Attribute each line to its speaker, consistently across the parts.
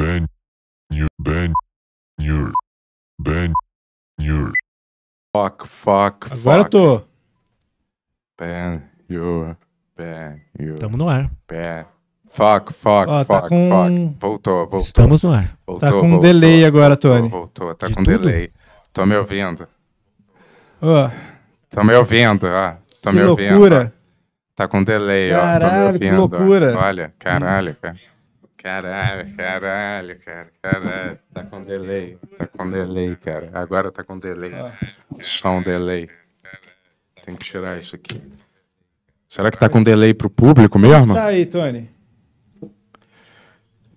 Speaker 1: Ben, New, Ben, New, Ben, New. Fuck, fuck,
Speaker 2: fuck. Agora fuck. tô. Ben, you, Ben, you. Tamo no ar. Ben. Fuck, fuck, Ó, tá fuck, tá com... fuck. Voltou, voltou. Estamos no ar. Voltou, tá com voltou, delay voltou, agora, Tony. Voltou, voltou. tá De com tudo? delay. Tô me ouvindo. Ó. Tô me ouvindo, ó. Ah. Tô que me ouvindo Que loucura. Tá com delay, caralho, ó. Caralho, que loucura. Ó. Olha, caralho, cara. Caralho, caralho, cara, caralho. Tá com delay, tá com delay, cara. Agora tá com delay. Ah. Só um delay. Tem que tirar isso aqui. Será que tá com delay pro público mesmo? Tá
Speaker 3: aí, Tony.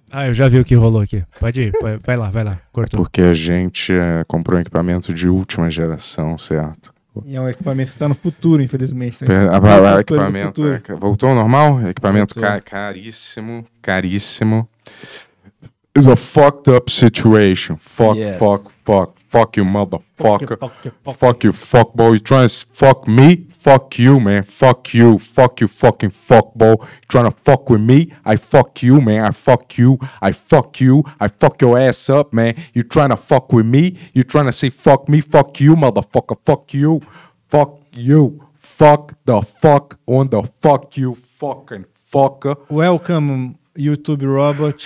Speaker 4: Ah, eu já vi o que rolou aqui. Pode ir, vai lá, vai lá.
Speaker 2: Cortou. É porque a gente é, comprou um equipamento de última geração, certo?
Speaker 3: E é um equipamento que está no futuro, infelizmente. Né? Per a, a, equipamento, é,
Speaker 2: voltou ao normal? Equipamento car caríssimo, caríssimo. It's a fucked up situation. Fuck, yes. fuck, fuck, fuck you, motherfucker. Fuck you, fuck, you, fuck, fuck you, fuckboy. You trying to fuck me? Fuck you, man. Fuck you. Fuck you, fucking fuckboy. You trying to fuck with me? I fuck you, man. I fuck you. I fuck you. I fuck your ass up, man. You trying to fuck with me? You trying to say fuck me? Fuck you, motherfucker. Fuck you.
Speaker 3: Fuck you. Fuck the fuck on the fuck you fucking fucker. Welcome, YouTube robot.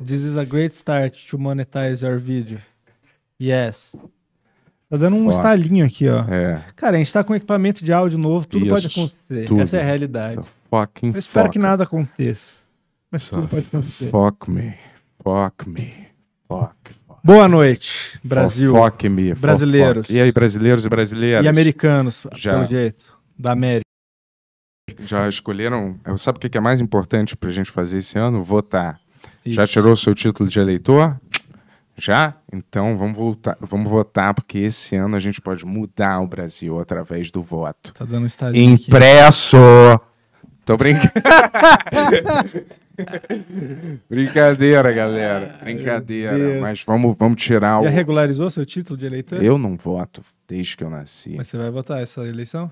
Speaker 3: This is a great start to monetize our video. Yes. Tá dando um estalinho aqui, ó. É. Cara, a gente tá com equipamento de áudio novo, tudo Isso, pode acontecer. Tudo. Essa é a realidade.
Speaker 2: É Eu espero foca. que
Speaker 3: nada aconteça. Mas só. tudo pode acontecer. Fuck me.
Speaker 2: Fuck me.
Speaker 3: Fuck. Boa noite, Brasil. fuck me. Brasileiros. Fuck. E aí, brasileiros e brasileiras? E americanos, Já. pelo jeito. Da América. Já escolheram.
Speaker 2: É, sabe o que é mais importante pra gente fazer esse ano? Votar. Isso. Já tirou o seu título de eleitor? Já? Então vamos voltar, vamos votar, porque esse ano a gente pode mudar o Brasil através do voto.
Speaker 3: Tá dando estalinho Impresso! Aqui. Tô brincando. Brincadeira, galera. Brincadeira. Mas vamos,
Speaker 2: vamos tirar Já o. Já
Speaker 3: regularizou seu título de eleitor? Eu não
Speaker 2: voto desde que eu
Speaker 3: nasci. Mas você vai votar essa eleição?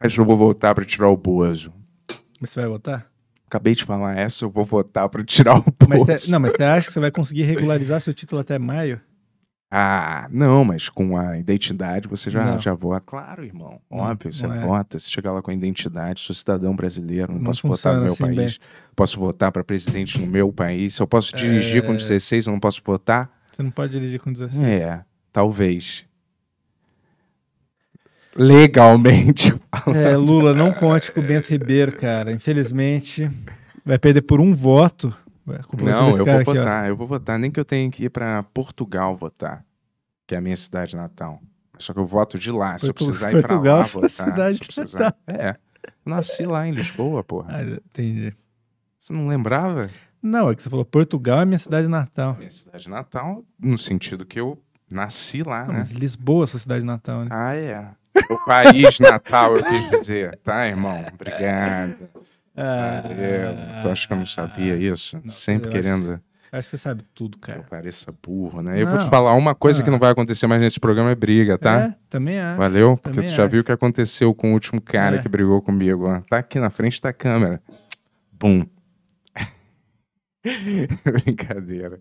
Speaker 2: Acho que eu vou votar para tirar o Bozo.
Speaker 3: Mas você vai votar?
Speaker 2: Acabei de falar essa, eu vou votar para tirar o posto. Mas
Speaker 3: cê, não, mas você acha que você vai conseguir regularizar seu título até maio?
Speaker 2: Ah, não, mas com a identidade você já, já vota. Claro, irmão. Óbvio, não, você não é. vota. É. Se chegar lá com a identidade, sou cidadão brasileiro, não, posso votar no meu assim país. Bem. Posso votar para presidente no meu país. Eu posso dirigir é... com 16, eu não posso votar.
Speaker 3: Você não pode dirigir com 16. É,
Speaker 2: talvez legalmente. É,
Speaker 3: Lula, não conte com o Bento Ribeiro, cara. Infelizmente, vai perder por um voto. Não, eu vou votar,
Speaker 2: eu vou votar. Nem que eu tenha que ir para Portugal votar, que é a minha cidade natal. Só que eu voto de lá, se eu precisar ir para lá é votar. Cidade se precisar... É, nasci lá em
Speaker 3: Lisboa, porra. Ah, entendi. Você não lembrava? Não, é que você falou Portugal é minha cidade natal. Minha cidade natal,
Speaker 2: no sentido que eu nasci lá, não, né? Mas
Speaker 3: Lisboa é sua cidade natal, né? Ah, é. O país natal, eu quis dizer,
Speaker 2: tá, irmão? Obrigado.
Speaker 3: Ah, Valeu. Tu acha
Speaker 2: que eu não sabia isso? Não, Sempre querendo.
Speaker 3: Acho, que você sabe tudo, cara. Que eu pareça burro, né? Não, eu vou
Speaker 2: te falar uma coisa não. que não vai acontecer mais nesse programa é briga, tá? É, também é. Valeu, porque tu já acho. viu o que aconteceu com o último cara é. que brigou comigo. Ó. Tá aqui na frente da câmera. Bum.
Speaker 3: Brincadeira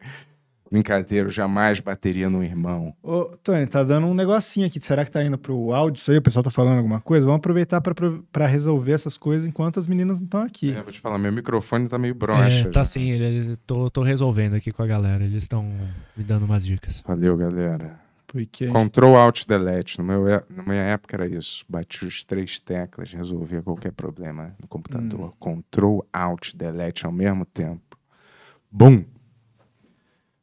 Speaker 2: brincadeiro, jamais bateria no irmão.
Speaker 3: Ô, Tony, tá dando um negocinho aqui. Será que tá indo pro áudio isso aí? O pessoal tá falando alguma coisa? Vamos aproveitar para resolver essas coisas enquanto as meninas não estão aqui.
Speaker 4: É, vou te falar, meu microfone tá meio broxa. É, tá já. sim, ele, tô, tô resolvendo aqui com a galera. Eles estão me dando umas dicas.
Speaker 2: Valeu, galera. Porque... Control Alt Delete. No meu, é, na minha época era isso. Bati os três teclas, resolvia qualquer problema no computador. Hum. Control Alt Delete ao mesmo tempo. Bum!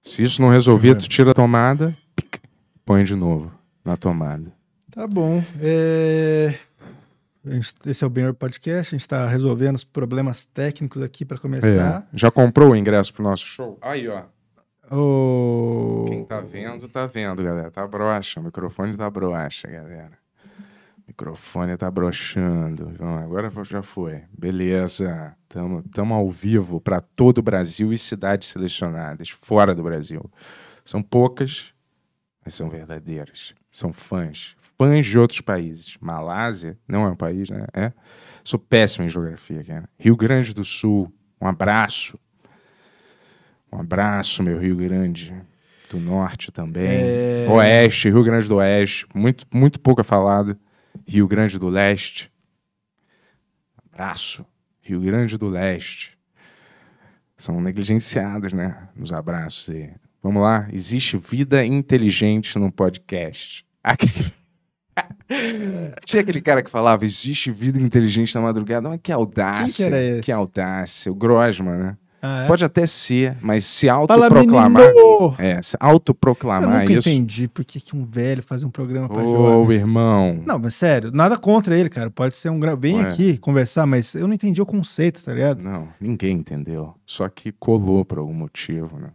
Speaker 2: Se isso não resolver, tu tira a tomada, põe de novo na tomada.
Speaker 3: Tá bom. É... Esse é o Benhor Podcast. A gente está resolvendo os problemas técnicos aqui para começar.
Speaker 2: É. Já comprou o ingresso para o nosso show? Aí, ó. Oh. Quem tá vendo, tá vendo, galera. Tá broxa. O microfone tá broxa, galera. Microfone tá brochando. Agora já foi. Beleza. Tamo, tamo ao vivo para todo o Brasil e cidades selecionadas fora do Brasil. São poucas, mas são verdadeiras. São fãs. Fãs de outros países. Malásia não é um país, né? É. Sou péssimo em geografia, cara. Rio Grande do Sul. Um abraço. Um abraço, meu Rio Grande do Norte também. É... Oeste, Rio Grande do Oeste. Muito, muito pouco é falado. Rio Grande do Leste. Abraço, Rio Grande do Leste. São negligenciados, né? Nos abraços. E... Vamos lá. Existe vida inteligente no podcast. Aqui. Tinha aquele cara que falava: existe vida inteligente na madrugada. Mas que audácia. Que, que audácia. O Grosman, né? Ah, é? Pode até ser, mas se autoproclamar. É, se autoproclamar eu nunca isso. Eu
Speaker 3: entendi por que, um velho faz um programa pra oh, jovens.
Speaker 2: Ô, irmão.
Speaker 3: Não, mas sério, nada contra ele, cara. Pode ser um bem aqui conversar, mas eu não entendi o conceito, tá ligado?
Speaker 2: Não, ninguém entendeu. Só que colou por algum motivo, né?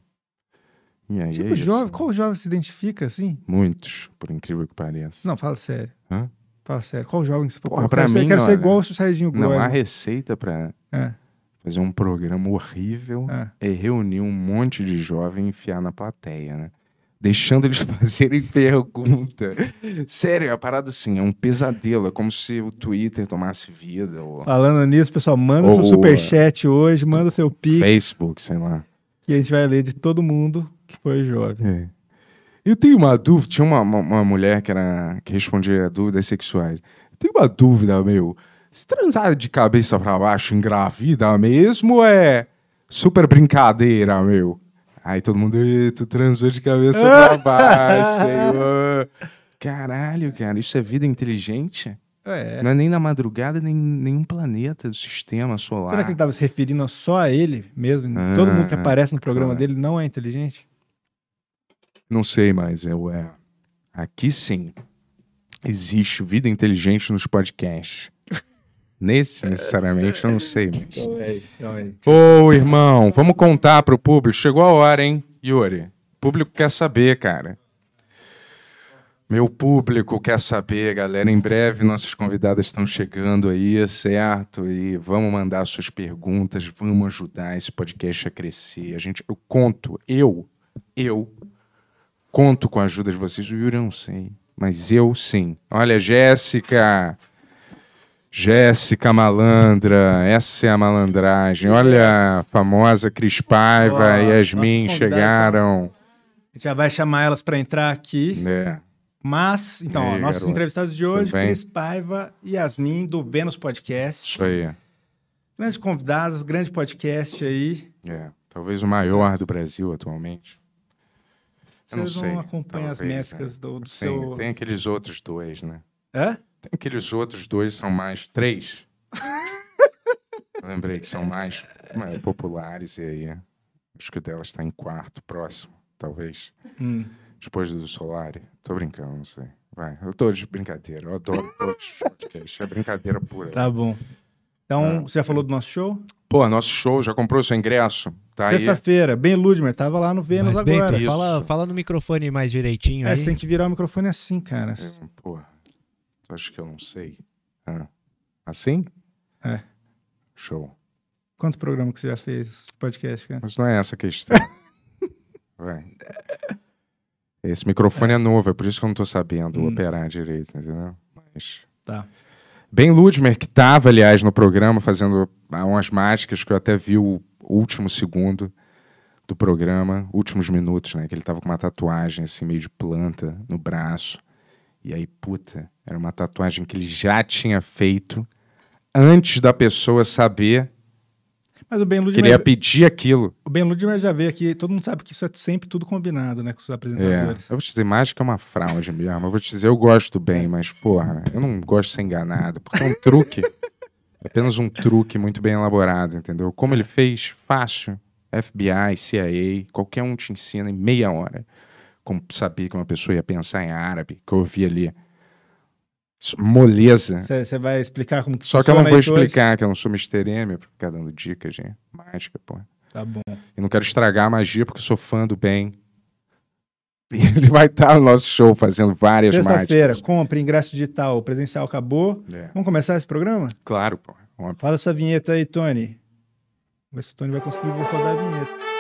Speaker 2: E aí tipo, é jovem,
Speaker 3: né? qual jovem se identifica assim?
Speaker 2: Muitos, por incrível que pareça.
Speaker 3: Não, fala sério. Hã? Fala sério. Qual jovem se for Porra, pra mim, quero olha, ser né? igual o Serginho Não, a
Speaker 2: receita pra. É fazer um programa horrível ah. e reunir um monte de jovem e enfiar na plateia, né? Deixando eles fazerem pergunta. Sério, é a parada assim, é um pesadelo. É como se o Twitter tomasse vida. Ou... Falando
Speaker 3: nisso, pessoal, manda ou... seu superchat hoje, manda seu pix. Facebook, sei lá. Que a gente vai ler de todo mundo que foi jovem. É.
Speaker 2: Eu tenho uma dúvida, tinha uma, uma, uma mulher que, era, que respondia dúvidas sexuais. Eu tenho uma dúvida, meu. Se transar de cabeça para baixo engravida mesmo é super brincadeira, meu. Aí todo mundo, tu transou de cabeça pra baixo. Aí, Caralho, cara, isso é vida inteligente? É. Não é nem na madrugada, nem nenhum planeta do sistema solar. Será que ele
Speaker 3: estava se referindo só a ele mesmo? Ah,
Speaker 2: todo mundo que aparece no programa dele
Speaker 3: não é inteligente?
Speaker 2: Não sei, mas eu é. Aqui sim existe vida inteligente nos podcasts. Nesse, é. necessariamente, eu não sei. É. Mas... Então é, então Ô, oh, irmão, vamos contar para o público. Chegou a hora, hein, Yuri? O público quer saber, cara. Meu público quer saber, galera. Em breve nossas convidadas estão chegando aí, certo? E vamos mandar suas perguntas, vamos ajudar esse podcast a crescer. A gente, eu conto, eu, eu conto com a ajuda de vocês. O Yuri eu não sei, mas eu sim. Olha, Jéssica. Jéssica Malandra, essa é a malandragem. Olha, a famosa Cris Paiva e Yasmin chegaram.
Speaker 3: A gente já vai chamar elas para entrar aqui. É. Mas, então, aí, ó, nossos garoto. entrevistados de hoje, Cris Paiva e Yasmin, do Vênus Podcast. Isso aí. Grandes convidados, grande podcast aí.
Speaker 2: É, talvez o maior do Brasil atualmente.
Speaker 3: Vocês Eu não, sei. acompanham as métricas é. do, do Sim, seu.
Speaker 2: Tem aqueles outros dois, né? Hã? Aqueles outros dois são mais três. Ah. Lembrei que são mais, mais, populares e aí acho que o dela está em quarto, próximo, talvez. Hum. Depois do Solari. Tô brincando, não sei. Vai, eu tô de brincadeira. Eu adoro todos os podcasts. É brincadeira pura. Tá bom.
Speaker 3: Então, ah. você já falou do nosso show?
Speaker 2: Pô, nosso show, já comprou seu ingresso? Tá
Speaker 3: Sexta-feira, bem Ludmer, tava lá no Vênus agora. fala,
Speaker 4: fala no microfone mais direitinho é, aí. você tem que virar o microfone assim, cara. É,
Speaker 2: porra. Tu acha que eu não sei? Ah, assim? É. Show.
Speaker 3: Quantos programas que você já fez podcast, cara? Mas não é
Speaker 2: essa a questão. Vai. Esse microfone é. é. novo, é por isso que eu não tô sabendo hum. operar direito, entendeu? Mas... Tá. Ben Ludmer, que estava, aliás, no programa fazendo ah, umas mágicas, que eu até vi o último segundo do programa, últimos minutos, né? Que ele tava com uma tatuagem, assim, meio de planta no braço. E aí, puta, era uma tatuagem que ele já tinha feito antes da pessoa saber
Speaker 3: mas o Ben Ludmer, que ele ia pedir aquilo. O Ben Ludmer já vê aqui, todo mundo sabe que isso é sempre tudo combinado, né, com os apresentadores. É. Eu vou
Speaker 2: te dizer, mágica é uma fraude mesmo. Eu vou te dizer, eu gosto bem, mas, porra, eu não gosto de ser enganado, porque é um truque. apenas um truque muito bem elaborado, entendeu? Como ele fez, fácil. FBI, CIA, qualquer um te ensina em meia hora como saber que uma pessoa ia pensar em árabe, que eu ouvi ali Moleza.
Speaker 3: Você vai explicar como que Só que eu não vou explicar,
Speaker 2: hoje? que eu não sou misterêmio, pra ficar dando dicas de mágica, pô. Tá bom. E não quero estragar a magia, porque eu sou fã do bem. E ele vai estar no nosso show fazendo várias Sexta mágicas. Sexta-feira,
Speaker 3: compre ingresso digital, presencial acabou. É. Vamos começar esse programa? Claro, pô. Vamos. Fala essa vinheta aí, Tony. Vamos ver se o Tony vai conseguir rodar a vinheta.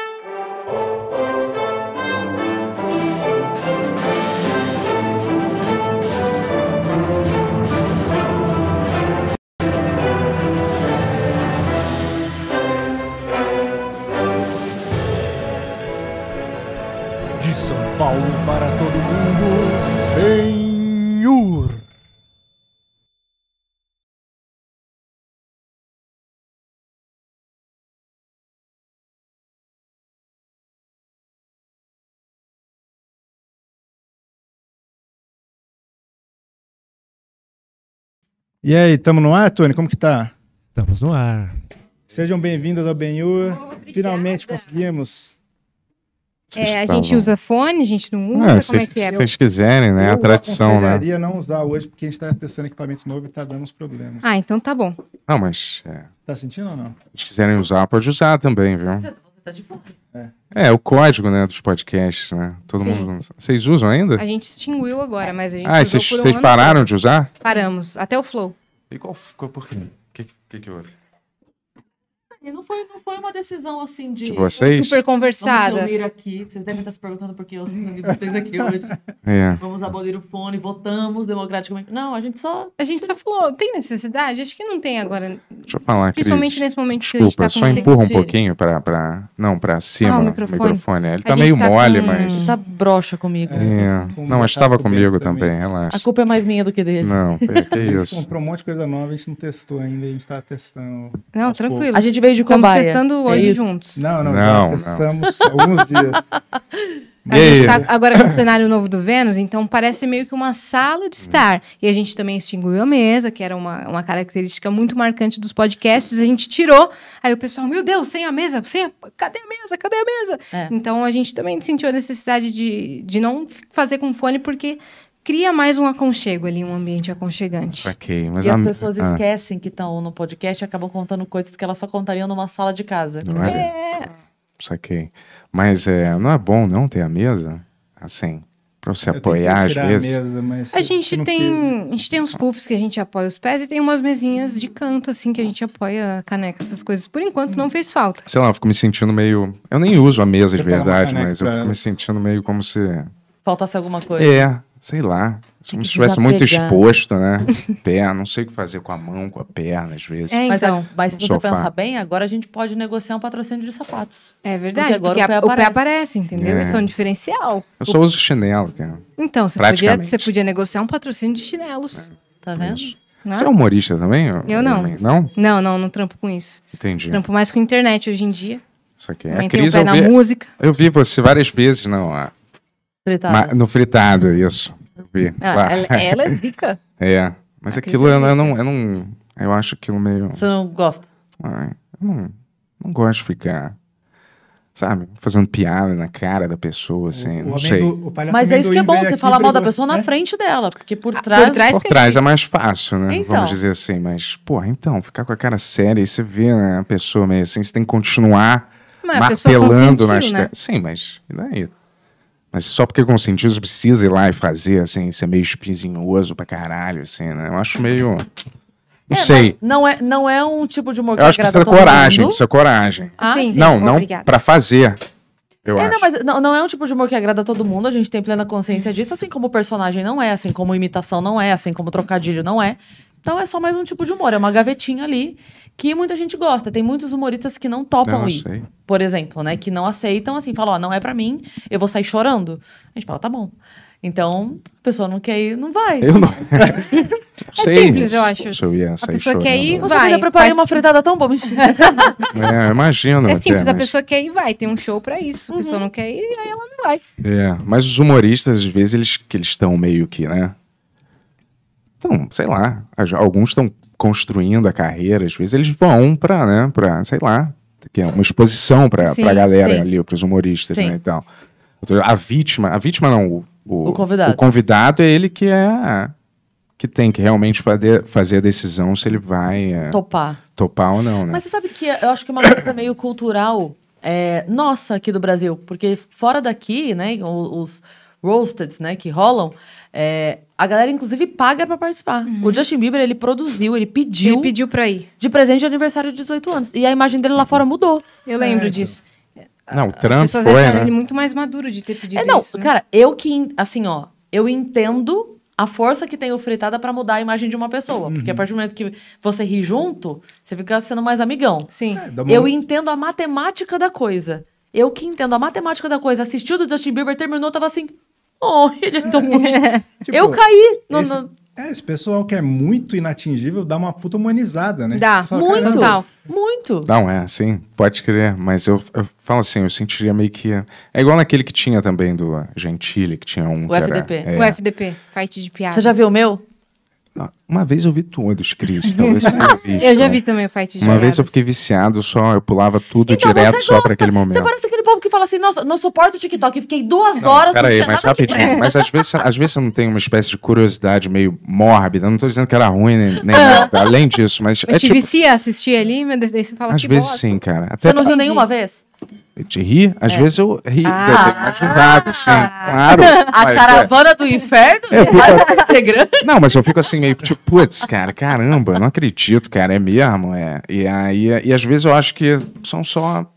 Speaker 4: para todo mundo em
Speaker 3: E aí, estamos no ar, Tony? Como que tá? Estamos no ar. Sejam bem-vindos ao Benhur. Finalmente conseguimos é, a gente
Speaker 1: usa
Speaker 5: fone, a gente não é, usa, como é que é? Se vocês
Speaker 2: quiserem, né? Eu a tradição, né?
Speaker 3: Eu não usar hoje, porque a gente está testando equipamento novo e está dando uns problemas. Ah,
Speaker 5: então tá bom.
Speaker 2: Não, mas... É...
Speaker 5: Tá
Speaker 3: sentindo ou não?
Speaker 2: Se quiserem usar, pode usar também, viu? Você
Speaker 5: tá, tá de boa. É.
Speaker 2: é. é, o código, né, dos podcasts, né? Todo Sim. mundo... Vocês usam ainda? A
Speaker 5: gente extinguiu agora, mas a gente Ah, vocês, um pararam agora. de usar? Paramos, até o Flow.
Speaker 2: E qual ficou por quê? O que que houve?
Speaker 5: E não foi, não foi uma decisão assim de, de
Speaker 2: tipo, vocês? super
Speaker 5: conversada. Vamos aqui. Vocês devem estar se perguntando por que eu
Speaker 6: estou aqui hoje. É. Vamos abolir o fone, votamos
Speaker 5: democraticamente. Não, a gente só. A gente só falou, tem necessidade? Acho que não tem agora.
Speaker 1: Deixa eu falar, Principalmente
Speaker 2: Cris. nesse
Speaker 6: momento Desculpa, que a gente tá só empurra um pouquinho
Speaker 2: para pra... Não, para cima ah, o microfone. microfone. Ele tá meio tá mole, com... mas. Ele tá
Speaker 6: broxa comigo. É. não, mas estava tá comigo
Speaker 2: também. também. relaxa. A culpa é mais minha do que dele. Não, que, que isso.
Speaker 3: Comprou um monte de coisa nova, a gente não testou ainda, a gente está testando. Não, tranquilo. Poucos. A gente veio de cobaia. Estamos testando é hoje é juntos. Não, não, não testamos não. alguns dias.
Speaker 1: A gente tá
Speaker 5: agora com o cenário novo do Vênus, então parece meio que uma sala de estar. E a gente também extinguiu a mesa, que era uma, uma característica muito marcante dos podcasts. A gente tirou, aí o pessoal, meu Deus, sem a mesa, sem a... cadê a mesa, cadê a mesa? É. Então a gente também sentiu a necessidade de, de não fazer com fone, porque cria mais um aconchego ali, um ambiente aconchegante.
Speaker 2: Saquei, mas e as pessoas ah. esquecem
Speaker 5: que estão no podcast e acabam contando
Speaker 6: coisas que elas só contariam numa sala de casa. Não é? é.
Speaker 2: Saquei. Mas é, não é bom não ter a mesa? Assim, para você Eu apoiar às vezes. A,
Speaker 3: mesa, mas a gente
Speaker 5: tem, a gente tem uns puffs que a gente apoia os pés e tem umas mesinhas de canto assim que a gente apoia a caneca, essas coisas. Por enquanto não fez falta.
Speaker 2: Sei lá, eu fico me sentindo meio, eu nem uso a mesa de verdade, mas eu fico me sentindo meio como se
Speaker 5: faltasse alguma
Speaker 6: coisa. É,
Speaker 2: sei lá, como se estivesse muito exposto, né? Pé, não sei o que fazer com a mão, com a perna, às vezes. É, então, mas, se você sofá. pensar
Speaker 6: bem, agora a gente pode negociar um patrocínio de sapatos. É verdade, porque agora porque o, pé a, aparece. o pé aparece,
Speaker 5: entendeu? É. Isso é um diferencial.
Speaker 2: Eu só uso chinelo, cara. Então, você podia, você
Speaker 5: podia negociar um patrocínio de chinelos. É. Tá é vendo? Isso. Não? Né? Você é
Speaker 2: humorista também? Eu não. Não?
Speaker 5: Não, não, não trampo com
Speaker 2: isso. Entendi. Trampo
Speaker 5: mais com internet hoje em dia.
Speaker 2: Isso aqui. a Cris, um pé eu vi, música. Eu vi você várias vezes, não, Fritado. no fritado, isso vi. Ah, Ela, ela é zica. é. Mas aquilo é eu, eu, não, eu não. Eu acho aquilo meio. Você
Speaker 6: não gosta?
Speaker 2: Ah, eu não, não gosto de ficar. Sabe? Fazendo piada na cara da pessoa, assim, o, não o sei. Do,
Speaker 4: Mas é isso que é bom, você falar mal da
Speaker 6: pessoa na né? frente dela, porque por ah, trás...
Speaker 2: Por trás, por trás é mais fácil, né? Então. Vamos dizer assim, mas, porra, então, ficar com a cara séria e você vê né, a pessoa meio assim, você tem que continuar
Speaker 1: mas martelando nas... Né?
Speaker 2: Sim, mas e daí? Mas só porque consentiu, precisa ir lá e fazer, assim, ser meio espizinhoso pra caralho, assim, né? Eu acho meio. Não é, sei.
Speaker 6: Não é, não é um tipo de humor que Eu acho que precisa coragem, mundo. precisa
Speaker 2: coragem. Ah, sim, sim. Não, não Obrigada. pra fazer. Eu é, acho. Não,
Speaker 6: mas não, não, é um tipo de humor que agrada todo mundo, a gente tem plena consciência disso, assim como personagem não é, assim como imitação não é, assim como trocadilho não é. Então é só mais um tipo de humor, é uma gavetinha ali que muita gente gosta. Tem muitos humoristas que não topam não, ir, por exemplo, né? Que não aceitam, assim, falam, ó, não é para mim, eu vou sair chorando. A gente fala, tá bom. Então, a pessoa não quer ir, não vai. Eu não.
Speaker 1: é sei, simples, eu acho. Se eu ia sair a pessoa chorando, quer ir,
Speaker 6: vai. Você já preparei uma fritada tão boa,
Speaker 5: É,
Speaker 2: imagina. É simples, mas... a
Speaker 5: pessoa quer ir, vai. Tem um show para isso. A pessoa uhum. não quer ir, aí ela
Speaker 2: não vai. É, mas os humoristas, às vezes, eles que eles estão meio que, né? Então, sei lá, alguns estão construindo a carreira, às vezes eles vão para, né, para, sei lá, que é uma exposição para a galera sim. ali, para os humoristas, sim. né, então. A vítima, a vítima não, o, o, o, convidado. o convidado é ele que é que tem que realmente fazer, fazer a decisão se ele vai é, topar. topar ou não, né? Mas
Speaker 6: você sabe que eu acho que é uma coisa meio cultural é, nossa aqui do Brasil, porque fora daqui, né, os, roasteds né, que rolam, é, a galera, inclusive, paga para participar. Uhum. O Justin Bieber, ele produziu, ele pediu. Ele pediu pra ir. De presente de aniversário de 18 anos. E a imagem dele lá fora mudou. Eu lembro é, então.
Speaker 5: disso.
Speaker 2: Não, o Trump foi, né? ele
Speaker 5: muito mais maduro de ter pedido é, não, isso, né? Cara,
Speaker 6: eu que, assim, ó, eu entendo a força que tem o fritada para mudar a imagem de uma pessoa. Uhum. Porque a partir do momento que você ri junto, você fica sendo mais amigão. Sim. É, Eu entendo a matemática da coisa. Eu que entendo a matemática da coisa. Assistiu do Justin Bieber, terminou, tava assim... Oh, ele é tão é. Tipo, Eu caí no, esse... no...
Speaker 3: É, esse pessoal que é muito inatingível dá uma puta humanizada, né? Dá, fala, muito, muito.
Speaker 2: Não, é, sim, pode crer, mas eu, eu, falo assim, eu sentiria meio que... É igual naquele que tinha também do Gentile, que tinha um... O FDP. Era, é, o
Speaker 5: FDP, fight de piadas. Você já viu o meu?
Speaker 2: Ah, uma vez eu vi todos, Cris. Talvez eu já vi também o Fight de Uma vez eu fiquei viciado só, eu pulava tudo então, direto é só para aquele momento. Você então, parece
Speaker 6: aquele povo que fala assim, nossa, não suporto o TikTok,
Speaker 5: eu fiquei duas não, horas...
Speaker 6: Peraí, mas rapidinho. Mas
Speaker 2: às vezes, às vezes você não tem uma espécie de curiosidade meio mórbida, não tô dizendo que era ruim nem, nem ah. nada, além disso, mas... Eu é te tipo...
Speaker 5: vicia assistir ali, mas daí você fala
Speaker 6: às que Às vezes
Speaker 2: sim, cara. Até você não viu nenhuma vez? A gente ri, às é. vezes eu ri, ah, acho rápido, assim, claro. A mas, é. caravana é.
Speaker 6: do inferno?
Speaker 2: É, não, mas eu fico assim, meio tipo, putz, cara, caramba, não acredito, cara, é mesmo, é. E aí, e às vezes eu acho que são só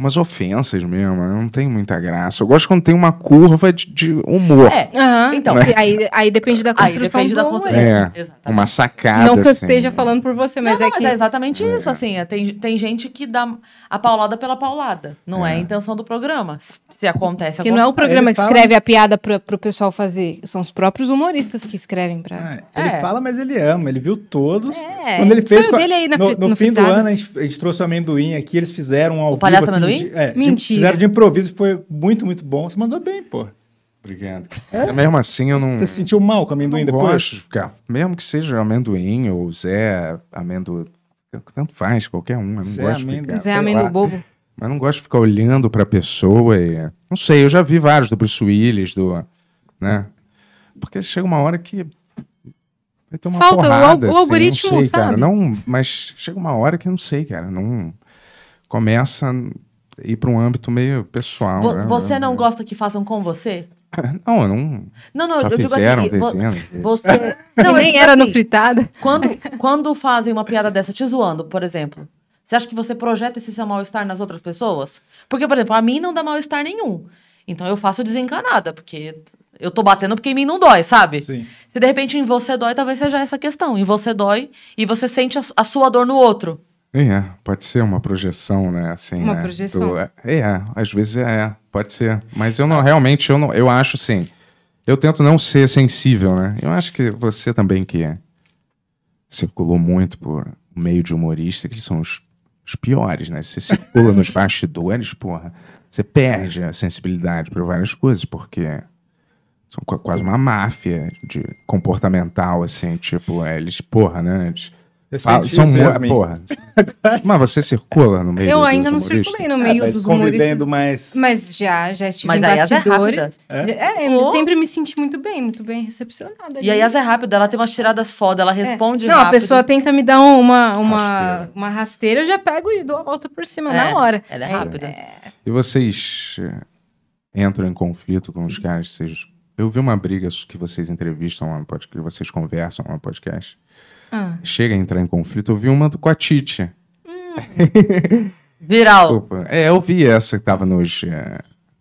Speaker 2: umas ofensas mesmo. Né? Não tem muita graça. Eu gosto quando tem uma curva de, de humor. É, então. Né?
Speaker 5: Aí, aí depende da construção
Speaker 6: aí depende do da construção. É,
Speaker 2: uma sacada. Não que eu assim. esteja
Speaker 5: falando por você, mas não, é não, que. Mas é exatamente é. isso. Assim,
Speaker 6: é, tem, tem gente que dá a paulada pela paulada. Não é, é a intenção do programa. Se
Speaker 3: acontece Que não é o programa ele que fala... escreve
Speaker 5: a piada pra, pro pessoal fazer. São os próprios humoristas que escrevem
Speaker 3: pra. É, ele é. fala, mas ele ama. Ele viu todos. Quando ele fez. dele aí na, no, no, no fim do ano, a gente, a gente, trouxe o amendoim aqui. Eles fizeram um ao o vivo. Palhaço amendoim? Foi? De, é, Mentira. De, fizeram de improviso, foi muito, muito bom. Você mandou bem, pô. Obrigado. É? Mesmo assim, eu não. Você se sentiu mal com amendoim eu não depois? Gosto de
Speaker 2: ficar. Mesmo que seja amendoim ou Zé Amendo. Tanto faz, qualquer um. Eu não
Speaker 5: Zé gosto amendo... de ficar, Zé Amendo
Speaker 1: Bobo.
Speaker 2: Mas não gosto de ficar olhando pra pessoa e. Não sei, eu já vi vários do Bruce Willis, do. né? Porque chega uma hora que. Vai ter uma Falta porrada, assim, o, algoritmo, assim, não sei, sabe? Cara, não, mas chega uma hora que não sei, cara. Não. Começa ir para um âmbito meio pessoal. Vo né? Você
Speaker 6: não gosta que façam com você?
Speaker 2: Não, eu não. Não, não, eu fizeram, digo assim, desenhos, você.
Speaker 6: Não, nem era assim, no fritada. Quando, quando fazem uma piada dessa te zoando, por exemplo, você acha que você projeta esse seu mal-estar nas outras pessoas? Porque, por exemplo, a mim não dá mal-estar nenhum. Então eu faço desencanada, porque eu tô batendo porque em mim não dói, sabe? Sim. Se de repente em você dói, talvez seja essa questão. Em você dói e você sente a, a sua dor no outro.
Speaker 2: É, pode ser uma projeção, né? Assim, uma né? projeção. Do, é, é, às vezes é, é pode ser. Mas eu não, ah. realmente, eu não, eu acho assim. Eu tento não ser sensível, né? Eu acho que você também que é, circulou muito por meio de humorista, que são os, os piores, né? Você circula nos bastidores, porra, você perde a sensibilidade para várias coisas, porque são quase uma máfia de comportamental, assim, tipo, eles, porra, né? Eles,
Speaker 1: ah, são muito porra.
Speaker 2: mas você circula no meio Eu ainda não circulei no meio é, dos humores. Mas...
Speaker 5: mas já, já estive mas em aí é bastidores. É, rápida. é? é, é oh. sempre me senti muito bem, muito bem recepcionada. Ali. E aí as é
Speaker 6: rápida, ela tem umas tiradas foda, ela é. responde é. Não, rápido. a pessoa
Speaker 5: tenta me dar uma, uma, rasteira. uma rasteira, eu já pego e dou a volta por cima é, na hora. Ela é rápida.
Speaker 2: E vocês eh, entram em conflito com os caras? Vocês... Eu vi uma briga que vocês entrevistam lá no podcast, que vocês conversam lá no podcast ah. Chega a entrar em conflito. Eu vi uma com a Tite. Hum. Viral. Desculpa. É, eu vi essa que tava nos. É,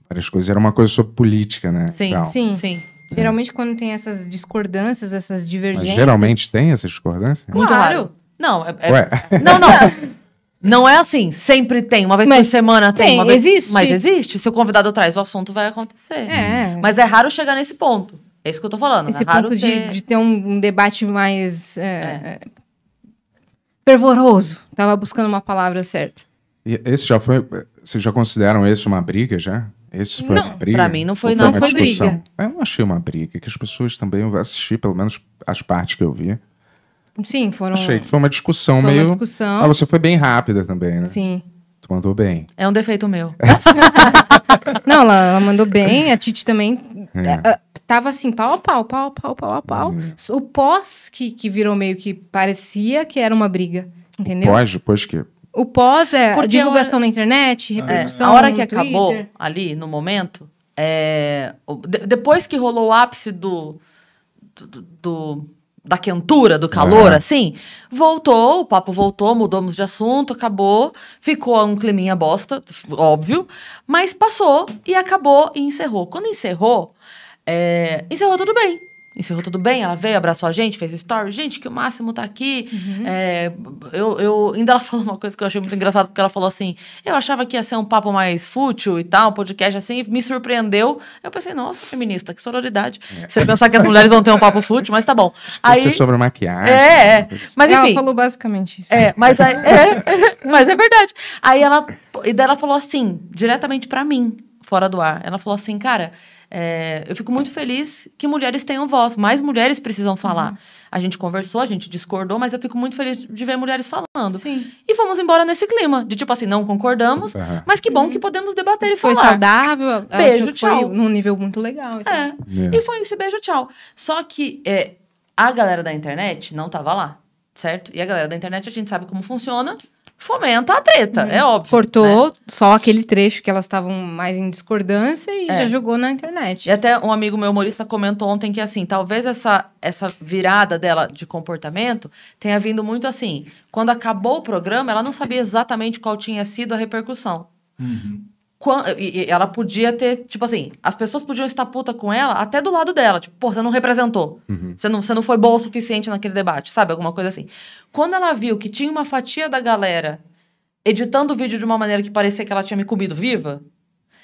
Speaker 2: várias coisas. Era uma coisa sobre política, né? Sim, sim.
Speaker 5: sim. Geralmente, quando tem essas discordâncias, essas divergências.
Speaker 6: Mas
Speaker 2: geralmente tem essas discordâncias? Claro.
Speaker 5: Não, é,
Speaker 6: é...
Speaker 2: não, não.
Speaker 6: Não é assim, sempre tem, uma vez mas por semana tem, tem uma vez, existe. Mas existe. Se o convidado traz o assunto, vai acontecer. É. Mas é raro chegar nesse ponto. É isso que eu tô falando. Esse é ponto de ter... de ter
Speaker 5: um, um debate mais é, é, é. fervoroso. Tava buscando uma palavra certa.
Speaker 2: E esse já foi. Vocês já consideram esse uma briga já? Esse foi não, uma briga? Pra mim não foi, Ou não. Foi, uma briga. Eu não achei uma briga, que as pessoas também vão assistir, pelo menos as partes que eu vi.
Speaker 5: Sim, foram. Achei
Speaker 2: que foi uma discussão foi meio. Uma discussão. Ah, você foi bem rápida também, né? Sim. Tu mandou bem.
Speaker 5: É um defeito meu. não, ela, ela mandou bem, a Titi também. É. A, é, tava assim, pau a pau, pau a pau, pau a pau. Uhum. O pós que, que virou meio que parecia que era uma briga, entendeu? O pós, depois que... O pós é Porque divulgação hora... na internet, é. repercussão é, A hora que acabou,
Speaker 6: ali, no momento, é... De depois que rolou o ápice do... do, do da quentura, do calor, é. assim, voltou, o papo voltou, mudamos de assunto, acabou, ficou um climinha bosta, óbvio, mas passou e acabou e encerrou. Quando encerrou, é, encerrou tudo bem. Encerrou tudo bem, ela veio, abraçou a gente, fez story. Gente, que o Máximo tá aqui. Uhum. É, eu, eu, ainda ela falou uma coisa que eu achei muito engraçada, porque ela falou assim: eu achava que ia ser um papo mais fútil e tal, um podcast assim, me surpreendeu. Eu pensei, nossa, feminista, que sororidade. É. Você pensar que as mulheres vão ter um papo fútil, mas tá bom.
Speaker 2: Aí, é sobre maquiagem. É, é. Assim.
Speaker 6: Mas enfim. Ela falou
Speaker 5: basicamente
Speaker 6: isso. É, mas, aí, é, mas é verdade. Aí ela, e daí ela falou assim, diretamente para mim, fora do ar. Ela falou assim, cara é, eu fico muito feliz que mulheres tenham voz, mais mulheres precisam falar. Uhum. A gente conversou, a gente discordou, mas eu fico muito feliz de ver mulheres falando. Sim. E fomos embora nesse clima, de tipo assim, não concordamos, uhum. mas que bom uhum. que podemos debater e foi falar. Foi saudável, beijo, tchau. Foi
Speaker 5: num nível muito legal.
Speaker 6: Então. É. Yeah. É. E foi esse beijo, tchau. Só que é, a galera da internet não tava lá, certo? E a galera da internet a gente sabe como funciona
Speaker 5: fomenta a treta, é uhum. é óbvio. Cortou né? só aquele trecho que elas estavam mais em discordância e é. já
Speaker 6: jogou na internet. E até um amigo meu humorista comentou ontem que assim, talvez essa essa virada dela de comportamento tenha vindo muito assim, quando acabou o programa, ela não sabia exatamente qual tinha sido a repercussão. Uhum ela podia ter, tipo assim, as pessoas podiam estar puta com ela até do lado dela. Tipo, pô, você não representou. Uhum. Você, não, você não foi boa o suficiente naquele debate, sabe? Alguma coisa assim. Quando ela viu que tinha uma fatia da galera editando o vídeo de uma maneira que parecia que ela tinha me comido viva,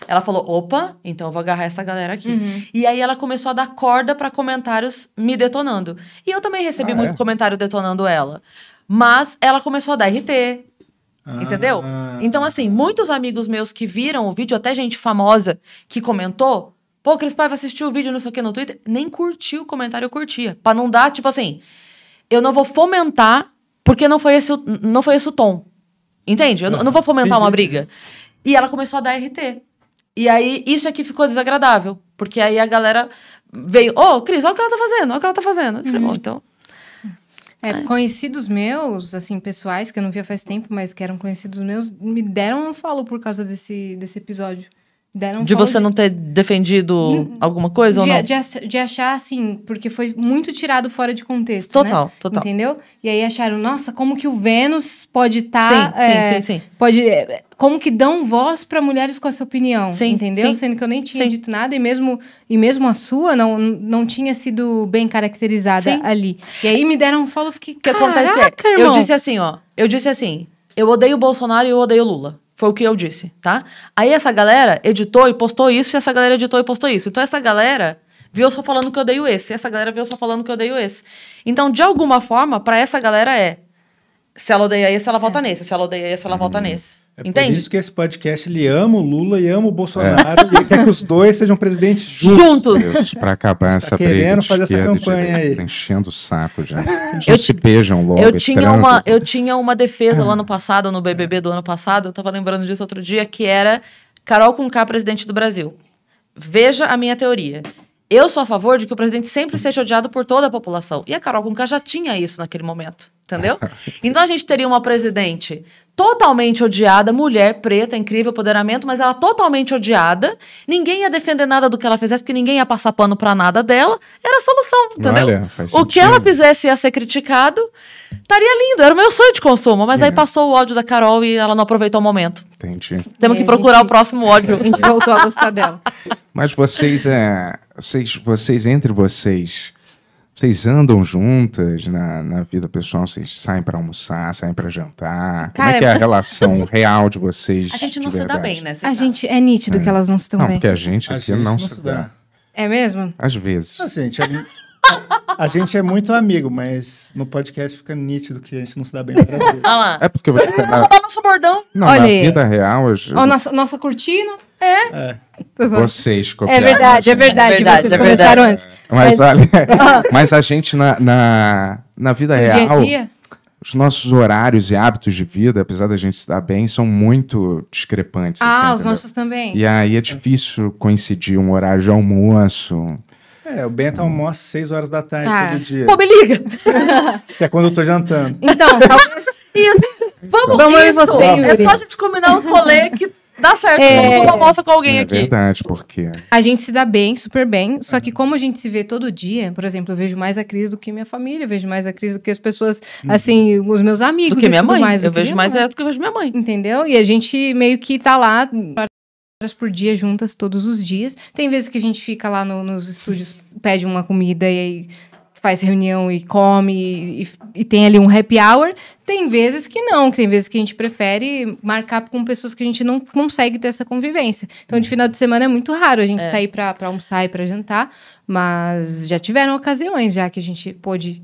Speaker 6: ela falou: opa, então eu vou agarrar essa galera aqui. Uhum. E aí ela começou a dar corda para comentários me detonando. E eu também recebi ah, muito é? comentário detonando ela. Mas ela começou a dar RT, ah. Entendeu? Então, assim, muitos amigos meus que viram o vídeo, até gente famosa que comentou, pô, Cris Paiva assistiu o vídeo, não sei o que, no Twitter, nem curtiu o comentário, eu curtia. Pra não dar, tipo assim, eu não vou fomentar porque não foi esse, não foi esse o tom. Entende? Eu, ah, não vou fomentar entendi. uma briga. E ela começou a dar RT. E aí, isso aqui ficou desagradável. Porque aí a galera veio, ô, oh, Cris, olha o que ela tá fazendo, olha o que ela tá fazendo. Eu falei, hum. oh, então...
Speaker 5: É, conhecidos meus, assim, pessoais, que eu não via faz tempo, mas que eram conhecidos meus, me deram um follow por causa desse, desse episódio. Deram de você de... não
Speaker 6: ter defendido hum, alguma coisa de, ou não?
Speaker 5: De, de achar assim, porque foi muito tirado fora de contexto. Né? Total, né? total. Entendeu? E aí acharam, nossa, como que o Vênus pode estar. Tá, sim, é, sim, sim, sim, Pode. É, como que dão voz para mulheres com essa opinião? Sim, entendeu? Sim, Sendo que eu nem tinha dito nada e mesmo, e mesmo a sua não, não tinha sido bem caracterizada ali. E aí me deram um follow, fiquei. O que acontece? É, irmão. eu disse
Speaker 6: assim, ó. Eu disse assim, eu odeio o Bolsonaro e eu odeio o Lula. Foi o que eu disse, tá? Aí essa galera editou e postou isso, e essa galera editou e postou isso. Então essa galera viu só falando que eu odeio esse, essa galera viu só falando que eu odeio esse. Então, de alguma forma, para essa galera é. Se ela odeia esse, ela volta é. nesse. Se ela odeia esse, ela volta uhum. nesse. É Entende? por isso
Speaker 3: que esse podcast ele ama o Lula e ama o Bolsonaro é. e quer que os dois sejam presidentes juntos. juntos. Para acabar tá essa tá querendo fazer essa campanha aí. Tá enchendo o
Speaker 2: saco já. Eu se beijam logo. Eu tinha, uma,
Speaker 6: eu tinha uma defesa lá no passado, no BBB do ano passado, eu estava lembrando disso outro dia, que era Carol Conká presidente do Brasil. Veja a minha teoria. Eu sou a favor de que o presidente sempre seja odiado por toda a população. E a Carol Conká já tinha isso naquele momento. Entendeu? Então a gente teria uma presidente totalmente odiada, mulher, preta, incrível, poderamento, mas ela totalmente odiada. Ninguém ia defender nada do que ela fizesse, porque ninguém ia passar pano para nada dela. Era a solução,
Speaker 1: entendeu? Olha, o sentido. que ela
Speaker 6: fizesse ia ser criticado, estaria lindo. Era o meu sonho de consumo, mas é. aí passou o ódio da Carol e ela não aproveitou o momento. Entendi. Temos que é, procurar gente... o próximo ódio. A gente voltou a gostar dela.
Speaker 2: Mas vocês, é, vocês, vocês entre vocês vocês andam juntas na, na vida pessoal? Vocês saem para almoçar, saem para jantar? Cara, Como é que é a relação real de vocês? A gente não se dá bem,
Speaker 5: né? a gente é nítido é. que elas não se dão bem. Não, porque a
Speaker 2: gente aqui a gente não, não, se dá. dá. É mesmo? Às vezes.
Speaker 3: Assim, a gente é A gente é muito amigo, mas no podcast fica nítido que a gente não se dá bem Olha lá. É porque você. É não, na... nosso
Speaker 5: bordão. Não, Olha na vida
Speaker 2: real. Eu... Ó, nossa,
Speaker 5: nossa cortina. É. é. Vocês
Speaker 2: é copiaram. É verdade,
Speaker 5: é verdade. vocês é verdade. antes. É. Mas, mas... olha, ah.
Speaker 2: mas a gente na, na, na vida real. Dia dia? Os nossos horários e hábitos de vida, apesar da gente se dar bem, são muito discrepantes. Ah, assim, os entendeu? nossos também. E aí é difícil coincidir um horário de almoço,
Speaker 3: é, o Bento almoça às 6 horas da tarde ah. todo dia. Pô, me
Speaker 6: liga!
Speaker 3: que é quando eu tô jantando.
Speaker 6: Então, talvez. Isso. Vamos, então, Vamos isso. Você, é só a gente combinar um rolê que dá certo. É... Todo almoça com alguém é aqui. É
Speaker 3: verdade, porque...
Speaker 5: A gente se dá bem, super bem. Só que uhum. como a gente se vê todo dia, por exemplo, eu vejo mais a crise do que minha família. Eu vejo mais a crise do que as pessoas, uhum. assim, os meus amigos. Do que minha mãe. Mais, eu vejo mais ela do que eu vejo minha mãe. Entendeu? E a gente meio que tá lá horas por dia juntas todos os dias. Tem vezes que a gente fica lá no, nos estúdios, pede uma comida e aí faz reunião e come e, e, e, tem ali um happy hour. Tem vezes que não, tem vezes que a gente prefere marcar com pessoas que a gente não consegue ter essa convivência. Então, de uhum. final de semana é muito raro a gente é. sair para almoçar e para jantar, mas já tiveram ocasiões já que a gente pôde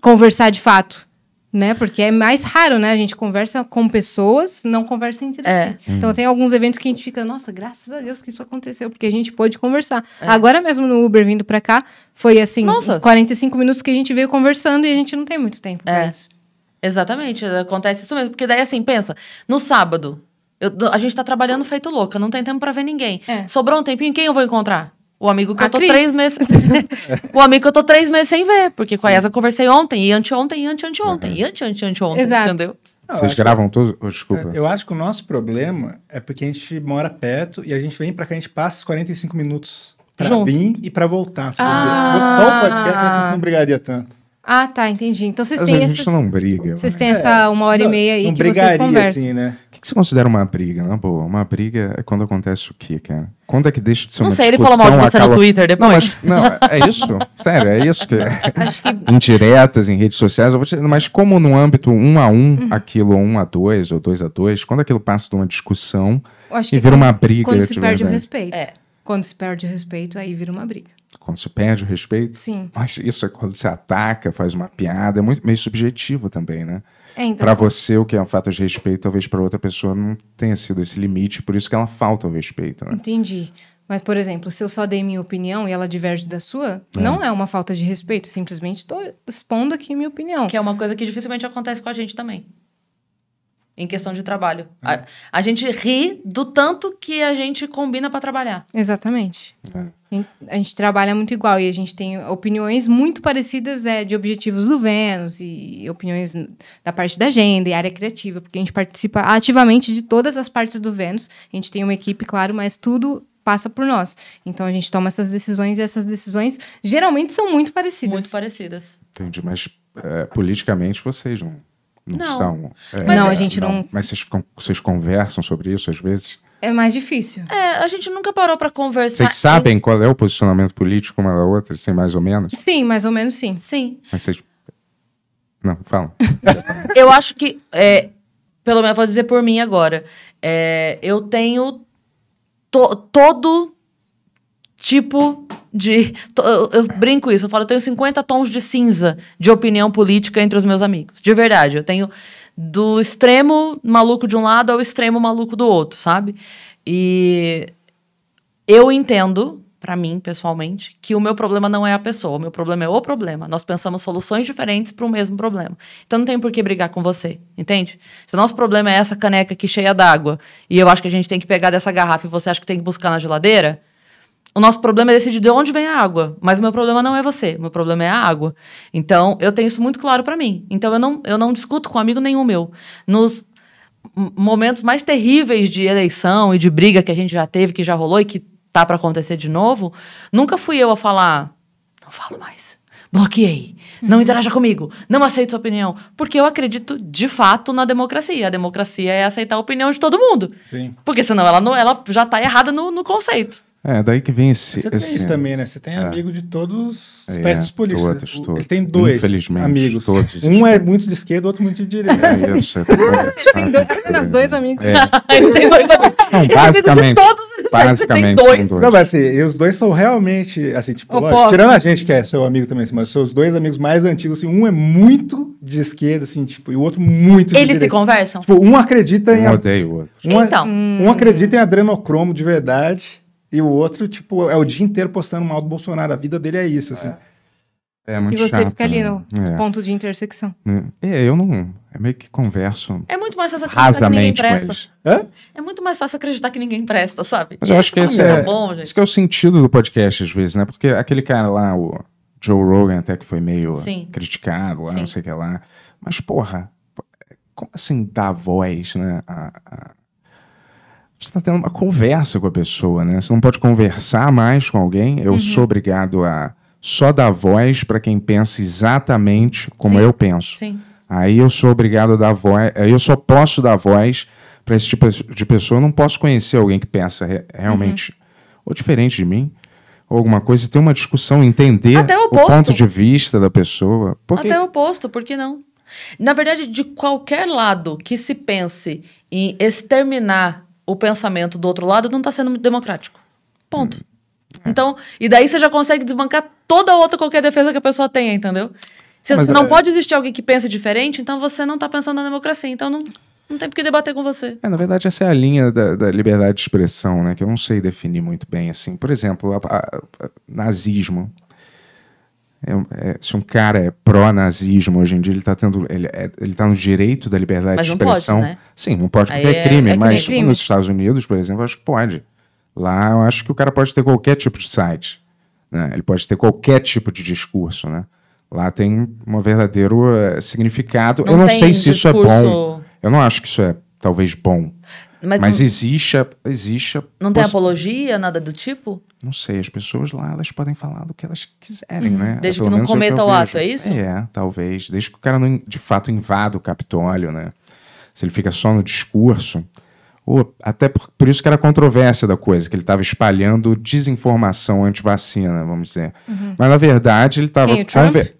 Speaker 5: conversar de fato. Né? Porque é mais raro, né? A gente conversa com pessoas, não conversa entre é. si. Hum. Então uhum. tem alguns eventos que a gente fica, nossa, graças a Deus que isso aconteceu, porque a gente pôde conversar. É. Agora mesmo no Uber vindo pra cá, foi assim, nossa. 45 minutos que a gente veio conversando e a gente não tem muito tempo é. pra isso.
Speaker 6: Exatamente, acontece isso mesmo. Porque daí, assim, pensa, no sábado, eu, a gente tá trabalhando feito louca, não tem tempo para ver ninguém. É. Sobrou um tempinho, quem eu vou encontrar? O amigo que a eu tô Cris. três meses. o amigo que eu tô três meses sem ver. Porque com Sim. a Yasa conversei ontem, e anteontem, e anteanteontem, uhum. e anteanteanteontem, Exato. entendeu?
Speaker 2: Não, Vocês gravam que... todos? desculpa.
Speaker 3: É, eu acho que o nosso problema é porque a gente mora perto e a gente vem pra cá, a gente passa 45 minutos pra Junto. vir e pra voltar. Ah. Se for só o podcast, a gente não brigaria tanto.
Speaker 5: Ah, tá, entendi. Então vocês têm. A gente essas...
Speaker 3: não briga. Vocês têm é, essa uma
Speaker 5: hora é, não, e meia aí não que brigaria, vocês
Speaker 2: conversam. Assim, né? O que, que você considera uma briga, na boa? Uma briga é quando acontece o quê, cara? Quando é que deixa de ser não uma sei, discussão? Não sei, ele falou mal de no Twitter depois. Não, mas, não, é isso? Sério, é isso que... É? que... Indiretas em redes sociais, te... mas como no âmbito um a um, uhum. aquilo um a dois, ou dois a dois, quando aquilo passa de uma discussão
Speaker 1: e vira quando, uma briga... Quando se perde verdade. o respeito. É.
Speaker 5: Quando se perde o respeito, aí vira uma briga
Speaker 2: quando se perde o respeito. Sim. Mas isso é quando se ataca, faz uma piada, é muito, meio subjetivo também, né?
Speaker 5: É, então... Para você,
Speaker 2: o que é um fato de respeito, talvez para outra pessoa não tenha sido esse limite, por isso que ela falta o respeito, né?
Speaker 5: Entendi. Mas, por exemplo, se eu só dei minha opinião e ela diverge da sua, é. não é uma falta de respeito, simplesmente estou expondo aqui minha opinião. Que é
Speaker 6: uma coisa que dificilmente acontece com a gente também. Em questão de trabalho. É. A, a, gente ri do tanto que a gente combina para trabalhar.
Speaker 5: Exatamente. É. A gente trabalha muito igual e a gente tem opiniões muito parecidas é, de objetivos do Vênus e opiniões da parte da agenda e área criativa, porque a gente participa ativamente de todas as partes do Vênus. A gente tem uma equipe, claro, mas tudo passa por nós. Então a gente toma essas decisões e essas decisões geralmente são muito parecidas. Muito parecidas.
Speaker 2: Entendi, mas é, politicamente vocês não, não, não. são. É, não, é, a gente não... não. Mas vocês, vocês conversam sobre isso às vezes?
Speaker 5: É mais difícil. É, a gente nunca parou para conversar. Vocês sabem
Speaker 2: em... qual é o posicionamento político uma da outra, assim, mais ou menos?
Speaker 5: Sim, mais ou menos sim. Sim.
Speaker 2: Mas vocês... Não, fala.
Speaker 5: eu acho que, é, pelo
Speaker 6: menos vou dizer por mim agora, é, eu tenho to todo tipo de. Eu, eu, brinco isso, eu falo, eu tenho 50 tons de cinza de opinião política entre os meus amigos. De verdade, eu tenho do extremo maluco de um lado ao extremo maluco do outro, sabe? E eu entendo, para mim, pessoalmente, que o meu problema não é a pessoa, o meu problema é o problema. Nós pensamos soluções diferentes para o mesmo problema. Então não tem por que brigar com você, entende? Se o nosso problema é essa caneca aqui cheia d'água e eu acho que a gente tem que pegar dessa garrafa e você acha que tem que buscar na geladeira, o nosso problema é decidir de onde vem a água, mas o meu problema não é você, o meu problema é a água. Então, eu tenho isso muito claro para mim. Então, eu não, eu não discuto com amigo nenhum meu. Nos momentos mais terríveis de eleição e de briga que a gente já teve, que já rolou e que tá para acontecer de novo, nunca fui eu a falar, não falo mais, bloqueei, não uhum. interaja comigo, não aceito sua opinião, porque eu acredito de fato na democracia. A democracia é aceitar a opinião de todo mundo. Sim. Porque senão ela, não, ela já tá errada no, no conceito.
Speaker 3: É, daí que vem esse. Você esse... tem isso também, né? Você tem é. amigo de todos os espectros é, políticos. Todos, todos. Ele tem dois amigos. Todos um é muito de esquerda, o outro muito de direita. É isso. É tem
Speaker 5: dois, dois amigos. É. tem
Speaker 3: Não, basicamente. Todos
Speaker 5: basicamente dois.
Speaker 3: Tem dois. Não, mas assim, e os dois são realmente, assim, tipo, lógico, tirando a gente que é seu amigo também, assim, mas são os dois amigos mais antigos, assim, um é muito de esquerda, assim, tipo, e o outro muito Eles de Eles se
Speaker 6: conversam? Tipo,
Speaker 3: um acredita em... Um odeio o outro. Um, então. um acredita em adrenocromo de verdade e o outro, tipo, é o dia inteiro postando mal do Bolsonaro. A vida dele é isso, assim. É, é muito chato. E
Speaker 2: você chato, fica ali né? no é. ponto
Speaker 5: de intersecção.
Speaker 2: É, é, eu não... É meio que converso É muito mais fácil acreditar que ninguém presta. É?
Speaker 6: é muito mais fácil acreditar que ninguém presta, sabe? Mas eu acho que esse é, é bom, gente. esse que é o
Speaker 2: sentido do podcast, às vezes, né? Porque aquele cara lá, o Joe Rogan, até que foi meio Sim. criticado lá, Sim. não sei o que lá. Mas, porra, como assim dar voz, né, a, a você está tendo uma conversa com a pessoa, né? Você não pode conversar mais com alguém. Eu uhum. sou obrigado a só dar voz para quem pensa exatamente como Sim. eu penso. Sim. Aí eu sou obrigado a dar voz, eu só posso dar voz para esse tipo de pessoa. Eu não posso conhecer alguém que pensa realmente uhum. ou diferente de mim ou alguma coisa, ter uma discussão, entender o, o ponto de vista da pessoa. Porque... Até o
Speaker 6: oposto, por que não? Na verdade, de qualquer lado que se pense em exterminar o pensamento do outro lado não está sendo muito democrático. Ponto. Hum. É. Então, e daí você já consegue desbancar toda outra qualquer defesa que a pessoa tenha, entendeu? Se Mas, não é... pode existir alguém que pense diferente, então você não está pensando na democracia. Então não, não tem por que debater com você.
Speaker 2: É, na verdade, essa é a linha da, da, liberdade de expressão, né? Que eu não sei definir muito bem, assim. Por exemplo, a, a, a, nazismo é, é, se um cara é pró-nazismo hoje em dia, ele está tendo. Ele, é, ele tá no direito da liberdade mas de expressão. Pode, né? Sim, não pode porque é, é, crime, é é mas crime. nos Estados Unidos, por exemplo, acho que pode. Lá eu acho que o cara pode ter qualquer tipo de site. Né? Ele pode ter qualquer tipo de discurso, né? Lá tem um verdadeiro eh, significado. Não eu não sei se isso é bom. Eu não acho que isso é talvez bom. Mas, Mas não, existe, a, existe Não tem
Speaker 6: apologia, nada do tipo?
Speaker 2: Não sei, as pessoas lá elas podem falar do que elas quiserem, hum, né? Desde que não é cometa o, o ato, é isso? É, talvez. Desde que o cara não, de fato invada o Capitólio, né? Se ele fica só no discurso. Ou, até por, por isso que era controvérsia da coisa, que ele estava espalhando desinformação anti-vacina, vamos dizer. Uhum. Mas na verdade ele estava.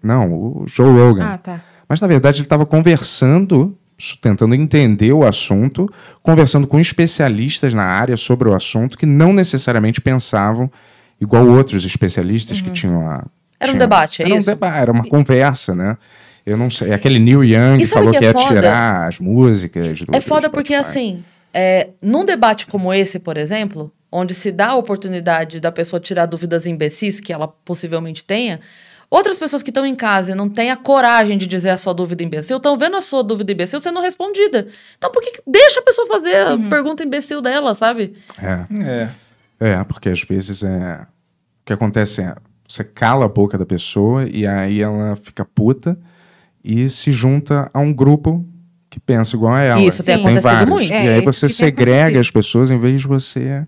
Speaker 2: Não, o Joe Rogan. Ah, tá. Mas na verdade ele estava conversando tentando entender o assunto, conversando com especialistas na área sobre o assunto que não necessariamente pensavam igual outros especialistas uhum. que tinham a era um debate, é era isso? Um deba era uma conversa, né? Eu não sei. Aquele Neil Young que falou que, é ia foda? tirar as músicas. Do, é foda do porque, assim,
Speaker 6: é, num debate como esse, por exemplo, onde se dá a oportunidade da pessoa tirar dúvidas imbecis que ela possivelmente tenha, Outras pessoas que estão em casa e não têm a coragem de dizer a sua dúvida imbecil, estão vendo a sua dúvida imbecil sendo respondida. Então por que deixa a pessoa fazer a uhum. pergunta imbecil dela, sabe?
Speaker 2: É. é. É, porque às vezes é... o que acontece é você cala a boca da pessoa e aí ela fica puta e se junta a um grupo que pensa igual a ela. Isso tem, tem vários. Muito. É, e aí é, você segrega as pessoas em vez de você.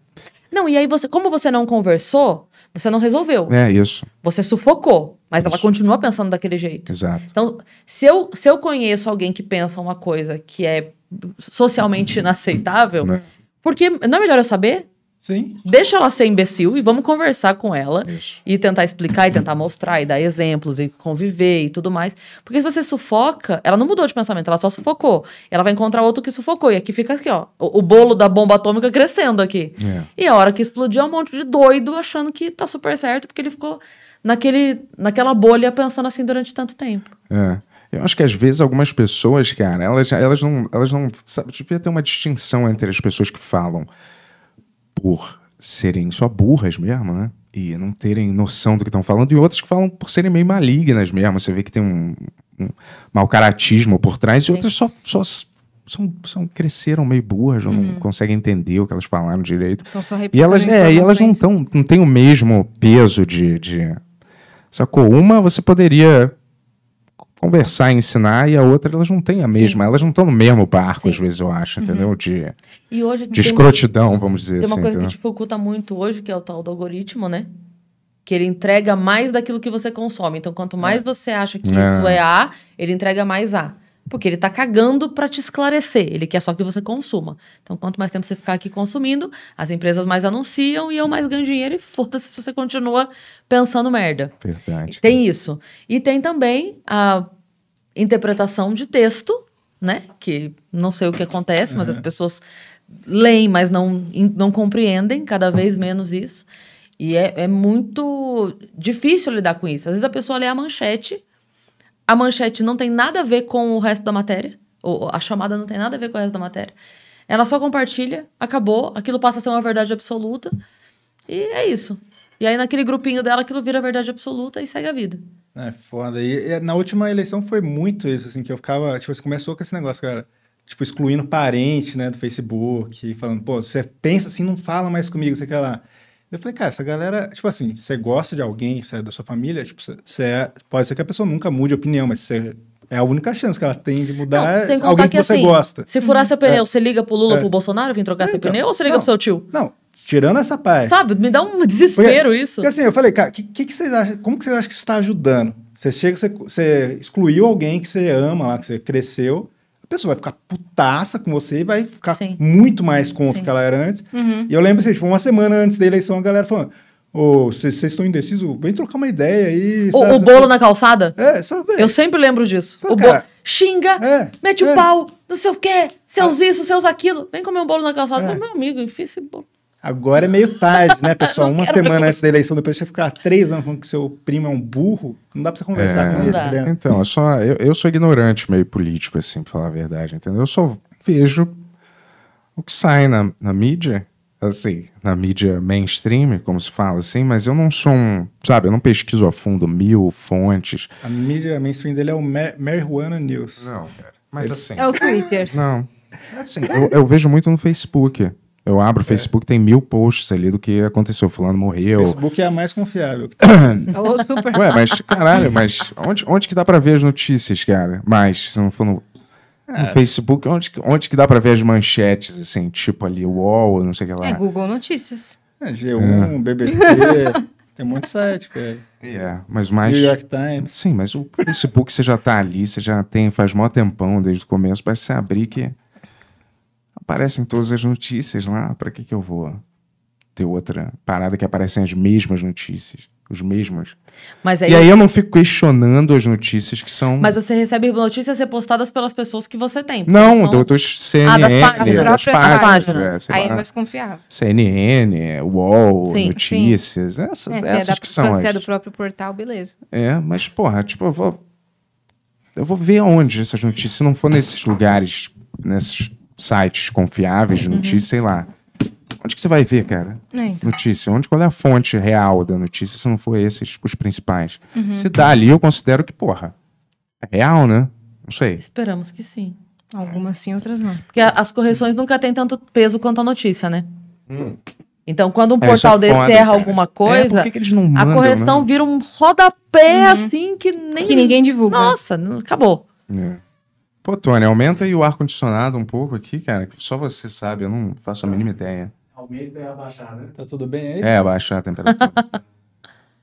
Speaker 6: Não, e aí você, como você não conversou, você não resolveu. É isso. Você sufocou, mas isso. ela continua pensando daquele jeito. Exato. Então, se eu, se eu conheço alguém que pensa uma coisa que é socialmente uhum. inaceitável, né? porque não é melhor eu saber? Sim. Deixa ela ser imbecil e vamos conversar com ela Isso. e tentar explicar e tentar mostrar e dar exemplos e conviver e tudo mais. Porque se você sufoca, ela não mudou de pensamento, ela só sufocou. Ela vai encontrar outro que sufocou. E aqui fica aqui, ó, o, o bolo da bomba atômica crescendo aqui. É. E a hora que explodiu é um monte de doido achando que tá super certo porque ele ficou naquele, naquela bolha pensando assim durante tanto
Speaker 1: tempo.
Speaker 2: É. Eu acho que às vezes algumas pessoas, cara, elas, elas não. Elas não sabe, devia ter uma distinção entre as pessoas que falam por serem só burras mesmo, né? E não terem noção do que estão falando, e outras que falam por serem meio malignas mesmo. Você vê que tem um, um mau caratismo por trás, Sim. e outras só, só são, são, cresceram meio burras, não uhum. conseguem entender o que elas falaram direito.
Speaker 1: Então, e elas, é, e elas
Speaker 2: não, tão, não têm o mesmo peso de, de. Sacou? Uma, você poderia conversar e ensinar, e a outra elas não têm a mesma, Sim. elas não estão no mesmo barco, Sim. às vezes eu acho, uhum. entendeu? Uhum. De,
Speaker 6: e hoje de escrotidão, vamos dizer tem assim. Tem uma coisa entendeu? que dificulta muito hoje, que é o tal do algoritmo, né? Que ele entrega mais daquilo que você consome. Então, quanto mais é. você acha que é. isso é A, ele entrega mais A. Porque ele está cagando para te esclarecer, ele quer só que você consuma. Então, quanto mais tempo você ficar aqui consumindo, as empresas mais anunciam e eu mais ganho dinheiro e foda-se se você continua pensando merda. Verdade. Tem cara. isso. E tem também a interpretação de texto, né? Que não sei o que acontece, mas uhum. as pessoas leem, mas não, não compreendem cada vez menos isso. E é, é muito difícil lidar com isso. Às vezes a pessoa lê a manchete a manchete não tem nada a ver com o resto da matéria, ou a chamada não tem nada a ver com o resto da matéria. Ela só compartilha, acabou, aquilo passa a ser uma verdade absoluta, e é isso. E aí, naquele grupinho dela, aquilo vira verdade absoluta e segue a vida.
Speaker 3: É foda. E, e na última eleição foi muito isso, assim, que eu ficava. Tipo, você começou com esse negócio, cara. Tipo, excluindo parente, né, do Facebook, falando, pô, você pensa assim, não fala mais comigo, sei lá. Eu falei, cara, essa galera, tipo assim, você gosta de alguém, você é da sua família, tipo, você é, pode ser que a pessoa nunca mude opinião, mas você é a única chance que ela tem de mudar não, alguém que, que você assim, gosta. Se furar seu pneu, é. você
Speaker 6: liga pro Lula, é. pro Bolsonaro, vem trocar é, seu então, pneu, ou você liga não, pro seu tio? Não,
Speaker 3: tirando essa parte.
Speaker 6: Sabe, me dá um desespero porque, isso. Porque assim, eu
Speaker 3: falei, cara, que, que, que, vocês acham, como que vocês acham que isso tá ajudando? Você chega, você, você excluiu alguém que você ama lá, que você cresceu, pessoa vai ficar putaça com você e vai ficar Sim. muito mais contra que ela era antes. Uhum. E eu lembro, assim, tipo, uma semana antes da eleição, a galera falando. Ô, oh, vocês estão indecisos? Vem trocar uma ideia aí. O, o bolo na calçada? É, fala, Eu sempre lembro disso. Fala, o bolo.
Speaker 6: Xinga, é, mete é. o pau, não sei o quê, seus é é. ah. isso, seus é aquilo. Vem comer um bolo na calçada. É. meu amigo, enfia esse bolo.
Speaker 3: Agora é meio tarde, né, pessoal? Uma semana antes da eleição, depois você ficar três anos falando que seu primo é um burro, não dá pra você conversar é, com ele, tá ligado? Então,
Speaker 2: eu, só, eu, eu, sou ignorante meio político, assim, pra falar a verdade, entendeu? Eu só vejo o que sai na, na mídia, assim, na mídia mainstream, como se fala assim, mas eu não sou um, sabe, eu não pesquiso a fundo mil fontes.
Speaker 3: A mídia mainstream dele é o Marijuana News. Não, cara. Mas Eles... assim... É o Twitter. Não. Assim, eu,
Speaker 2: eu vejo muito no Facebook eu abro o é. Facebook, é. tem mil posts ali do que aconteceu. Fulano morreu. O Facebook
Speaker 3: é a mais confiável. Ou oh, super. Ué, mas caralho,
Speaker 2: mas onde, onde que dá pra ver as notícias, cara? Mas, se não for no, no é. Facebook, onde, onde que dá pra ver as manchetes, assim, tipo ali, UOL, não sei o que lá. É
Speaker 3: Google Notícias. É, G1, é. BBT, tem muito site, cara. É, yeah,
Speaker 2: mas mais... New York Times. Sim, mas o Facebook você já tá ali, você já tem, faz mó tempão desde o começo, para você abrir que aparecem todas as notícias lá. Para que, que eu vou ter outra parada que aparecem as mesmas notícias? Os mesmos. Mas aí... E aí eu não fico questionando as notícias que são. Mas
Speaker 6: você recebe notícias repostadas pelas pessoas que você tem. Não, são... do,
Speaker 2: CNN, ah, das, páginas. das páginas. páginas. É, aí é mais confiável. CNN, UOL, é, sim, notícias, sim. essas, é, é essas é da, que são. Se é do
Speaker 5: próprio portal, beleza.
Speaker 2: É, mas porra, tipo, eu vou eu vou ver aonde essas notícias, se não for nesses lugares, nesses sites confiáveis de uhum. notícia, uhum. sei lá. Onde que você vai ver, cara? É, então. Notícia. Onde, qual é a fonte real da notícia, se não for esses os principais? Uhum. Se dá ali, eu considero que, porra, é real, né? Não sei.
Speaker 5: Esperamos que sim. Algumas sim, outras não. Porque as correções
Speaker 6: nunca têm tanto peso quanto a notícia, né? Hum. Então, quando um é, é portal é, alguma coisa, é, que que mandam, a correção né? vira um rodapé uhum. assim que nem. Que ninguém divulga.
Speaker 3: Nossa,
Speaker 2: acabou. É. Pô, Tony, aumenta aí o ar-condicionado um pouco aqui, cara, que só você sabe, eu não faço a mínima ideia.
Speaker 3: Aumenta e abaixar, né? Tá tudo bem aí? É,
Speaker 2: abaixar a temperatura.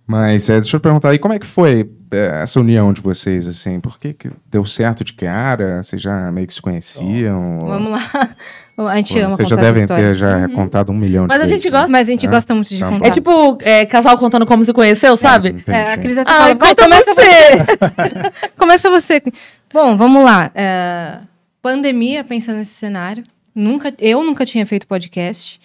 Speaker 2: Mas é, deixa eu perguntar aí, como é que foi é, essa união de vocês, assim? Por que, que deu certo de cara? Vocês já meio que se conheciam? Ou... Vamos
Speaker 5: lá. A
Speaker 6: gente Pô, ama Vocês já devem ter já uhum.
Speaker 2: contado um milhão Mas de vezes. Né? Gosta... Né? Mas a gente é? gosta muito de tá contar. É
Speaker 5: tipo
Speaker 6: é, casal contando como se conheceu, sabe? É, a Cris até ah, fala, vai, começa você.
Speaker 5: começa você. Bom, vamos lá. É, pandemia, pensando nesse cenário. Nunca, eu nunca tinha feito podcast.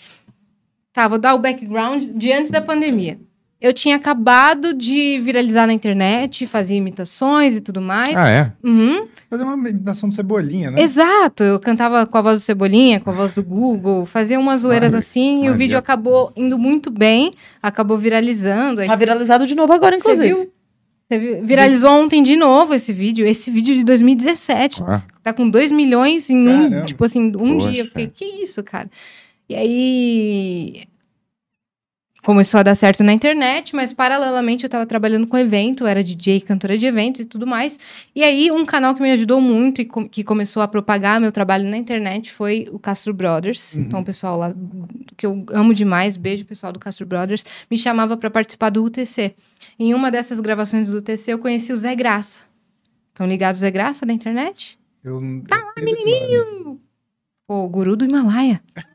Speaker 5: Tá, vou dar o background de antes da pandemia. Eu tinha acabado de viralizar na internet, fazia imitações e tudo
Speaker 3: mais. Ah, é? Uhum. Fazer uma imitação do Cebolinha, né? Exato. Eu cantava
Speaker 5: com a voz do Cebolinha, com a voz do Google, fazia umas zoeiras assim e o vídeo acabou indo muito bem, acabou viralizando. Tá viralizado de novo agora, inclusive. Você viu? Viralizou ontem de novo esse vídeo, esse vídeo de 2017. Ah. Tá com 2 milhões em Caramba. um, tipo assim, um Poxa. dia. Eu fiquei, que isso, cara? E aí começou a dar certo na internet, mas paralelamente eu estava trabalhando com evento, era DJ, cantora de eventos e tudo mais. E aí um canal que me ajudou muito e com, que começou a propagar meu trabalho na internet foi o Castro Brothers. Uhum. Então o pessoal lá que eu amo demais, beijo pessoal do Castro Brothers, me chamava para participar do UTC. Em uma dessas gravações do UTC eu conheci o Zé Graça. Estão ligados Zé Graça da internet? Eu, tá eu lá,
Speaker 1: menininho!
Speaker 5: Pô, o guru do Himalaia.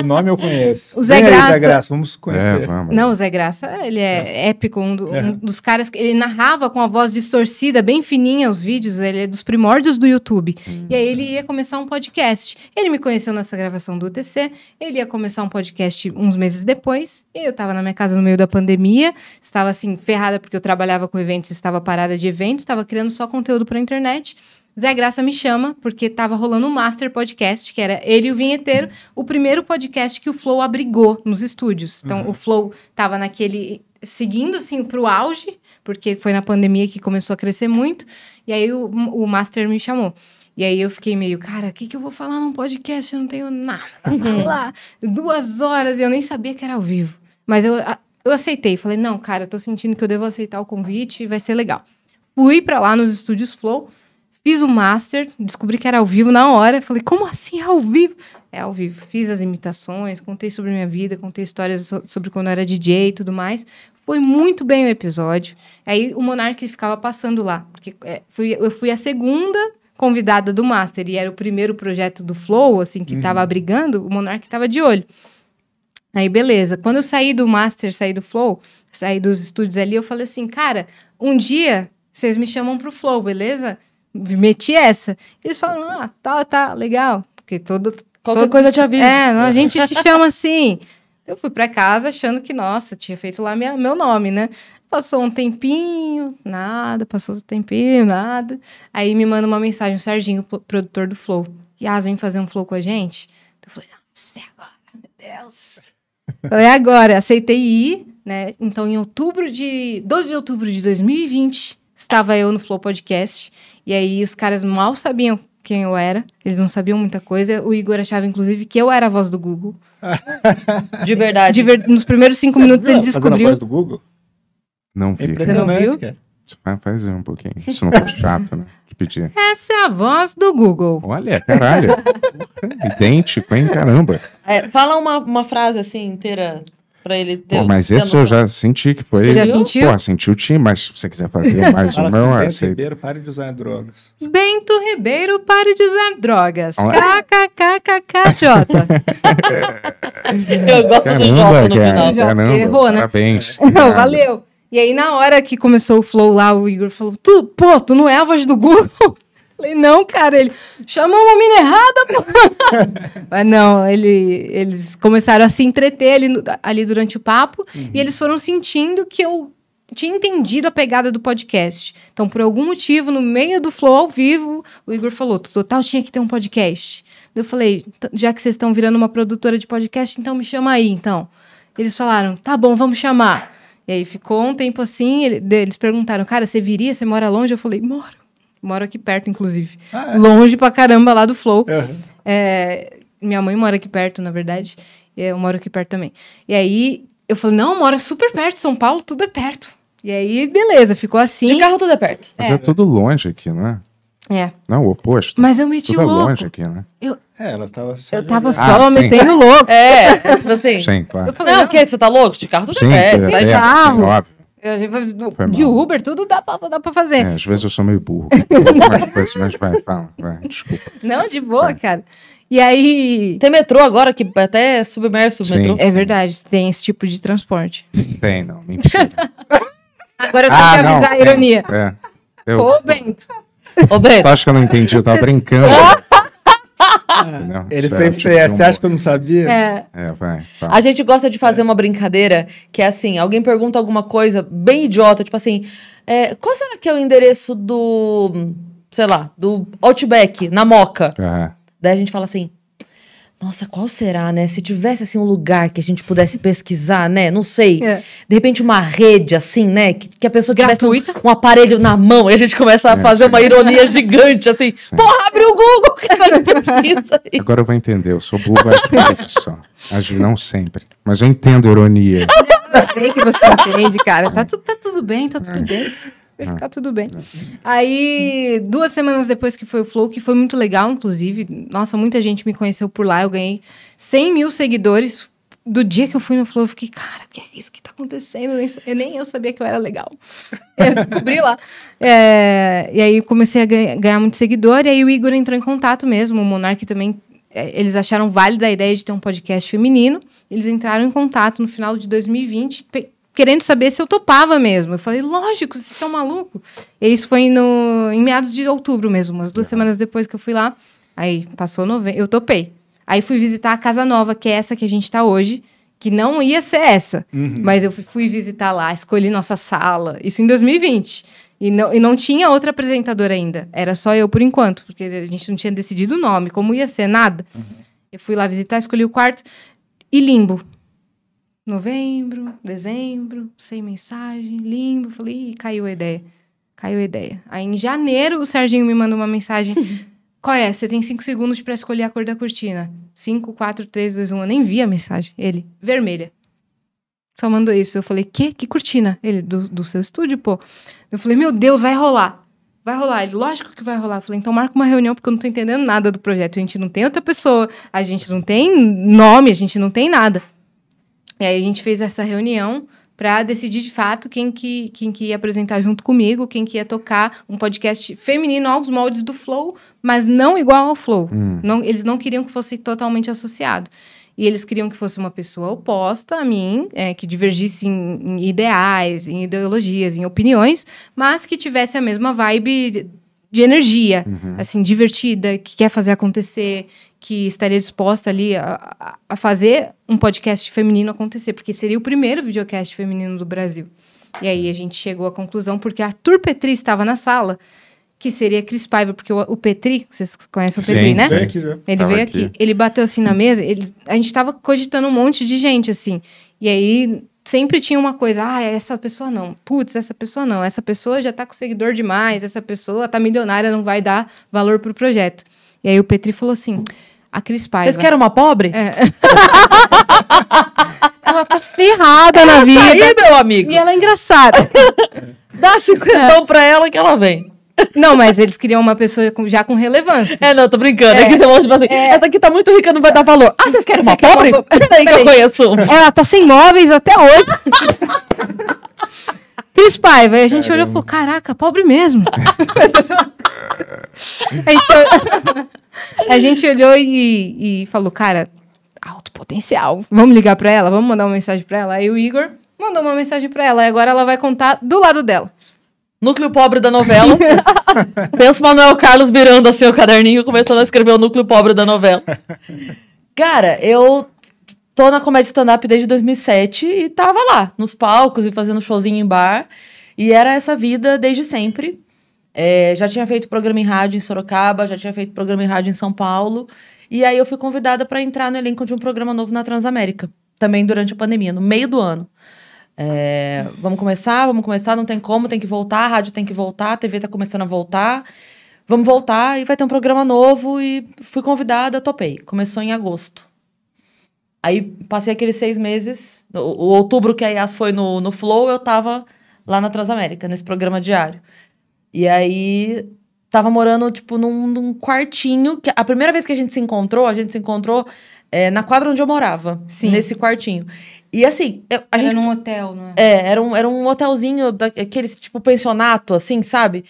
Speaker 3: o nome eu conheço. O Zé Graça. Aí, Zé Graça. vamos conhecer. É, vamos. Não, o Zé
Speaker 5: Graça, ele é, é. épico, um, do, um é. dos caras que ele narrava com a voz distorcida, bem fininha os vídeos, ele é dos primórdios do YouTube. Hum. E aí ele ia começar um podcast. Ele me conheceu nessa gravação do UTC, ele ia começar um podcast uns meses depois, e eu tava na minha casa no meio da pandemia, estava assim ferrada porque eu trabalhava com eventos, estava parada de eventos, estava criando só conteúdo para internet. Zé Graça me chama, porque estava rolando o um Master Podcast, que era ele e o Vinheteiro, o primeiro podcast que o Flow abrigou nos estúdios. Então, uhum. o Flow estava naquele. seguindo assim para o auge, porque foi na pandemia que começou a crescer muito. E aí o, o Master me chamou. E aí eu fiquei meio, cara, o que, que eu vou falar num podcast? Eu não tenho nada uhum. Duas horas e eu nem sabia que era ao vivo. Mas eu, eu aceitei. Falei, não, cara, eu tô sentindo que eu devo aceitar o convite e vai ser legal. Fui para lá nos estúdios Flow. Fiz o master, descobri que era ao vivo na hora. Falei, como assim é ao vivo? É ao vivo. Fiz as imitações, contei sobre minha vida, contei histórias sobre quando eu era DJ e tudo mais. Foi muito bem o episódio. Aí o Monark ficava passando lá, porque é, fui, eu fui a segunda convidada do master e era o primeiro projeto do Flow, assim, que estava uhum. brigando, o Monark estava de olho. Aí, beleza. Quando eu saí do Master, saí do Flow, saí dos estúdios ali, eu falei assim, cara, um dia vocês me chamam pro Flow, beleza? meti essa. Eles falam, ah, tá, tá, legal. Porque todo.
Speaker 1: Qualquer todo... coisa te avisa. É, a gente te chama
Speaker 5: assim. Eu fui para casa achando que, nossa, tinha feito lá minha, meu nome, né? Passou um tempinho, nada, passou outro tempinho, nada. Aí me manda uma mensagem, o Serginho, produtor do Flow. Yas, vem fazer um Flow com a gente? Eu falei, nossa, é agora, meu Deus. Falei, é agora, aceitei ir, né? Então, em outubro de... 12 de outubro de 2020, estava eu no Flow Podcast e aí os caras mal sabiam quem eu era, eles não sabiam muita coisa. O Igor achava, inclusive, que eu era a voz do Google. De verdade. De ver... Nos primeiros cinco Você minutos ele
Speaker 2: descobriu. a voz do Google? Não vi Você não viu? Cara. Ah, faz um pouquinho. Isso não tá chato, né? De pedir.
Speaker 5: Essa é a voz do Google.
Speaker 2: Olha, caralho. Idêntico, hein? Caramba.
Speaker 6: É, fala uma, uma frase assim inteira Pra ele ter. Pô, mas esse eu
Speaker 2: já senti que foi. ele já sentiu? Pô, senti o time, mas se você quiser fazer mais não eu assim, Bento aceito. Ribeiro,
Speaker 3: pare de usar drogas.
Speaker 5: Bento Ribeiro, pare de usar drogas. KKKKK, Jota. eu gosto Caramba, do Jota no final. Errou, né? Parabéns.
Speaker 1: Valeu.
Speaker 5: E aí, na hora que começou o flow lá, o Igor falou: tu, Pô, tu não é a voz do Google? Falei, não, cara, ele chamou uma mina errada, pô. Mas não, ele, eles começaram a se entreter ali, ali durante o papo uhum. e eles foram sentindo que eu tinha entendido a pegada do podcast. Então, por algum motivo, no meio do flow ao vivo, o Igor falou: Total tinha que ter um podcast. Eu falei: já que vocês estão virando uma produtora de podcast, então me chama aí. Então, eles falaram: tá bom, vamos chamar. E aí ficou um tempo assim, ele, eles perguntaram: cara, você viria? Você mora longe? Eu falei: moro. Moro aqui perto, inclusive. Ah, é. Longe pra caramba lá do Flow. É, minha mãe mora aqui perto, na verdade. Eu moro aqui perto também. E aí eu falei, não, mora super perto, São Paulo, tudo é perto. E aí, beleza, ficou assim. De carro tudo é perto.
Speaker 2: Mas é, é tudo longe aqui, né? É. Não, o oposto. Mas eu meti tudo é o louco. É longe aqui, né?
Speaker 5: Eu...
Speaker 3: É, ela estava
Speaker 6: Eu
Speaker 5: tava
Speaker 2: só ah, metendo
Speaker 5: louco. É, tipo assim. Sim, claro. Eu falei, não, não. o quê? Você tá louco? De carro
Speaker 6: tudo é sim, é
Speaker 2: perto. É, é, carro. Sim, óbvio.
Speaker 5: É, de Uber, tudo dá pra, dá pra fazer. É, às
Speaker 2: vezes eu sou meio burro. mas, mas vai, fala, vai, desculpa.
Speaker 5: Não, de boa, vai. cara. E aí. Tem metrô agora que até é submerso o metrô. É verdade, tem esse tipo de transporte. Tem, não, mentira. agora
Speaker 6: eu tenho ah, que avisar não, a ironia.
Speaker 2: É, é, Eu, Ô, Bento. Ô, Bento. Tu acha que eu não entendi? Eu tava brincando.
Speaker 3: Ele é sempre tipo, é, você acha que eu não sabia? É. é vai, vai. A
Speaker 6: gente gosta de fazer é. uma brincadeira que é assim: alguém pergunta alguma coisa bem idiota, tipo assim, é, qual será que é o endereço do, sei lá, do Outback, na Moca? Uhum. Daí a gente fala assim, nossa, qual será, né? Se tivesse assim um lugar que a gente pudesse pesquisar, né? Não sei. É. De repente uma rede assim, né? Que, que a pessoa tivesse um, um, aparelho na mão e a gente começa a é, fazer sim. uma ironia gigante assim. Sim. Porra, abre o Google que faz pesquisa. Aí.
Speaker 2: Agora eu vou entender. Eu sou burro às só. não sempre. Mas eu entendo ironia.
Speaker 5: Eu sei que você entende, cara. Tá, tu, tá tudo bem, tá tudo é. bem vai ah. ficar tudo bem. Ah. Aí, duas semanas depois que foi o Flow, que foi muito legal, inclusive, nossa, muita gente me conheceu por lá, eu ganhei 100 mil seguidores. Do dia que eu fui no Flow, eu fiquei, cara, o que é isso que tá acontecendo? Eu nem eu sabia que eu era legal. Eu descobri lá. É, e aí comecei a ganhar muito seguidor, e aí o Igor entrou em contato mesmo, o Monark também é, eles acharam válida a ideia de ter um podcast feminino. Eles entraram em contato no final de 2020, querendo saber se eu topava mesmo. Eu falei, lógico, vocês estão malucos. E isso foi no, em meados de outubro mesmo, umas duas é. semanas depois que eu fui lá. Aí passou novembro, eu topei. Aí fui visitar a casa nova, que é essa que a gente está hoje, que não ia ser essa. Uhum. Mas eu fui visitar lá, escolhi nossa sala. Isso em 2020. E não, e não tinha outra apresentadora ainda. Era só eu por enquanto, porque a gente não tinha decidido o nome, como ia ser, nada. Uhum. Eu fui lá visitar, escolhi o quarto e limbo novembro, dezembro, sem mensagem, limbo. Falei, Ih, caiu a ideia. Caiu a ideia. Aí em janeiro o Serginho me mandou uma mensagem. Qual é? Você tem cinco segundos para escolher a cor da cortina. Cinco, quatro, três, dois, um. Eu nem vi a mensagem. Ele, vermelha. Só mandou isso. Eu falei, que? Que cortina? Ele, do, do seu estúdio, pô. Eu falei, meu Deus, vai rolar. Vai rolar. Ele, lógico que vai rolar. Eu falei, então marca uma reunião, porque eu não tô entendendo nada do projeto. A gente não tem outra pessoa, a gente não tem nome, a gente não tem nada. E aí a gente fez essa reunião para decidir de fato quem que, quem que ia apresentar junto comigo, quem que ia tocar um podcast feminino aos moldes do Flow, mas não igual ao Flow. Hum. Não, eles não queriam que fosse totalmente associado. E eles queriam que fosse uma pessoa oposta a mim, é, que divergisse em, em, ideais, em ideologias, em opiniões, mas que tivesse a mesma vibe de energia, uhum. assim, divertida, que quer fazer acontecer, que estaria disposta ali a, a fazer um podcast feminino acontecer, porque seria o primeiro videocast feminino do Brasil. E aí a gente chegou à conclusão, porque Arthur Petri estava na sala, que seria Cris Paiva, porque o, o, Petri, vocês conhecem o Petri, sim, né? Sim. já. Ele tava veio aqui. aqui. ele bateu assim na mesa, ele, a gente estava cogitando um monte de gente, assim. E aí sempre tinha uma coisa, ah, essa pessoa não, putz, essa pessoa não, essa pessoa já tá com seguidor demais, essa pessoa tá milionária, não vai dar valor pro projeto. E aí o Petri falou assim, a Cris Paiva. Vocês querem uma pobre? É. ela tá ferrada na tá vida. Aí, meu amigo. E ela é engraçada. Dá cinquentão é. pra ela que ela vem. Não, mas eles queriam uma pessoa com, já com relevância. É, não, tô brincando. É, é que, assim, é. Essa aqui tá muito rica, não vai dar valor. Ah, vocês querem uma Você pobre? Quer uma... Peraí, que eu conheço. Ela tá sem móveis até hoje. Cris Paiva. E a gente Caramba. olhou e falou: caraca, pobre mesmo. a, gente olhou, a gente olhou e, e falou: cara, alto potencial. Vamos ligar para ela, vamos mandar uma mensagem para ela. Aí o Igor mandou uma mensagem para ela e agora ela vai contar do lado dela. Núcleo pobre da novela.
Speaker 6: Pensa o Manuel Carlos virando assim o caderninho, começando a escrever o núcleo pobre da novela. Cara, eu tô na comédia stand-up desde 2007 e tava lá, nos palcos e fazendo showzinho em bar. E era essa vida desde sempre. É, já tinha feito programa em rádio em Sorocaba, já tinha feito programa em rádio em São Paulo. E aí eu fui convidada para entrar no elenco de um programa novo na Transamérica, também durante a pandemia, no meio do ano. É, vamos começar, vamos começar, não tem como, tem que voltar, a rádio tem que voltar, a TV tá começando a voltar. Vamos voltar e vai ter um programa novo e fui convidada, topei. Começou em agosto. Aí passei aqueles seis meses, o, o outubro que a IAS foi no, no Flow, eu tava lá na Transamérica, nesse programa diário. E aí tava morando, tipo, num, num quartinho. Que a primeira vez que a gente se encontrou, a gente se encontrou é, na quadra onde eu morava. Sim. Nesse quartinho. E assim, eu, a era gente. num
Speaker 5: hotel, não
Speaker 6: é? É, era um, era um hotelzinho daqueles, tipo, pensionato, assim, sabe?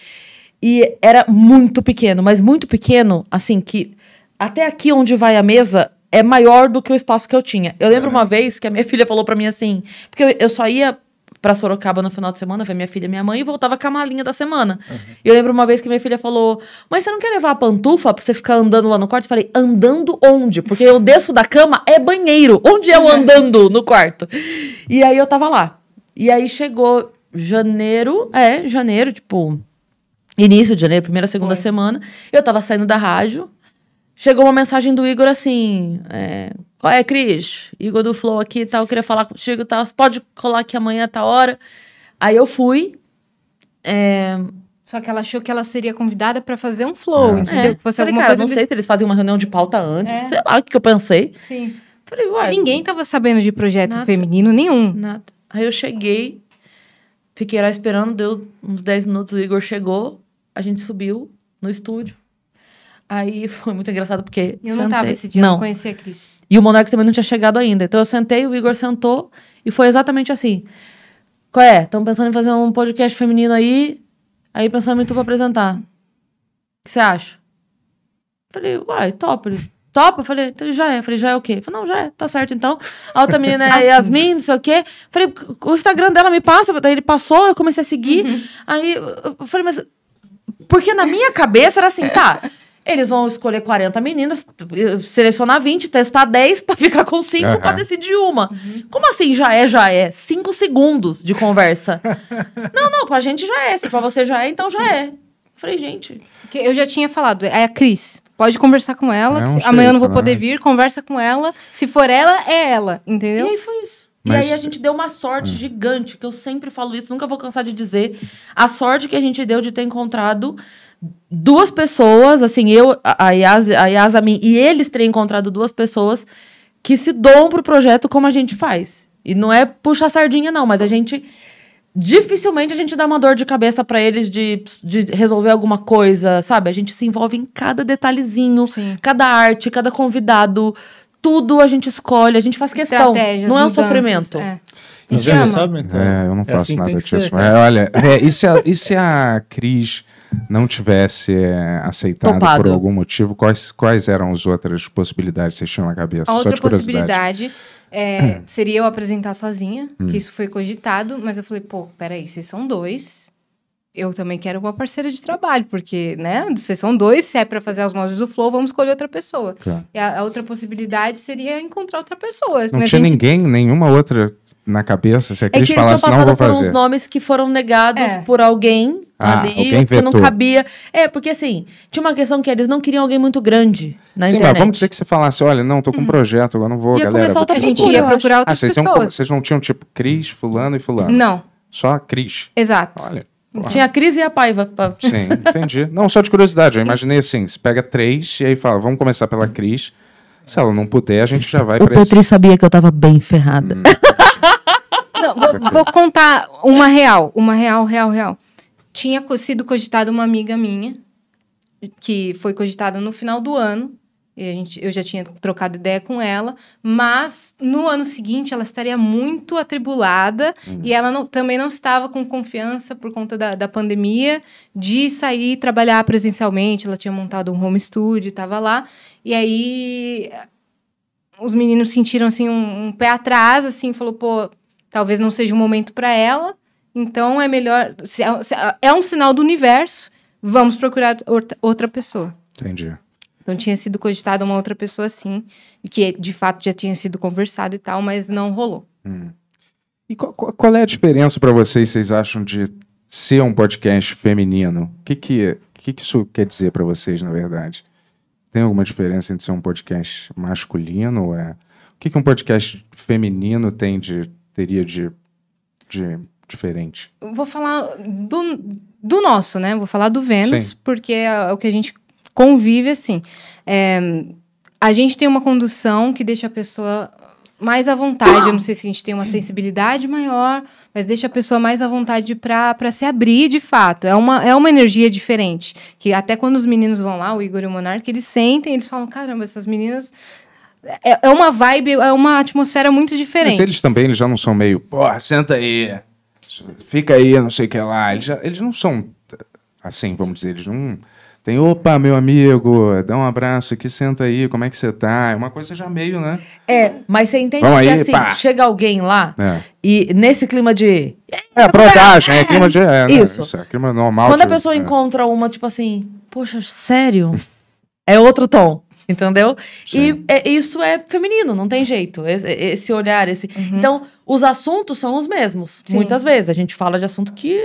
Speaker 6: E era muito pequeno, mas muito pequeno, assim, que até aqui onde vai a mesa é maior do que o espaço que eu tinha. Eu lembro é. uma vez que a minha filha falou para mim assim, porque eu, eu só ia para Sorocaba no final de semana, ver minha filha e minha mãe, e voltava com a malinha da semana. Uhum. E eu lembro uma vez que minha filha falou: Mas você não quer levar a pantufa pra você ficar andando lá no quarto? Eu falei: Andando onde? Porque eu desço da cama, é banheiro. Onde eu uhum. andando no quarto? E aí eu tava lá. E aí chegou janeiro, é, janeiro, tipo, início de janeiro, primeira, segunda Foi. semana. Eu tava saindo da rádio, Chegou uma mensagem do Igor assim: é, Qual é, Cris? Igor do Flow aqui e tal, queria falar contigo e tal. Pode colar aqui amanhã,
Speaker 5: tá hora. Aí eu fui. É... Só que ela achou que ela seria convidada para fazer um flow, ah, entendeu? É. Que fosse Falei, alguma cara, coisa. Não sei se eles faziam uma reunião de pauta antes, é. sei lá o que, que eu pensei. Sim. Falei, uai, ninguém tava sabendo de projeto nada, feminino nenhum. Nada.
Speaker 6: Aí eu cheguei, fiquei lá esperando, deu uns 10 minutos, o Igor chegou, a gente subiu no estúdio. Aí foi muito engraçado porque. Eu sentei. não tava esse dia, não. eu a Cris. E o Monarque também não tinha chegado ainda. Então eu sentei, o Igor sentou e foi exatamente assim. Qual é? estão pensando em fazer um podcast feminino aí. Aí pensando em tu pra apresentar. O que você acha? Falei, uai, top Ele, eu Falei, então já é. Falei, já é o quê? Falei, não, já é, tá certo então. A outra menina é assim. Yasmin, não sei o quê. Falei, o Instagram dela me passa. Daí ele passou, eu comecei a seguir. Uhum. Aí eu falei, mas. Porque na minha cabeça era assim, tá. Eles vão escolher 40 meninas, selecionar 20, testar 10 para ficar com 5 uhum. para decidir uma. Uhum. Como assim já é, já é? 5 segundos de conversa. não, não, pra gente já é. Se pra você já é, então já é. falei, gente.
Speaker 5: Eu já tinha falado, é a Cris. Pode conversar com ela. Não, amanhã jeito, eu não vou tá poder vir, conversa com ela. Se for ela, é ela, entendeu? E aí
Speaker 6: foi isso. Mas... E aí a gente deu uma sorte ah. gigante, que eu sempre falo isso, nunca vou cansar de dizer. A sorte que a gente deu de ter encontrado duas pessoas, assim, eu, a Yas, a Yasmin e eles terem encontrado duas pessoas que se doam pro projeto como a gente faz. E não é puxar sardinha, não, mas a gente. Dificilmente a gente dá uma dor de cabeça para eles de, de resolver alguma coisa, sabe? A gente se envolve em cada detalhezinho, Sim. cada arte, cada convidado, tudo a gente escolhe, a gente faz questão. Não é um sofrimento. É.
Speaker 1: Tá
Speaker 3: isso chama. Sabe, então.
Speaker 2: É, eu não é faço é assim nada disso. é, olha, é, isso, é, isso é a Cris não tivesse é, aceitado Topado. por algum motivo, quais, quais eram as outras possibilidades que vocês tinham na cabeça? A outra possibilidade
Speaker 5: é, hum. seria eu apresentar sozinha, hum. que isso foi cogitado, mas eu falei, pô, peraí, vocês são dois, eu também quero uma parceira de trabalho, porque, né, vocês são dois, se é para fazer as mozes do Flow, vamos escolher outra pessoa. Tá. E a, a, outra possibilidade seria encontrar outra pessoa.
Speaker 6: Não tinha gente...
Speaker 2: ninguém, nenhuma outra na cabeça, se a é Cris é falasse, não vou fazer. uns
Speaker 6: nomes que foram negados é. por alguém ah, ali, porque não cabia. É, porque assim, tinha uma questão que eles não queriam alguém muito grande na Sim, internet. mas vamos
Speaker 2: dizer que você falasse, olha, não, tô com um hum. projeto, agora não vou, Ia galera. começar outra A gente ia procurar Ah, outras vocês, não- pessoas. vocês não tinham tipo Cris, fulano e fulano? Não, Só a Cris. exato. Olha.
Speaker 6: porra. Tinha a Cris e a paiva. pra- Sim,
Speaker 2: entendi. Não, só de curiosidade, eu imaginei assim, você pega três e aí fala, vamos começar pela Cris. Se ela não puder, a gente já vai O pra esse... Petri
Speaker 6: sabia que eu tava bem ferrada. Hum.
Speaker 5: Não, vou, vou contar uma real, uma real, real, real tinha sido cogitada uma amiga minha, que foi cogitada no final do ano. Gente, eu já tinha trocado ideia com ela, mas no ano seguinte ela estaria muito atribulada uhum. e ela não, também não estava com confiança por conta da, da pandemia de sair trabalhar presencialmente. Ela tinha montado um home studio, estava lá. E aí os meninos sentiram assim um, um pé atrás, assim, falou, pô, talvez não seja o momento para ela. Então é melhor. Se é, se é, é um sinal do universo, vamos procurar outra pessoa. Entendi. Então tinha sido cogitada uma outra pessoa assim, que de fato já tinha sido conversado e tal, mas não rolou. Hum.
Speaker 2: E qual, qual, é a diferença para vocês, vocês acham, de ser um podcast feminino? O que, que, que, que isso quer dizer para vocês, na verdade? Tem alguma diferença entre ser um podcast masculino? É... O que, que um podcast feminino tem de, teria de, de diferente?
Speaker 5: Vou falar do, do nosso, né? Vou falar do Vênus, Sim. porque é o que a gente convive assim. É, a gente tem uma condução que deixa a pessoa mais à vontade. Eu não sei se a gente tem uma sensibilidade maior, mas deixa a pessoa mais à vontade para se abrir de fato. É uma, é uma energia diferente. Que até quando os meninos vão lá, o Igor e o Monarca, eles sentem, eles falam: caramba, essas meninas. É, é uma vibe, é uma atmosfera muito diferente. Mas eles
Speaker 2: também eles já não são meio, porra, senta aí fica aí, não sei o que lá. Eles, já, eles não são assim, vamos dizer, eles não. Tem, opa, meu amigo, dá um abraço aqui, senta aí, como é que você tá? É uma coisa já meio,
Speaker 6: né? É, mas você entende Vamos que aí, assim, pá. chega alguém lá é. e nesse clima de. É, abordagem, é, tá? é, clima de. É, né? isso. Né, isso
Speaker 2: é clima normal. Quando de, a pessoa
Speaker 6: é. encontra uma, tipo assim, poxa, sério? é outro tom entendeu? Sim. E é, isso é feminino, não tem jeito. Esse, esse olhar, esse. Uhum. Então, os assuntos são os mesmos. Sim. Muitas vezes a gente fala de assunto que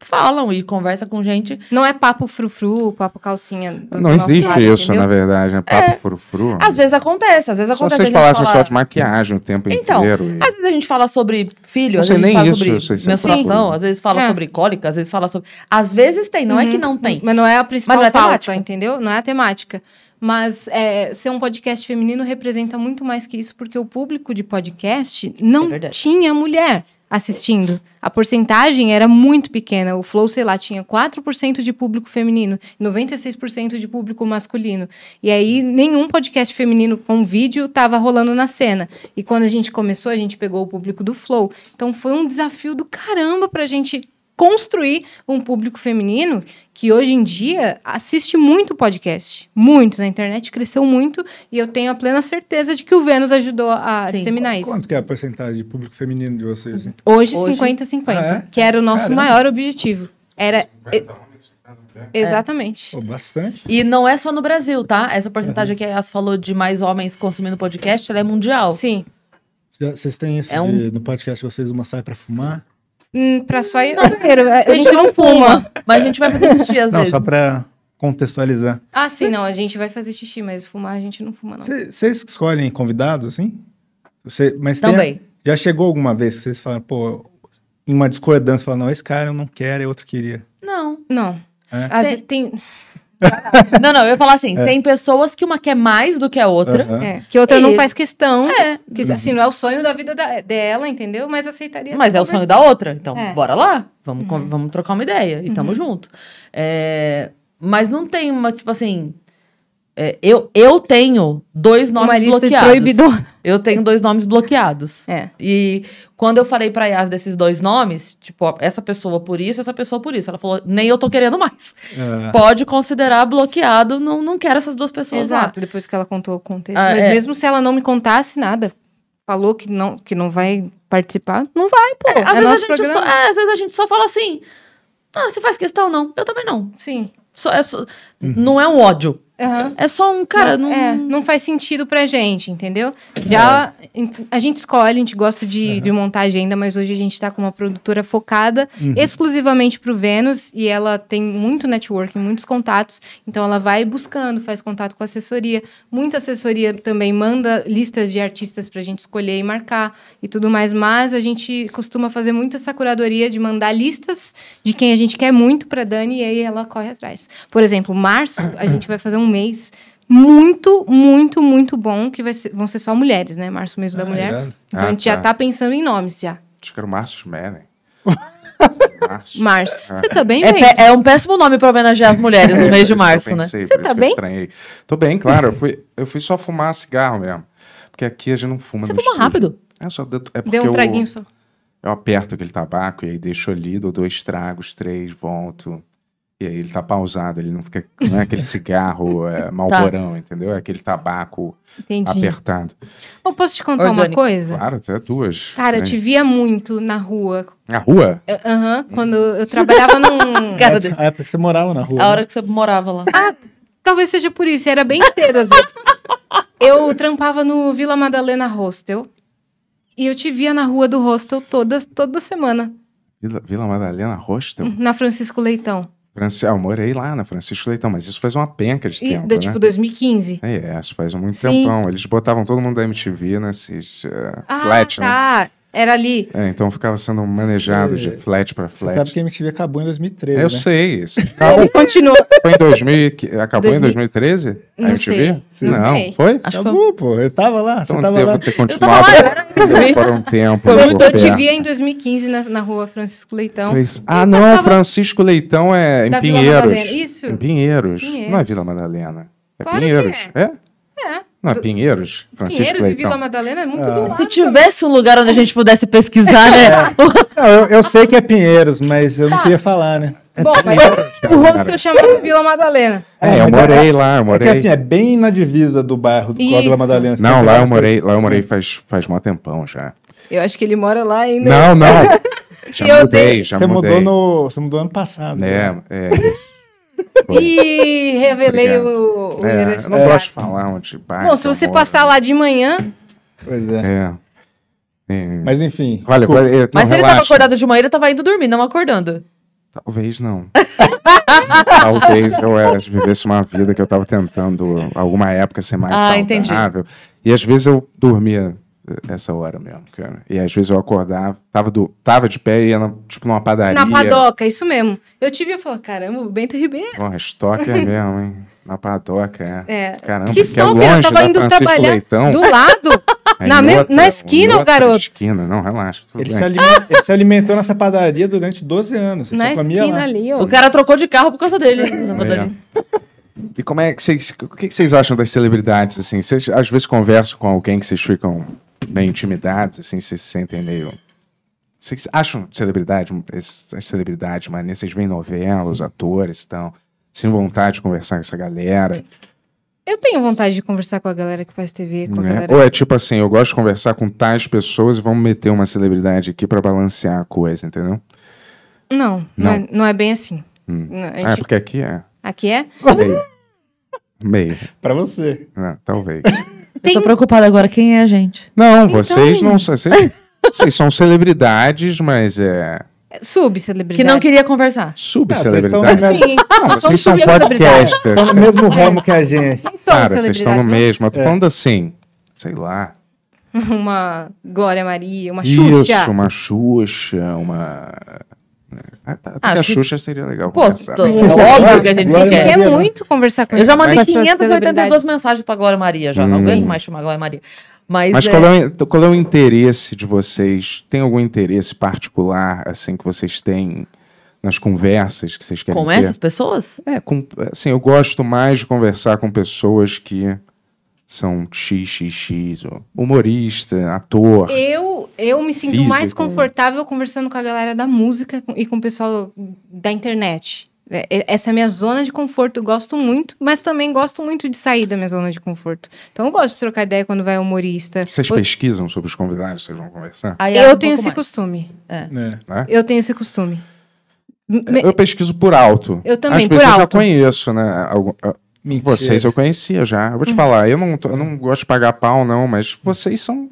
Speaker 6: falam e conversa com gente. Não é papo frufru, papo calcinha. Não existe lado, isso, entendeu? na
Speaker 2: verdade. É papo é. frufru. Às
Speaker 6: vezes acontece, às vezes acontece. vocês falassem fala... só de
Speaker 2: maquiagem o tempo então, inteiro. Então,
Speaker 6: às vezes a gente fala sobre filho, às vezes, fala isso, sobre é menstruação, às vezes fala é. sobre cólica, às vezes fala sobre. Às vezes tem, não uhum. é que uhum. não tem. Mas não é a principal mas não é pauta, temática.
Speaker 5: entendeu? Não é a temática. Mas é, ser um podcast feminino representa muito mais que isso, porque o público de podcast não é tinha mulher assistindo. A porcentagem era muito pequena. O Flow, sei lá, tinha 4% de público feminino, 96% de público masculino. E aí nenhum podcast feminino com vídeo estava rolando na cena. E quando a gente começou, a gente pegou o público do Flow. Então foi um desafio do caramba para a gente construir um público feminino que hoje em dia assiste muito podcast. Muito. Na internet cresceu muito e eu tenho a plena certeza de que o Vênus ajudou a Sim. disseminar isso. Quanto
Speaker 3: que é a porcentagem de público feminino de vocês? Hein? Hoje, 50-50, ah, é? que
Speaker 5: era o nosso Caramba. maior objetivo. Era.
Speaker 6: Né? Exatamente.
Speaker 3: bastante.
Speaker 6: E não é só no Brasil, tá? Essa porcentagem uhum. que a Yas falou de mais homens consumindo podcast, ela é mundial. Sim.
Speaker 3: Vocês têm isso é de, um... no podcast vocês uma sai para fumar?
Speaker 5: Hum, pra só ir ao banheiro. A, gente, não fuma, mas a gente vai fazer xixi
Speaker 6: às não, vezes. Não, só
Speaker 3: pra contextualizar.
Speaker 5: Ah, sim, não. A gente vai fazer xixi, mas fumar a gente não fuma, não.
Speaker 3: Vocês escolhem convidados, assim? você mas Também. já chegou alguma vez que vocês falam, pô, em uma discordância, falam, não, esse cara eu não quero, é outro queria.
Speaker 5: Não. Não. É? Ah, tem, tem,
Speaker 6: não, não, eu ia falar assim: é. tem pessoas que uma quer mais do que a outra. Uhum. É, que outra e... não faz
Speaker 5: questão. É. Que, assim, não é o sonho da vida da, dela, entendeu? Mas aceitaria. Mas é o sonho da outra.
Speaker 6: Então, é. bora lá. Vamos, uhum. vamos trocar uma ideia e tamo uhum. junto. É, mas não tem uma, tipo assim. É, eu, eu tenho dois nomes bloqueados. Eu tenho dois nomes bloqueados. É. E quando eu falei pra Yas desses dois nomes, tipo, essa pessoa por isso, essa pessoa por isso. Ela falou, nem eu tô querendo mais. É. Pode considerar bloqueado, não, não quero essas duas pessoas Exato,
Speaker 5: lá. depois que ela contou o contexto. Ah, Mas é. mesmo se ela não me contasse nada, falou que não, que não vai participar, não vai,
Speaker 1: pô. É, é às, vezes a gente só,
Speaker 6: às vezes a gente só fala assim, ah, você faz questão? Não. Eu também não. Sim. Só, só, uhum.
Speaker 5: Não é um ódio. Uhum. É só um cara. Não, não... É, não faz sentido pra gente, entendeu? Já é. a gente escolhe, a gente gosta de, uhum. de montar agenda, mas hoje a gente tá com uma produtora focada uhum. exclusivamente pro Vênus e ela tem muito networking, muitos contatos. Então ela vai buscando, faz contato com assessoria. Muita assessoria também manda listas de artistas pra gente escolher e marcar e tudo mais. Mas a gente costuma fazer muito essa curadoria de mandar listas de quem a gente quer muito pra Dani e aí ela corre atrás. Por exemplo, março, a gente vai fazer um mês muito, muito, muito bom, que ser, vão ser só mulheres, né? Março, mês ah, da é mulher. Então ah, a gente tá. já tá pensando em nomes já.
Speaker 2: Acho que era o Março Schmeller.
Speaker 5: Março. março.
Speaker 2: Ah. Você tá bem, é, é
Speaker 5: um péssimo nome para homenagear as
Speaker 6: mulheres no é, mês de
Speaker 2: março, né? Você tá bem? Estranhei. Tô bem, claro. Eu fui, eu fui só fumar cigarro mesmo. Porque aqui a gente não fuma Você no fuma rápido? É, só de, é Deu um traguinho eu, só. Eu aperto aquele tabaco e aí deixo ali, dou dois tragos, três, volto ele tá pausado, ele não fica. Não é aquele cigarro é, tá. malborão, tá. entendeu? É aquele tabaco Entendi. apertado.
Speaker 5: posso te contar uma coisa?
Speaker 3: Claro, até duas. Cara, né? eu te
Speaker 5: via muito na rua. Na rua? Aham, uh -huh, quando eu trabalhava num. Cara,
Speaker 3: é, a época que você morava na rua. A né? hora
Speaker 5: que você morava lá. Ah, talvez seja por isso, era bem cedo às Eu trampava no Vila Madalena Hostel. E eu te via na rua do hostel toda, toda semana.
Speaker 2: Vila, Vila Madalena Hostel? Uhum,
Speaker 5: na Francisco Leitão.
Speaker 2: Franci... Ah, eu morei lá na né, Francisco Leitão, mas isso faz uma penca de e, tempo. Da, né? Tipo
Speaker 5: 2015.
Speaker 2: É, isso faz muito Sim. tempão. Eles botavam todo mundo da MTV nesses uh, eh, ah, flat, né? tá.
Speaker 5: né? Era ali.
Speaker 2: É, então ficava sendo manejado Cê... de flat para flat. Você sabe
Speaker 3: que a MTV acabou em 2013, Eu né? sei.
Speaker 2: Isso. Acabou... Ele continuou. Foi em 2000, acabou 2000. em 2013? Não a MTV? Não, não sei. foi? Acho acabou, pô. Eu tava lá, você então, tava lá. Ter continuado eu
Speaker 5: tava lá,
Speaker 2: por um tempo. Né? Eu, eu te
Speaker 5: em 2015 na, na rua Francisco Leitão. Fez... Assim, ah, eu não, passava...
Speaker 2: Francisco Leitão é em da Pinheiros. Isso? Em Pinheiros. Pinheiros. Não é Vila Madalena. É claro Pinheiros. é? É. é. Não, é Pinheiros, Francisco Pinheiros Leitão. e
Speaker 3: Vila Madalena é muito é. do lado.
Speaker 5: Se tivesse um lugar onde a gente pudesse pesquisar, né? É.
Speaker 3: não, eu, eu, sei que é Pinheiros, mas eu tá. não queria falar, né?
Speaker 5: Bom, mas o rosto que eu chamo de Vila Madalena.
Speaker 2: É, eu morei lá, eu morei. Porque assim, é
Speaker 3: bem na divisa do bairro do e... Vila Madalena. Não, lá eu morei,
Speaker 2: lá eu morei faz, faz mó tempão já.
Speaker 3: Eu acho que ele mora lá ainda. Não, não.
Speaker 2: já mudei, já você mudei. Mudou
Speaker 3: no, você mudou ano passado. É, né? é e
Speaker 5: revelei Obrigado. o, o é, Eu não gosto posso
Speaker 3: falar onde vai. Bom, então se
Speaker 5: você passar lá de manhã.
Speaker 3: Pois é. é. é. Mas enfim. Olha, não, Mas ele estava tava acordado
Speaker 5: de manhã, ele
Speaker 6: tava indo dormir, não acordando.
Speaker 2: Talvez não. Talvez eu era, vivesse uma vida que eu estava tentando, alguma época, ser mais ah, saudável. Entendi. E às vezes eu dormia essa hora mesmo, cara. E às vezes eu acordava, tava, do, tava de pé e ia, na, tipo, numa padaria. Na padoca,
Speaker 5: isso mesmo. Eu tive e falei, caramba, o Bento Ribeiro.
Speaker 2: Porra, estoque é mesmo, hein? Na padoca, é. é. Caramba, que, é estoque, que é longe eu tava indo Francisco trabalhar Leitão. Do
Speaker 5: lado?
Speaker 2: É na, outra, na esquina, o garoto. Na esquina, não, relaxa. Ele se, ele
Speaker 3: se, alimentou nessa padaria durante 12 anos. na esquina lá. ali, ó. O cara
Speaker 6: trocou de carro por causa dele.
Speaker 3: na é. padaria.
Speaker 2: E como é que vocês. O que vocês acham das celebridades, assim? Vocês às vezes conversam com alguém que vocês ficam meio intimidados, assim, vocês se sentem meio. Vocês acham celebridade, as celebridades maneiras, vocês veem novelas, os atores e tal. Sem vontade de conversar com essa galera.
Speaker 5: Eu tenho vontade de conversar com a galera que faz TV. É. Né? Ou é tipo
Speaker 2: assim, eu gosto de conversar com tais pessoas e vamos meter uma celebridade aqui para balancear a coisa, entendeu?
Speaker 5: Não, não, é, não, é, não é bem assim. Hum. Não, ah, é gente... Ah, porque aqui é. Aqui é? Meio.
Speaker 2: Meio.
Speaker 3: Pra você.
Speaker 2: Ah, talvez.
Speaker 5: Tem... Eu tô preocupada agora, quem é a gente?
Speaker 2: Não, então, vocês não são. Vocês, vocês são celebridades, mas é.
Speaker 5: Subcelebridade. Que não queria conversar.
Speaker 2: Subcelebridade. Ah, Sim, vocês são podcasters. Estão no mesmo é.
Speaker 3: ramo que a gente. Quem são Cara,
Speaker 2: vocês estão no mesmo. Eu tô é. falando assim, sei lá.
Speaker 5: Uma Glória Maria, uma Xuxa. Isso, uma
Speaker 2: Xuxa, uma
Speaker 1: é. Ah, tá. Até Acho a que... seria legal Pô, conversar. Tô... É óbvio que a gente Glória quer. muito
Speaker 6: conversar com Eu já mandei 582 mensagens pra Glória Maria já. Hum. Não aguento hum. mais chamar Glória Maria. Mas, Mas é... Qual, é,
Speaker 2: qual é o interesse de vocês? Tem algum interesse particular, assim, que vocês têm nas conversas que vocês querem com ter? Com essas
Speaker 6: pessoas? É, com,
Speaker 2: assim, eu gosto mais de conversar com pessoas que são xxx, humorista, ator.
Speaker 5: Eu eu me sinto físico. mais confortável conversando com a galera da música e com o pessoal da internet. É, é, essa é a minha zona de conforto, gosto muito, mas também gosto muito de sair da minha zona de conforto. Então eu gosto de trocar ideia quando vai humorista. Vocês Ou...
Speaker 2: pesquisam sobre os convidados, vocês vão conversar? Aí eu, um tenho esse
Speaker 5: mais. costume.
Speaker 2: É. É. Eu
Speaker 5: tenho esse costume. Eu
Speaker 2: pesquiso por alto. Eu também, As pessoas por alto. já conheço, né? Ah, Mentira. Vocês eu conhecia já. Eu vou te falar, eu não, tô, eu não uhum. gosto de pagar pau, não, mas vocês são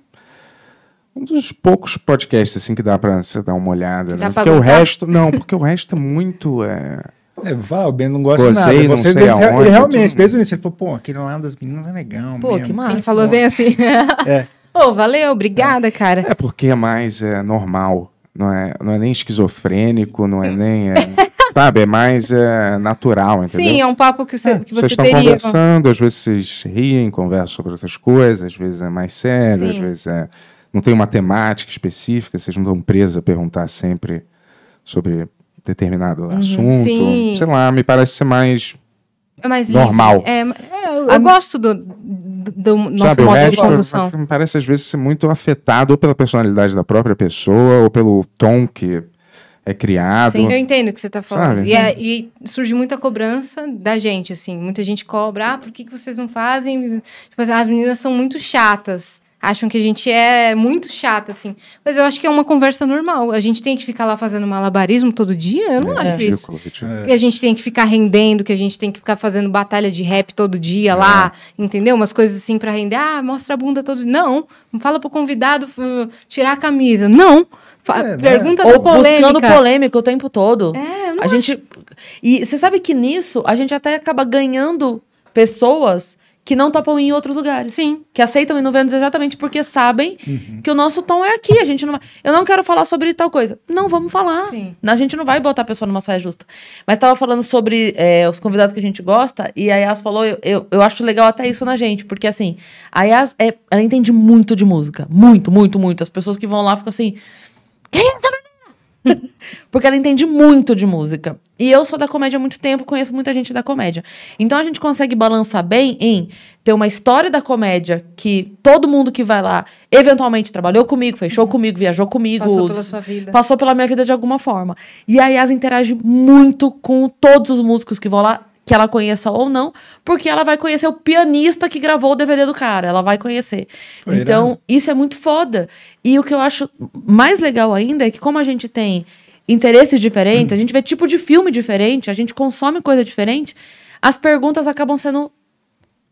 Speaker 2: um dos poucos podcasts assim que dá pra você dar uma olhada. Né? Porque o resto. Não, porque o resto é muito. É...
Speaker 3: É, fala, o Ben não gosta Gozei, de nada. Vocês, desde, realmente, desde o início, ele falou, pô, aquele lado é das meninas é legal. Pô, mesmo. que massa. Ele falou pô. bem
Speaker 5: assim. é. Pô, valeu, obrigada, é. cara. É
Speaker 2: porque é mais é, normal. Não é, não é nem esquizofrênico, não é nem. É... Sabe, é mais é, natural, entendeu? Sim, é
Speaker 5: um papo que você, é, que você vocês estão conversando,
Speaker 2: às vezes vocês riem, conversam sobre outras coisas, às vezes é mais sério, Sim. às vezes é... não tem uma temática específica, vocês não estão presos a perguntar sempre sobre determinado uhum, assunto. Sim. Sei lá, me parece ser mais, é normal. É,
Speaker 5: é, eu, eu hum. gosto do, do, nosso Sabe, modo de produção.
Speaker 2: Me parece às vezes ser muito afetado ou pela personalidade da própria pessoa ou pelo tom que é criado. Sim, eu entendo
Speaker 5: o que você está falando. E, é, e, surge muita cobrança da gente, assim. Muita gente cobra, ah, por que, que vocês não fazem? Tipo, assim, as meninas são muito chatas. Acham que a gente é muito chata, assim. Mas eu acho que é uma conversa normal. A gente tem que ficar lá fazendo malabarismo todo dia? Eu não é, acho é. isso. É. a gente tem que ficar rendendo, que a gente tem que ficar fazendo batalha de rap todo dia é. lá, entendeu? Umas coisas assim para render. Ah, mostra a bunda todo dia. Não. Fala pro convidado tirar a camisa. Não. Não. É, é, pergunta né? Ou polêmica. buscando
Speaker 6: polêmica o tempo todo. É, eu não a acho. gente E você sabe que nisso a gente até acaba ganhando pessoas que não topam em outros lugares. Sim. Que aceitam e não vendo exatamente porque sabem uhum. que o nosso tom é aqui. A gente não vai... Eu não quero falar sobre tal coisa. Não vamos falar. Sim. A gente não vai botar a pessoa numa saia justa. Mas estava falando sobre é, os convidados que a gente gosta, e a Yas falou, eu, eu, eu, acho legal até isso na gente, porque assim, a Yas é, ela entende muito de música. Muito, muito, muito. As pessoas que vão lá ficam assim. Quem é essa menina? Porque ela entende muito de música. E eu sou da comédia há muito tempo, conheço muita gente da comédia. Então a gente consegue balançar bem em ter uma história da comédia que todo mundo que vai lá eventualmente trabalhou comigo, fechou comigo, viajou comigo. Passou pela sua vida. Passou pela minha vida de alguma forma. E a Yas interage muito com todos os músicos que vão lá que ela conheça ou não, porque ela vai conhecer o pianista que gravou o DVD do cara, ela vai conhecer. Foi então, irado. isso é muito foda. E o que eu acho mais legal ainda é que como a gente tem interesses diferentes, a gente vê tipo de filme diferente, a gente consome coisa diferente, as perguntas acabam sendo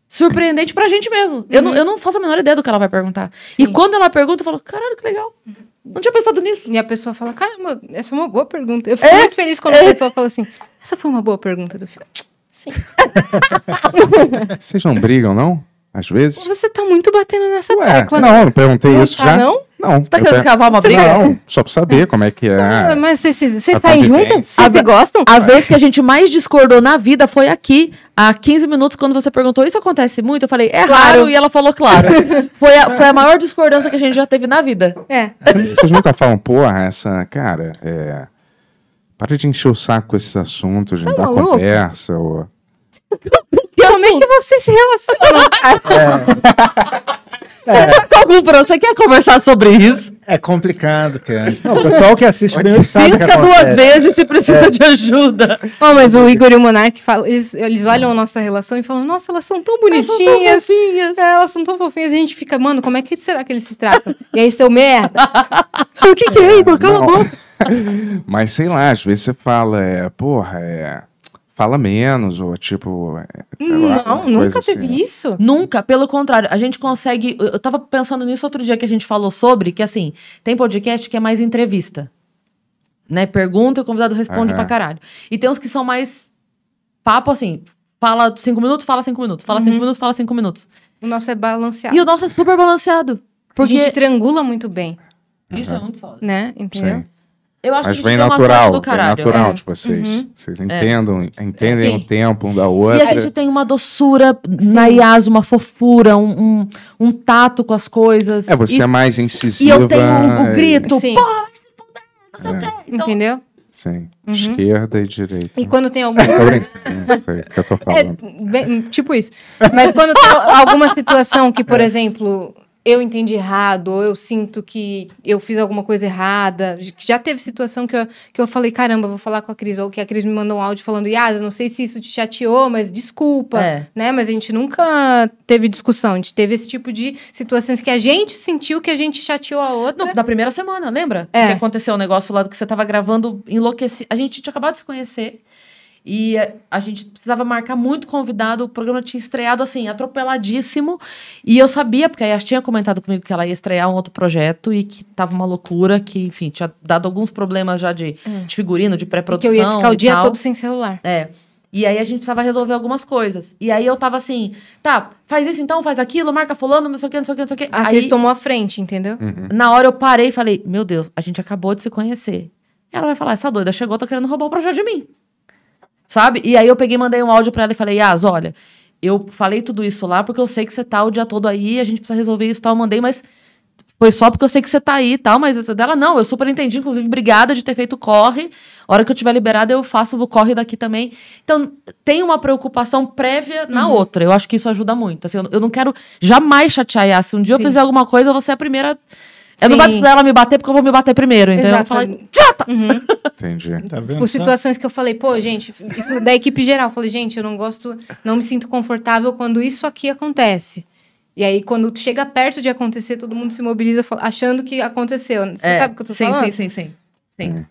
Speaker 6: surpreendente pra gente mesmo. Uhum. Eu, não, uhum. eu não faço a menor ideia do que ela vai perguntar.
Speaker 5: Sim. E quando ela pergunta, eu falo, caralho, que legal. Uhum. Não tinha pensado nisso. E a pessoa fala, caramba, essa é uma boa pergunta. Eu fico é, muito feliz quando é. a pessoa fala assim, essa foi uma boa pergunta. Eu fico, Sim.
Speaker 2: Vocês não brigam, não? Às vezes?
Speaker 5: Você tá muito batendo nessa Ué, tecla. Não, eu perguntei não isso
Speaker 2: tá, já. Não? Não. tá querendo per... cavar uma briga? Não, só pra saber como é que é. Ah,
Speaker 5: mas
Speaker 6: vocês saem tá juntas? Vocês gostam? A vez que a gente mais discordou na vida foi aqui, há 15 minutos, quando você perguntou, isso acontece muito? Eu falei, é claro. raro, e ela falou, claro. foi, a, foi a maior discordância que a gente já teve na vida. É.
Speaker 2: Vocês nunca falam, porra, essa, cara, é para de encher o saco com esses assuntos, a gente tá dá maluco? conversa. Ou...
Speaker 1: Como é que vocês se relacionam? É. É. Tá com algum
Speaker 3: problema, você quer conversar sobre isso? É complicado, cara. Não, o pessoal que assiste bem sabe Pisca duas vezes
Speaker 5: se
Speaker 6: precisa é.
Speaker 3: de ajuda.
Speaker 5: Oh, mas o Igor e o Monark, eles, eles olham a nossa relação e falam, nossa, elas são tão bonitinhas. Elas são tão fofinhas. É, elas são tão fofinhas. E a gente fica, mano, como é que será que eles se tratam? e aí, seu merda.
Speaker 1: o que que é, Igor? Cala a boca.
Speaker 2: Mas sei lá, às vezes você fala, é, porra, é fala menos, ou tipo. É, Não, nunca teve assim,
Speaker 6: isso. Né? Nunca, pelo contrário, a gente consegue. Eu tava pensando nisso outro dia que a gente falou sobre, que assim, tem podcast que é mais entrevista. Né? Pergunta e o convidado responde uhum. pra caralho. E tem uns que são mais papo assim. Fala cinco minutos, fala cinco minutos. Fala uhum. cinco minutos, fala cinco minutos. O nosso é balanceado. E o nosso é
Speaker 5: super balanceado. Porque... A gente triangula muito bem. Uhum. Isso é muito foda. Né? Entendeu? Sim. Eu acho Mas que bem é natural, bem natural é. de vocês. Uhum. Vocês é. entendam, é. entendem o um
Speaker 2: tempo um da outra. E a gente
Speaker 6: tem uma doçura né, Sim. na IAS, uma fofura, um, um, um, tato com as coisas. É, você e, é
Speaker 2: mais incisiva. E eu tenho um, um grito,
Speaker 5: Sim. vai se puder, não sei é. o quê. Então, Entendeu? Sim. Uhum. Esquerda
Speaker 2: e direita. E quando tem alguma. é,
Speaker 5: é bem, tipo isso. Mas quando tem alguma situação que, por exemplo, eu entendi errado, ou eu sinto que eu fiz alguma coisa errada. Já teve situação que eu, que eu falei, caramba, vou falar com a Cris, ou que a Cris me mandou um áudio falando, Yas, não sei se isso te chateou, mas desculpa, é. né? Mas a gente nunca teve discussão, a gente teve esse tipo de situações que a gente sentiu que a gente chateou a outra. Não, na primeira semana, lembra? É. Que
Speaker 6: aconteceu o um negócio lá do que você tava gravando enlouquecido. A gente tinha acabado de se conhecer. E a, a, gente precisava marcar muito convidado. O programa tinha estreado assim, atropeladíssimo. E eu sabia, porque a Yas tinha comentado comigo que ela ia estrear um outro projeto e que tava uma loucura, que, enfim, tinha dado alguns problemas já de, é. de figurino, de pré-produção. que eu ia ficar o dia tal. todo sem celular. É. E aí a gente precisava resolver algumas coisas. E aí eu tava assim, tá, faz isso então, faz aquilo, marca fulano, não sei o que, não sei o que, não sei o ah, que. A aí, tomou a frente, entendeu? Uhum. Na hora eu parei e falei, meu Deus, a gente acabou de se conhecer. Ela vai falar, essa doida chegou, tá querendo roubar o projeto de mim. Sabe? E aí eu peguei mandei um áudio para ela e falei, Yas, olha, eu falei tudo isso lá porque eu sei que você tá o dia todo aí, a gente precisa resolver isso e tal, eu mandei, mas foi só porque eu sei que você tá aí e tal, mas dela não, eu super entendi, inclusive, obrigada de ter feito o corre. A hora que eu tiver liberada, eu faço o corre daqui também. Então, tem uma preocupação prévia na uhum. outra. Eu acho que isso ajuda muito. Assim, eu, não quero jamais chatear ela. Se um dia Sim. eu fizer alguma coisa, eu vou ser a primeira. Eu Sim. não vou precisar ela me bater, porque eu vou me bater primeiro. Então Exato. eu vou
Speaker 5: falar. Uhum.
Speaker 2: Entendi. Tá vendo? Por situações
Speaker 5: que eu falei, pô, gente, isso da equipe geral, eu falei, gente, eu não gosto, não me sinto confortável quando isso aqui acontece. E aí, quando chega perto de acontecer, todo mundo se mobiliza achando que aconteceu. Você é, sabe o que eu tô sim, falando? Sim, sim, sim. sim. É.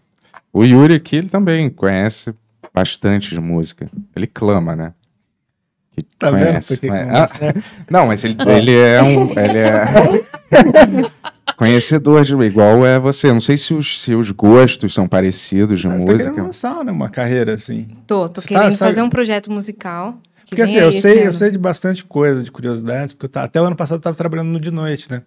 Speaker 2: O Yuri aqui, ele também conhece bastante de música. Ele clama, né? Que tá conhece, vendo? Mas... Ah, não, mas ele, ele é um... Ele é... Conhecedor de igual é você. Não sei se os seus gostos são parecidos
Speaker 3: de música. Ah, você tá querendo lançar né, uma carreira assim? Tô, tô você tá querendo tá, fazer sabe?
Speaker 5: um projeto musical. Porque assim, eu sei, ano. eu
Speaker 3: sei de bastante coisa, de curiosidades, porque tá, até o ano passado eu estava trabalhando no de noite, né?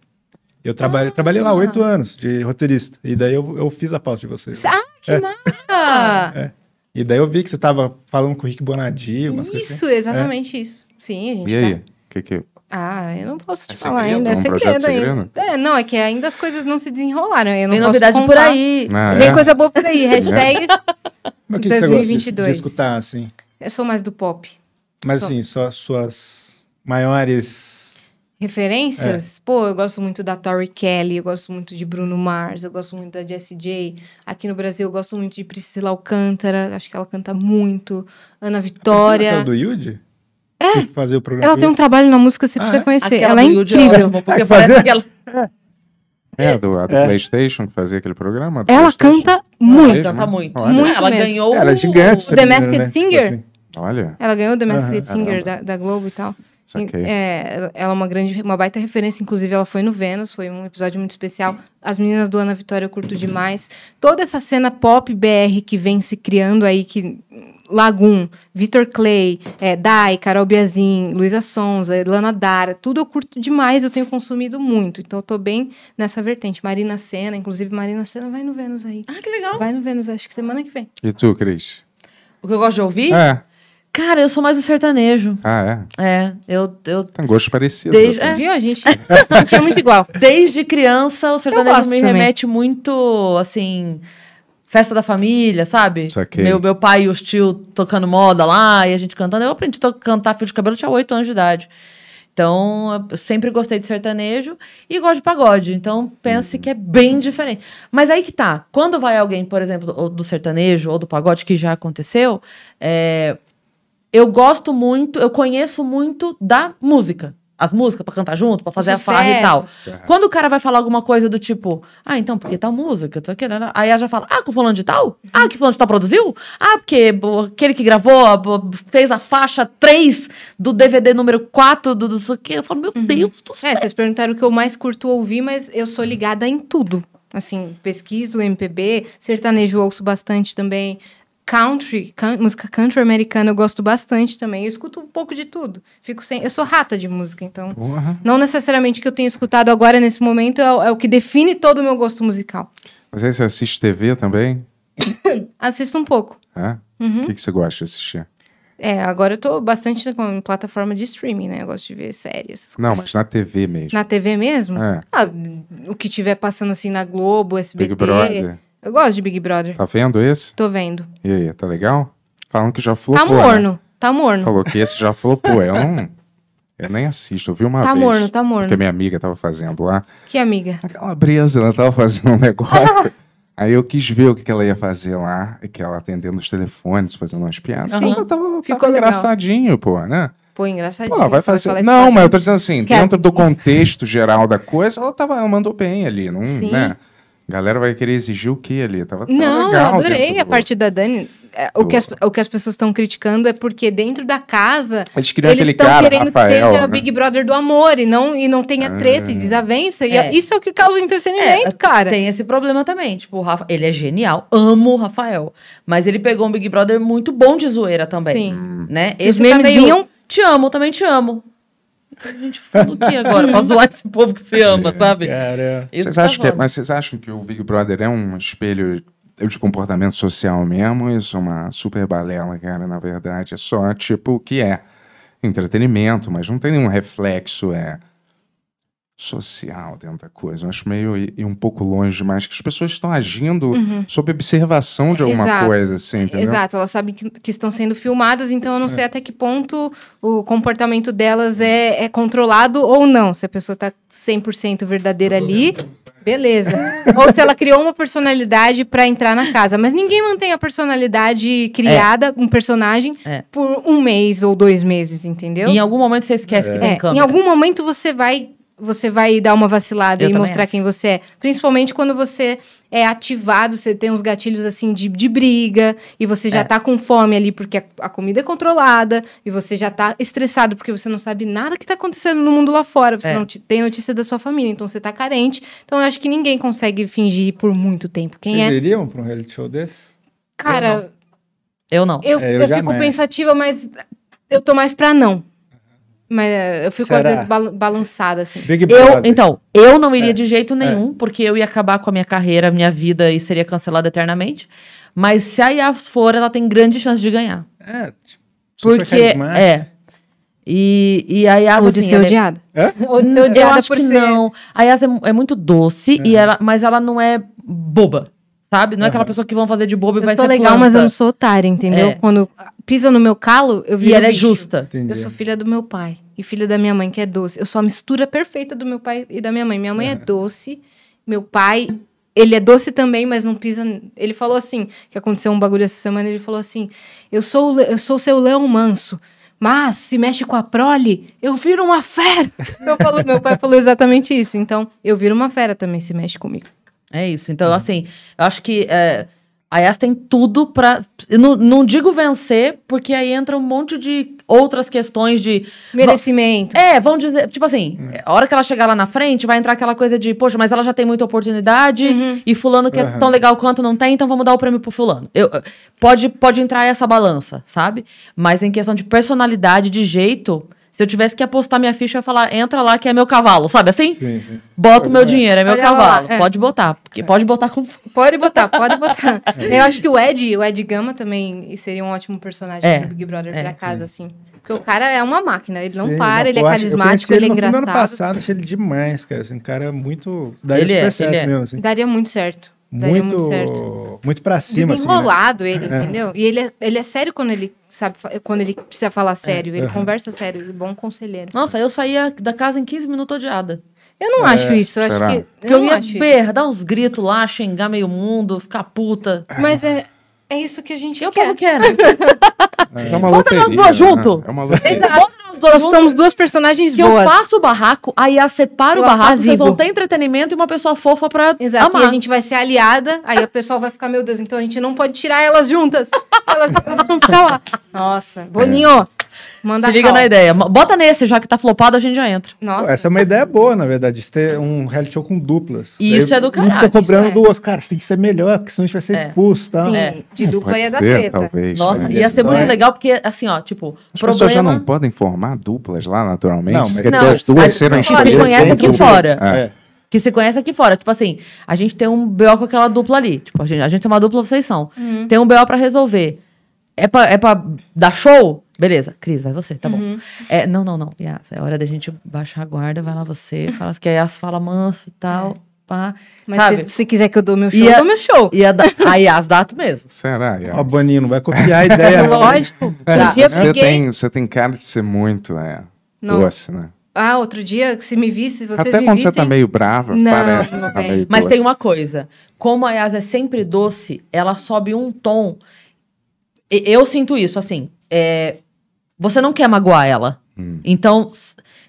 Speaker 3: Eu trabalhei, ah, trabalhei lá oito anos de roteirista. E daí eu, eu fiz a pauta de vocês. Ah, que é.
Speaker 1: massa!
Speaker 3: é. E daí eu vi que você estava falando com o Rick Bonadio. Assim. Isso, assim. exatamente
Speaker 5: é. isso. Sim, a gente e tá...
Speaker 3: aí? Que que...
Speaker 5: Ah, eu não posso te é falar é é segredo? ainda. É um segredo, ainda. É, não, é que ainda as coisas não se desenrolaram. Eu não Vem novidade contar. por aí. Ah, Vem é? coisa boa por aí. Hashtag é. Mas que 2022. Que de escutar, assim? Eu sou mais do pop.
Speaker 3: Mas sou. assim, só suas maiores...
Speaker 5: Referências? É. Pô, eu gosto muito da Tori Kelly, eu gosto muito de Bruno Mars, eu gosto muito da Jessie J. Aqui no Brasil eu gosto muito de Priscila Alcântara, acho que ela canta muito. Ana Vitória. A Priscila é do
Speaker 3: Yude? É. fazer o programa. Ela tem um
Speaker 5: trabalho na música, você ah, precisa conhecer. Ela é incrível. porque parece que ela...
Speaker 2: É, do, a do é. PlayStation que fazia aquele programa. Ela
Speaker 5: canta muito. Ela canta muito.
Speaker 1: Olha. muito ela mesmo. ganhou. Ela é gigante, o The Masked né? Tipo Singer. Assim. Olha. Ela ganhou The Masked uhum. Singer da,
Speaker 5: da, Globo e tal. é, ela é uma grande, uma baita referência. Inclusive, ela foi no Vênus, foi um episódio muito especial. As meninas do Ana Vitória eu curto demais. Toda essa cena pop BR que vem se criando aí, que Lagum, Vitor Clay, é, Dai, Carol Biazin, Luísa Sonza, Lana Dara, tudo eu curto demais, eu tenho consumido muito. Então eu tô bem nessa vertente. Marina Senna, inclusive Marina Senna vai no Vênus aí. Ah, que legal. Vai no Vênus, acho que semana que vem.
Speaker 2: E tu, Cris?
Speaker 6: O que eu gosto de ouvir? É. Cara, eu sou mais do sertanejo. Ah, é? É, eu... eu...
Speaker 2: Tem gosto parecido. Desde... É.
Speaker 6: Viu? A gente, a gente é muito igual. Desde criança, o sertanejo me também. remete muito, assim festa da família, sabe? Saquei. Meu, meu pai e os tios tocando moda lá e a gente cantando. Eu aprendi a cantar fio de cabelo, tinha 8 anos de idade. Então, sempre gostei de sertanejo e gosto de pagode. Então, pense uhum. que é bem diferente. Mas aí que tá. Quando vai alguém, por exemplo, do, do sertanejo ou do pagode, que já aconteceu, é, eu gosto muito, eu conheço muito da música as músicas para cantar junto, para fazer Sucesso. a farra e tal. Certo. Quando o cara vai falar alguma coisa do tipo, ah, então, porque tal música, eu tô querendo. Aí ela já fala, ah, com fulano de tal? Ah, que fulano de tal produziu? Ah, porque aquele que gravou fez a faixa 3
Speaker 5: do DVD número 4 do o quê. Eu falo, meu uhum. Deus do é, céu. É, vocês perguntaram o que eu mais curto ouvir, mas eu sou hum. ligada em tudo. Assim, pesquiso MPB, sertanejo ouço bastante também country, can, música country americana eu gosto bastante também. Eu escuto um pouco de tudo. Fico sem, eu sou rata de música, então Porra. não necessariamente o que eu tenho escutado agora nesse momento é, é o que define todo o meu gosto musical.
Speaker 2: Mas aí você assiste TV também?
Speaker 5: Assisto um pouco.
Speaker 2: É? Uhum. O que, que você gosta de assistir?
Speaker 5: É, agora eu tô bastante com, plataforma de streaming, né? Eu gosto de ver séries. Não, coisas. mas
Speaker 2: na TV mesmo.
Speaker 5: Na TV mesmo? É. Ah, o que tiver passando assim na Globo, SBT. Big Brother. Eu gosto de Big Brother.
Speaker 2: Tá vendo esse? Tô vendo. E aí, tá legal? Falando que já flopou. Tá né? morno, né? tá morno. Falou que esse já flopou. Eu é não. Eu nem assisto, eu vi uma tá vez. Tá morno, tá morno. Porque minha amiga tava fazendo lá.
Speaker 5: Que amiga? Aquela
Speaker 2: brisa, ela tava fazendo um negócio. Aí eu quis ver o que, que ela ia fazer lá, que ela atendendo os telefones, fazendo umas piadas. Sim. Ela
Speaker 5: tava, Ficou tava
Speaker 2: engraçadinho, pô, né?
Speaker 5: Pô, engraçadinho. Pô, vai fazer... Vai não, mas eu tô
Speaker 2: dizendo assim, que dentro é... do contexto geral da coisa, ela tava, ela mandou bem ali, não, Sim. né? galera vai querer exigir o que ali? Tava, tava Não, legal, eu adorei a
Speaker 5: parte da Dani. É, o que, as, o que as pessoas estão criticando é porque dentro da casa
Speaker 1: eles estão querendo Rafael, que seja né? o Big
Speaker 5: Brother do amor e não, e não tenha ah. treta e desavença. E é. é. isso é o que causa entretenimento, é, cara. Tem esse problema também. Tipo, o Rafa, ele é genial, amo o Rafael.
Speaker 6: Mas ele pegou um Big Brother muito bom de zoeira também. Sim. Né? Esse Os tá memes tá meio, vinham. Te amo, também te amo. Então a gente falando o que agora? pra zoar esse povo que você ama, sabe?
Speaker 1: Cara, vocês tá acham que, mas
Speaker 2: vocês acham que o Big Brother é um espelho de comportamento social mesmo? Isso é uma super balela, cara, na verdade. É só, tipo, o que é entretenimento, mas não tem nenhum reflexo, é social dentro da coisa. Eu acho meio e um pouco longe demais que as pessoas estão agindo uhum. sob observação de alguma Exato. coisa, assim, é, entendeu? Exato,
Speaker 5: elas sabem que, que estão sendo filmadas, então eu não é. sei até que ponto o comportamento delas uhum. é, é controlado ou não. Se a pessoa tá 100% verdadeira ali, beleza. ou se ela criou uma personalidade para entrar na casa, mas ninguém mantém a personalidade criada, é. um personagem é. por um mês ou dois meses, entendeu? Em algum momento você esquece que é. tem câmera. Em algum momento você vai você vai dar uma vacilada eu e mostrar acho. quem você é. Principalmente quando você é ativado, você tem uns gatilhos assim de, de briga, e você já é. tá com fome ali porque a, a, comida é controlada, e você já tá estressado porque você não sabe nada que tá acontecendo no mundo lá fora, você é. não te, tem notícia da sua família, então você tá carente. Então eu acho que ninguém consegue fingir por muito tempo. Quem Vocês é...
Speaker 3: iriam pra um reality show desse? Cara. Eu não. Eu, não. eu, é, eu, eu fico
Speaker 5: pensativa, mas eu tô mais pra não. Mas eu fico às vezes balançada, assim. Big Brother. Eu, então, eu não iria é.
Speaker 6: de jeito é. nenhum, é. porque eu ia acabar com a minha carreira, minha vida e seria cancelada eternamente. Mas se a Yas for, ela tem grande chance de ganhar.
Speaker 1: É, tipo, porque é.
Speaker 6: E, e a Yas, Ou assim, de ser é odiada. É? Ou de ser odiada por ser... não. A Yas é, é muito doce, é. e ela, mas ela não é boba. Sabe? Não é aquela pessoa que vão fazer de bobo e vai ser Eu sou legal, planta. mas eu não sou
Speaker 5: otária, entendeu? É. Quando pisa no meu calo, eu viro E ela é justa. Entendi. Eu sou filha do meu pai e filha da minha mãe, que é doce. Eu sou a mistura perfeita do meu pai e da minha mãe. Minha mãe é, é doce, meu pai... Ele é doce também, mas não pisa. Ele falou assim: que aconteceu um bagulho essa semana. Ele falou assim: eu sou, eu sou seu leão manso, mas se mexe com a prole, eu viro uma fera. Eu falo, meu pai falou exatamente isso. Então, eu viro uma fera também se mexe comigo.
Speaker 6: É isso. Então, uhum. assim, eu acho que é, a IAS tem tudo para. Não, não digo vencer, porque aí entra um monte de outras questões de. Merecimento. É, vão dizer. Tipo assim, uhum. É, a hora que ela chegar lá na frente, vai entrar aquela coisa de, poxa, mas ela já tem muita oportunidade uhum. e Fulano que é uhum. tão legal quanto não tem, então vamos dar o prêmio pro Fulano. Eu, pode, pode entrar essa balança, sabe? Mas em questão de personalidade, de jeito. Se eu tivesse que apostar minha ficha, eu ia falar, entra lá que é meu cavalo, sabe assim? Sim, sim. Bota o meu dinheiro, é meu Olha cavalo. Lá, é. Pode botar, porque é. pode botar com...
Speaker 5: Pode botar, pode botar. É eu acho que o Ed, o Ed Gama também seria um ótimo personagem é, do Big Brother é, pra casa, sim. assim. Porque o cara é uma máquina, ele não Sim, para, ele é carismático, ele, ele é engraçado. No ano
Speaker 3: passado, achei ele demais, cara. Assim, um cara muito. Daria ele super é, certo é. mesmo. Assim.
Speaker 5: Daria muito certo muito,
Speaker 3: muito, muito pra cima.
Speaker 5: Desenrolado assim, né? ele, é. entendeu? E ele é, ele é sério quando ele sabe, quando ele precisa falar sério. É, ele uhum. conversa sério, ele é bom conselheiro. Nossa, eu saía da casa em 15 minutos odiada. Eu não é, acho isso. Eu acho
Speaker 6: que. Eu, eu ia berrar, dar uns gritos lá, xingar meio mundo, ficar puta. Mas é. É isso que a gente eu quer. Eu quero. Né? É. É Bota nós duas né? junto. É, uma loteria.
Speaker 5: Nós somos duas personagens que boas. eu passo o barraco, aí a separa o barraco, azigo. vocês vão ter entretenimento e uma pessoa fofa pra Exato, amar. e a gente vai ser aliada, aí o pessoal vai ficar, meu Deus, então a gente não pode tirar elas juntas. elas vão ficar lá. Nossa, Boninho, Manda Se liga na ideia.
Speaker 6: Bota nesse, já que tá flopado, a gente já entra. Nossa.
Speaker 3: Essa é uma ideia boa, na verdade. Isso ter um reality show com duplas. Isso Daí, é do caralho. Um tá cobrando é. do outro. Cara, você tem que ser melhor, porque senão a gente vai ser é. expulso. Tá? Sim, é. de dupla ia dar treta. Talvez, Nossa, ia ser muito é.
Speaker 6: legal, porque assim, ó, tipo, As problema... pessoas já não
Speaker 3: podem formar
Speaker 2: duplas lá, naturalmente. Não, mas... Não, as duas serão Que se conhece aqui fora. É. é
Speaker 6: que se conhece aqui fora. Tipo assim, a gente tem um BO com aquela dupla ali. Tipo, a gente, a gente tem é uma dupla, vocês são. Uhum. Tem um BO pra resolver. É pra, é pra dar show? Beleza, Cris, vai você, tá uhum. bom. É, não, não, não. Yas, é hora da gente baixar a guarda, vai lá você, fala que a Yas fala manso e tal.
Speaker 5: É.
Speaker 1: Mas se, se, quiser
Speaker 6: que eu dou meu show, eu dou meu show.
Speaker 5: E a, da, a Yas dato mesmo.
Speaker 1: Será,
Speaker 2: Ó, oh, Boninho, não vai copiar a ideia. Lógico. É, um dia você, tem, você tem cara de ser muito é, doce, né?
Speaker 5: Ah, outro dia, se me visse,
Speaker 6: você Até quando vissem... você tá
Speaker 2: meio brava, não, parece. Não, tá meio Mas doce. tem uma
Speaker 6: coisa. Como a Yas é sempre doce, ela sobe um tom. Eu sinto isso, assim. É, você não quer magoar ela. Hum. Então,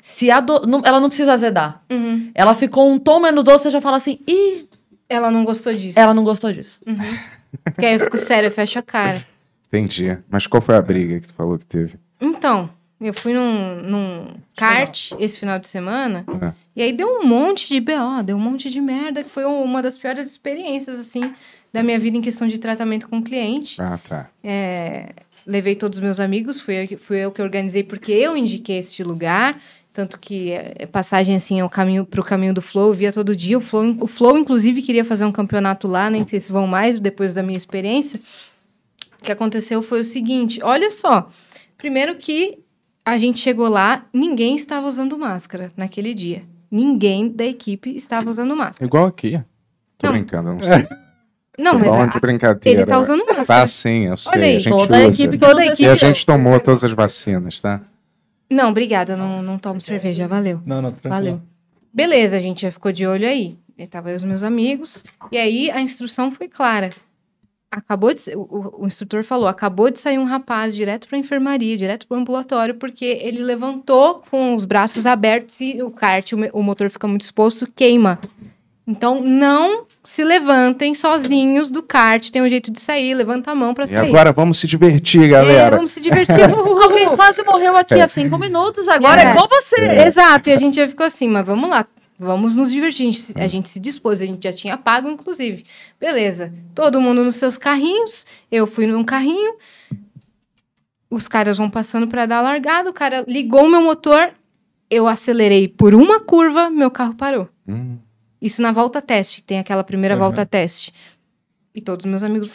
Speaker 6: se do... ela não precisa azedar. Uhum. Ela ficou um tom menos doce,
Speaker 5: você já fala assim, ih. Ela não gostou disso. Ela não gostou disso. Uhum. Porque aí eu fico sério, eu fecho a cara.
Speaker 2: Entendi. Mas qual foi a briga que tu falou que teve?
Speaker 5: Então, eu fui num, num kart esse final de semana. É. E aí deu um monte de BO, deu um monte de merda, que foi uma das piores experiências, assim, da minha vida em questão de tratamento com cliente. Ah, tá. É, levei todos os meus amigos, fui eu, fui eu que organizei porque eu indiquei este lugar. Tanto que eh, passagem assim é o caminho para o caminho do Flow, eu via todo dia. O Flow, o Flow, inclusive, queria fazer um campeonato lá, nem sei se vão mais depois da minha experiência. O que aconteceu foi o seguinte: olha só. Primeiro que a gente chegou lá, ninguém estava usando máscara naquele dia. Ninguém da equipe estava usando máscara.
Speaker 2: Igual aqui. Tô não. brincando, não sei.
Speaker 5: Não, mas de
Speaker 2: brincadeira. ele tá usando máscara. Tá sim, eu sei. Olha aí, a gente toda usa. a equipe, toda a equipe. E a gente tomou todas as vacinas, tá?
Speaker 5: Não, obrigada, não, não tomo cerveja, valeu. Não, não, tranquilo. Valeu. Beleza, a gente já ficou de olho aí. Eu tava aí os meus amigos, e aí a instrução foi clara. Acabou de, o, o instrutor falou, acabou de sair um rapaz direto para enfermaria, direto para ambulatório, porque ele levantou com os braços abertos e o kart, o, o motor fica muito exposto, queima. Então, não se levantem sozinhos do kart. Tem um jeito de sair, levanta a mão para sair. E agora
Speaker 2: vamos se divertir, galera. É, vamos se divertir.
Speaker 5: Alguém quase morreu aqui há cinco minutos, agora é, é com você. É. Exato, e a gente já ficou assim, mas vamos lá. Vamos nos divertir. A gente, a gente se dispôs, a gente já tinha pago, inclusive. Beleza. Todo mundo nos seus carrinhos. Eu fui num carrinho. Os caras vão passando para dar a largada. O cara ligou o meu motor. Eu acelerei por uma curva, meu carro parou. Hum. Isso na volta teste, tem aquela primeira uhum. volta teste. E todos meus amigos.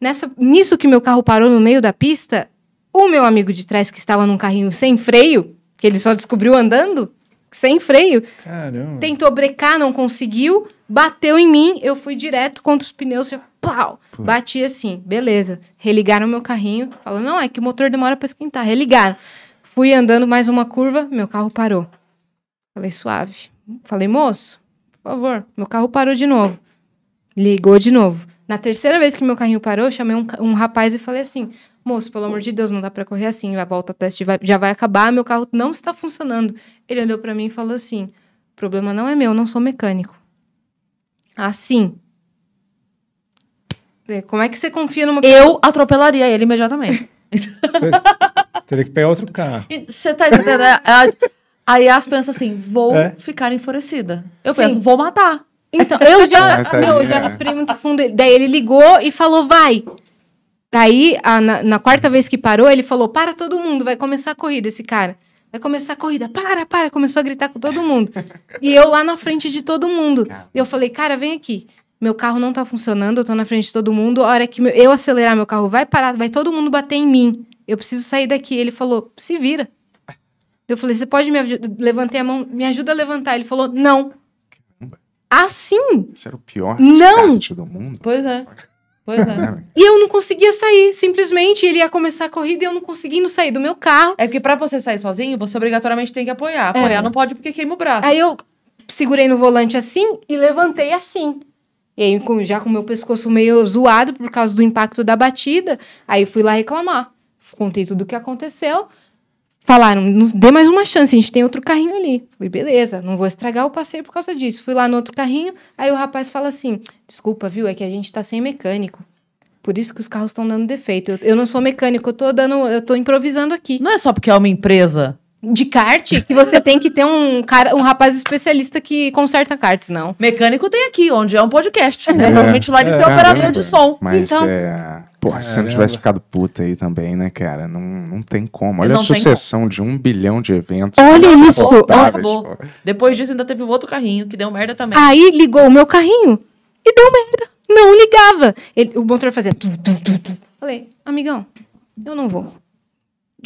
Speaker 5: Nessa, nisso que meu carro parou no meio da pista, o meu amigo de trás, que estava num carrinho sem freio, que ele só descobriu andando, sem freio. Caramba. Tentou brecar, não conseguiu, bateu em mim, eu fui direto contra os pneus, eu pau! Bati assim, beleza. Religaram meu carrinho, falou: não, é que o motor demora para esquentar. Religaram. Fui andando mais uma curva, meu carro parou. Falei, suave. Falei, moço, favor, meu carro parou de novo. Ligou de novo. Na terceira vez que meu carrinho parou, eu chamei um, um rapaz e falei assim: moço, pelo amor de Deus, não dá para correr assim, vai volta teste, vai, já vai acabar, meu carro não está funcionando. Ele olhou para mim e falou assim: problema não é meu, não sou mecânico. Assim. É, como é que você confia numa. Eu atropelaria ele imediatamente.
Speaker 3: teria que pegar outro carro. Você tá entendendo?
Speaker 6: É,
Speaker 5: é, Aí as pensam assim, vou é? ficar enfurecida. Eu Sim. penso, vou matar. Então, eu já, meu, é eu já respirei muito fundo. Daí ele ligou e falou, vai. Daí, a, na, na quarta vez que parou, ele falou, para todo mundo, vai começar a corrida esse cara. Vai começar a corrida, para, para. Começou a gritar com todo mundo. e eu lá na frente de todo mundo. Eu falei, cara, vem aqui. Meu carro não tá funcionando, eu tô na frente de todo mundo. A hora que meu, eu acelerar, meu carro vai parar, vai todo mundo bater em mim. Eu preciso sair daqui. Ele falou, se vira. Eu falei, você pode me ajudar? Levantei a mão, me ajuda a levantar. Ele falou, não.
Speaker 2: Assim? Isso era o pior não. do
Speaker 5: mundo. Pois é.
Speaker 2: Pois é.
Speaker 5: e eu não conseguia sair, simplesmente. Ele ia começar a corrida e eu não conseguindo sair do meu carro. É porque para você sair sozinho, você obrigatoriamente tem que apoiar. É. Apoiar é. não pode porque queima o braço. Aí eu segurei no volante assim e levantei assim. E aí, já com o meu pescoço meio zoado por causa do impacto da batida, aí fui lá reclamar. Contei tudo o que aconteceu falaram, nos dê mais uma chance, a gente tem outro carrinho ali. Falei, beleza, não vou estragar o passeio por causa disso. Fui lá no outro carrinho, aí o rapaz fala assim: desculpa, viu, é que a gente tá sem mecânico. Por isso que os carros estão dando defeito. Eu, eu, não sou mecânico, eu tô dando, eu tô improvisando aqui. Não é só porque é uma empresa de kart que você tem que ter um cara, um rapaz especialista que conserta karts, não. Mecânico tem aqui, onde é um podcast,
Speaker 6: né? É, Normalmente lá ele é, tem é, operador de som. Mas então... é...
Speaker 2: Porra, se você não tivesse ficado puta aí também, né, cara? Não, não tem como. Olha não a sucessão de um bilhão de eventos. Olha isso! Acabou.
Speaker 6: Depois disso ainda teve outro carrinho que deu merda também. Aí ligou o meu
Speaker 5: carrinho e deu merda. Não ligava. Ele, o motor fazia... Falei, amigão, eu não vou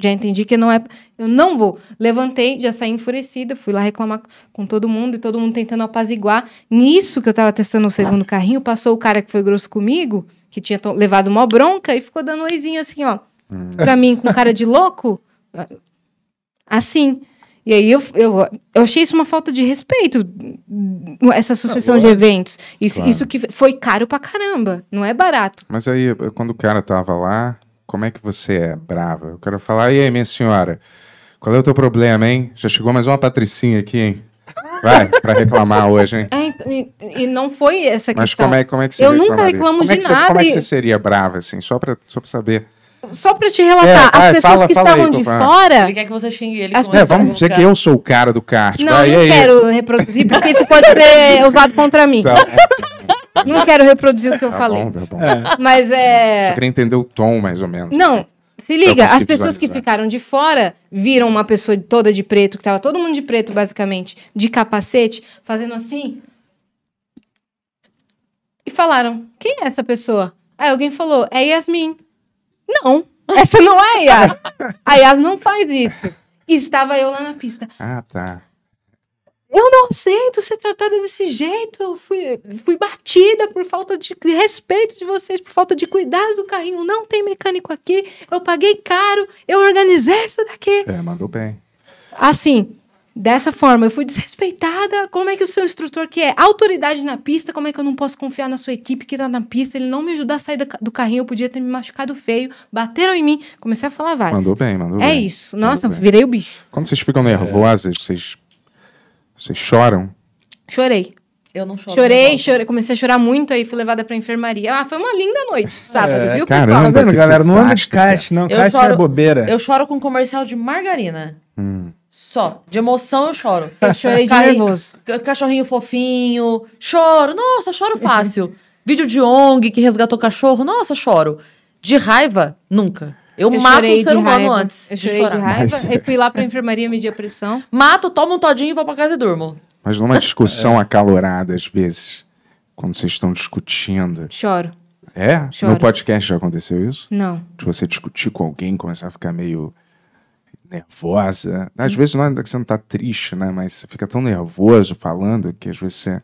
Speaker 5: já entendi que não é. Eu não vou. Levantei, já saí enfurecida, fui lá reclamar com todo mundo e todo mundo tentando apaziguar. Nisso que eu tava testando o segundo carrinho, passou o cara que foi grosso comigo, que tinha levado mó bronca, e ficou dando um oizinho assim, ó. Hum. Pra mim, com cara de louco. Assim. E aí eu, eu, eu achei isso uma falta de respeito, essa sucessão ah, de eventos. Isso, claro. isso que foi caro pra caramba, não é barato.
Speaker 2: Mas aí, quando o cara tava lá, como é que você é brava? Eu quero falar, e aí, minha senhora? Qual é o teu problema, hein? Já chegou mais uma patricinha aqui, hein? Vai, pra reclamar hoje, hein?
Speaker 5: É, e, não foi essa questão. Mas como é, como é que você Eu nunca reclamo como é de é você, nada. Como é que você
Speaker 2: seria brava, assim? Só pra, só pra saber.
Speaker 5: Só pra te relatar, é, as ah, pessoas fala, que fala estavam aí, de fora. Ele quer que você xingue ele. As... É, vamos né? dizer que eu
Speaker 2: sou o cara do kart. Não, vai, eu não quero
Speaker 5: reproduzir, porque isso pode ser usado contra mim. Tá não quero reproduzir o que eu tá falei. Bom, tá bom. É. Mas é. Você
Speaker 2: queria entender o tom, mais ou menos. Não.
Speaker 5: Assim. Se liga, as pessoas que ficaram de fora viram uma pessoa toda de preto, que tava todo mundo de preto, basicamente, de capacete, fazendo assim. E falaram: quem é essa pessoa? Aí alguém falou: é Yasmin. Não, essa não é a Yas. a Yas não faz isso. E estava eu lá na pista.
Speaker 2: Ah, tá.
Speaker 5: Eu não aceito ser tratada desse jeito. Eu fui, fui batida por falta de respeito de vocês, por falta de cuidado do carrinho. Não tem mecânico aqui. Eu paguei caro. Eu organizei isso daqui. É, mandou bem. Assim, dessa forma, eu fui desrespeitada. Como é que o seu instrutor, que é autoridade na pista, como é que eu não posso confiar na sua equipe que tá na pista? Ele não me ajudou a sair do carrinho, eu podia ter me machucado feio. Bateram em mim, comecei a falar várias. Mandou bem, mandou é bem. É isso. Nossa, virei
Speaker 2: o bicho. Quando vocês ficam nervosas, vocês vocês choram?
Speaker 5: Chorei. Eu não chorei. Chorei, chorei, comecei a chorar muito, aí fui levada pra enfermaria. Ah, foi uma linda noite, é, sábado, é, viu? Caramba,
Speaker 3: tá vendo, galera? Não anda de caixa, não. Caixa é bobeira. Eu
Speaker 5: choro com comercial de margarina. Hum.
Speaker 6: Só. De emoção eu choro. Eu chorei de nervoso. Cachorrinho fofinho. Choro. Nossa, choro fácil. Vídeo de ONG que resgatou cachorro. Nossa, choro. De raiva, nunca. Eu, eu mato o ser humano raiva. antes. Eu chorei de, de raiva. Mas... Eu fui lá pra enfermaria medir a pressão. Mato, tomo um todinho e vou pra casa e durmo.
Speaker 2: Mas numa discussão é. acalorada, às vezes, quando vocês estão discutindo. Choro. É? Choro. No podcast já aconteceu isso? Não. De você discutir com alguém, começar a ficar meio nervosa. Às hum. vezes não é que você não tá triste, né? Mas você fica tão nervoso falando que às vezes você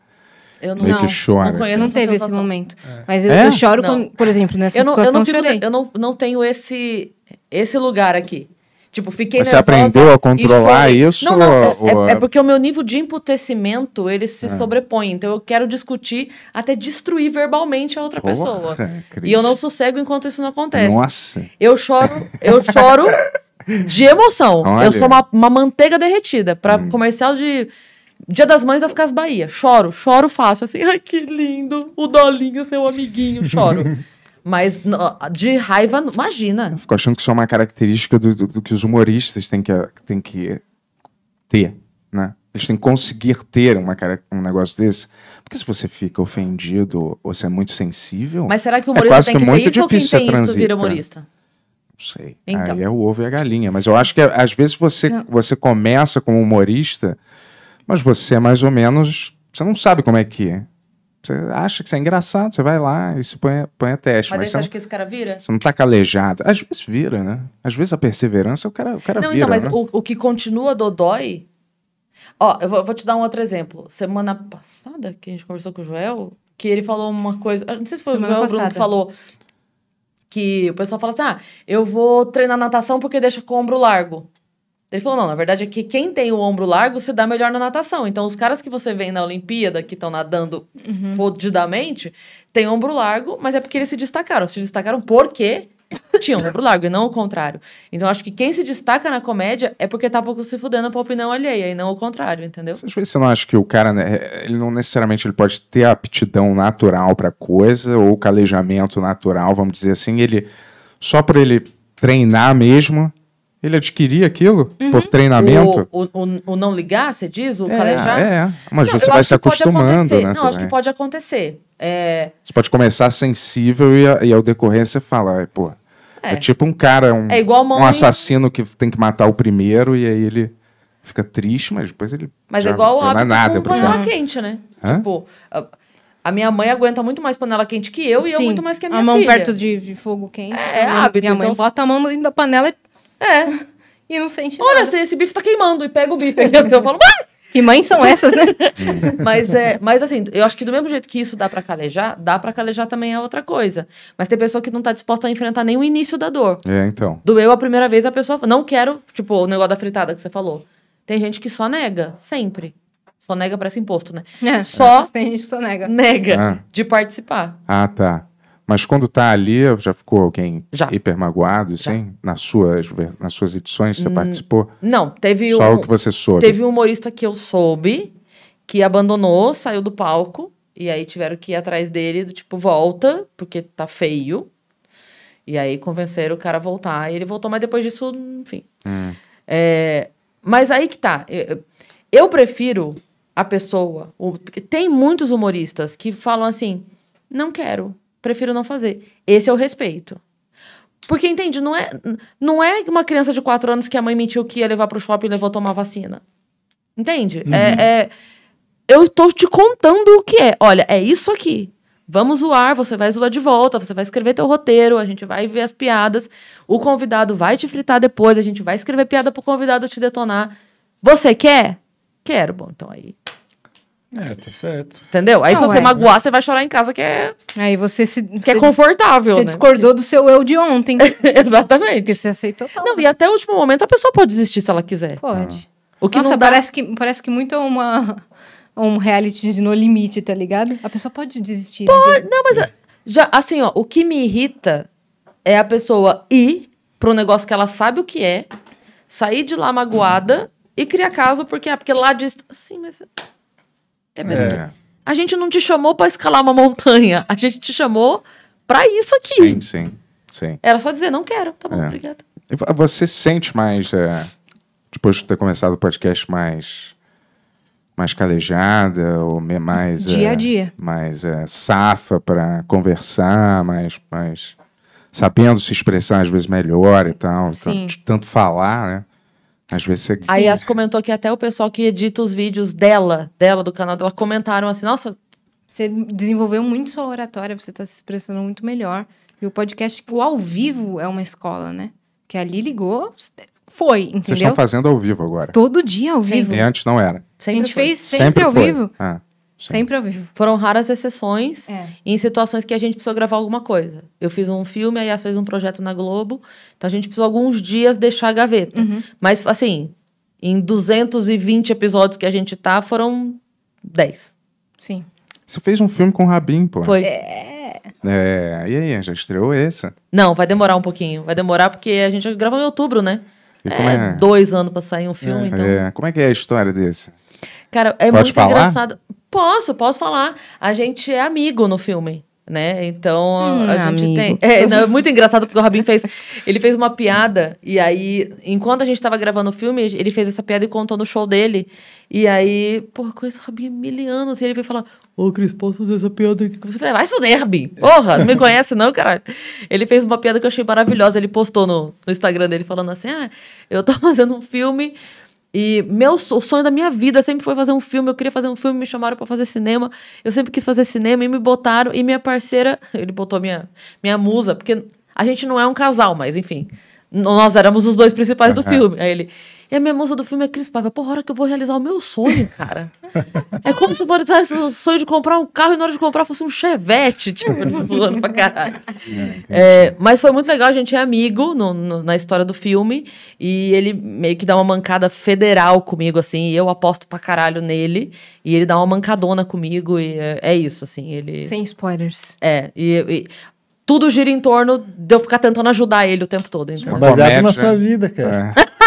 Speaker 2: eu não, meio Não, conheço, não
Speaker 5: teve esse momento. É. Mas eu, é? eu choro, quando, por exemplo, nessa eu não, situação eu não, chorei.
Speaker 6: Eu não, não tenho esse, esse lugar aqui. Tipo, fiquei Mas Você aprendeu a controlar isso? Não, não, ou, é, é, é, porque o meu nível de emputecimento, ele se é. sobrepõe. Então, eu quero discutir até destruir verbalmente a outra Porra, pessoa. Cristo. É e eu não sossego enquanto isso não acontece. Nossa! Eu choro, eu choro de emoção. Olha. Eu sou uma, uma manteiga derretida. Para hum. comercial de Dia das Mães das Casas Bahia. Choro, choro fácil. Assim, ai, que lindo. O Dolinho, seu amiguinho. Choro. Mas de raiva, imagina. Eu
Speaker 2: fico achando que isso é uma característica do, do, do que os humoristas têm que, têm que ter, né? Eles têm que conseguir ter uma, um negócio desse. Porque se você fica ofendido ou você é muito sensível. Mas
Speaker 6: será que o é humorista é tem que, que ter muito ter isso difícil ou quem tem isso vira é. humorista? Não
Speaker 2: sei. Então. Aí é o ovo e a galinha. Mas eu acho que às vezes você, você começa como humorista mas você é mais ou menos. Você não sabe como é que é. Você acha que você é engraçado, você vai lá e se põe, põe a teste. Mas, mas você acha não, que
Speaker 6: esse cara vira? Você não
Speaker 2: tá calejado. Às vezes vira, né? Às vezes a perseverança, o cara, o cara não, vira. Não, então, mas
Speaker 6: né? o, o que continua dodói Ó, eu vou, te dar um outro exemplo. Semana passada que a gente conversou com o Joel, que ele falou uma coisa. Não sei se foi Semana o Joel Bruno que falou. Que o pessoal fala assim: ah, eu vou treinar natação porque deixa com o ombro largo. Ele falou: não, na verdade é que quem tem o ombro largo se dá melhor na natação. Então, os caras que você vê na Olimpíada, que estão nadando uhum. fodidamente, têm ombro largo, mas é porque eles se destacaram. Se destacaram porque tinham ombro largo e não o contrário. Então, acho que quem se destaca na comédia é porque tá pouco se fudendo pra opinião alheia e não o contrário, entendeu? Às vezes você
Speaker 2: não acha que o cara, né, ele não necessariamente ele pode ter aptidão natural pra coisa ou calejamento natural, vamos dizer assim, ele só por ele treinar mesmo ele adquiria aquilo uhum. por treinamento. O,
Speaker 6: o, o, o, não ligar, você diz? O é, calejar? É, mas não, você vai se acostumando, né? Não, acho vai... que pode acontecer. É...
Speaker 2: Você pode começar sensível e, e ao decorrer você fala, pô. É. é. tipo um cara, um, é um assassino que tem que matar o primeiro e aí ele fica triste, mas depois ele. Mas é igual o é nada com panela quente, né?
Speaker 6: Hã? Tipo, a minha mãe aguenta muito mais panela quente que eu e Sim, eu muito mais que a minha filha. A mão filha. perto de,
Speaker 5: de, fogo quente. É, é hábito. Minha mãe então... bota a mão dentro da panela e é. E não sente Olha, nada. esse bife tá queimando.
Speaker 6: E pega o bife assim, eu falo... Ah! Que mães são essas, né? mas, é, mas assim, eu acho que do mesmo jeito que isso dá para calejar, dá para calejar também é outra coisa. Mas tem pessoa que não tá disposta a enfrentar nem o início da dor. É, então. Doeu a primeira vez, a pessoa... Não quero, tipo, o negócio da fritada que você falou. Tem gente que só nega, sempre. Só nega esse imposto, né?
Speaker 5: É, só... Tem gente que só
Speaker 6: nega. Nega ah. de participar.
Speaker 2: Ah, tá. Mas quando tá ali, já ficou alguém já. hiper magoado, assim? Nas suas, nas suas edições, você hum, participou?
Speaker 6: Não, teve Só um, o que você soube. Teve um humorista que eu soube, que abandonou, saiu do palco, e aí tiveram que ir atrás dele, do tipo, volta, porque tá feio. E aí convenceram o cara a voltar, e ele voltou, mas depois disso, enfim. Hum. É, mas aí que tá. Eu, eu prefiro a pessoa. O, tem muitos humoristas que falam assim: não quero prefiro não fazer. Esse é o respeito. Porque, entende, não é, não é uma criança de 4 anos que a mãe mentiu que ia levar pro shopping e levou tomar vacina. Entende? Uhum. É, é, eu estou te contando o que é. Olha, é isso aqui. Vamos zoar, você vai zoar de volta, você vai escrever teu roteiro, a gente vai ver as piadas, o convidado vai te fritar depois, a gente vai escrever piada pro convidado te detonar.
Speaker 5: Você quer? Quero.
Speaker 6: Bom, então aí é, tá certo.
Speaker 5: Entendeu? Aí não, se você é, magoar, você
Speaker 6: vai chorar em casa que é.
Speaker 5: Aí você se. Que é você, é confortável. Você né? discordou do seu eu de ontem. Exatamente. Porque você aceitou tal. Não, e até o último momento a pessoa pode desistir se ela quiser. Pode.
Speaker 6: Ah. O que Nossa, dá... parece, que,
Speaker 5: parece que muito é uma, um reality de no limite, tá ligado? A pessoa pode desistir.
Speaker 6: Né? Pode, Não, mas já, assim, ó, o que me irrita é a pessoa ir pro negócio que ela sabe o que é, sair de lá magoada e criar caso porque, ah, porque lá diz. Sim, mas é, é. A gente não te chamou para escalar uma montanha, a gente te chamou para isso aqui. Sim, sim, sim. Era só dizer, não quero, tá
Speaker 2: bom, é. obrigada. Você sente mais, é, depois de ter começado o podcast, mais mais calejada ou mais dia a é, dia, mais é, safa para conversar, mais mais sabendo se expressar às vezes melhor e tal, sim. tanto, tanto falar, né? Às vezes você... Aí as
Speaker 6: comentou que até o pessoal que edita os vídeos dela, dela do canal dela, comentaram assim, nossa...
Speaker 5: Você desenvolveu muito sua oratória, você está se expressando muito melhor. E o podcast, o ao vivo é uma escola, né? Que ali ligou, foi, entendeu? Vocês estão fazendo
Speaker 2: ao vivo agora.
Speaker 5: Todo dia ao
Speaker 2: Sim. vivo. E antes não era. Sempre a gente foi. fez sempre, sempre ao foi. vivo. Ah.
Speaker 5: Sim. Sempre ao vivo. Foram
Speaker 6: raras exceções é. em situações que a gente precisou gravar alguma coisa. Eu fiz um filme, a Yas fez um projeto na Globo, então a gente precisou alguns dias deixar a gaveta. Uhum. Mas, assim, em 220 episódios que a gente tá, foram 10. Sim.
Speaker 2: Você fez um filme com o Rabin, pô. Foi.
Speaker 6: É.
Speaker 2: é. E aí, já estreou esse?
Speaker 6: Não, vai demorar um pouquinho. Vai demorar porque a gente gravou em outubro, né? É, é, dois anos pra sair um filme, é. então...
Speaker 2: É. Como é que é a história desse?
Speaker 6: Cara, é Pode muito falar? engraçado. Posso, posso falar. A gente é amigo no filme né? Então hum, a gente amigo. tem. É, não, é, muito engraçado porque o Rabin fez. Ele fez uma piada, e aí, enquanto a gente estava gravando o filme, ele fez essa piada e contou no show dele. E aí, porra, conheço o Rabin mil anos. E ele veio falar: Ô, Cris, posso fazer essa piada aqui? Você falei, vai se fuder, Rabin. Porra, não me conhece, não, caralho. Ele fez uma piada que eu achei maravilhosa. Ele postou no, no Instagram dele falando assim: Ah, eu tô fazendo um filme e meu, o sonho da minha vida sempre foi fazer um filme. Eu queria fazer um filme, me chamaram para fazer cinema. Eu sempre quis fazer cinema e me botaram. E minha parceira, ele botou minha, minha musa, porque a gente não é um casal, mas enfim, nós éramos os dois principais uhum. do filme. Aí ele, e a minha musa do filme é Cris Paiva. Porra, hora que eu vou realizar o meu sonho, cara. é como se eu realizasse o sonho de comprar um carro e na hora de comprar fosse um Chevette, tipo, pulando pra caralho. É, é, mas foi muito legal, a gente é amigo no, no, na história do filme. E ele meio que dá uma mancada federal comigo, assim. E eu aposto pra caralho nele. E ele dá uma mancadona comigo. E é, é isso, assim. Ele... Sem spoilers. É. e, e tudo gira em torno de eu ficar tentando ajudar ele o tempo todo. Então. É baseado na sua né?
Speaker 3: vida,
Speaker 2: cara. É.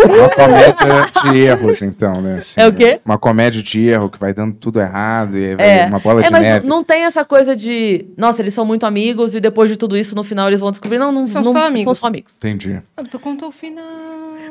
Speaker 2: É uma comédia de erros, então, né? Assim, é o quê? Uma comédia de erro que vai dando tudo errado e é. uma bola é, de mas neve.
Speaker 6: Não tem essa coisa de, nossa, eles são muito amigos e depois de tudo isso, no final eles vão descobrir. Não, não são não, só amigos. São só amigos.
Speaker 5: Entendi. Ah, tu contou o final.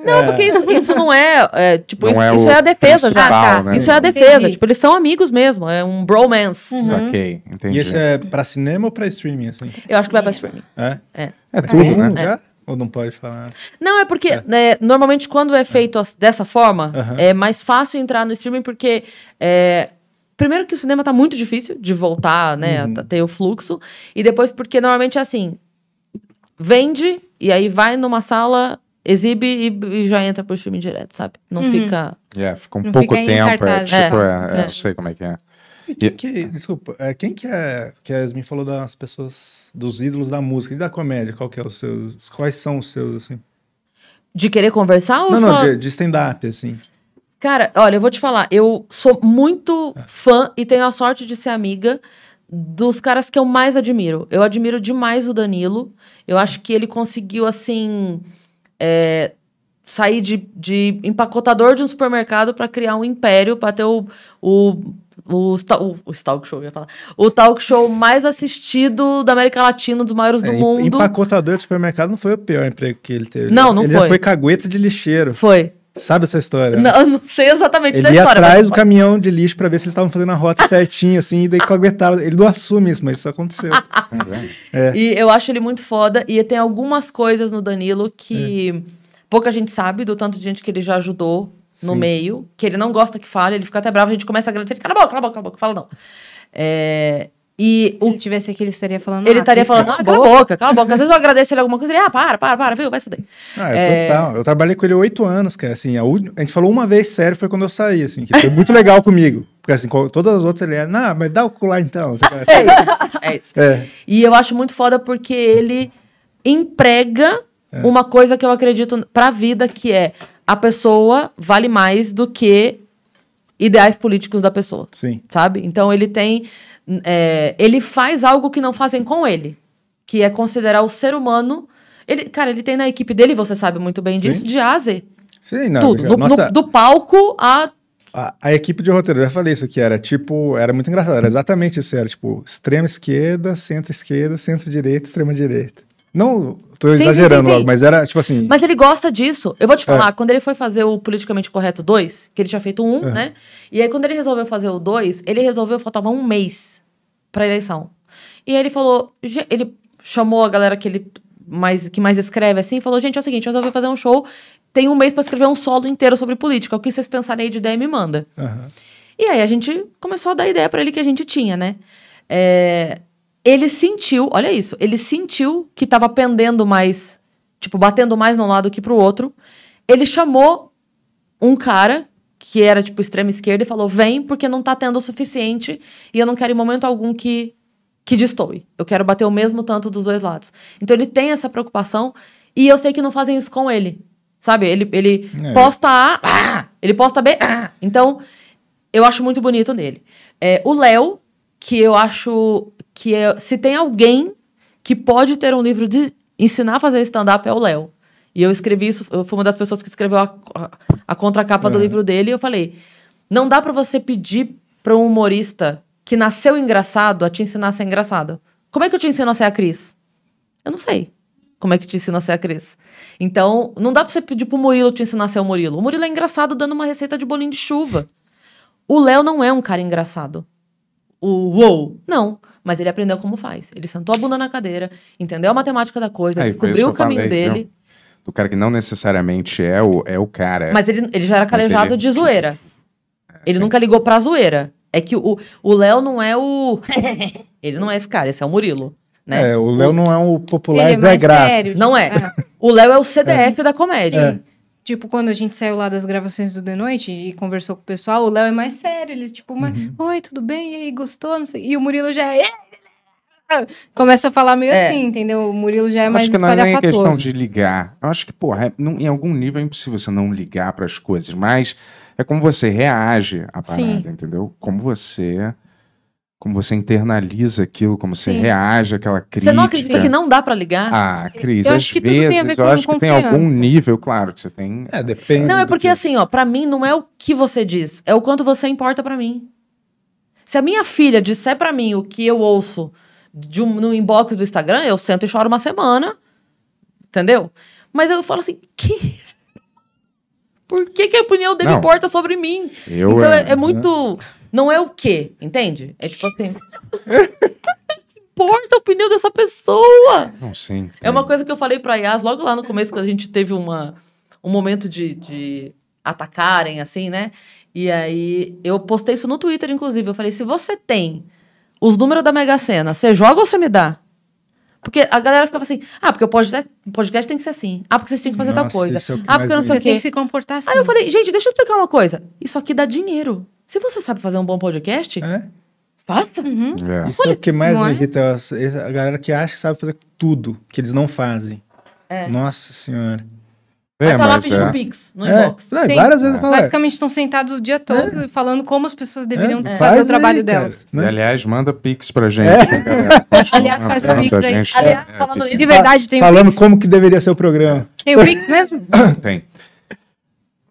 Speaker 6: Não, é. porque isso, isso, não é, é tipo,
Speaker 2: não isso, é, isso é a defesa já. Ah, tá.
Speaker 3: Né? Isso é a
Speaker 6: defesa. Entendi. Tipo, eles são amigos mesmo. É um bromance.
Speaker 2: Uhum. Ok, entendi. E isso
Speaker 3: é pra cinema ou pra streaming, assim? Eu acho que vai pra streaming. É? É. É tudo, né? Ou não pode falar?
Speaker 6: Não, é porque é. Né, normalmente quando é, é. feito é. dessa forma, uhum. é mais fácil entrar no streaming porque. É, primeiro que o cinema tá muito difícil de voltar, né, uhum. a ter o fluxo. E depois porque normalmente é assim, vende e aí vai numa sala, exibe e, e já entra pro streaming direto, sabe? Não uhum. fica... É, yeah,
Speaker 2: fica um não pouco tempo, é, tipo, né? é, é, eu sei como é que é
Speaker 3: quem que, é, desculpa, é, quem que é, que a Yasmin falou das pessoas, dos ídolos da música e da comédia, qual que é os seus, quais são os seus, assim?
Speaker 6: De querer conversar ou Não, só... não, de,
Speaker 3: de stand-up, assim.
Speaker 6: Cara, olha, eu vou te falar, eu sou muito é. fã e tenho a sorte de ser amiga dos caras que eu mais admiro. Eu admiro demais o Danilo, eu Sim. acho que ele conseguiu, assim, é, sair de, de empacotador de um supermercado para criar um império, para ter o, o o, o, o talk show, ia falar. O talk show mais assistido da América Latina, dos maiores do é, mundo.
Speaker 3: Empacotador de supermercado não foi o pior emprego que ele teve. Não, não ele foi. Ele foi cagueta de lixeiro. Foi. Sabe essa história? Não,
Speaker 6: não sei exatamente ele da história. Ele ia atrás do caminhão
Speaker 3: de lixo para ver se eles estavam fazendo a rota certinha, assim, e daí caguetava. Ele não assume isso, mas isso aconteceu. é.
Speaker 6: E eu acho ele muito foda. E tem algumas coisas no Danilo que é. pouca gente sabe, do tanto de gente que ele já ajudou no Sim. meio, que ele não gosta que fale, ele fica até bravo, a gente começa a gritar, cala a boca, cala a boca, cala a boca, fala não. É, e Se o... ele tivesse aqui, ele estaria falando. Ele ah, estaria falando, ah, cala a boca, cala a boca. Às vezes eu agradeço ele alguma coisa ele, ah, para, para, para, viu? Vai se fuder.
Speaker 3: Ah, eu é... total. Tá, eu trabalhei com ele oito anos, cara. Assim, a, u... a, gente falou uma vez sério, foi quando eu saí, assim, que foi muito legal comigo. Porque assim, com todas as outras ele era, não, mas dá o cu lá então.
Speaker 6: Assim. é, isso. É. E eu acho muito foda porque ele emprega é. uma coisa que eu acredito pra vida, que é a pessoa vale mais do que ideais políticos da pessoa. Sim. Sabe? Então ele tem. É, ele faz algo que não fazem com ele, que é considerar o ser humano. Ele, cara, ele tem na equipe dele, você sabe muito bem disso, Sim. de A a Z.
Speaker 3: Sim, não, Tudo. No, nossa... no, do palco a a, a, equipe de roteiro, eu já falei isso que era tipo, era muito engraçado, era exatamente isso, era tipo extrema esquerda, centro esquerda, centro direita, extrema direita. Não, tô sim, exagerando sim, sim, logo, mas era tipo assim. Mas ele
Speaker 6: gosta disso. Eu vou te falar, é. quando ele foi fazer o Politicamente Correto 2, que ele tinha feito um, é. né? E aí, quando ele resolveu fazer o 2, ele resolveu, faltava um mês pra eleição. E aí ele falou, ele chamou a galera que ele mais, que mais escreve assim, falou: gente, é o seguinte, resolveu fazer um show, tem um mês para escrever um solo inteiro sobre política. O que vocês pensarem aí de ideia me manda. Uhum. E aí a gente começou a dar ideia para ele que a gente tinha, né? É, ele sentiu, olha isso, ele sentiu que estava pendendo mais, tipo, batendo mais num lado que pro outro. Ele chamou um cara que era tipo extrema esquerda e falou: "Vem, porque não tá tendo o suficiente e eu não quero em momento algum que que destoe. Eu quero bater o mesmo tanto dos dois lados". Então ele tem essa preocupação e eu sei que não fazem isso com ele. Sabe? Ele ele é. posta A, ah! ele posta B. Ah! Então eu acho muito bonito nele. É, o Léo, que eu acho que é, se tem alguém que pode ter um livro de ensinar a fazer stand-up é o Léo. E eu escrevi isso, eu fui uma das pessoas que escreveu a, a, a contracapa é. do livro dele, e eu falei: não dá para você pedir para um humorista que nasceu engraçado a te ensinar a ser engraçado. Como é que eu te ensino a ser a Cris? Eu não sei. Como é que te ensina a ser a Cris? Então, não dá pra você pedir pro Murilo te ensinar a ser o Murilo. O Murilo é engraçado dando uma receita de bolinho de chuva. O Léo não é um cara engraçado. O Uou, não. Mas ele aprendeu como faz. Ele sentou a bunda na cadeira, entendeu a matemática da coisa, é, descobriu o caminho falei, dele.
Speaker 2: do cara que não necessariamente é o, é o cara. Mas ele,
Speaker 6: ele já era calejado ele... de zoeira. É, ele nunca ligou pra zoeira. É que o Léo não é o. ele não é esse cara, esse é o Murilo. Né? É, o Léo o... não
Speaker 3: é o é popular é da graça. Sério.
Speaker 6: Não
Speaker 5: tipo, é. é. O Léo é o CDF é. da comédia. É. Tipo, quando a gente saiu lá das gravações do The Noite e conversou com o pessoal, o Léo é mais sério. Ele, é tipo, uma, uhum. oi, tudo bem? E aí, gostou? Não sei. E o Murilo já é. é. Começa a falar meio é. assim, entendeu? O Murilo já é mais mais Acho que não é nem
Speaker 2: questão de ligar. Eu acho que, porra, é, não, em algum nível é impossível você não ligar para as coisas, mas é como você reage à parada, Sim. entendeu? Como você como você internaliza aquilo, como você reage àquela crise. Você não acredita que não
Speaker 6: dá para ligar? Ah, Cris, eu acho que vezes, tudo tem a ver com eu acho que confiança. tem algum
Speaker 2: nível, claro, que você tem. É, depende. Não, é
Speaker 6: porque que... assim, ó, para mim não é o que você diz, é o quanto você importa para mim. Se a minha filha disser para mim o que eu ouço de um, no inbox do Instagram, eu sento e choro uma semana, entendeu? Mas eu falo assim, que por que, que a opinião dele não, importa sobre mim? Eu, então é, é, é muito. Não é o quê, entende? É tipo assim. importa a opinião dessa pessoa?
Speaker 1: Não, sim.
Speaker 2: É
Speaker 6: uma coisa que eu falei pra Yas logo lá no começo, quando a gente teve uma, um momento de, de atacarem, assim, né? E aí eu postei isso no Twitter, inclusive. Eu falei: se você tem os números da Mega Sena, você joga ou você me dá? Porque a galera ficava assim, ah, porque o podcast, podcast tem que ser assim. Ah, porque vocês têm que fazer Nossa, tal coisa. É ah, porque não sei o quê. Tem que se
Speaker 5: comportar assim. Aí eu assim. falei, gente,
Speaker 6: deixa eu explicar uma coisa. Isso aqui dá dinheiro. Se você sabe fazer um bom podcast, é? faça. Uhum.
Speaker 1: uhum. É. Isso é
Speaker 3: o que mais me irrita. A galera que acha que sabe fazer tudo, que eles não fazem. É. Nossa senhora. É, Aí tá lá pedindo é.
Speaker 2: pix
Speaker 1: no é. inbox. Não, várias vezes é.
Speaker 3: falar. Basicamente
Speaker 5: estão sentados o dia todo é. falando como as pessoas é. deveriam é. fazer o trabalho aí, delas.
Speaker 2: Né? E, aliás, manda pix pra gente. É. Né, aliás, faz o pix aí. Gente, aliás,
Speaker 3: né? falando de verdade, tem Falando como que deveria ser o programa. Tem o
Speaker 5: pix mesmo? tem.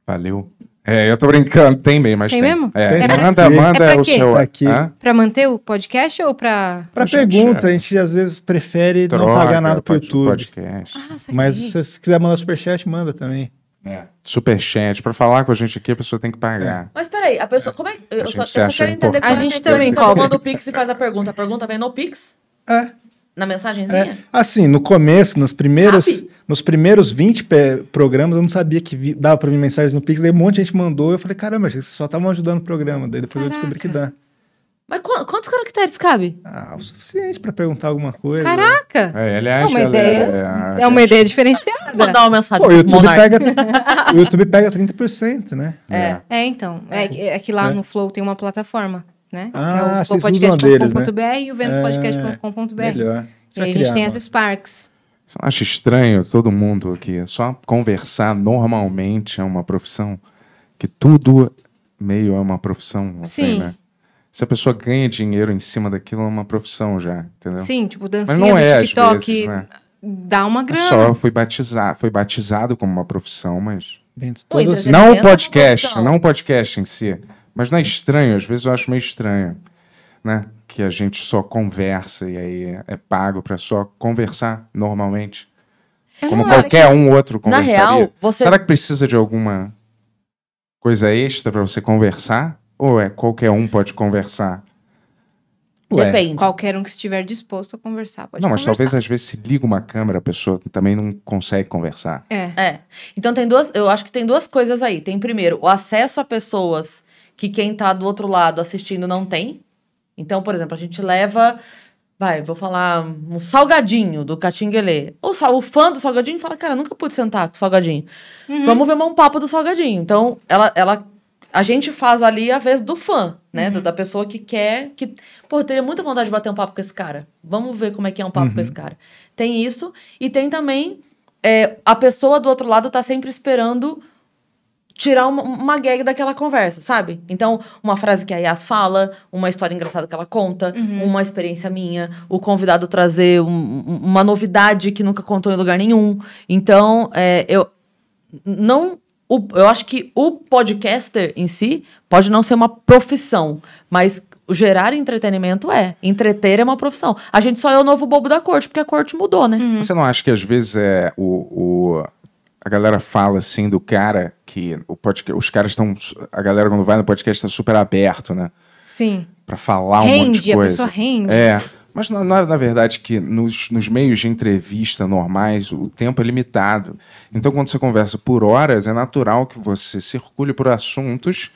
Speaker 2: Valeu. É, eu tô brincando, tem mesmo, mas tem. tem. mesmo? É, é manda, pra... manda é o quê? seu. Pra, é
Speaker 5: pra manter o podcast
Speaker 3: ou pra. Pra pergunta, a gente às vezes prefere Troca, não pagar nada pro pod, YouTube. Podcast. Ah, mas se você quiser mandar superchat, manda também. É.
Speaker 2: Superchat. Pra falar com a gente aqui, a pessoa
Speaker 3: tem que pagar. É.
Speaker 6: Mas peraí, a pessoa. Como é. Eu, só, eu só quero entender
Speaker 3: como é a gente também manda o
Speaker 6: Pix e faz a pergunta. A pergunta vem no Pix? É. Na mensagenzinha? É,
Speaker 3: assim, no começo, nos primeiros, nos primeiros 20 programas, eu não sabia que vi, dava para vir mensagem no Pix. Daí um monte de gente mandou. Eu falei, caramba, gente, vocês só estavam ajudando o programa. Daí depois Caraca. eu descobri que dá. Mas quantos caracteres cabe? Ah, o suficiente para perguntar alguma coisa. Caraca! É, aliás, é uma ideia, é, é, é uma gente... ideia diferenciada. Mandar uma mensagem Pô, o YouTube pega, O YouTube pega 30%, né? É,
Speaker 5: é, então. É, é que lá é. no Flow tem uma plataforma né? Ah, que é o podcast.com.br né? e o vendopodcast.com.br. É, melhor. e aí a gente tem as Sparks.
Speaker 2: Acho estranho todo mundo aqui. É só conversar normalmente é uma profissão que tudo meio é uma profissão. Sim. né? Se a pessoa ganha dinheiro em cima daquilo, é uma profissão já, entendeu? Sim, tipo dancinha Mas não é, TikTok. Vezes, né?
Speaker 5: Dá uma é grana. Só
Speaker 2: foi batizado, foi batizado como uma profissão, mas.
Speaker 3: Bento, todas... É não o
Speaker 2: podcast, não o podcast em si. Mas não é estranho, às vezes eu acho meio estranho, né? Que a gente só conversa e aí é pago para só conversar normalmente. Eu como qualquer que... um outro conversaria. Na real, você... Será que precisa de alguma coisa extra para você conversar? Ou é qualquer um pode conversar? Ué.
Speaker 5: Depende. Qualquer um que estiver disposto a conversar pode
Speaker 6: Não, mas conversar. talvez
Speaker 2: às vezes se liga uma câmera, a pessoa também não consegue conversar.
Speaker 6: É. é. Então tem duas, eu acho que tem duas coisas aí. Tem primeiro, o acesso a pessoas que quem está do outro lado assistindo não tem. Então, por exemplo, a gente leva, vai, vou falar, um salgadinho do Catinguelê. O, o fã do salgadinho fala, cara, nunca pude sentar com o salgadinho. Uhum. Vamos ver um papo do salgadinho. Então, ela, ela, a gente faz ali a vez do fã, né? Uhum. Da, da pessoa que quer, que, pô, teria muita vontade de bater um papo com esse cara. Vamos ver como é que é um papo uhum. com esse uhum. cara. Tem isso. E tem também, é, a pessoa do outro lado está sempre esperando tirar uma, uma gag daquela conversa, sabe? Então, uma frase que a Yas fala, uma história engraçada que ela conta, uhum. uma experiência minha, o convidado trazer um, uma novidade que nunca contou em lugar nenhum. Então, é, eu não. O, eu acho que o podcaster em si pode não ser uma profissão, mas gerar entretenimento é. Entreter é uma profissão. A gente só é o novo bobo da corte, porque a corte mudou, né? Uhum.
Speaker 2: Você não acha que às vezes é o... o a galera fala assim do cara que o podcast, os caras estão. A galera, quando vai no podcast, está super aberto, né? Sim. Para falar rende, um monte de coisa. A pessoa rende. É. Mas na, na, na verdade que nos, nos, meios de entrevista normais, o tempo é limitado. Então, quando você conversa por horas, é natural que você circule por assuntos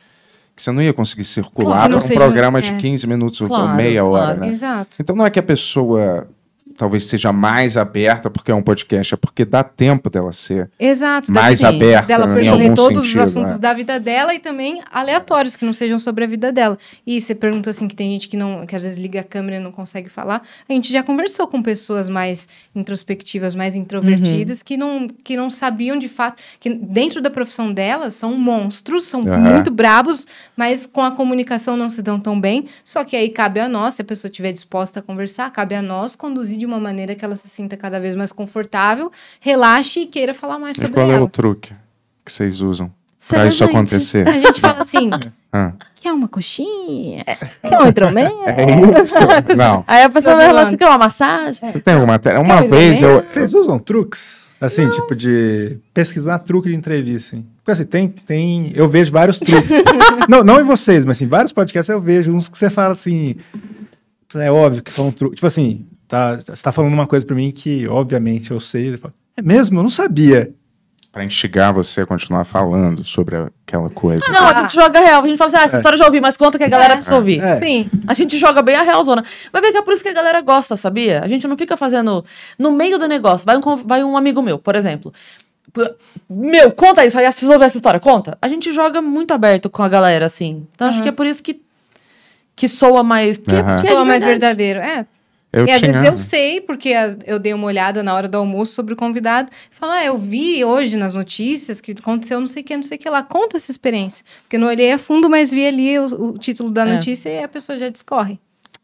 Speaker 2: que você não ia conseguir circular claro, para um programa de 15 é. minutos claro, ou meia claro. hora. Né? Exato. Então não é que a pessoa talvez seja mais aberta porque é um podcast, é porque dá tempo dela ser Exato, mais sim. aberta. Dela percorrer todos sentido, os assuntos é. da
Speaker 5: vida dela e também aleatórios que não sejam sobre a vida dela. E você perguntou assim que tem gente que não, que às vezes liga a câmera e não consegue falar. A gente já conversou com pessoas mais introspectivas, mais introvertidas uhum. que não que não sabiam de fato que dentro da profissão delas são monstros, são uhum. muito brabos, mas com a comunicação não se dão tão bem. Só que aí cabe a nós, se a pessoa estiver disposta a conversar, cabe a nós conduzir de uma maneira que ela se sinta cada vez mais confortável, relaxe e queira falar mais e sobre qual é ela. qual é o
Speaker 2: truque que vocês usam para isso acontecer? A
Speaker 5: gente fala assim... Ah. Quer uma coxinha? É. Quer um hidromel?
Speaker 2: É isso?
Speaker 3: Não.
Speaker 6: Aí a pessoa vai relaxar, tá quer uma massagem?
Speaker 2: Você
Speaker 3: tem alguma... Uma vez eu... Vocês usam truques? Assim, Não. tipo de pesquisar truque de entrevista, hein? Porque assim, tem, tem. Eu vejo vários truques. não, não em vocês, mas assim, vários podcasts eu vejo uns que você fala assim. É óbvio que são truques. Tipo assim, tá, você tá falando uma coisa para mim que, obviamente, eu sei. Eu falo, é
Speaker 2: mesmo? Eu não sabia. Pra instigar você a continuar falando sobre aquela coisa. Ah, não, a
Speaker 6: gente joga real. A gente fala assim, ah, essa é. história eu já ouvi, mas conta que a galera é. precisa ouvir. É. Sim. A gente joga bem a realzona. Vai ver que é por isso que a galera gosta, sabia? A gente não fica fazendo... No meio do negócio, vai um, vai um amigo meu, por exemplo. Meu, conta isso, aí as pessoas ouvir essa história, conta. A gente joga muito aberto com a galera, assim.
Speaker 5: Então, uhum. acho que é por isso que, que soa mais...
Speaker 1: uhum. soa mais verdadeiro,
Speaker 5: é. Eu e às tinha... vezes eu sei, porque eu dei uma olhada na hora do almoço sobre o convidado, falo, ah, eu vi hoje nas notícias que aconteceu não sei o que, não sei o que lá. Conta essa experiência. Porque não olhei a fundo, mas vi ali o, o título da é. notícia e a pessoa já discorre.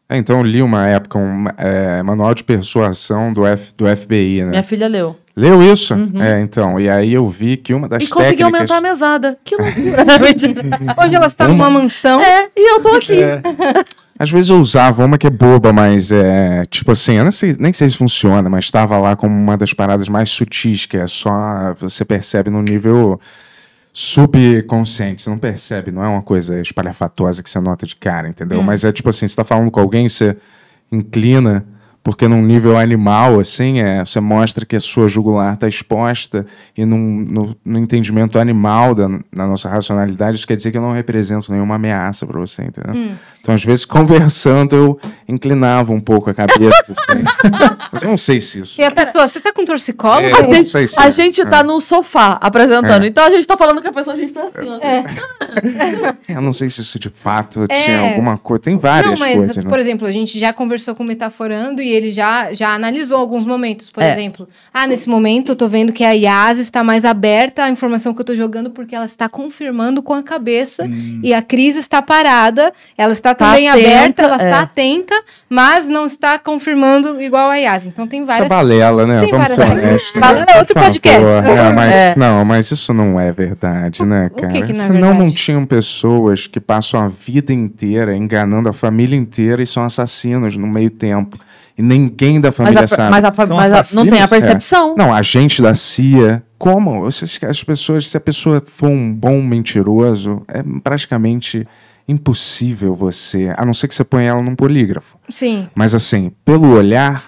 Speaker 2: É, então eu li uma época um é, manual de persuasão do, F, do FBI, né? Minha filha leu. Leu isso? Uhum. É, então. E aí eu vi que uma das técnicas... E consegui aumentar a
Speaker 6: mesada. Que loucura.
Speaker 5: Hoje ela está uma... numa mansão. É, e eu tô aqui. É.
Speaker 2: Às vezes eu usava uma que é boba, mas é tipo assim, eu não sei, nem sei se funciona, mas estava lá como uma das paradas mais sutis, que é só você percebe no nível subconsciente, você não percebe, não é uma coisa espalhafatosa que você nota de cara, entendeu? Hum. Mas é tipo assim, você está falando com alguém, você inclina, porque num nível animal, assim, é, você mostra que a sua jugular está exposta, e num, no, no entendimento animal da na nossa racionalidade, isso quer dizer que eu não represento nenhuma ameaça para você, entendeu? Hum. Então, às vezes, conversando, eu inclinava um pouco a cabeça. Assim. Mas eu não sei se isso.
Speaker 5: E a pessoa, você tá com torcicolo?
Speaker 2: É, eu não sei se. A é. gente tá é.
Speaker 6: sofá apresentando. É. Então a gente tá falando que a pessoa a gente tá. Assim, é.
Speaker 2: Eu não sei se isso de fato é. tinha alguma coisa. Tem várias não, mas, coisas. Né? Por exemplo,
Speaker 5: a gente já conversou com o Metaforando e ele já, já analisou alguns momentos. Por é. exemplo, ah, nesse momento eu tô vendo que a IAS está mais aberta à informação que eu tô jogando porque ela está confirmando com a cabeça hum. e a crise está parada, ela está tá também atenta, aberta, ela é. está atenta, mas não está confirmando igual a Yas Então tem várias. Isso é balela, né? Tem Vamos várias. Honesto, balela é outro podcast. É, mas, é.
Speaker 2: Não, mas isso não é verdade, o, né, cara? O que que não, é verdade? não, não tinham pessoas que passam a vida inteira enganando a família inteira e são assassinos no meio tempo. E ninguém da família mas a, sabe. Mas, a, mas a, não tem a percepção. Não, a gente da CIA. Como? As pessoas, se a pessoa for um bom mentiroso, é praticamente impossível você. A não ser que você ponha ela num polígrafo. Sim. Mas assim, pelo olhar.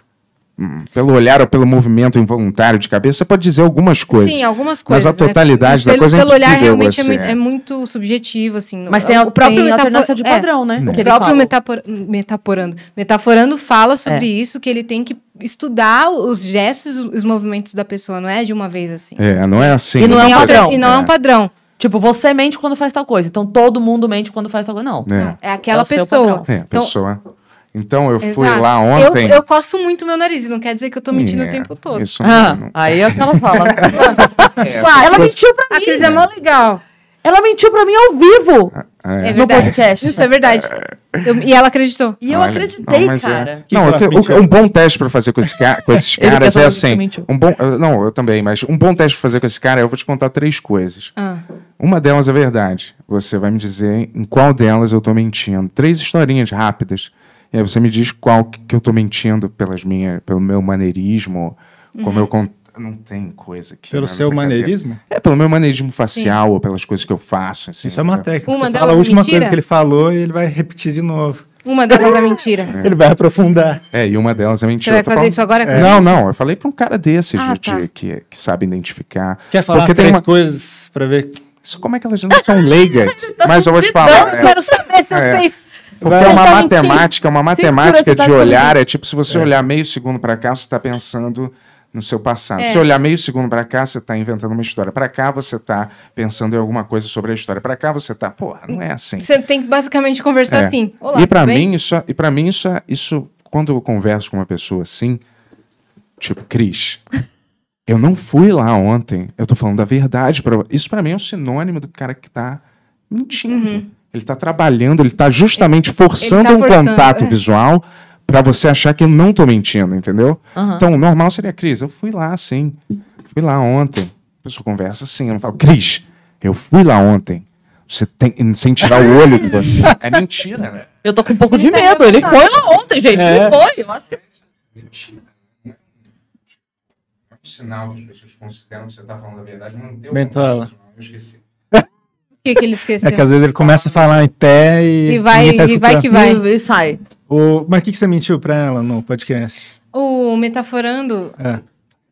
Speaker 2: Hum, pelo olhar ou pelo movimento involuntário de cabeça, você pode dizer algumas coisas. Sim,
Speaker 5: algumas coisas. Mas a né? totalidade né? da pelo, coisa é Pelo olhar realmente é, é, muito subjetivo, assim. Mas tem, o, o próprio tem alternância de é, padrão, é, né? O próprio metapor, metaporando metaforando fala sobre é. isso, que ele tem que estudar os gestos, os movimentos da pessoa, não é de uma vez assim.
Speaker 2: É, não é assim. E não, é um padrão. E não é um é.
Speaker 5: padrão. Tipo, você mente quando faz tal coisa. Então
Speaker 6: todo mundo mente quando faz tal coisa. Não. É, não, é, é, é aquela então, é pessoa. É, então,
Speaker 2: pessoa. Então eu Exato. fui lá ontem. Eu, eu
Speaker 5: coço muito meu nariz, não quer dizer que eu tô
Speaker 2: mentindo o é, tempo todo. Isso ah, não. Aí é o que ela
Speaker 1: fala. é, ela mentiu
Speaker 5: pra mim. A Cris é mó legal. Ela mentiu pra mim ao vivo. É, é no podcast. Isso é verdade. Eu, e ela acreditou. E eu Olha, acreditei, não, cara.
Speaker 2: É. Não, que, um bom teste pra fazer com, esse, com esses caras é assim. Um bom, ah, não, eu também, mas um bom teste pra fazer com esse cara é eu vou te contar três coisas. Ah. Uma delas é verdade. Você vai me dizer em qual delas eu estou mentindo. Três historinhas rápidas. E aí você me diz qual que eu estou mentindo pelas minhas, pelo meu maneirismo, uhum. como eu conto. não tem coisa que Pelo né? seu maneirismo? É, pelo meu maneirismo facial Sim. ou pelas coisas que eu faço. Assim, Isso é uma técnica. Uma você
Speaker 5: fala a é última mentira? coisa que ele
Speaker 2: falou
Speaker 3: e ele vai repetir de novo.
Speaker 5: Uma delas é mentira. É.
Speaker 3: Ele vai aprofundar.
Speaker 2: É, e uma delas é mentira. Você vai fazer falando... isso agora? É. Não, não. Eu falei para um cara desses, ah, tá. que, que sabe identificar. Quer falar Porque três tem uma... coisas para ver como é que elas não são leigas? Mas eu vou te falar. Né? Eu quero
Speaker 1: saber se é. vocês. Porque é uma matemática,
Speaker 2: é uma matemática de olhar, é tipo se você é. olhar meio segundo para cá, você está pensando no seu passado. É. Se olhar meio segundo para cá, você está inventando uma história. Para cá, você está pensando em alguma coisa sobre a história. Para cá, você está, porra, não é assim. Você
Speaker 5: tem que basicamente conversar é. assim. Olá, e para mim
Speaker 2: isso, e para mim isso, isso, quando eu converso com uma pessoa assim, tipo, Cris. Eu não fui lá ontem, eu tô falando a verdade. Pra... Isso para mim é um sinônimo do cara que tá mentindo. Uhum. Ele tá trabalhando, ele tá justamente tá forçando um contato é. visual para você achar que eu não tô mentindo, entendeu? Uhum. Então, o normal seria, Cris, eu fui lá, sim. Fui lá ontem. A pessoa conversa assim, eu não falo, Cris, eu fui lá ontem. Você tem, sem tirar o olho de você. É mentira, né? Eu tô com um pouco de tá medo. Ele foi lá ontem, gente. É. Ele foi. Eu acho Mentira sinal que as pessoas consideram que você está falando a verdade, não
Speaker 3: deu nada eu esqueci.
Speaker 2: O que, que ele é esqueceu? É que às vezes
Speaker 3: ele começa a falar em pé e. E vai, tá e vai que vai. E sai. O... Mas o que, que você mentiu pra ela no podcast?
Speaker 5: O Metaforando é.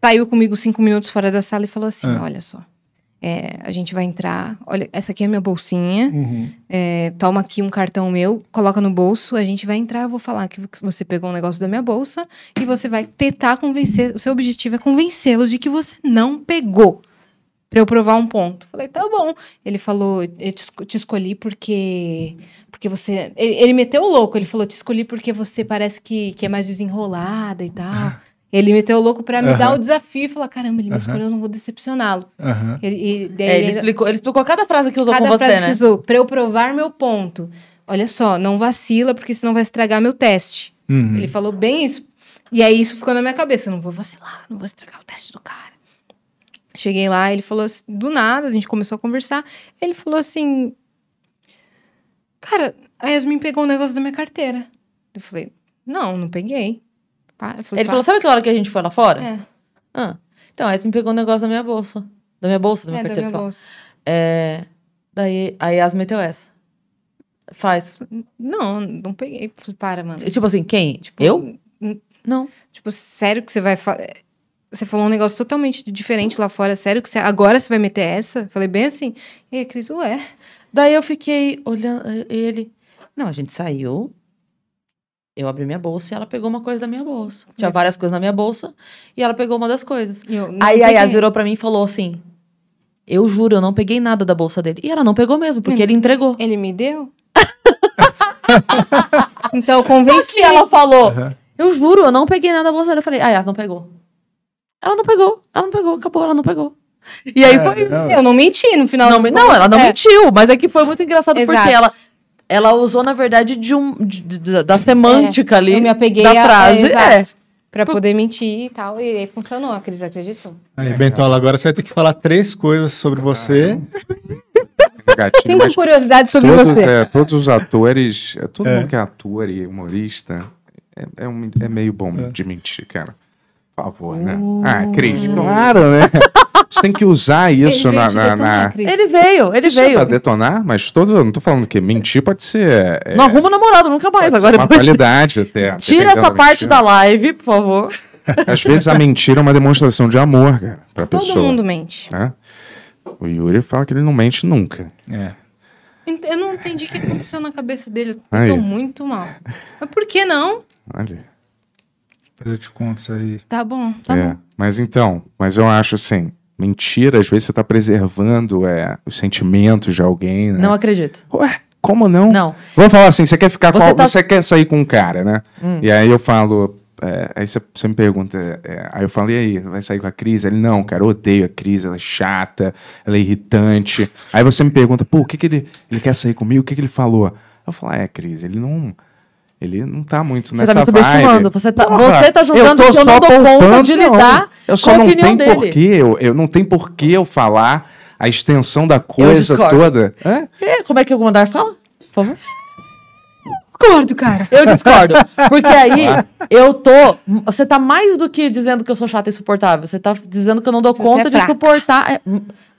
Speaker 5: saiu comigo cinco minutos fora da sala e falou assim: é. olha só. É, a gente vai entrar, olha, essa aqui é minha bolsinha, uhum. é, toma aqui um cartão meu, coloca no bolso, a gente vai entrar, eu vou falar que você pegou um negócio da minha bolsa e você vai tentar convencer, o seu objetivo é convencê-los de que você não pegou. Pra eu provar um ponto. Falei, tá bom. Ele falou, eu te, te escolhi porque porque você. Ele, ele, meteu o louco, ele falou: te escolhi porque você parece que, que é mais desenrolada e tal. Ah. Ele meteu o louco para me dar o desafio e falar: caramba, ele me escolheu, eu não vou decepcioná-lo. Ele, ele, é, ele, ele, explicou, ele explicou cada frase que usou cada com você, frase né? que usou, pra eu provar meu ponto. Olha só, não vacila, porque senão vai estragar meu teste.
Speaker 1: Uhum. Ele falou
Speaker 5: bem isso. E aí isso ficou na minha cabeça: não vou vacilar, não vou estragar o teste do cara. Cheguei lá, ele falou assim, do nada, a gente começou a conversar. Ele falou assim: Cara, a Yasmin pegou um negócio da minha carteira. Eu falei: Não, não peguei. Para, falei, ele falou, sabe
Speaker 6: aquela hora que a gente foi lá fora? É. Ah,
Speaker 5: então, aí você me pegou um negócio
Speaker 6: da minha bolsa. Da minha bolsa, da minha é, carteira, da minha bolsa. É, daí, a Yas meteu essa.
Speaker 5: Faz. Não, não peguei. Falei, para, mano. tipo assim, quem? Tipo, eu? Hum, não. Tipo, sério que você vai você falou um negócio totalmente diferente lá fora, sério que você, agora você vai meter essa? Falei bem assim, e a Cris, ué. Daí eu fiquei olhando ele,
Speaker 6: não, a gente saiu, eu abri minha bolsa e ela pegou uma coisa da minha bolsa. Hum. Tinha várias coisas na minha bolsa e ela pegou uma das coisas. Aí a Yas virou pra mim e falou assim: Eu juro, eu não peguei nada da bolsa dele. E ela não pegou mesmo, porque ele, ele hum. entregou. Ele me deu? então eu convenci. Que ela falou: uhum. Eu juro, eu não peguei nada da bolsa dele. Eu falei: A Yas não pegou. Ela não pegou, ela não pegou, acabou, ela não
Speaker 5: pegou.
Speaker 1: E aí é, foi. Não. Eu
Speaker 6: não menti no final. Não, não ela não é. mentiu, mas é que foi muito engraçado Exato. porque ela
Speaker 5: ela usou, na verdade, de um, de, de,
Speaker 6: da semântica é, ali. Eu me apeguei da
Speaker 5: frase. É, é. Pra poder mentir e tal. E aí funcionou, a Cris acreditou.
Speaker 3: Aí, Bentola, agora você vai ter que falar três coisas sobre você. Ah, Tem uma
Speaker 5: curiosidade sobre você. É,
Speaker 2: todos os atores, é, todo é. mundo que é ator e humorista é, um, é meio bom de mentir, cara. Por favor, né? Hum. Ah, Cris, claro, né? né? Você tem que usar isso na, na, detonar,
Speaker 1: Ele veio, ele isso é veio. pra
Speaker 2: detonar, mas todo. Não tô falando que mentir pode ser. É... Não arruma
Speaker 6: namorado, nunca mais. Pode agora uma depois...
Speaker 2: qualidade até. Tira essa da parte da
Speaker 6: live, por favor. Às vezes a
Speaker 2: mentira é uma demonstração de amor, cara, pra todo pessoa. Todo mundo mente. Né? O Yuri fala que ele não mente nunca. É.
Speaker 5: Eu não entendi o que aconteceu na cabeça dele. Eu tô Aí. muito mal. Mas por que não?
Speaker 2: Olha.
Speaker 3: Depois eu te conto isso aí.
Speaker 5: Tá bom,
Speaker 6: tá é,
Speaker 2: bom. Mas então, mas eu acho assim, mentira, às vezes você tá preservando é, os sentimentos de alguém, né? Não acredito. Ué, como não? Não. Vamos falar assim, você quer ficar você com tá... você quer sair com um cara, né? Hum. E aí eu falo, é, aí você, me pergunta, é, aí eu falei e aí, vai sair com a crise? Ele, não, cara, eu odeio a crise, ela é chata, ela é irritante. Aí você me pergunta, pô, o que que ele, ele quer sair comigo? O que que ele falou? Eu falo, ah, é, crise, ele não ele não está muito você nessa tá me subestimando. Você tá, Porra, você tá julgando que eu não dou conta de lidar eu só com a não opinião tem dele. Porquê, eu, eu não tem porquê eu falar a extensão da coisa toda. É?
Speaker 6: é? como é que o mandar fala? Por favor. Discordo, cara. Eu discordo. Porque aí eu tô. Você tá mais do que dizendo que eu sou chata e insuportável. Você tá dizendo que eu não dou você conta é de suportar. É...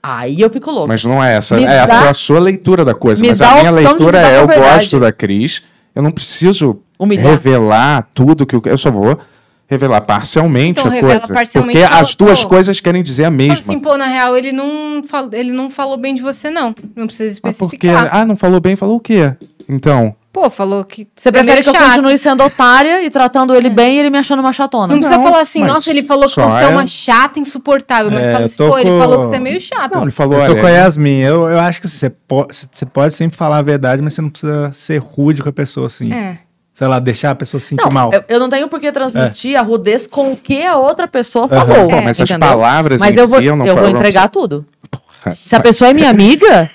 Speaker 6: Aí eu fico louco.
Speaker 2: Mas não é essa. Me é dá... a, sua leitura da coisa. Mas a minha leitura é: eu gosto da Cris eu não preciso Humilhar. revelar tudo que eu, eu só vou revelar parcialmente então, a revela coisa. Parcialmente, porque as duas pô, coisas querem dizer a mesma. Assim,
Speaker 5: pô, na real, ele não, ele não falou bem de você, não. Não precisa ah, especificar. porque,
Speaker 2: ah não falou bem, falou o quê? Então,
Speaker 5: Pô, falou que. Você é prefere que eu continue sendo otária e tratando
Speaker 6: ele é. bem e ele me achando uma chatona? Não, não precisa falar assim, nossa, ele falou que você é, é uma chata insuportável. Mas é, fala assim, pô, com... ele falou que você é meio chata. Não, ele falou,
Speaker 3: eu tô com a Yasmin. Eu, eu acho que você pode, você pode sempre falar a verdade, mas você não precisa ser rude com a pessoa assim. É sei lá, deixar a pessoa se sentir não, mal. Eu,
Speaker 6: eu, não tenho por que transmitir é. a rudez com o que a outra pessoa falou. Uhum. É, mas essas palavras mas eu vou, si, eu, eu vou entregar tudo.
Speaker 2: Porra, Se a pessoa é minha amiga,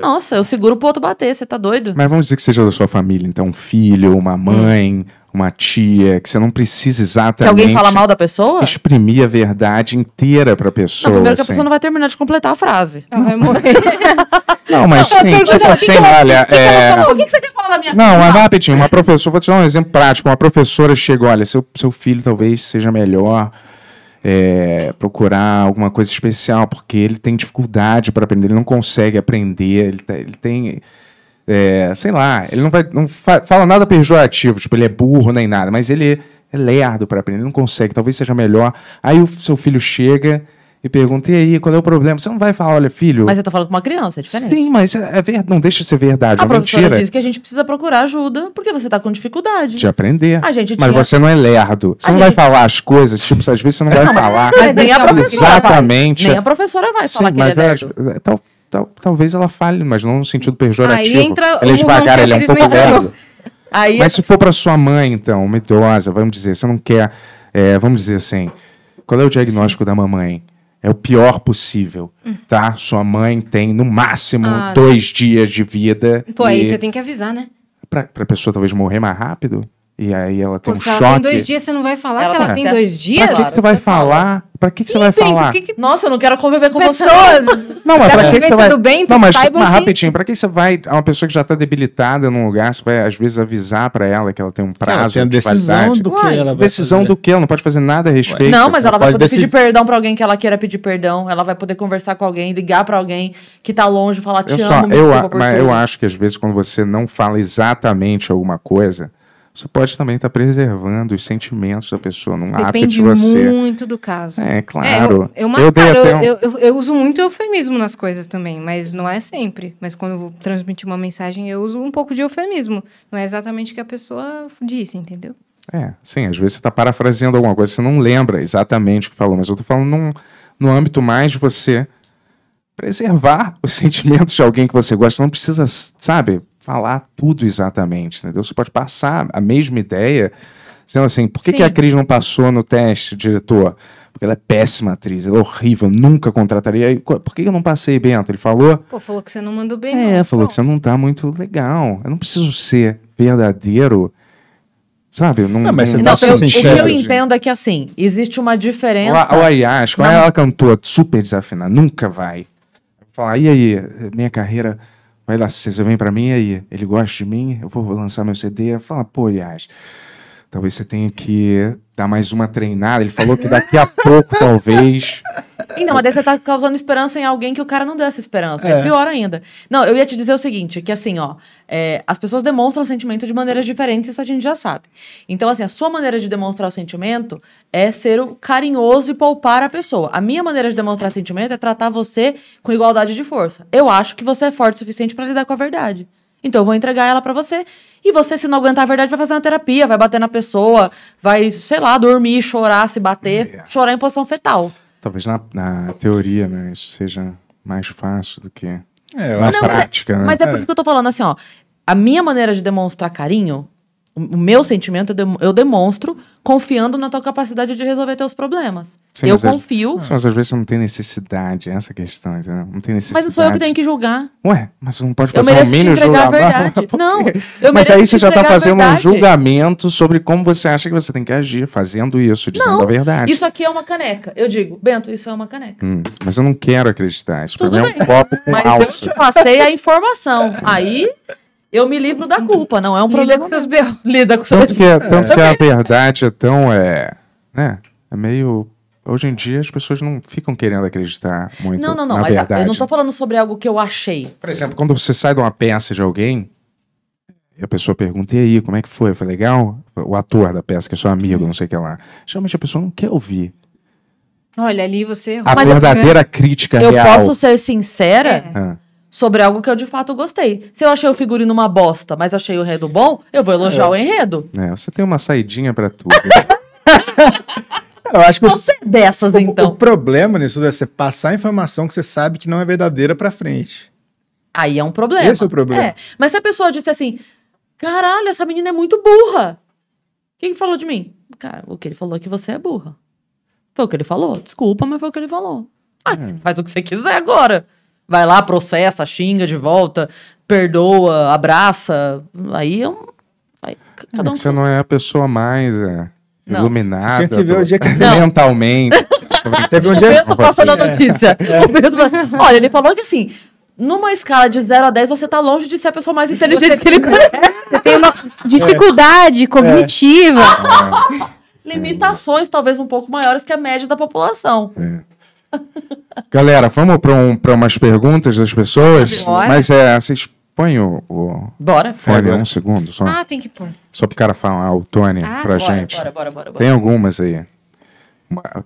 Speaker 6: nossa, eu seguro pro outro bater, você tá doido?
Speaker 2: Mas vamos dizer que seja da sua família, então, um filho, uma hum. mãe, uma tia, que você não precisa exatamente. Que alguém fala mal da pessoa? Exprimir a verdade inteira pra pessoa. Não, primeiro que a assim. pessoa não
Speaker 6: vai terminar de completar a frase. Ela vai morrer. Não, mas sim, tipo assim, olha.
Speaker 2: é, O
Speaker 1: que, que você quer falar da minha Não, mas
Speaker 2: rapidinho, uma professora, vou te dar um exemplo prático. Uma professora chegou, olha, seu, seu filho talvez seja melhor é, procurar alguma coisa especial, porque ele tem dificuldade para aprender, ele não consegue aprender, ele, ele tem. É, sei lá, ele não, vai, não fa fala nada pejorativo, tipo, ele é burro nem nada, mas ele é lerdo para aprender, ele não consegue, talvez seja melhor. Aí o seu filho chega e pergunta, e aí, qual é o problema? Você não vai falar, olha, filho. Mas você
Speaker 6: tá falando com uma criança, é diferente. Sim,
Speaker 2: mas é, é verdade, não deixa de ser verdade. A é professora mentira. diz que a
Speaker 6: gente precisa procurar ajuda porque você tá com dificuldade. De
Speaker 2: aprender. A gente tinha... Mas você não é lerdo. Você a não gente... vai falar as coisas, tipo, às vezes você não vai falar. nem a professora Exatamente. Nem a
Speaker 6: professora vai falar Sim, que mas ele é lerdo.
Speaker 2: É, tal, tal, talvez ela fale, mas não no sentido pejorativo. Aí entra ela é devagar, ele é um pouco lerdo. Aí... Mas se for para sua mãe, então, uma idosa, vamos dizer, você não quer, é, vamos dizer assim, qual é o diagnóstico Sim. da mamãe? é o pior possível, hum. tá? Sua mãe tem no máximo ah, dois dias de vida. Pô, e... aí você tem que avisar, né? Pra, pra pessoa talvez morrer mais rápido. E aí ela tem Pô, um se ela choque. Ela tem dois dias,
Speaker 5: você não vai falar ela que tá ela tem dois dias? Pra que, que você
Speaker 2: vai falar? Pra que, que você vai falar? Que
Speaker 5: que... Nossa, eu não quero conviver com pessoas. Você. Não, mas pra que, que você vai. não, mas, mas rapidinho,
Speaker 2: pra que você vai. Uma pessoa que já tá debilitada num lugar, você vai, às vezes, avisar pra ela que ela tem um prazo. Ela tem de decisão qualidade. do que Uai. ela vai Decisão fazer. do que? Ela não pode fazer nada a respeito. Não, mas ela, ela vai poder decidir. pedir
Speaker 6: perdão pra alguém que ela queira pedir perdão. Ela vai poder conversar com alguém, ligar pra alguém que tá longe, falar te amo. mas eu acho
Speaker 2: que, às vezes, quando você não fala exatamente alguma coisa você pode também estar tá preservando os sentimentos da pessoa num ato de você. Depende muito
Speaker 5: do caso. É, claro. É, eu, eu, eu, um... eu, eu, uso muito eufemismo nas coisas também, mas não é sempre. Mas quando eu vou transmitir uma mensagem, eu uso um pouco de eufemismo. Não é exatamente o que a pessoa disse, entendeu?
Speaker 2: É, sim. Às vezes você está parafraseando alguma coisa, você não lembra exatamente o que falou, mas eu estou falando num, no âmbito mais de você preservar os sentimentos de alguém que você gosta. Não precisa, sabe, falar tudo exatamente, entendeu? Você pode passar a mesma ideia, sendo assim, por que, que a Cris não passou no teste, diretor? Porque ela é péssima atriz, ela é horrível, nunca contrataria. Por que eu não passei, Bento? Ele falou.
Speaker 5: Pô, falou que você não mandou bem. É, não, falou
Speaker 2: pronto. que você não tá muito legal. Eu não preciso ser verdadeiro. Sabe? Não, não mas você não, tá não, eu, O que eu entendo
Speaker 6: é que, assim, existe uma diferença. O, o Ayash,
Speaker 2: quando ela cantou super desafinada, nunca vai. Falar, e aí, minha carreira vai lá, você vem para mim aí, ele gosta de mim, eu vou lançar meu CD, fala, pô, aliás, Talvez você tenha que dar mais uma treinada. Ele falou que daqui a pouco, talvez.
Speaker 6: Então, mas daí você tá causando esperança em alguém que o cara não deu essa esperança. É, é pior ainda. Não, eu ia te dizer o seguinte: que assim, ó, é, as pessoas demonstram sentimento de maneiras diferentes, isso a gente já sabe. Então, assim, a sua maneira de demonstrar o sentimento é ser carinhoso e poupar a pessoa. A minha maneira de demonstrar sentimento é tratar você com igualdade de força. Eu acho que você é forte o suficiente para lidar com a verdade. Então eu vou entregar ela para você. E você, se não aguentar a verdade, vai fazer uma terapia, vai bater na pessoa, vai, sei lá, dormir, chorar, se bater, yeah. É. chorar em posição fetal.
Speaker 2: Talvez na, na teoria, né, isso seja mais fácil do que é, não, prática, mas é, né? Mas é por é. isso que eu
Speaker 6: tô falando assim, ó. A minha maneira de demonstrar carinho o meu sentimento eu demonstro confiando na tua capacidade de resolver teus problemas. Sim, eu confio. mas às
Speaker 2: vezes você não tem necessidade, essa questão, entendeu? Não tem necessidade. Mas não sou eu que tenho que julgar. Ué, mas você não pode fazer um mini julgamento.
Speaker 6: Não, eu Mas aí você já está fazendo um julgamento
Speaker 2: sobre como você acha que você tem que agir fazendo isso, dizendo não, a verdade. Isso
Speaker 6: aqui é uma caneca. Eu digo, Bento, isso é uma caneca.
Speaker 2: Hum, mas eu não quero acreditar. Isso para mim é um copo com mas alça. Eu te
Speaker 6: passei a informação. Aí eu me livro da culpa, não é um problema. Lida com seus berros. Lida com seus tanto que, é, tanto é. que a é.
Speaker 2: verdade é tão. É, né, é meio. Hoje em dia as pessoas não ficam querendo acreditar muito. Não, não, não. mas verdade. eu não tô
Speaker 6: falando sobre algo que eu achei.
Speaker 2: Por exemplo, quando você sai de uma peça de alguém, e a pessoa pergunta, e aí, como é que foi? Foi legal? O ator da peça, que é seu amigo, não sei o que lá. Geralmente a pessoa não quer ouvir.
Speaker 5: Olha, ali você
Speaker 2: A Mas é verdadeira eu... crítica eu real. Eu posso ser
Speaker 6: sincera? É sobre algo que eu de fato gostei. Se eu achei o figurino uma bosta, mas achei o enredo bom, eu vou elogiar é. o enredo.
Speaker 2: É, você tem uma saidinha para tudo.
Speaker 3: eu acho que então você o, é dessas, o, então. O problema nisso é você passar informação que você sabe que não é verdadeira pra frente.
Speaker 6: Aí é um problema. Esse é o problema. É. Mas se a pessoa disse assim: caralho, essa menina é muito burra. Quem falou de mim? Cara, o que ele falou é que você é burra. Foi o que ele falou. Desculpa, mas foi o que ele falou. Ah, é. Faz o que você quiser agora vai lá, processa, xinga de volta, perdoa, abraça. Aí é um.
Speaker 2: Aí, é, cada é, um você não é a pessoa mais é, iluminada. Tinha que ver o dia é que... mentalmente. Teve um dia... O passando a é? notícia.
Speaker 6: É. Olha, ele falou que assim, numa escala de 0 a 10, você tá longe de ser a pessoa mais
Speaker 5: inteligente você que ele conhece. Você tem uma dificuldade é. cognitiva.
Speaker 6: É. Limitações talvez um pouco maiores que a média da população. É.
Speaker 2: Galera, vamos para um, umas perguntas das pessoas? Bora. Mas é, vocês põem o, o
Speaker 5: bora. fone bora. um
Speaker 2: segundo só. Ah, tem que pôr. Só para o cara falar, o Tony, ah, a gente. Bora, bora, bora, bora. Tem algumas aí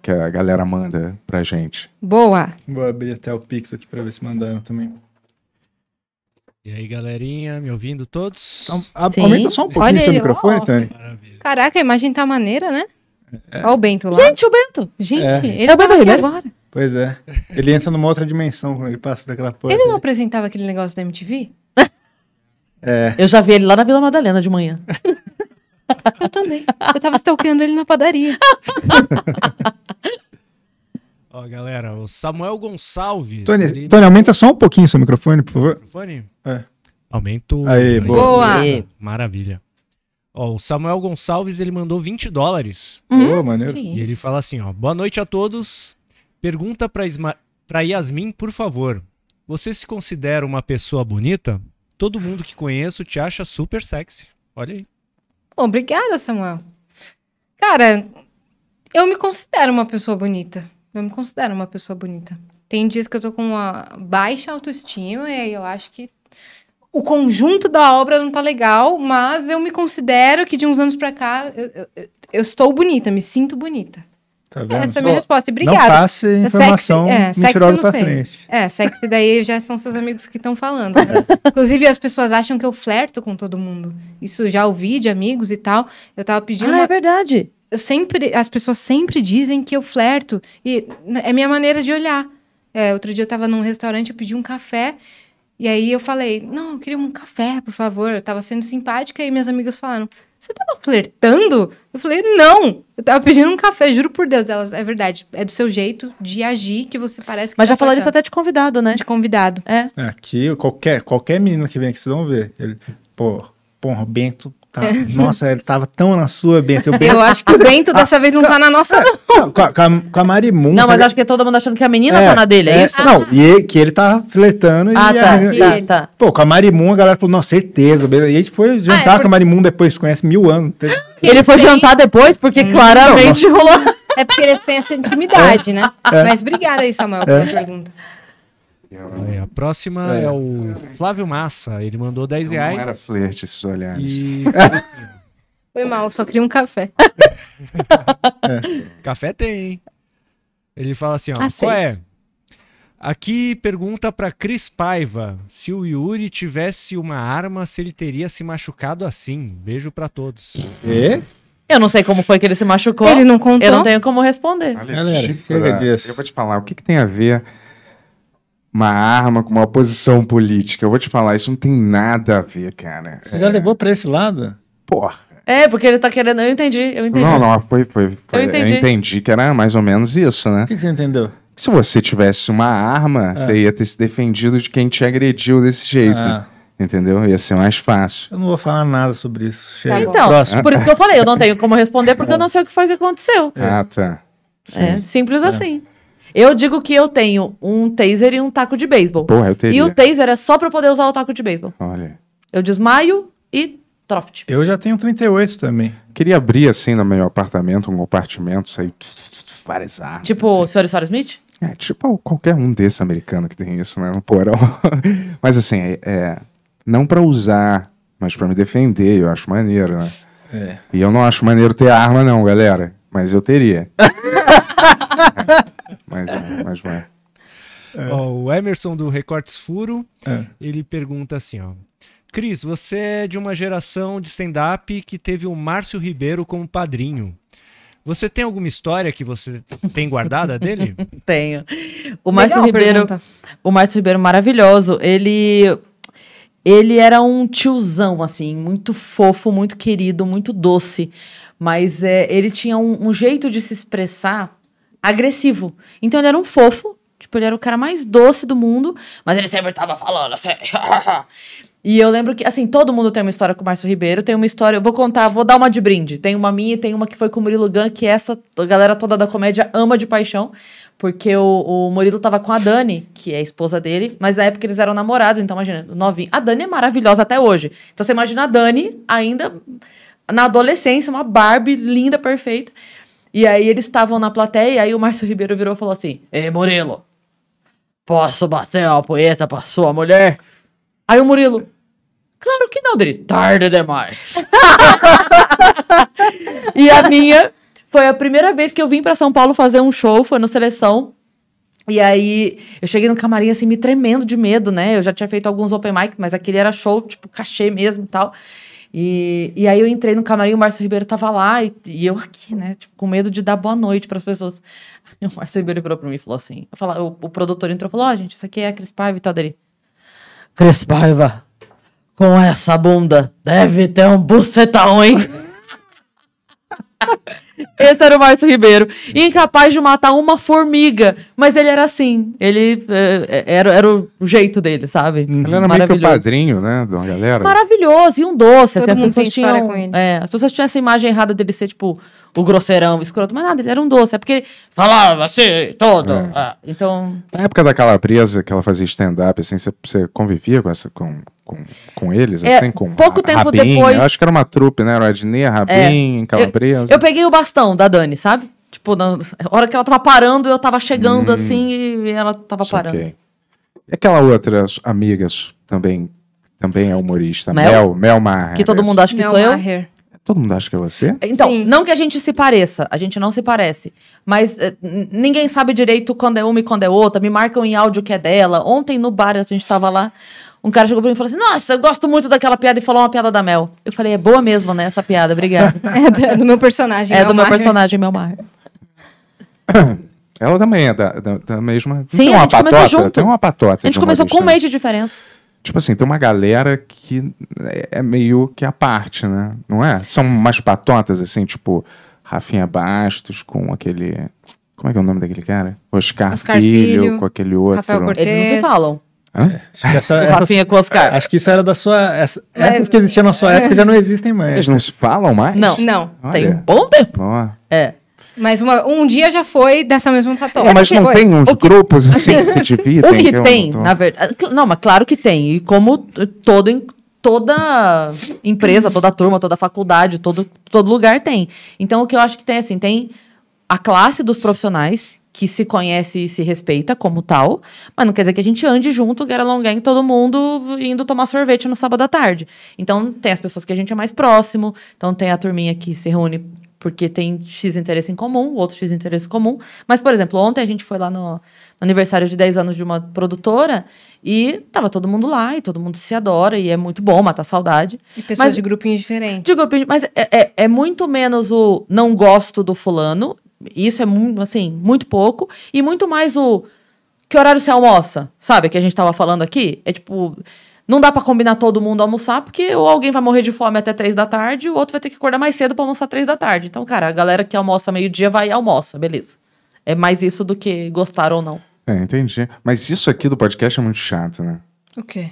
Speaker 2: que a galera manda a gente.
Speaker 3: Boa! Vou abrir até o Pix aqui para ver se mandaram também. E aí, galerinha, me ouvindo todos? Então, a, aumenta só um pouquinho Olha o microfone, Tony.
Speaker 5: Caraca, a imagem tá maneira, né? É. Olha o Bento lá. Gente, o Bento! Gente, é. ele é o Bento aqui agora.
Speaker 3: Pois é. Ele entra numa outra dimensão quando ele passa por aquela porta. Ele não ali. Né?
Speaker 5: apresentava aquele negócio da MTV?
Speaker 3: É. Eu já vi ele lá na Vila Madalena de manhã.
Speaker 5: Eu também. Eu tava stalkando ele
Speaker 3: na padaria.
Speaker 4: Ó, galera, o Samuel Gonçalves. Tony, ele... Tony,
Speaker 3: aumenta só um pouquinho seu microfone, por favor.
Speaker 4: Microfone? É. Aumento. Aí, boa. boa. Maravilha. Ó, o Samuel Gonçalves, ele mandou 20 dólares. Hum? Boa, hum, maneiro. E ele fala assim, ó, boa noite a todos. Pergunta para Isma... Yasmin, por favor. Você se considera uma pessoa bonita? Todo mundo que conheço te acha super sexy. Olha aí.
Speaker 5: Obrigada, Samuel. Cara, eu me considero uma pessoa bonita. Eu me considero uma pessoa bonita. Tem dias que eu tô com uma baixa autoestima e aí eu acho que o conjunto da obra não tá legal, mas eu me considero que de uns anos pra cá eu, eu, eu estou bonita, me sinto bonita.
Speaker 1: Tá vendo? Essa é a minha resposta. E obrigada. Não passe é informação é, sexy, é, mentirosa para frente.
Speaker 5: É, sexy daí já são seus amigos que estão falando. Né? É. Inclusive, as pessoas acham que eu flerto com todo mundo. Isso já ouvi de amigos e tal. Eu tava pedindo... Ah, é uma... é verdade. Eu sempre... As pessoas sempre dizem que eu flerto. E é minha maneira de olhar. É, outro dia eu tava num restaurante, eu pedi um café... E aí eu falei, não, eu queria um café, por favor. Eu tava sendo simpática e minhas amigas falaram, você tava flertando? Eu falei, não, eu tava pedindo um café, juro por Deus. Elas, é verdade, é do seu jeito de agir que você parece que Mas tá já falaram isso até de convidado, né? De convidado, é.
Speaker 3: Aqui, qualquer, qualquer menino que vem aqui, vocês vão ver. Ele, pô, pô, Bento Tá. Nossa, ele tava tão na sua, Bento. Bento... Eu acho que o Bento dessa ah, vez não tá na nossa, é, não. Com a, com a Marimun. Não, mas acho
Speaker 6: que todo mundo achando que a menina é, tá na dele,
Speaker 3: é, é isso? Não, e ele, que ele tá fletando. Ah, tá, a, que... Tá, tá, Pô, com a Marimun a galera falou, nossa, certeza. E a gente foi ah, é jantar ah, com a Marimun depois, conhece mil anos. Teve... Ele foi jantar depois porque hum. claramente não,
Speaker 5: rolou. É porque eles têm essa intimidade, é, né? Mas obrigada aí, Samuel, pela pergunta.
Speaker 4: É, a próxima é. é. o Flávio Massa. Ele mandou 10 reais. Não era flerte esses olhares. E...
Speaker 5: Foi mal, só queria um café.
Speaker 4: é. Café tem, Ele fala assim, ó. Qual é? Aqui pergunta para Cris Paiva se o Yuri tivesse uma arma, se ele teria se machucado assim. Beijo para todos. E?
Speaker 6: Eu não sei como foi que ele se machucou. Ele não contou. Eu não tenho como responder. Olha, Galera, é, eu vou
Speaker 2: te falar o que, que tem a ver uma arma com uma posição política. Eu vou te falar, isso não tem nada a ver,
Speaker 3: cara. Você é... já levou pra esse lado?
Speaker 2: Porra.
Speaker 6: É, porque ele tá querendo. Eu entendi, eu entendi. Não, não,
Speaker 2: foi, foi. foi. Eu, entendi. eu entendi que era mais ou menos isso, né? O que, que você entendeu? se você tivesse uma arma, é. você ia ter se defendido de quem te agrediu desse jeito. Ah. Entendeu? Ia ser mais
Speaker 3: fácil. Eu não vou falar nada sobre isso. Chega. Tá, então, Próximo. por isso que eu
Speaker 6: falei, eu não tenho como responder porque eu não sei o que foi que aconteceu. É. Ah,
Speaker 3: tá. Sim. É,
Speaker 6: simples é. assim. Eu digo que eu tenho um taser e um taco de beisebol. Porra, eu teria. E o taser é só pra eu poder usar o taco de beisebol. Olha. Eu desmaio e troft.
Speaker 2: Eu já tenho 38 também. Queria abrir assim no meu apartamento, um compartimento, sair várias armas.
Speaker 6: Tipo assim. Sr. Sarah Smith?
Speaker 2: É, tipo qualquer um desses americano que tem isso, né? No porão. mas assim, é, é não para usar, mas para me defender, eu acho maneiro, né? É. E eu não acho maneiro ter arma, não, galera. Mas eu teria. Mas, é, mas vai.
Speaker 4: É. Ó, o Emerson do Recortes Furo, é. ele pergunta assim, ó. Cris, você é de uma geração de stand-up que teve o Márcio Ribeiro como padrinho. Você tem alguma história que você tem guardada dele?
Speaker 6: Tenho. O Márcio Ribeiro, pergunta. o Márcio Ribeiro maravilhoso, ele ele era um tiozão assim, muito fofo, muito querido, muito doce, mas é, ele tinha um, um jeito de se expressar agressivo. Então ele era um fofo, tipo, ele era o cara mais doce do mundo, mas ele sempre tava falando assim. e eu lembro que, assim, todo mundo tem uma história com o Márcio Ribeiro, tem uma história, eu vou contar, vou dar uma de brinde. Tem uma minha e tem uma que foi com o Murilo Gun, que essa a galera toda da comédia ama de paixão. Porque o, o Murilo tava com a Dani, que é a esposa dele, mas na época eles eram namorados, então imagina, novinho. A Dani é maravilhosa até hoje. Então você imagina a Dani ainda na adolescência, uma Barbie linda, perfeita. E aí eles estavam na plateia, e aí o Márcio Ribeiro virou e falou assim: Ei, Murilo, posso bater uma poeta pra sua mulher? Aí o Murilo, claro que não, dele, tarde demais. e a minha foi a primeira vez que eu vim para São Paulo fazer um show, foi no Seleção. E aí, eu cheguei no camarim, assim, me tremendo de medo, né? Eu já tinha feito alguns open mic, mas aquele era show, tipo, cachê mesmo e tal. E, e aí eu entrei no camarim, o Márcio Ribeiro tava lá e, e eu aqui, né? Tipo, com medo de dar boa noite para as pessoas. E o Márcio Ribeiro virou para mim e falou assim: eu falo o, o produtor entrou e falou: Ó, oh, gente, isso aqui é a Cris Paiva e tal dele. Cris Paiva, com essa bunda, deve ter um bucetão, hein? Esse era o Márcio Ribeiro. Incapaz de matar uma formiga. Mas ele era assim. Ele eh, eh, era, era o jeito dele, sabe? Ele era meio que o
Speaker 2: padrinho, né? De uma galera.
Speaker 6: Maravilhoso. E um doce. Assim, todo assim, as pessoas tinham. É, as pessoas tinham essa imagem errada dele ser, tipo, o grosseirão, o escroto. Mas nada, ele era um doce. É porque ele
Speaker 1: falava assim, todo. É. Ah,
Speaker 6: então.
Speaker 2: Na época da Calabresa, que ela fazia stand-up, assim, você convivia com essa. Com com, com eles, é, assim, com Pouco a, tempo Rabin, depois. Eu acho que era uma trupe, né? Era o Ednei, Rabin, é, Calabresa. Eu, eu,
Speaker 6: peguei o bastão da Dani, sabe? Tipo, na hora que ela tava parando, eu tava chegando hum, assim e ela tava parando. Okay.
Speaker 2: E aquela outra amigas também, também é humorista, Mel, Mel, Mel Maher. Que todo mundo acha que Mel sou Maher. eu. Todo mundo acha que é você?
Speaker 6: Então, Sim. não que a gente se pareça, a gente não se parece. Mas eh, ninguém sabe direito quando é uma e quando é outra, me marcam em áudio que é dela. Ontem no bar, a gente tava lá, um cara chegou pra mim e falou assim: Nossa, eu gosto muito daquela piada e falou uma piada da Mel. Eu falei: É boa mesmo, né? Essa piada, obrigada. é, do, é do,
Speaker 5: meu personagem. É Mel do Mar. meu personagem, meu mar.
Speaker 2: Ela também é da, da, da mesma. Sim, tem uma a gente patota, começou junto. Tem uma patota. A gente começou com um né? mês de diferença. Tipo assim, tem uma galera que é, é meio que a parte, né? Não é? São mais patotas, assim, tipo Rafinha Bastos com aquele. Como é que é o nome daquele cara? Oscar, Oscar Filho, Filho, com aquele outro. Eles não se
Speaker 3: falam. Hã? É, acho que essa, essas, Acho que isso era da sua. Essa, Mas... Essas que existiam na sua época já não existem mais. Eles não se falam mais? Não. Não. Olha. Tem um bom tempo. Oh. É.
Speaker 5: Mas uma, um dia já foi dessa mesma tatuagem.
Speaker 3: É, mas é não tem uns que... grupos assim que se
Speaker 6: dividem? O que, que é tem, tô... na verdade. Não, mas claro que tem. E como todo, toda empresa, toda turma, toda faculdade, todo, todo lugar tem. Então, o que eu acho que tem, assim, tem a classe dos profissionais que se conhece e se respeita como tal, mas não quer dizer que a gente ande junto, get along gang, todo mundo indo tomar sorvete no sábado à tarde. Então, tem as pessoas que a gente é mais próximo, então tem a turminha que se reúne porque tem X interesse em comum, outro X interesse em comum. Mas, por exemplo, ontem a gente foi lá no, no, aniversário de 10 anos de uma produtora e tava todo mundo lá e todo mundo se adora e é muito bom, mata saudade. E pessoas mas, de
Speaker 5: grupinhos diferentes.
Speaker 6: De grupinho, mas é, é, é, muito menos o não gosto do fulano isso é assim, muito pouco. E muito mais o que horário você almoça, sabe? Que a gente tava falando aqui. É tipo, não dá para combinar todo mundo almoçar, porque ou alguém vai morrer de fome até três da tarde, o outro vai ter que acordar mais cedo para almoçar três da tarde. Então, cara, a galera que almoça meio-dia vai e almoça, beleza. É mais isso do que gostar ou não.
Speaker 2: É, entendi. Mas isso aqui do podcast é muito chato, né? O quê?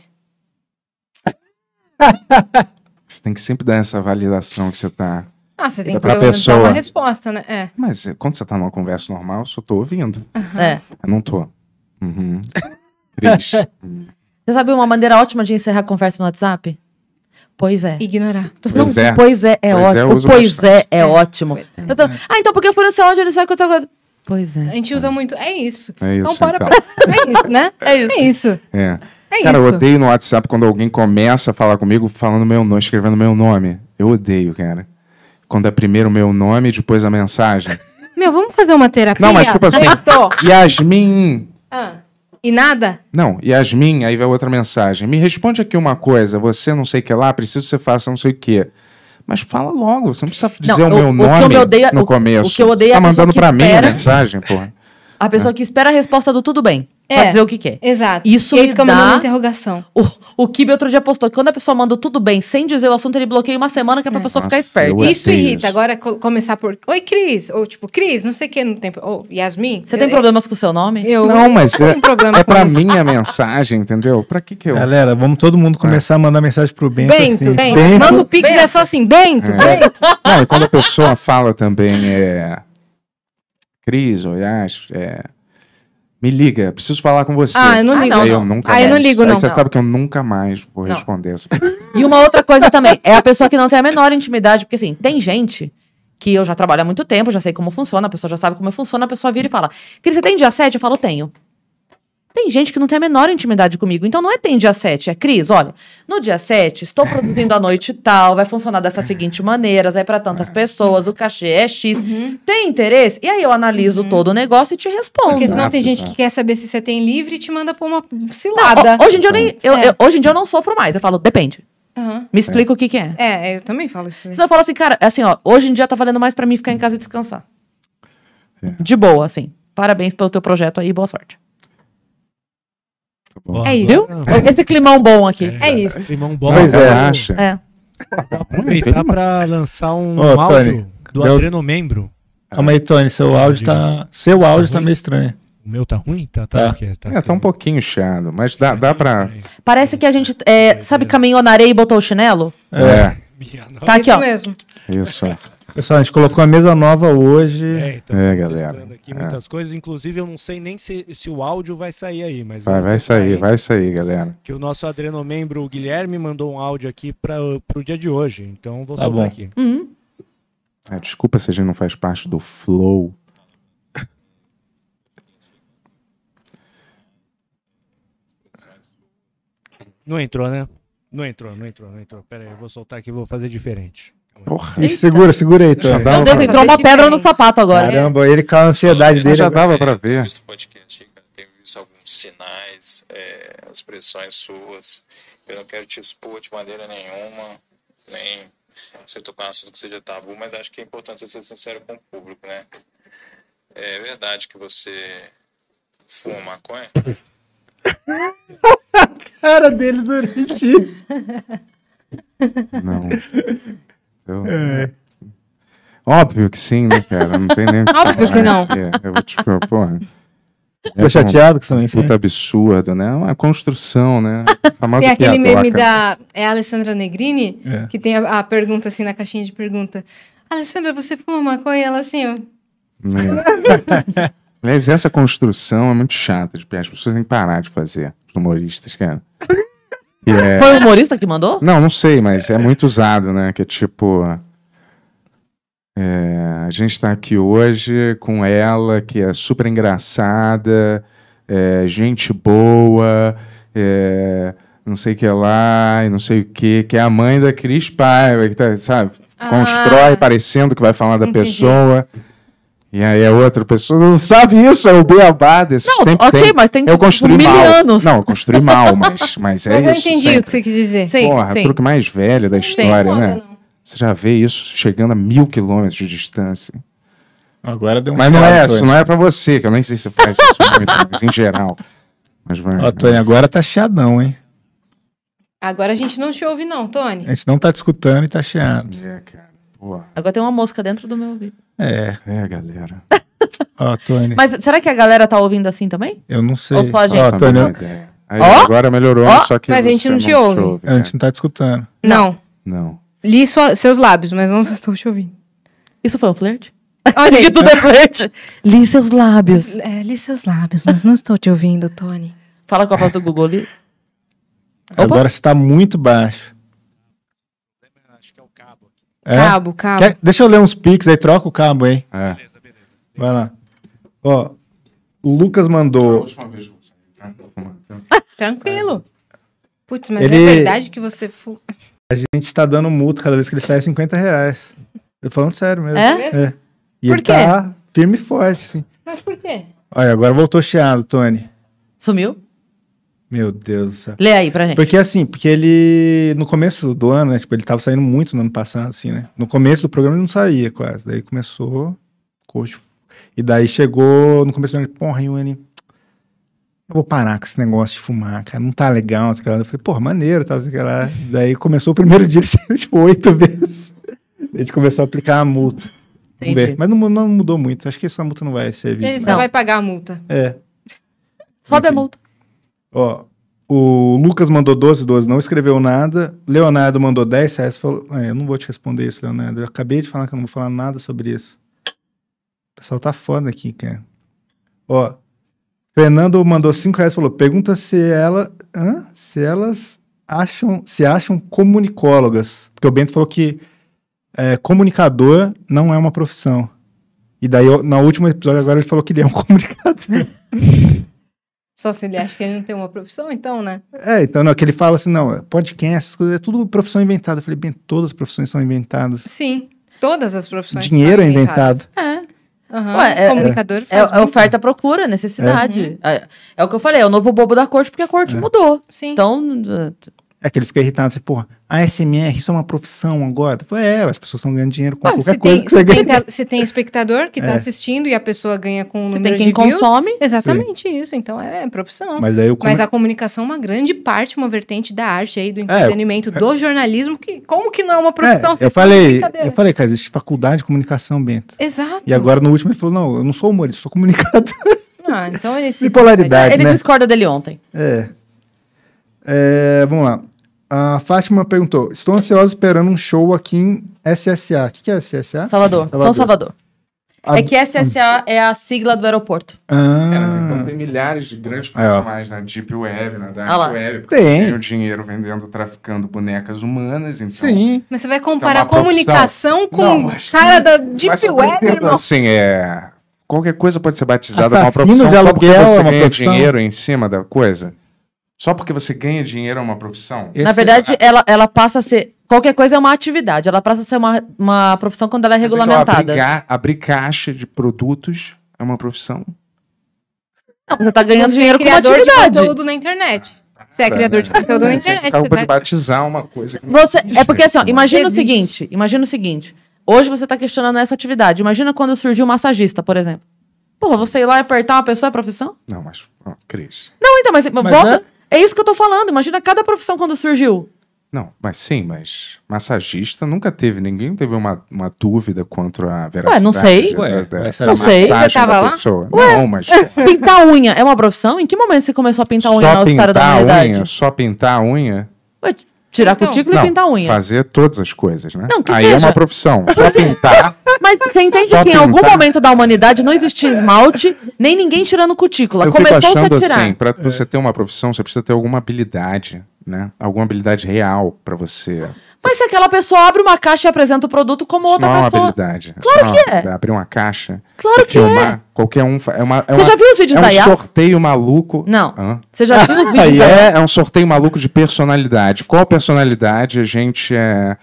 Speaker 2: Você tem que sempre dar essa validação que você tá ah, você tem que pelo pessoa... uma
Speaker 5: resposta, né? É.
Speaker 2: Mas eh, quando você tá numa conversa normal, eu só tô ouvindo. Uhum. É. Eu não tô. Uhum. Triste.
Speaker 6: você sabe uma maneira ótima de encerrar a conversa no WhatsApp?
Speaker 5: Pois é. Ignorar. Pois, não, é. pois é, é pois é, ótimo. É, pois
Speaker 6: é, é, é, ótimo. É. Tô... Então,
Speaker 5: ah, então porque eu fui no seu áudio, ele sabe que eu tô... Pois é. A gente usa é. muito. É isso.
Speaker 6: É
Speaker 2: então isso então, para.
Speaker 5: então. pra... É isso, né? É isso. É isso. É. É cara, isso. eu odeio
Speaker 2: no WhatsApp quando alguém começa a falar comigo falando meu nome, escrevendo meu nome. Eu odeio, cara. Quando é primeiro o meu nome e depois a mensagem.
Speaker 5: Meu, vamos fazer uma terapia? Não, mas tipo assim,
Speaker 2: Yasmin... Ah, e nada? Não, Yasmin, aí vai outra mensagem. Me responde aqui uma coisa, você não sei o que lá, preciso que você faça não sei o que. Mas fala logo, você não precisa dizer não, o, o, meu nome que eu odeio, no começo. O, o que eu odeio você tá mandando pra mim a mensagem, porra.
Speaker 6: A pessoa é. que espera a resposta do tudo bem. É, pra dizer o que quer. É.
Speaker 5: Exato. Isso e me fica dá... mandando interrogação. O,
Speaker 6: o Kibe outro dia postou que quando a pessoa manda tudo bem
Speaker 5: sem dizer o assunto, ele bloqueia uma semana que é pra é. pessoa Nossa, ficar esperta. Isso irrita. Isso. Agora co começar por Oi, Cris. Ou tipo, Cris, não sei o que, no tempo Ou Yasmin. Você eu, tem eu, problemas com o seu nome? Eu. Não, mas é,
Speaker 3: é pra isso. mim a mensagem, entendeu? Pra que que eu. Galera, vamos todo mundo é. começar é. a mandar mensagem pro Bento. Bento, assim. Bento. Bento. Manda o
Speaker 5: Pix, Bento. é só assim, Bento, é.
Speaker 2: Bento.
Speaker 3: Não, e quando a pessoa fala também,
Speaker 2: é. Cris, ou Yas, é me liga, preciso falar com você. Ah, eu não ligo. Ah, não, não. Eu nunca ah, mais. eu não ligo, não. Aí você não. sabe que eu nunca mais vou não. responder essa
Speaker 6: E uma outra coisa também, é a pessoa que não tem a menor intimidade, porque assim, tem gente que eu já trabalho há muito tempo, já sei como funciona, a pessoa já sabe como funciona, a pessoa vira e fala: Cris, você tem dia 7? Eu falo, tenho. Tem gente que não tem a menor intimidade comigo. Então não é tem dia 7, é Cris, olha, no dia 7 estou produzindo à noite tal, vai funcionar dessa seguinte maneira, vai para tantas pessoas, o cachê é X. Uhum.
Speaker 5: Tem interesse? E aí eu analiso uhum. todo o negócio e te respondo. Porque senão tem gente tá. que quer saber se você tem livre e te manda pra uma cilada. Não, hoje, em dia eu nem, eu, é. eu,
Speaker 6: hoje em dia eu não sofro mais. Eu falo, depende.
Speaker 5: Uhum. Me explica é. o que, que é. é. É, eu também falo isso. Você eu falo assim, cara, assim,
Speaker 6: ó, hoje em dia tá valendo mais para mim ficar em casa e descansar. É. De boa, assim. Parabéns pelo teu projeto aí, boa sorte
Speaker 4: bom. É isso. Viu? É
Speaker 6: esse climão bom aqui. É, é isso.
Speaker 1: Climão bom. Pois é, acha.
Speaker 4: É. Aproveitar pra lançar um Ô, áudio Tony, do deu... Adreno Membro. Calma aí, Tony, seu tá tá- tá áudio tá, seu áudio tá meio estranho. O meu tá ruim? Tá, tá. Tá, tá, é,
Speaker 3: tá
Speaker 2: um pouquinho chiado, mas dá, dá pra.
Speaker 6: Parece que a gente, é, sabe, caminhou na areia e botou o chinelo?
Speaker 2: É. é. Tá aqui, ó. Isso mesmo.
Speaker 3: Isso. Pessoal, a gente colocou a mesa nova hoje.
Speaker 4: É, então,
Speaker 2: é galera. aqui é. muitas
Speaker 4: coisas. Inclusive, eu não sei nem se, se o áudio vai sair aí, mas. Vai, vai sair,
Speaker 2: vai sair, galera.
Speaker 4: Que o nosso adreno membro, o Guilherme, mandou um áudio aqui para o dia de hoje. Então, vou tá soltar aqui.
Speaker 1: Uhum.
Speaker 2: Ah, desculpa se a gente não faz parte do
Speaker 3: flow.
Speaker 4: Não entrou, né? Não entrou, não entrou, não entrou. Pera aí, eu vou soltar aqui, vou fazer diferente. Porra, Eita. segura, segura aí, tu. Então. Meu Deus, pra... entrou uma pedra no
Speaker 3: sapato agora. Caramba, ele com a ansiedade dele. Já dava pra ver. Esse
Speaker 1: podcast,
Speaker 4: tem visto alguns sinais, é, expressões suas. Eu não quero te expor de maneira nenhuma, nem você tocar um assunto que seja tabu, mas acho que é importante você ser sincero com o público, né? É verdade que você fuma maconha?
Speaker 1: a cara dele durante isso. Não. Eu... É.
Speaker 2: Óbvio que sim, né, cara? Não tem nem. Óbvio que não. É, eu vou te tipo, porra. Né?
Speaker 3: Tô é chateado com essa mensagem? Puta
Speaker 2: absurdo, né? É uma construção, né? tem aquele meme da
Speaker 5: é a Alessandra Negrini, é. que tem a, a, pergunta assim na caixinha de pergunta. Alessandra, você fuma maconha? Ela assim, ó. É.
Speaker 2: Aliás, essa construção é muito chata. de As pessoas têm que parar de fazer, os humoristas, cara. Ah, é... Foi o humorista que mandou? Não, não sei, mas é muito usado, né? Que é tipo. É, a gente está aqui hoje com ela, que é super engraçada, é, gente boa, é, não sei o que lá, e não sei o que, que é a mãe da Cris Paiva, que tá, sabe? Ah. Constrói parecendo que vai falar da Entendi. pessoa. E aí a outra pessoa não sabe isso, é o beabá desse Não, ok, tem. mas tem eu construí mil mal. anos. Não, eu construí mal, mas, mas é isso. Mas eu entendi sempre. o que
Speaker 5: você quis dizer. Sim, Porra, sim. o truque
Speaker 2: mais velho da história, sim. né? Não. Você já vê isso chegando a mil quilômetros de distância.
Speaker 3: Agora deu um Mas não é isso não é
Speaker 2: pra você, que eu nem sei se você faz isso muito, mas em geral.
Speaker 3: Mas vai. Ó, Tony, agora tá chiadão, hein?
Speaker 5: Agora a gente não te ouve, não, Tony.
Speaker 3: A gente não tá te escutando e tá chiado.
Speaker 5: É, cara. Agora tem uma mosca dentro do meu ouvido.
Speaker 3: É. É, galera. Ó, Tony. Mas
Speaker 6: será que a galera tá ouvindo assim também?
Speaker 3: Eu não sei. Ou só a gente? Ó, Tony. Eu... Aí, oh? Agora melhorou, só que. Mas a gente não te ouve. te ouve a gente não tá te escutando. Não. Não.
Speaker 5: Li sua, seus lábios, mas não estou te ouvindo. Isso foi um flirt Olha que tudo é flirt. Li seus lábios. É, li seus lábios, mas não estou te ouvindo, Tony.
Speaker 6: Fala com a voz do Google ali.
Speaker 3: Agora está muito baixo. É? Cabo, cabo. Quer... Deixa eu ler uns pics aí, troca o cabo aí. É. Beleza, beleza. Vai lá. Ó, o Lucas mandou. Né? Tá tá
Speaker 5: Tranquilo. Putz, mas ele... é verdade que você. Fu...
Speaker 3: A gente tá dando multa cada vez que ele sai 50 reais. Eu falando sério mesmo. É? é.
Speaker 6: E por ele tá quê? tá
Speaker 3: firme e forte, assim.
Speaker 6: Mas por quê?
Speaker 3: Olha, agora voltou chiado, Tony. Sumiu? Meu Deus do céu. Lê aí pra gente. Porque assim, porque ele, no começo do ano, né? Tipo, ele tava saindo muito no ano passado, assim, né? No começo do programa ele não saía quase. Daí começou, coach. E daí chegou, no começo do ano, ele, porra, Yuni, eu vou parar com esse negócio de fumar, cara, não tá legal, sei cara Eu falei, porra, maneiro, tal, sei lá. Daí começou o primeiro dia, ele saiu, tipo, oito vezes. A gente começou a aplicar a multa. Vamos ver. Mas não, não, mudou muito, acho que essa multa não vai servir. Ele só vai pagar a multa. É.
Speaker 5: Sobe Enfim. a multa.
Speaker 3: Ó, o Lucas mandou 12, 12, não escreveu nada. Leonardo mandou 10 reais falou: é, Eu não vou te responder isso, Leonardo. Eu acabei de falar que eu não vou falar nada sobre isso. O pessoal tá foda aqui, cara. Ó, Fernando mandou 5 reais falou: Pergunta se ela. Hã? Se elas acham. Se acham comunicólogas. Porque o Bento falou que é, comunicador não é uma profissão. E daí, no na última episódio agora, ele falou que ele é um comunicador.
Speaker 5: Só se ele acha que ele não tem uma profissão, então, né?
Speaker 3: É, então, não, que ele fala assim, não, podcast, é tudo profissão inventada. Eu falei, bem, todas as profissões são inventadas.
Speaker 5: Sim, todas as profissões
Speaker 3: Dinheiro é inventado.
Speaker 5: É.
Speaker 6: Uhum. é, comunicador é, é oferta, procura, necessidade. É. É, é. o que eu falei, é o novo bobo da corte porque a corte é. mudou. Sim. Então,
Speaker 3: é que ele fica irritado, assim, porra, ASMR, isso é uma profissão agora? é, as pessoas estão ganhando dinheiro com qualquer coisa tem, que você tem, ganha.
Speaker 5: Se tem espectador que está é. assistindo e a pessoa ganha com o um número tem quem de consome. Views, exatamente Sim. isso, então é, é profissão. Mas, come... Mas, a comunicação é uma grande parte, uma vertente da arte aí, do é, entretenimento, é, do jornalismo, que como que não é uma é, profissão? eu falei, eu
Speaker 3: falei, cara, existe faculdade de comunicação, Bento.
Speaker 5: Exato. E agora
Speaker 3: no último ele falou, não, eu não sou humorista, sou comunicador.
Speaker 5: Ah, então ele...
Speaker 3: Bipolaridade, né? Ele discorda dele ontem. É. É, vamos lá. A Fátima perguntou: Estou ansiosa esperando um show aqui em SSA. O que, que é SSA? Salvador. São Salvador. A... É que
Speaker 6: SSA é a sigla do aeroporto.
Speaker 2: Ah. É, então tem milhares de grandes profissionais na né? Deep Web, na né? Dark ah Web. Tem. Tem o dinheiro vendendo, traficando bonecas humanas. Então, Sim.
Speaker 5: Mas você vai então, comparar então, comunicação com o cara da Deep Web, irmão?
Speaker 2: Assim, é... Qualquer coisa pode ser batizada com uma profissão. De aluguel, qualquer é dinheiro em cima da coisa. Só porque você ganha dinheiro é uma profissão? Na é verdade, é... ela,
Speaker 6: ela passa a ser. Qualquer coisa é uma atividade. Ela passa a ser uma, uma profissão quando ela é Quer regulamentada. Dizer,
Speaker 2: abrir, abrir caixa de produtos é uma profissão?
Speaker 6: Não, você tá ganhando você é dinheiro é com uma atividade. de
Speaker 2: conteúdo
Speaker 5: na internet.
Speaker 6: Você é tá, criador de né? conteúdo na internet.
Speaker 2: Você acabou de batizar uma coisa. Você, é porque assim, ó, imagina o seguinte,
Speaker 6: imagina o seguinte. Hoje você está questionando essa atividade. Imagina quando surgiu um massagista, por exemplo. Porra, você ir lá e apertar uma pessoa é profissão?
Speaker 2: Não, mas, ó, Cris.
Speaker 6: Não, então, mas, mas volta. Né? É isso que eu tô falando. Imagina cada profissão quando surgiu.
Speaker 2: Não, mas sim, mas massagista nunca teve, ninguém teve uma, uma dúvida quanto a veracidade. Ué, não sei. Ué, da, da não sei. Você tava lá? Ué. Não, mas...
Speaker 6: pintar unha é uma profissão? Em que momento você começou a pintar só unha na pintar da humanidade? Unha,
Speaker 2: só pintar unha? Ué,
Speaker 6: Tirar então, cutícula e pintar unha. Fazer
Speaker 2: todas as coisas, né? Não, que Aí é seja. é uma profissão. Só pintar.
Speaker 6: Mas você entende que pintar. em algum momento da humanidade não existia esmalte, nem ninguém tirando cutícula. Eu Começou a assim, tirar. Assim,
Speaker 2: para você ter uma profissão, você precisa ter alguma habilidade, né? Alguma habilidade real para você
Speaker 6: mas se aquela pessoa abre uma caixa e apresenta o produto como outra pessoa, não pessoa.
Speaker 2: habilidade. Claro que é. Abrir uma caixa.
Speaker 1: Claro que é. filmar, é.
Speaker 2: Qualquer um. É uma, é Você uma, já viu os vídeos é da um sorteio maluco. Não. Hã? Você já viu os vídeos da Yara? É, é um sorteio maluco de personalidade. Qual personalidade a gente é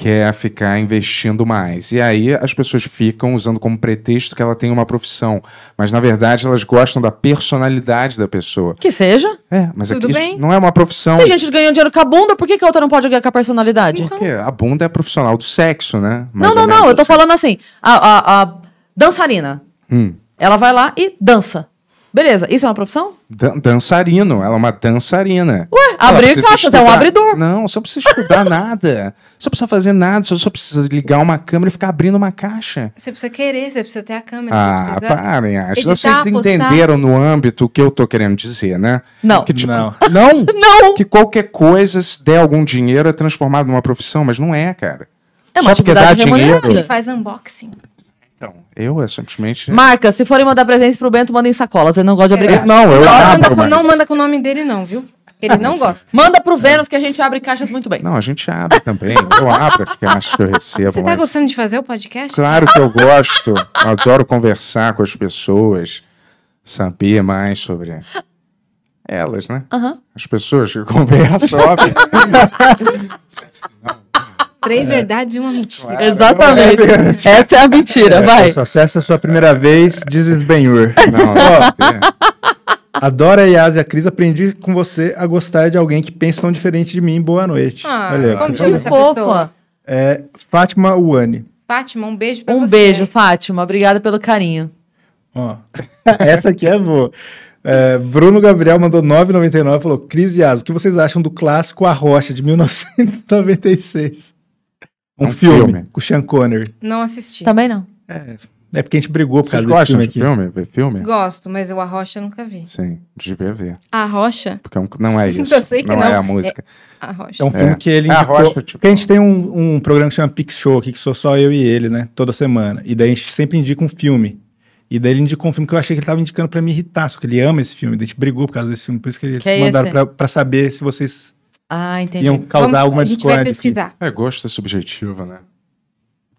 Speaker 2: quer ficar investindo mais. E aí as pessoas ficam usando como pretexto que ela tem uma profissão, mas na verdade elas gostam da personalidade da pessoa. Que seja. É, mas é Tudo aqui bem? não é uma profissão. Tem gente
Speaker 6: que ganhou dinheiro com a bunda, por que, que a outra não pode ganhar com a personalidade? Porque
Speaker 2: então... a bunda é profissional do sexo, né? Mais não, não, não,
Speaker 6: assim. eu tô assim. falando assim, a, a, a dançarina, hum. ela vai lá e dança. Beleza, isso é uma profissão?
Speaker 2: Dan dançarino, ela é uma dançarina. Ué, Abrir caixas, é um abridor. Não, você não precisa estudar nada. Você não precisa fazer nada, você só precisa ligar uma câmera e ficar abrindo uma caixa.
Speaker 5: Você precisa querer, você precisa ter a
Speaker 2: câmera. Ah, parem, acho. que Vocês entenderam no âmbito o que eu tô querendo dizer, né? Não. Que, tipo, não. Não? não. Que qualquer coisa, se der algum dinheiro, é transformado numa profissão, mas não é, cara. É uma Só porque dá dinheiro. Ele
Speaker 5: faz unboxing.
Speaker 2: Então, eu é simplesmente.
Speaker 6: Marca, se forem mandar presentes pro Bento, mandem sacolas. Ele não gosta de obrigar. É. Não, eu não, abro, manda com, não manda com o
Speaker 5: nome dele, não, viu? Ele não gosta. Manda pro Vênus que a gente abre caixas muito bem.
Speaker 6: Não,
Speaker 2: a gente abre também. Eu abro porque acho que eu recebo. Você tá mas... gostando
Speaker 5: de fazer o podcast?
Speaker 2: Claro que eu gosto. Eu adoro conversar com as pessoas, saber mais sobre elas, né? Uhum. As pessoas que conversam, óbvio.
Speaker 5: Três é. verdades e uma mentira. Claro,
Speaker 3: Exatamente. É Essa é a mentira, é, vai. Sucesso a sua primeira vez, dizes bem Não, óbvio. É. Adoro a Yas e a Cris. Aprendi com você a gostar de alguém que pensa tão diferente de mim. Boa noite. Ah, Olha, como chama essa pessoa? É, Fátima Uani.
Speaker 6: Fátima, um beijo pra um você. Um beijo, Fátima. Obrigada pelo carinho.
Speaker 3: Ó, essa aqui é boa. É, Bruno Gabriel mandou 9,99 e falou: Cris e Yas, o que vocês acham do clássico A Rocha de 1996? É um, um filme, filme, com o Sean Connery.
Speaker 5: Não assisti. Também não.
Speaker 3: É, é porque a gente brigou por causa desse filme aqui. Filme? Ver filme?
Speaker 5: Gosto, mas eu a Rocha nunca vi.
Speaker 3: Sim, devia ver.
Speaker 5: A Rocha?
Speaker 3: Porque é não é isso. Eu sei que não. é a música. É a Rocha. É um filme É. que ele é a Rocha, tipo- Porque a gente tem um, um programa que chama Pix Show aqui, que sou só eu e ele, né? Toda semana. E daí a gente sempre indica um filme. E daí ele indicou um filme que eu achei que ele tava indicando pra me irritar, só que ele ama esse filme. Daí a gente brigou por causa desse filme. Por isso que eles Que mandaram pra, pra saber se vocês
Speaker 2: Ah, entendi. iam causar Vamos- alguma A gente vai pesquisar. aqui. É gosto subjetivo, né?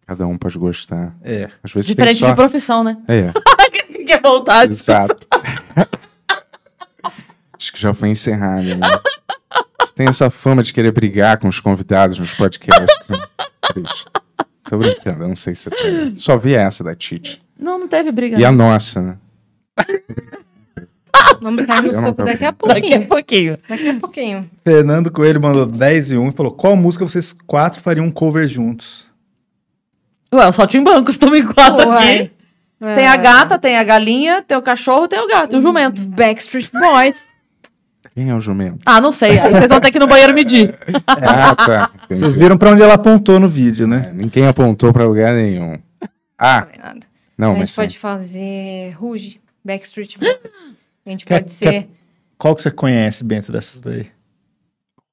Speaker 2: Cada um pode gostar. É. Às vezes Diferente só... de
Speaker 6: profissão, né? É. que é vontade. Exato.
Speaker 2: Acho que já foi encerrado, né? Você tem essa fama de querer brigar com os convidados nos podcasts. Né? Tô brincando, eu não sei se você tem. Tá só vi essa da Tite.
Speaker 6: Não,
Speaker 5: não teve briga.
Speaker 2: E a nossa,
Speaker 3: né?
Speaker 5: Vamos
Speaker 6: cair
Speaker 2: no soco daqui a
Speaker 5: pouquinho. Daqui a pouquinho. Daqui a pouquinho.
Speaker 3: Fernando Coelho mandou 10 e 1 e falou: Qual música vocês quatro fariam um cover juntos? Ué, o só tinha em quatro Ué. aqui.
Speaker 6: É. Tem a gata, tem a galinha, tem o cachorro, tem o gato, o hum, jumento. Backstreet Boys.
Speaker 2: Quem é o jumento? Ah, não sei. vocês vão ter que ir no
Speaker 1: banheiro medir. ah, tá.
Speaker 2: Entendi. Vocês viram pra onde
Speaker 3: ela apontou no vídeo, né? É, ninguém apontou pra lugar nenhum. Ah. Não, não mas. A gente pode
Speaker 5: sim. fazer Ruge, Backstreet Boys. A gente pode ser.
Speaker 3: qual que você conhece, Bento, dessas daí?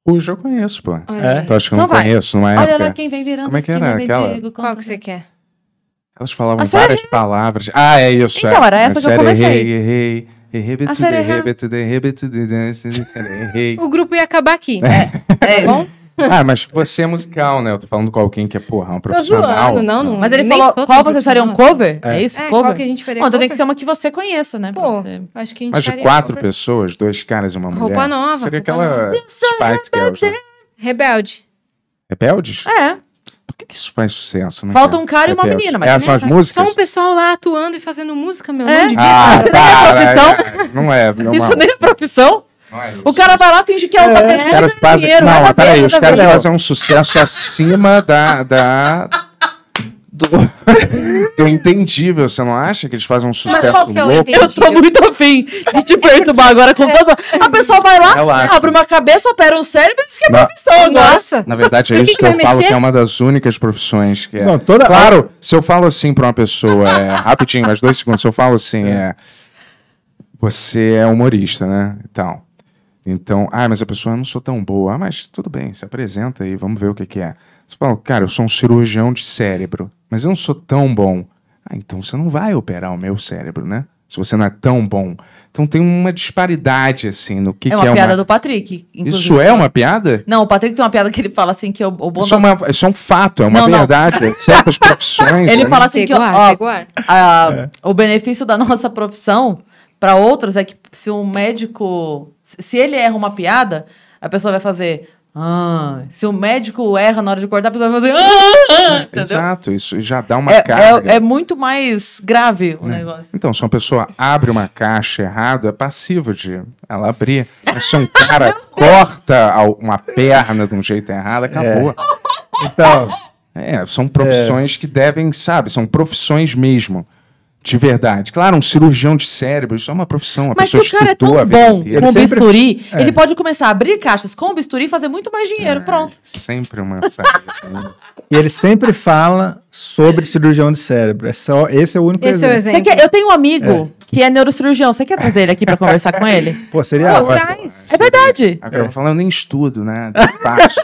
Speaker 3: Hoje eu conheço, pô. É? Tu acha que eu então não, conheço? Não é? Olha lá quem
Speaker 5: vem virando. Como é que era aquela? Diego, Qual que você quer?
Speaker 3: Elas falavam a várias série... palavras.
Speaker 2: Ah, é isso. Então, é. era essa a que eu comecei. Errei, errei. Errei, errei, errei, errei, O
Speaker 5: grupo ia acabar aqui. É, é. Tá bom?
Speaker 2: Ah, mas você é musical, né? Eu tô falando com alguém que é, porra, um profissional. Tô zoando, não,
Speaker 1: não. Mas ele Nem falou, qual tão você Um assim. cover? É, é isso? É, cover? qual que a gente faria Bom, então tem que ser
Speaker 5: uma que você conheça, né? Pô, você... acho que a
Speaker 6: gente Mas de quatro cover.
Speaker 2: pessoas, dois caras e uma mulher... Roupa nova. Seria aquela Spice Girls,
Speaker 5: né? Rebelde. Rebeldes? É.
Speaker 2: Por que, que isso faz sucesso, né? Falta um cara e uma menina, mas. Essas né? são as músicas? Só um
Speaker 5: pessoal lá atuando e fazendo música, meu. É? Não
Speaker 6: devia.
Speaker 2: Ah, tá, então, não é profissão? É, não é. Isso
Speaker 5: nem é profissão?
Speaker 6: É o cara vai lá finge que é, é outra pessoa. Os caras fazem. não, peraí, os caras fazem
Speaker 2: um sucesso acima da. da... Do... do entendível, você não acha que eles fazem um
Speaker 6: sucesso é louco? Eu tô muito afim de te
Speaker 2: perturbar agora com todo.
Speaker 6: A pessoa vai lá, Relaxa. abre uma cabeça, opera um cérebro e diz que é profissão Nossa. Na verdade, é isso que, eu falo que é
Speaker 2: uma das únicas profissões que é. Não, toda... Claro, se eu falo assim pra uma pessoa, é... rapidinho, mais dois segundos, se eu falo assim, é. é você é humorista, né? Então. Então, ah, mas a pessoa não sou tão boa. Ah, mas tudo bem, se apresenta aí, vamos ver o que, que é. Você fala, cara, eu sou um cirurgião de cérebro, mas eu não sou tão bom. Ah, então você não vai operar o meu cérebro, né? Se você não é tão bom. Então tem uma disparidade, assim, no que é uma. Que é piada uma... do
Speaker 6: Patrick. Inclusive. Isso é uma piada? Não, o Patrick tem uma piada que ele fala assim que o, o bom. Isso, é uma,
Speaker 2: isso é um fato, é uma não, verdade. Não. É certas profissões. Ele né? fala assim
Speaker 6: peguar, que ó, peguar. a, é. o benefício da nossa profissão para outras é que se um médico se ele erra uma piada, a pessoa vai fazer. Ah, se o médico erra na hora de cortar, a pessoa vai fazer. Ah, ah, ah. É, Exato,
Speaker 2: isso já dá uma é, é carga. É, é,
Speaker 6: muito mais grave
Speaker 2: o é. negócio. Então, se uma pessoa abre uma caixa errado, é passivo de ela abrir. Mas se um cara corta uma perna de um jeito errado, acabou. É. Então. É, são profissões que devem, sabe, são profissões mesmo de verdade. Claro, um cirurgião de cérebro, isso é uma profissão. A Mas se o cara é tão bom com ele bisturi,
Speaker 6: é. ele pode começar a abrir caixas com o bisturi e fazer muito mais dinheiro. É, Pronto.
Speaker 2: Sempre uma
Speaker 3: e ele sempre fala sobre cirurgião de cérebro. É só, esse é o único esse exemplo. É o exemplo.
Speaker 6: Quer, eu tenho um amigo é. que é neurocirurgião. Você quer trazer ele aqui para conversar com ele?
Speaker 3: Pô, seria Pô, ótimo.
Speaker 5: É verdade.
Speaker 2: Agora, é. falando em estudo, né? De passo.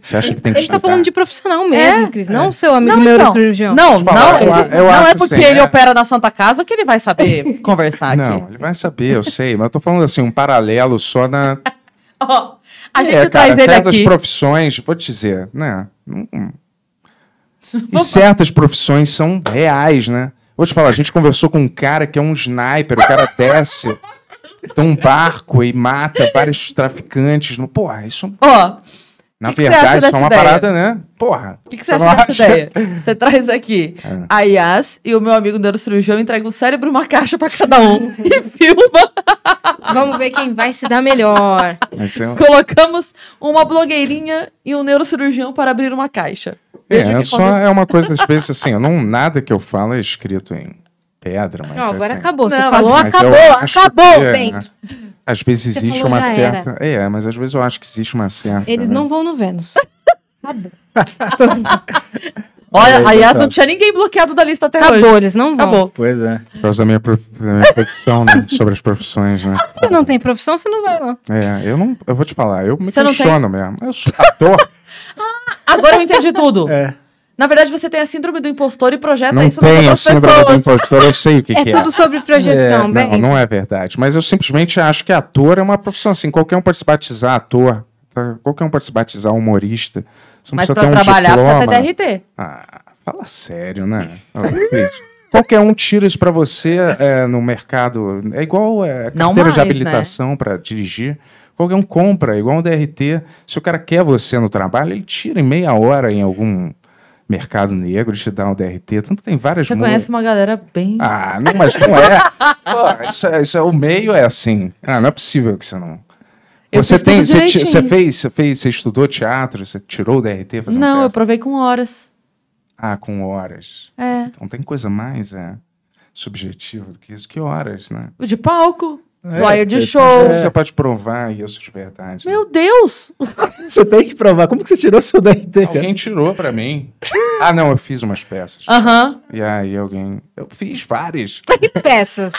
Speaker 2: Você acha que tem que Ele tá
Speaker 5: está falando de profissional mesmo, é. Cris, não o é. seu amigo não, então. neurocirurgião. Não, não, não, eu, eu
Speaker 2: não é porque assim, ele né?
Speaker 5: opera na
Speaker 6: Santa Casa que ele vai saber conversar
Speaker 2: não, ele vai saber, eu sei, mas eu tô falando assim, um paralelo só na...
Speaker 6: oh, a gente é, traz cara, ele certas aqui.
Speaker 2: profissões, vou te dizer, né? Hum, hum. E certas profissões são reais, né? Vou te falar, a gente conversou com um cara que é um sniper, o cara desce toma um barco e mata vários traficantes. No... Porra, isso... Ó, oh, na que verdade, que só uma ideia? parada, né? Porra. O que, que você acha dessa ideia?
Speaker 6: Você traz aqui é. a Yas e o meu amigo neurocirurgião entregam o cérebro uma caixa pra cada um e filma. Vamos ver quem vai se dar melhor. Colocamos uma blogueirinha e um neurocirurgião para abrir uma caixa. é, é
Speaker 2: só é uma coisa, às vezes, assim, eu não, nada que eu falo é escrito em pedra, mas. Não, é
Speaker 5: agora assim, acabou. Você não, falou, acabou, acabou, acabou, Bento.
Speaker 2: É, às vezes Você existe falou, uma certa. É, mas às vezes eu acho que existe uma certa. Eles né?
Speaker 5: não vão no Vênus. Acabou.
Speaker 2: Olha, é aí não
Speaker 6: tinha ninguém bloqueado da lista até Acabou, hoje. Acabou, eles não vão. Acabou.
Speaker 2: Pois é. Por causa da minha, da minha profissão, né? Sobre as profissões, né?
Speaker 5: Você não tem profissão, você não vai lá.
Speaker 2: É, eu não. Eu vou te falar, eu me Você questiono mesmo. Eu sou ator.
Speaker 5: ah, agora eu
Speaker 6: entendi tudo. É. Na verdade, você tem a síndrome do impostor e projeta não isso tenho a síndrome do
Speaker 2: impostor, eu sei o que é. Que é tudo sobre projeção, é, bem. Não, não é verdade. Mas eu simplesmente acho que ator é uma profissão assim. Qualquer um pode se batizar ator, tá? qualquer um pode se batizar humorista. Você não Mas para um trabalhar, diploma. pra DRT. Ah, fala sério, né? Qualquer um tira isso para você é, no mercado. É igual é, carteira mais, de né? habilitação né? para dirigir. Qualquer um compra, igual um DRT. Se o cara quer você no trabalho, ele tira em meia hora em algum mercado negro, te dá um DRT. Tanto tem várias Você conhece
Speaker 6: uma galera bem. Ah, não, mas não é.
Speaker 2: Pô, isso, é, isso é. O meio é assim. Ah, não é possível que você não. Eu você tem, você, você, fez, você fez, você estudou teatro, você tirou o DRT fazendo
Speaker 6: Não, eu provei com horas.
Speaker 2: Ah, com horas. É. Então tem coisa mais é, subjetiva do que isso, que horas, né?
Speaker 6: O de palco. É, flyer de show. Você é
Speaker 2: capaz de provar isso de verdade.
Speaker 6: Meu Deus! você
Speaker 2: tem que provar. Como que você tirou seu DRT, Alguém tirou pra mim. Ah, não, eu fiz umas peças. Aham. Uh -huh. E aí alguém... Eu fiz várias.
Speaker 5: Que peças?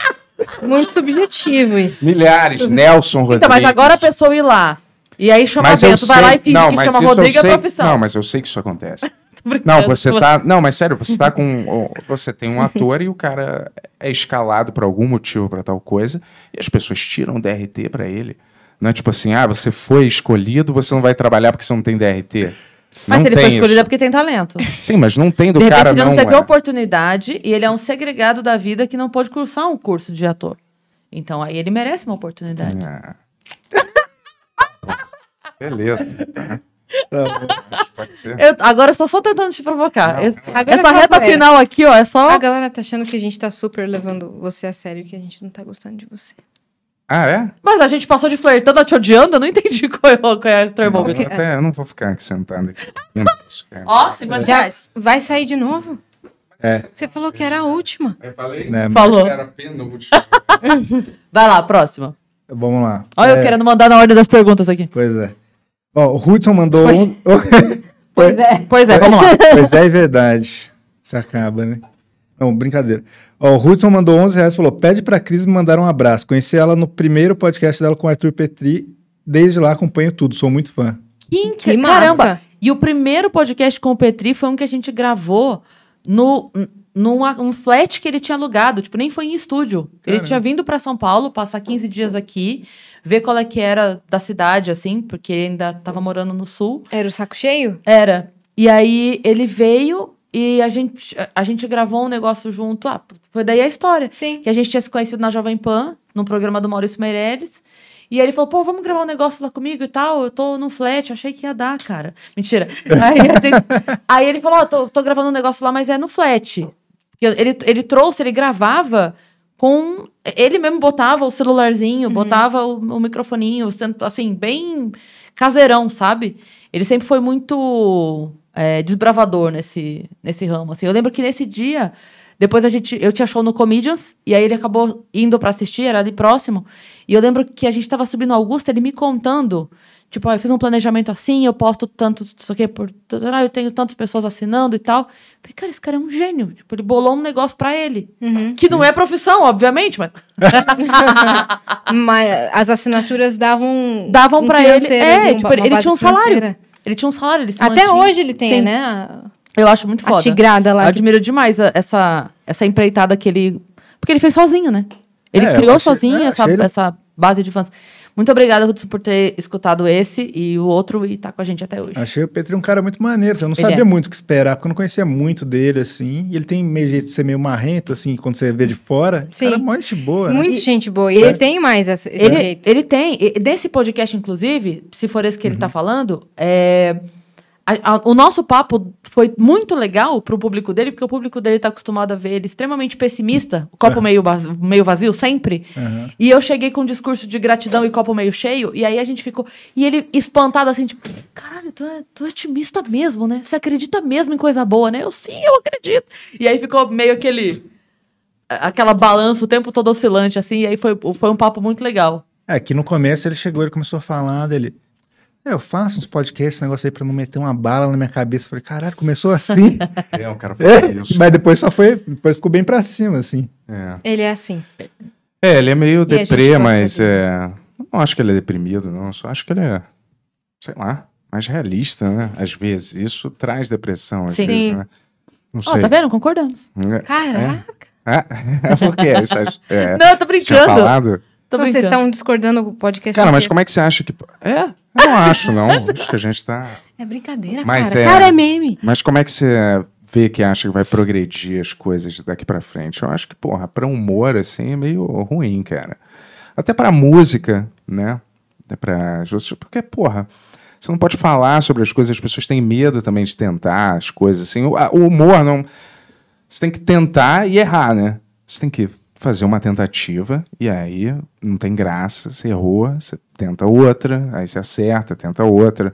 Speaker 5: Muito subjetivo isso. Milhares. Nelson Rodrigues. Então, mas agora a pessoa ir lá e aí
Speaker 6: chama mas Bento, vai lá e finge que chama Rodrigues é sei, profissão. Não,
Speaker 2: mas eu sei que isso acontece.
Speaker 4: não, você tá. Não,
Speaker 2: mas sério, você tá com. Você tem um ator e o cara é escalado por algum motivo para tal coisa, e as pessoas tiram DRT para ele. Não é tipo assim, ah, você foi escolhido, você não vai trabalhar porque você não tem DRT.
Speaker 1: Mas não ele foi escolhido
Speaker 2: é
Speaker 6: porque tem talento.
Speaker 2: Sim, mas não tem do de repente, cara, ele não. Ele não teve é.
Speaker 6: oportunidade e ele é um segregado da vida que não pôde cursar um curso de ator. Então aí ele merece uma oportunidade. É.
Speaker 1: Beleza. Eu, agora
Speaker 6: eu estou só tentando te provocar. Não,
Speaker 1: Essa reta final aqui,
Speaker 5: ó, é só. A galera tá achando que a gente tá super levando você a sério, que a gente não tá gostando de você. Ah, é? Mas a gente passou de flertando
Speaker 6: a tá te odiando, eu não entendi qual é, qual é o é termômetro. Não, até, é. eu
Speaker 2: não vou ficar aqui sentado. Aqui.
Speaker 5: ó, 50 reais. Vai sair de novo? É. Você falou que era a última.
Speaker 2: Eu falei? É, Falou. Era pena,
Speaker 6: Vai lá, próxima.
Speaker 3: Vamos lá. Olha, é... eu querendo mandar na ordem das perguntas aqui. Pois é. Ó, o Hudson mandou pois... um.
Speaker 1: pois é. Pois é, vamos lá. Pois
Speaker 3: é, é verdade. Se acaba, né? Não, brincadeira. Ó, o Hudson mandou 11 reais e falou: pede pra Cris me mandar um abraço. Conheci ela no primeiro podcast dela com o Arthur Petri. Desde lá acompanho tudo, sou muito fã.
Speaker 6: Que, que Caramba! E o primeiro podcast com o Petri foi um que a gente gravou no, num um flat que ele tinha alugado, tipo, nem foi em estúdio. Caramba. Ele tinha vindo para São Paulo, passar 15 dias aqui, ver qual é que era da cidade, assim, porque ainda tava morando no sul. Era o saco cheio? Era. E aí ele veio e a gente, a gente gravou um negócio junto. Ah, foi daí a história. Sim. Que a gente tinha se conhecido na Jovem Pan, no programa do Maurício Meirelles. E aí ele falou, pô, vamos gravar um negócio lá comigo e tal. Eu tô num flat, achei que ia dar, cara. Mentira. Aí, gente, aí ele falou, ó, oh, tô, tô gravando um negócio lá, mas é no flat ele, ele trouxe, ele gravava com. Ele mesmo botava o celularzinho, uhum. botava o, o microfoninho, assim, bem caseirão, sabe? Ele sempre foi muito é, desbravador nesse, nesse ramo. Assim. Eu lembro que nesse dia, depois a gente, eu tinha show no Comedians, e aí ele acabou indo para assistir, era ali próximo. E eu lembro que a gente estava subindo Augusta, ele me contando Tipo, ó, eu fiz um planejamento assim, eu posto tanto, isso aqui por. Ah, eu tenho tantas pessoas assinando e tal. falei, cara, esse cara é um gênio. Tipo, ele bolou um negócio para ele. Uhum. Que Sim. não é profissão, obviamente, mas. mas
Speaker 5: as assinaturas davam. Davam um para ele. É, tipo, ele, tinha um salário. Financeira.
Speaker 6: Ele tinha um salário, ele se Até mantinha. hoje ele tem, Sim. né? Eu acho muito foda. A tigrada lá. Eu admiro que... demais essa, essa empreitada que ele. Porque ele fez sozinho, né?
Speaker 3: Ele é, criou achei,
Speaker 6: sozinho é, essa, ele... essa base de fãs. Muito obrigada, Hudson, por ter escutado esse e o outro e tá com a gente até hoje.
Speaker 3: Achei o Petri um cara muito maneiro. Eu não ele sabia é. muito o que esperar, porque eu não conhecia muito dele, assim. E ele tem meio jeito de ser meio marrento, assim, quando você vê de fora. É Sim. Cara, mó gente boa. Né? Muito gente boa. E ele
Speaker 5: tem mais esse ele, jeito. Ele tem. Desse
Speaker 6: podcast, inclusive, se for esse que uhum. ele tá falando, é a, a, o nosso papo foi muito legal pro público dele, porque o público dele tá acostumado a ver ele extremamente pessimista, o copo uhum. meio, vazio, meio vazio sempre. Uhum. E eu cheguei com um discurso de gratidão e copo meio cheio, e aí a gente ficou. E ele espantado assim, tipo, caralho, tu é, tu é otimista mesmo, né? Você acredita mesmo em coisa boa, né? Eu sim, eu acredito. E aí ficou meio aquele. aquela balança o tempo todo oscilante, assim, e aí foi, foi um papo muito legal.
Speaker 3: É, que no começo ele chegou, ele começou falando, ele. É, eu faço uns podcasts, esse negócio aí pra não meter uma bala na minha cabeça. Falei, caralho, começou assim. é, o cara é, falou isso. Mas depois só foi, depois ficou bem pra cima, assim. É.
Speaker 5: Ele é assim.
Speaker 2: É, ele é meio deprê, mas é... não acho que ele é deprimido, não. Só acho que ele é, sei lá, mais realista, né? Às vezes. Isso traz depressão, às Sim. vezes, né? Não sei. Ó, oh, tá vendo?
Speaker 5: Concordamos.
Speaker 2: Hum, é. Caraca. É, é porque é, é, não, eu tô brincando.
Speaker 5: Tinha Vocês estão discordando do podcast. Cara, mas como é que você
Speaker 2: acha que. É? Eu não acho, não. Acho que a gente tá.
Speaker 5: É brincadeira, mas, cara. É... Cara, é meme.
Speaker 2: Mas como é que você vê que acha que vai progredir as coisas daqui para frente? Eu acho que, porra, pra humor, assim, é meio ruim, cara. Até pra música, né? Até pra. Porque, porra. Você não pode falar sobre as coisas, as pessoas têm medo também de tentar as coisas, assim. O humor não. Você tem que tentar e errar, né? Você tem que fazer uma tentativa e aí não tem graça, você errou, você tenta outra, aí você acerta, tenta outra.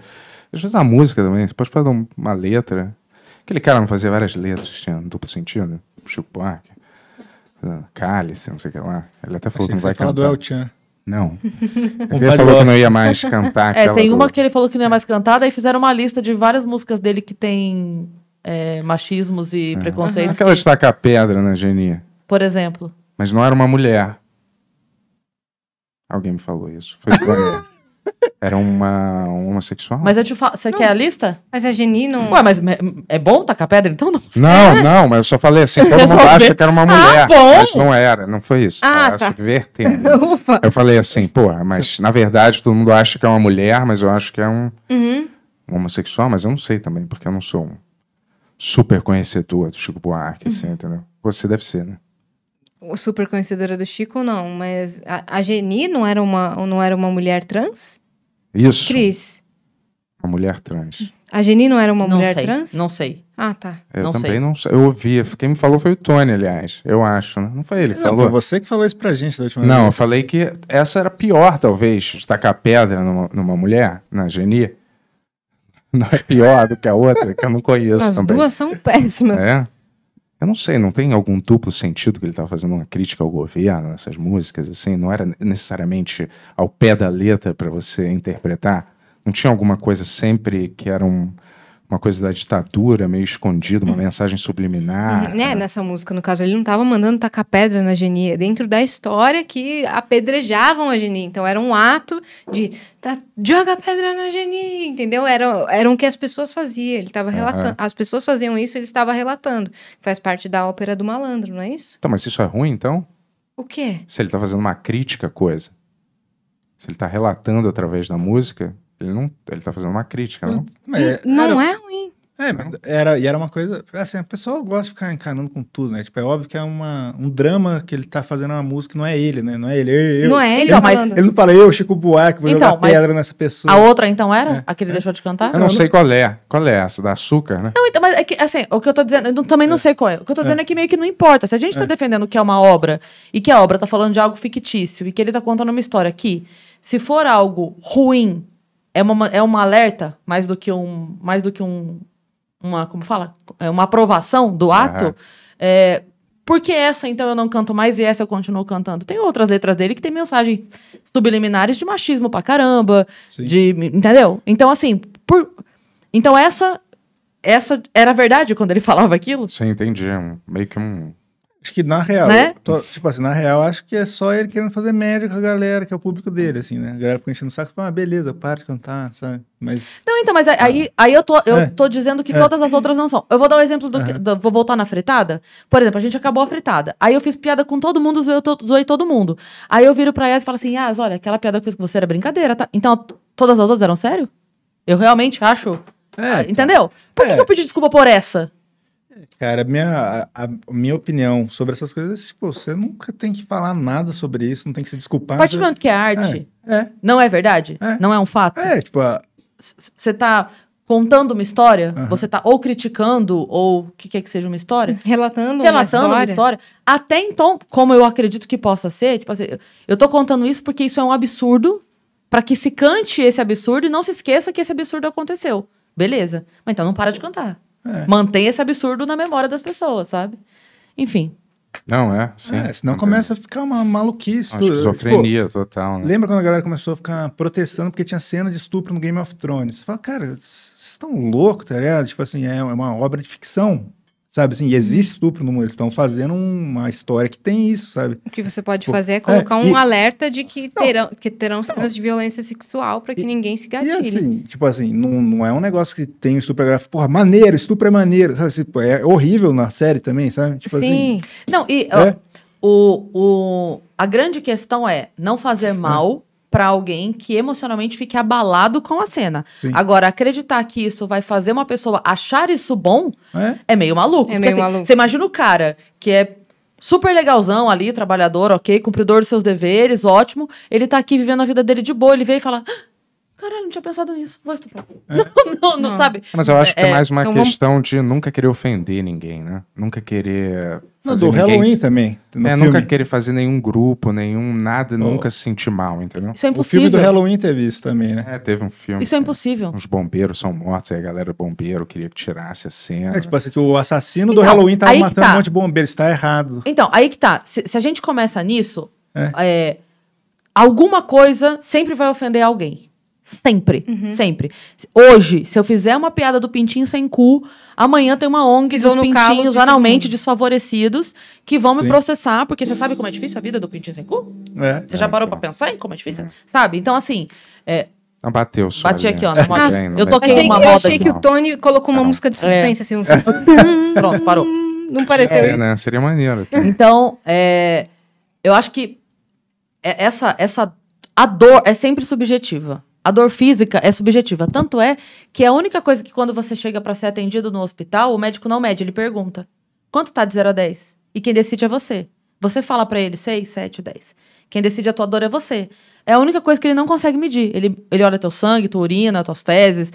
Speaker 2: Às vezes a música também, você pode fazer uma letra. Aquele cara não fazia várias letras, tinha um duplo sentido, Chico Buarque, ah, Cálice, não sei o que lá. Ele até falou Achei que não que vai cantar. do Não. ele falou que não ia mais cantar. É, tem uma do...
Speaker 6: que ele falou que não ia mais cantar, daí fizeram uma lista de várias músicas dele que tem é, machismos e é. preconceitos. Aquela
Speaker 2: que... de tacar pedra na né, Genia.
Speaker 6: Por exemplo.
Speaker 2: Mas não era uma mulher. Alguém me falou isso. Foi Era uma homossexual. Mas
Speaker 6: eu é te falo. Você não. quer a lista? Mas a Geni não. Ué, mas é bom tacar pedra então? Não,
Speaker 2: não, é. não mas eu só falei assim: todo mundo acha que era uma ah, mulher. Ah, bom. Mas não era, não foi isso. Tá? Ah, eu tá. Acho Ufa. Eu falei assim: pô, mas na verdade todo mundo acha que é uma mulher, mas eu acho que é um, uhum. um homossexual, mas eu não sei também, porque eu não sou um super conhecedor do Chico Buarque, assim, uhum. assim, entendeu? Você deve ser, né?
Speaker 5: super conhecedora do Chico, não, mas a, a Geni não era, uma, não era uma mulher trans? Isso. Cris.
Speaker 2: Uma mulher trans.
Speaker 5: A Geni não era uma não mulher sei, trans? Não sei. Ah, tá.
Speaker 6: Eu não também sei. não
Speaker 2: sei. Eu ouvi. Quem me falou foi o Tony, aliás. Eu acho. Né? Não foi ele que não, falou. Foi
Speaker 3: você que falou isso pra gente da última não, vez. Não, eu
Speaker 2: falei que essa era pior, talvez, destacar pedra numa, numa mulher, na Geni. Não é pior do que a outra, que eu não conheço As também. duas são
Speaker 5: péssimas. É.
Speaker 2: Eu não sei, não tem algum duplo sentido que ele estava fazendo uma crítica ao governo nessas músicas, assim? Não era necessariamente ao pé da letra para você interpretar? Não tinha alguma coisa sempre que era um, uma coisa da ditadura, meio escondido, uma uhum. mensagem subliminar. Né?
Speaker 5: Nessa música, no caso, ele não estava mandando tacar pedra na Geni, é dentro da história que apedrejavam a Geni. Então era um ato de tá, joga pedra na Geni, entendeu? Era, era o que as pessoas faziam. Ele estava relatando. Uhum. As pessoas faziam isso, ele estava relatando. Faz parte da ópera do malandro, não é isso?
Speaker 2: Então, mas isso é ruim, então? O quê? Se ele está fazendo uma crítica à coisa. Se ele está relatando através da música, ele não. Ele tá fazendo uma crítica, não?
Speaker 5: Hum, é, hum, não era, é
Speaker 3: ruim. É, era, e era uma coisa. Assim, a pessoa gosta de ficar encanando com tudo, né? Tipo, é óbvio que é uma, um drama que ele tá fazendo uma música, não é ele, né? Não é ele. Eu, não é ele, não, mas Ele não fala, eu, Chico Buarque, vou então, jogar pedra nessa pessoa. A
Speaker 6: outra, então, era? É. A que ele é. deixou de cantar? Eu não, não sei
Speaker 3: qual é. Qual é essa? Da açúcar, né? Não,
Speaker 6: então, mas é que, assim, o que eu tô dizendo, eu também não é. sei qual é. O que eu tô é. dizendo é que meio que não importa. Se a gente tá é. defendendo que é uma obra e que a obra tá falando de algo fictício e que ele tá contando uma história que, se for algo ruim é uma, é uma alerta mais do que um mais do que um uma como fala é uma aprovação do ato uhum. é, por que essa então eu não canto mais e essa eu continuo cantando tem outras letras dele que tem mensagens subliminares de machismo pra caramba Sim. de entendeu então assim por então essa essa
Speaker 2: era a verdade quando ele falava aquilo Sim, entendi é meio que um
Speaker 3: Acho que na real, né? tô, tipo assim, na real, acho que é só ele querendo fazer média com a galera, que é o público dele, assim, né? A galera fica enchendo o saco e fala, ah, beleza, para de cantar, sabe? Mas.
Speaker 6: Não, então, mas aí, aí eu, tô, eu é. tô dizendo que é. todas as outras não são. Eu vou dar o um exemplo do, uhum. do, Vou voltar na fritada. Por exemplo, a gente acabou a fritada. Aí eu fiz piada com todo mundo, zoei, zoei todo mundo. Aí eu viro pra Yas e falo assim, Yas, olha, aquela piada que eu fiz com você era brincadeira, tá? Então, todas as outras eram sério? Eu realmente acho. É, ah, entendeu? Por é. que eu pedi desculpa por essa?
Speaker 3: Cara, minha, a, a, minha opinião sobre essas coisas é tipo, você nunca tem que falar nada sobre isso, não tem que se desculpar. Partir né? do momento que é arte, é, é. não
Speaker 6: é verdade? É. Não é um fato? É, tipo... Você a... tá contando uma história, uhum. você tá ou criticando, ou o que quer que seja uma história. Relatando, relatando uma, história. uma história. Até então, como eu acredito que possa ser, tipo assim, eu tô contando isso porque isso é um absurdo, para que se cante esse absurdo e não se esqueça que esse absurdo aconteceu. Beleza. Mas então não para de cantar. É. Mantém esse absurdo na memória das pessoas, sabe? Enfim.
Speaker 2: Não, é. Sim. É, senão começa
Speaker 3: a ficar uma maluquice. Uma tipo, esquizofrenia tipo, total, né? Lembra quando a galera começou a ficar protestando porque tinha cena de estupro no Game of Thrones? Você fala, cara, vocês estão loucos, tá ligado? Tipo assim, é, é uma obra de ficção. Sabe assim, e existe estupro no mundo. Eles estão fazendo uma história que tem isso, sabe? O que você pode Pô, tipo, fazer é, é colocar é, um e...
Speaker 5: alerta de que não, terão, que terão cenas de violência sexual para que e, ninguém se gatilhe. E assim,
Speaker 3: tipo assim, não, não é um negócio que tem estupro gráfico. Porra, maneiro, estupro é maneiro. Sabe? Assim, é horrível na série também, sabe? Tipo assim, Sim. Assim, não, e é?
Speaker 6: o, o, a grande questão é não fazer é. mal para alguém que emocionalmente fique abalado com a cena. Sim. Agora, acreditar que isso vai fazer uma pessoa achar isso bom é, é meio maluco. É meio assim, maluco. Você imagina o cara que é super legalzão ali, trabalhador, ok, cumpridor dos seus deveres, ótimo. Ele tá aqui vivendo a vida dele de boa. Ele veio e fala: ah, Caralho, não tinha pensado nisso. Vou estuprar. É. Não, não, não, não, sabe?
Speaker 2: Mas eu acho que é, é, é mais uma então questão vamos... de nunca querer ofender ninguém, né? Nunca querer. Não, do ninguém... Halloween também. é, filme. nunca querer fazer nenhum grupo, nenhum nada, oh. nunca se sentir mal, entendeu? Isso é impossível. O filme do Halloween teve isso
Speaker 3: também, né? É, teve um filme. Isso é
Speaker 6: impossível. Os
Speaker 3: bombeiros são mortos, aí a galera bombeiro queria que tirasse a cena. É, tipo assim, que o assassino então, do Halloween tava matando tá. um monte de bombeiros, tá errado.
Speaker 6: Então, aí que tá. Se, se a gente começa nisso, é. É, alguma coisa sempre vai ofender alguém. Sempre. Uhum. Sempre. Hoje, se eu fizer uma piada do pintinho sem cu, amanhã tem uma ONG Pisou dos pintinhos de analmente desfavorecidos que vão Sim. me processar, porque você sabe como é difícil a vida do pintinho sem cu? É, você é, já parou então. pra pensar em como é difícil? É. Sabe? Então, assim. É,
Speaker 2: não bateu só. Bati aqui, ó. Né? Na moda. Ah, eu toquei uma moda. Eu achei aqui. que o
Speaker 5: Tony colocou uma não. música de é. suspense, assim. Um... Pronto, parou. Não hum,
Speaker 6: pareceu é, isso. Né?
Speaker 2: Seria maneiro.
Speaker 5: Então, é,
Speaker 6: eu acho que essa, essa. A dor é sempre subjetiva. A dor física é subjetiva. Tanto é que é a única coisa que quando você chega para ser atendido no hospital, o médico não mede, ele pergunta: "Quanto tá de 0 a 10?" E quem decide é você. Você fala para ele 6, 7, 10. Quem decide a tua dor é você. É a única coisa que ele não consegue medir. Ele, ele olha teu sangue, tua urina, tuas fezes,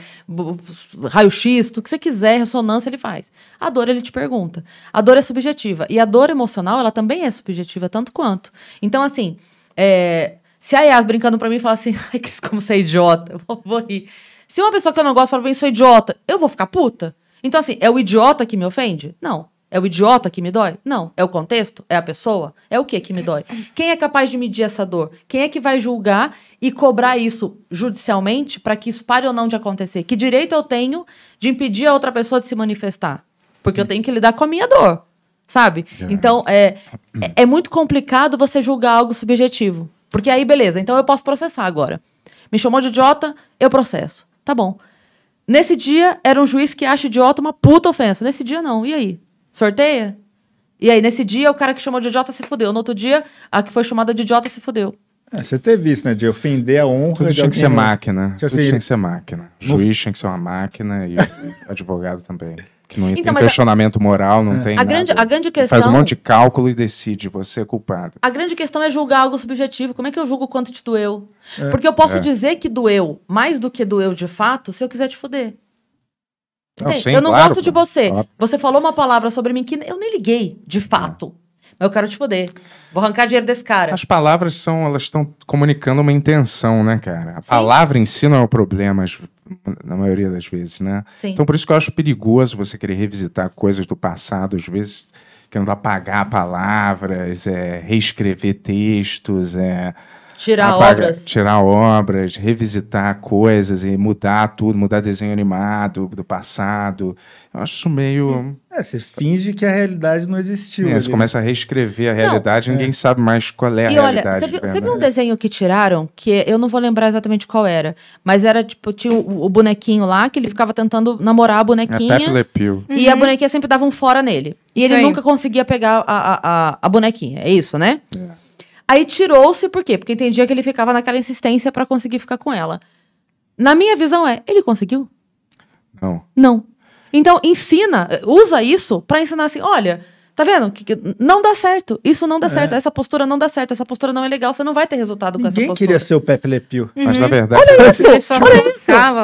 Speaker 6: raio-x, tudo que você quiser, ressonância, ele faz. A dor, ele te pergunta. A dor é subjetiva. E a dor emocional, ela também é subjetiva, tanto quanto. Então, assim, é, se a Yas brincando pra mim fala assim, ai, Cris, como você é idiota, eu vou, rir. Se uma pessoa que eu não gosto fala pra mim, sou idiota, eu vou ficar puta? Então, assim, é o idiota que me ofende? Não. É o idiota que me dói? Não. É o contexto? É a pessoa? É o que que me dói? Quem é capaz de medir essa dor? Quem é que vai julgar e cobrar isso judicialmente para que isso pare ou não de acontecer? Que direito eu tenho de impedir a outra pessoa de se manifestar? Porque eu tenho que lidar com a minha dor, sabe? É. Então, é, é, é muito complicado você julgar algo subjetivo. Porque aí, beleza, então eu posso processar agora. Me chamou de idiota, eu processo. Tá bom. Nesse dia, era um juiz que acha idiota uma puta ofensa. Nesse dia, não. E aí? Sorteia? E aí, nesse dia, o cara que chamou de idiota se fudeu. No outro dia, a que foi chamada de idiota se fudeu.
Speaker 3: É, você teve isso, né? De ofender a honra. Tudo né? tipo assim, tinha que ser
Speaker 2: máquina. Tudo tinha que ser máquina. Juiz tinha que ser uma máquina e advogado também. Que não então, tem questionamento a... moral, não é. tem. A nada. grande, a
Speaker 6: grande questão. Faz um monte de
Speaker 2: cálculo e decide, você é culpado.
Speaker 6: A grande questão é julgar algo subjetivo. Como é que eu julgo quanto te doeu?
Speaker 2: É.
Speaker 1: Porque eu posso é. dizer
Speaker 6: que doeu mais do que doeu de fato se eu quiser te fuder.
Speaker 1: Não, sim, eu não claro, gosto de
Speaker 6: você. Você falou uma palavra sobre mim que eu nem liguei, de é. fato. Mas eu quero te foder. Vou arrancar dinheiro desse cara. As
Speaker 2: palavras são, elas estão comunicando uma intenção, né, cara? A sim. palavra em si não é o problema na maioria das vezes, né? Sim. Então por isso que eu acho perigoso você querer revisitar coisas do passado, às vezes querendo apagar palavras, é, reescrever textos, é,
Speaker 6: Tirar apagar, obras.
Speaker 2: Tirar obras, revisitar coisas e mudar tudo, mudar desenho animado do passado. Eu acho meio.
Speaker 3: É, é você finge que a realidade não existiu. É, você né? começa
Speaker 2: a reescrever a realidade não, é. e ninguém é. sabe mais qual é a e realidade. Olha, teve, né? um
Speaker 6: desenho que tiraram, que eu não vou lembrar exatamente qual era, mas era tipo, tinha o, o bonequinho lá, que ele ficava tentando namorar a é bonequinha.
Speaker 1: É uhum.
Speaker 6: E a uhum. bonequinha sempre dava um fora nele. E isso ele aí. nunca conseguia pegar a, a, a, a bonequinha. É isso, né? É. Aí tirou-se por quê? Porque entendia que ele ficava naquela insistência para conseguir ficar com ela. Na minha visão é, ele conseguiu? Não. Não. Então ensina, usa isso para ensinar assim, olha, Tá vendo? Que, que não dá certo. Isso não dá é. certo. Essa postura não dá certo. Essa postura não é legal. Você não vai ter resultado Ninguém com essa postura. Ninguém
Speaker 3: queria ser o Pepe Lepil. Uhum. Mas na verdade. Olha
Speaker 6: isso! Olha isso.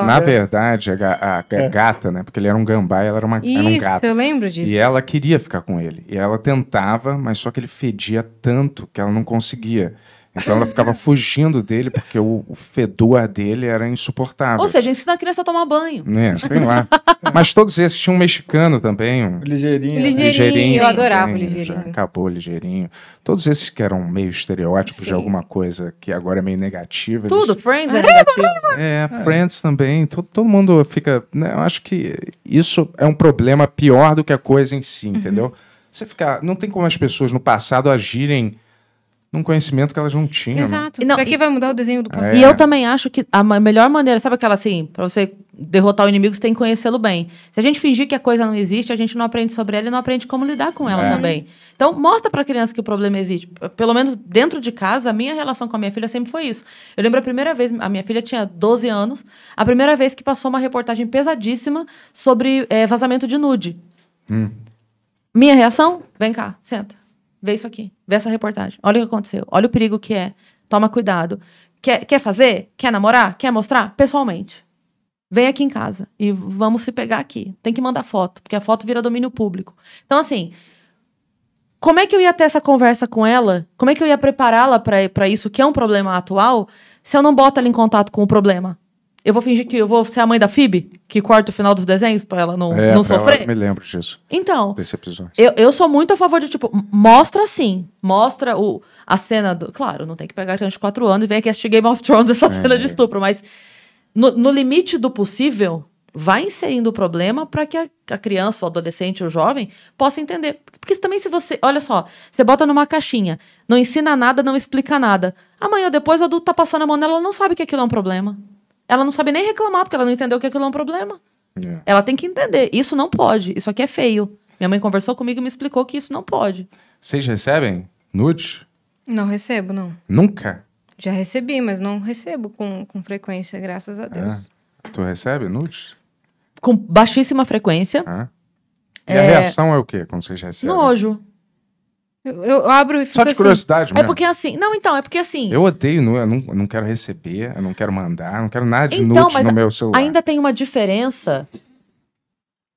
Speaker 6: Na
Speaker 2: verdade, a, a, a é. gata, né? Porque ele era um gambá e ela era, uma, isso, era um gato. Eu lembro disso. E ela queria ficar com ele. E ela tentava, mas só que ele fedia tanto que ela não conseguia. Então ela ficava fugindo dele porque o, fedor dele era insuportável. Ou
Speaker 6: seja, ensina a criança a tomar banho. É, sei lá.
Speaker 2: Mas todos esses tinham um mexicano também. Um... Ligeirinho. ligeirinho. ligeirinho. Eu adorava também, o ligeirinho. Já acabou o ligeirinho. Todos esses que eram meio estereótipos Sim. de alguma coisa que agora é meio negativa. Tudo,
Speaker 6: eles... Friends é negativo. É,
Speaker 2: Friends também. Todo, todo mundo fica. Né? Eu acho que isso é um problema pior do que a coisa em si, uhum. entendeu? Você ficar. Não tem como as pessoas no passado agirem num conhecimento que elas não tinham. Né? Exato.
Speaker 5: Né? Não, pra que e... vai mudar o desenho do passado? É. E eu também acho que a
Speaker 6: melhor maneira, sabe aquela assim, pra você derrotar o inimigo, você tem que conhecê-lo bem. Se a gente fingir que a coisa não existe, a gente não aprende sobre ela e não aprende como lidar com ela é. também. Então, mostra pra criança que o problema existe. Pelo menos dentro de casa, a minha relação com a minha filha sempre foi isso. Eu lembro a primeira vez, a minha filha tinha 12 anos, a primeira vez que passou uma reportagem pesadíssima sobre é, vazamento de nude. Hum. Minha reação? Vem cá, senta. Vê isso aqui. Vê essa reportagem. Olha o que aconteceu. Olha o perigo que é. Toma cuidado. Quer, quer fazer? Quer namorar? Quer mostrar? Pessoalmente. Vem aqui em casa e vamos se pegar aqui. Tem que mandar foto, porque a foto vira domínio público. Então, assim, como é que eu ia ter essa conversa com ela? Como é que eu ia prepará-la para isso, que é um problema atual, se eu não boto ela em contato com o problema? Eu vou fingir que eu vou ser a mãe da Fib que corta o final dos desenhos pra ela não,
Speaker 1: é, não sofrer. Eu me
Speaker 2: lembro disso. Então. Desse episódio.
Speaker 6: Eu, eu sou muito a favor de, tipo, mostra sim. Mostra o, a cena do. Claro, não tem que pegar criança de 4 anos e vem aqui assistir Game of Thrones essa é. cena de é. estupro, mas no, no, limite do possível, vai inserindo o problema para que a, a criança, o adolescente, o jovem possa entender. Porque também se você. Olha só, você bota numa caixinha, não ensina nada, não explica nada. Amanhã ou depois o adulto tá passando a mão nela, ela não sabe que aquilo é um problema ela não sabe nem reclamar, porque ela não entendeu que aquilo é um problema. É. Ela tem que entender. Isso não pode. Isso
Speaker 5: aqui é feio. Minha mãe conversou comigo e me explicou que isso não pode.
Speaker 2: Vocês recebem nudes?
Speaker 5: Não recebo, não. Nunca? Já recebi, mas não recebo com, com frequência, graças a
Speaker 6: Deus.
Speaker 2: É. Tu recebe nudes?
Speaker 6: Com baixíssima frequência. É. E a é. reação
Speaker 2: é o quê quando vocês recebem?
Speaker 6: Nojo. Eu, eu abro e fico Só de assim. curiosidade é mesmo. É porque assim... Não, então, é porque assim... Eu
Speaker 2: odeio, não, eu não, não quero receber, eu não quero mandar, não quero nada de então, no meu celular.
Speaker 6: ainda tem uma diferença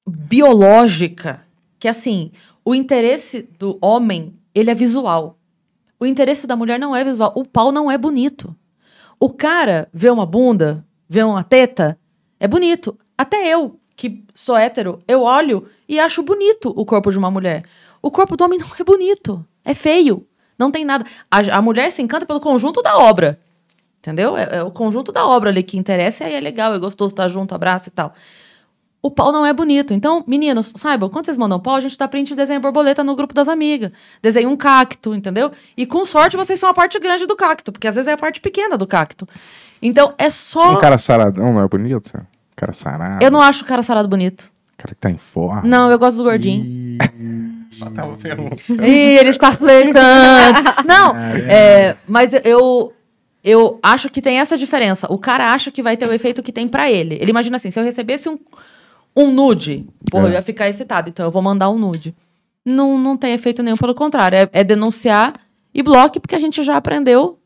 Speaker 6: biológica, que assim, o interesse do homem, ele é visual. O interesse da mulher não é visual. O pau não é bonito. O cara vê uma bunda, vê uma teta, é bonito. Até eu, que sou hétero, eu olho e acho bonito o corpo de uma mulher. O corpo do homem não é bonito. É feio. Não tem nada. A, a mulher se encanta pelo conjunto da obra. Entendeu? É, é, o conjunto da obra ali que interessa e aí é legal, é gostoso estar junto, abraço e tal. O pau não é bonito. Então, meninos, saibam, quando vocês mandam pau, a gente dá tá print de desenho borboleta no grupo das amigas. Desenha um cacto, entendeu? E com sorte vocês são a parte grande do cacto, porque às vezes é a parte pequena do cacto. Então, é só. Se é cara
Speaker 2: saradão não é bonito? Cara sarado.
Speaker 6: Eu não acho o cara sarado bonito.
Speaker 2: O cara que tá em forma.
Speaker 6: Não, eu gosto do gordinho. E
Speaker 2: tava tá perguntando. Ih, ele está flertando.
Speaker 6: Não, ah, é. é, mas eu, eu acho que tem essa diferença. O cara acha que vai ter o efeito que tem para ele. Ele imagina assim, se eu recebesse um, um nude, porra, é. eu ia ficar excitado, então eu vou mandar um nude. Não, não tem efeito nenhum, pelo contrário. É, é denunciar e bloque, porque a gente já aprendeu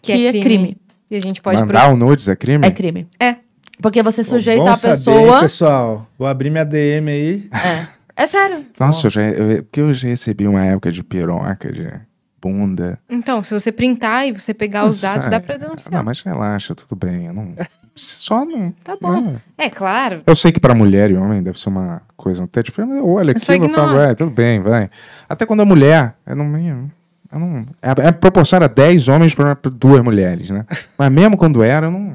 Speaker 6: que, é que é, crime. crime. E a gente pode...
Speaker 3: Mandar pro... um nude é crime? É crime.
Speaker 6: É. Porque você sujeita Bom, a pessoa... Saber,
Speaker 3: pessoal. Vou abrir minha DM aí. É.
Speaker 5: É sério.
Speaker 2: Nossa, eu já, eu, porque eu já recebi uma época de piroca, de bunda.
Speaker 5: Então, se você printar e você pegar os dados, dá é. pra denunciar.
Speaker 2: Não, mas relaxa, tudo bem. Eu não, só não. Tá bom. Não. Né?
Speaker 5: É claro.
Speaker 2: Eu sei que pra mulher e homem deve ser uma coisa até diferente. Eu olho aqui eu falo, é, tudo bem, vai. Até quando é mulher, eu não. Eu não é, é proporção 10 homens para duas mulheres, né? Mas mesmo quando era, eu não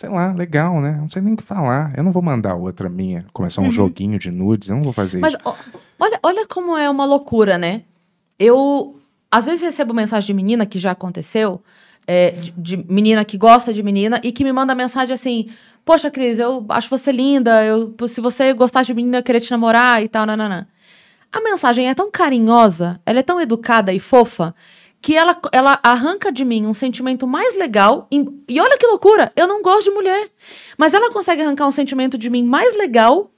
Speaker 2: sei lá, legal, né? Não sei nem o que falar. Eu não vou mandar outra minha começar um uhum. joguinho de nudes, eu não vou
Speaker 1: fazer Mas, isso.
Speaker 6: Mas olha, olha como é uma loucura, né? Eu, às vezes, recebo mensagem de menina, que já aconteceu, é, de, de, menina que gosta de menina e que me manda mensagem assim: Poxa, Cris, eu acho você linda, eu, se você gostar de menina, eu queria te namorar e tal, nananã. A mensagem é tão carinhosa, ela é tão educada e fofa que ela, ela arranca de mim um sentimento mais legal. Em, e olha que loucura, eu não gosto de mulher. Mas ela consegue arrancar um sentimento de mim mais legal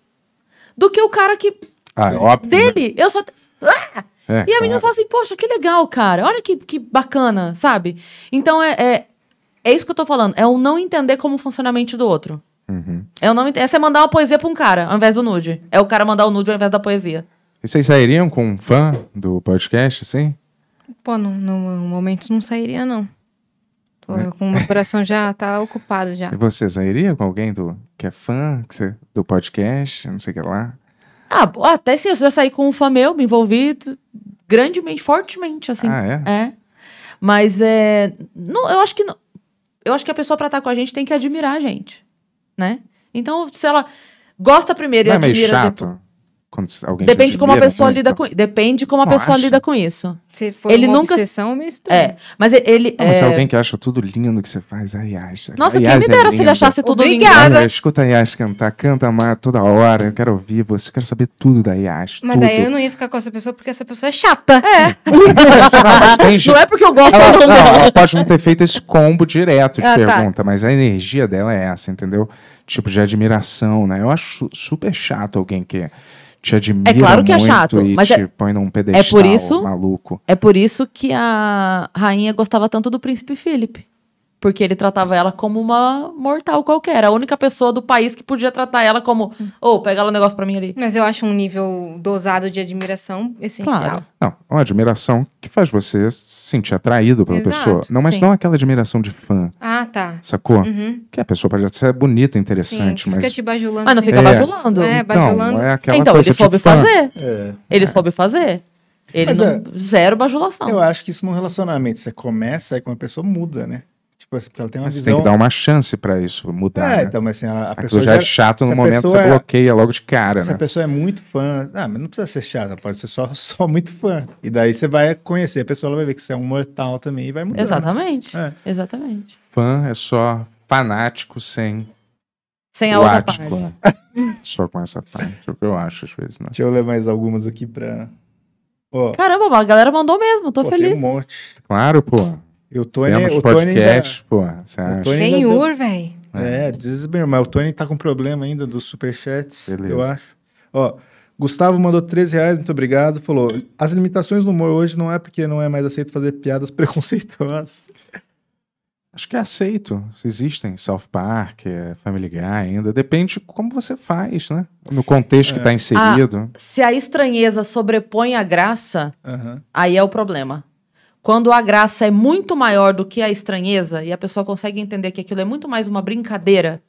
Speaker 6: do que o cara que.
Speaker 1: Ah, é óbvio. Né?
Speaker 6: Dele, né? eu só. Ah! É, e a claro. menina fala assim, poxa, que legal, cara. Olha que, que bacana, sabe? Então é, é, é isso que eu tô falando. É o não entender como o funcionamento do outro. Uhum. É o não Essa é mandar uma poesia pra um cara, ao invés do nude. É o cara mandar o nude ao
Speaker 5: invés da poesia.
Speaker 2: E vocês sairiam com um fã do podcast, assim?
Speaker 5: pô, no, no momento não sairia, não. Tô, é. Com o meu coração já tá ocupado já. E
Speaker 2: você sairia com alguém do, que é fã que você, do podcast, não sei o que lá?
Speaker 5: Ah,
Speaker 6: até sim, eu já saí com um fã meu, me envolvi grandemente, fortemente, assim. Ah, é? É. Mas é. Não, eu acho que. Não, eu acho que a pessoa pra estar tá com a gente tem que admirar a gente, né? Então, se ela gosta primeiro não e é admira... Meio chato. Depois...
Speaker 2: Quando alguém depende de como a pessoa é lida tá?
Speaker 6: com depende como a pessoa lida com isso se for ele uma nunca obsessão meio é, é mas ele não, é... se é alguém
Speaker 2: que acha tudo lindo que você faz aí acha nossa quem me dera é se ele achasse tudo né? Obrigada. lindo escuta a cantar canta amar toda hora eu quero ouvir você quero saber tudo da Yash, mas tudo. daí eu não
Speaker 5: ia ficar com essa pessoa porque essa pessoa é chata é
Speaker 2: não, é porque eu gosto ela, não, ela pode não ter feito esse combo direto de ah, tá. pergunta tá. mas a energia dela é essa entendeu tipo de admiração né eu acho super chato alguém que te admira é claro que é chato, mas te é, põe num pedestal é por isso, maluco.
Speaker 6: É por isso que a rainha gostava tanto do príncipe Felipe. Porque ele tratava ela como uma mortal qualquer. A única pessoa do país que podia tratar ela como, ou hum. oh, pega lá um negócio pra mim ali. Mas eu acho um
Speaker 5: nível dosado de admiração essencial.
Speaker 6: Claro.
Speaker 2: Não, uma admiração que faz você se sentir atraído pela Exato, pessoa. Não, mas sim. não aquela admiração de fã.
Speaker 5: Ah, tá. Sacou? Uhum.
Speaker 2: Que a pessoa pode ser bonita, interessante, sim, mas. Fica te bajulando. Ah, não fica é. bajulando. É, então, bajulando. Então, é aquela então coisa, ele tipo soube tipo, fazer.
Speaker 3: É. Ele é. soube fazer. Ele mas não, é, zero bajulação. Eu acho que isso num relacionamento, você começa aí com uma pessoa muda, né? Tipo assim, porque ela tem uma mas visão... Você tem que dar
Speaker 2: uma chance para isso mudar. É, né? então,
Speaker 3: mas assim, a, a pessoa já é chato no momento, você é...
Speaker 2: bloqueia logo de cara, se né? a
Speaker 3: pessoa é muito fã... Ah, mas não precisa ser chata, pode ser só, só muito fã. E daí você vai conhecer a pessoa, ela vai ver que você é um mortal também e vai mudar. Exatamente,
Speaker 6: é. exatamente.
Speaker 2: Fã é só fanático
Speaker 3: sem...
Speaker 6: Sem a outra ático, parte. Né?
Speaker 3: só com essa parte, é o que eu acho às vezes, né? Deixa eu ler mais algumas aqui pra... Oh.
Speaker 6: Caramba, a galera mandou mesmo, tô pô, feliz. Tem um
Speaker 3: monte. Claro, pô o Tony, o podcast, Tony ainda, pô. Você Tem Ur, velho. É, é. diz bem, mas o Tony tá com problema ainda dos superchats, Beleza. eu acho. Ó, Gustavo mandou 13 reais, muito obrigado. Falou: as limitações do humor hoje não é porque não é mais aceito fazer piadas preconceituosas. Acho que é aceito.
Speaker 2: Existem South Park, é, Family Guy ainda. Depende de como você faz, né? No contexto é. que está ah, inserido.
Speaker 6: se a estranheza sobrepõe a graça, uhum. aí é o problema. Quando a graça é muito maior do que a estranheza e a pessoa consegue entender que aquilo é muito mais uma brincadeira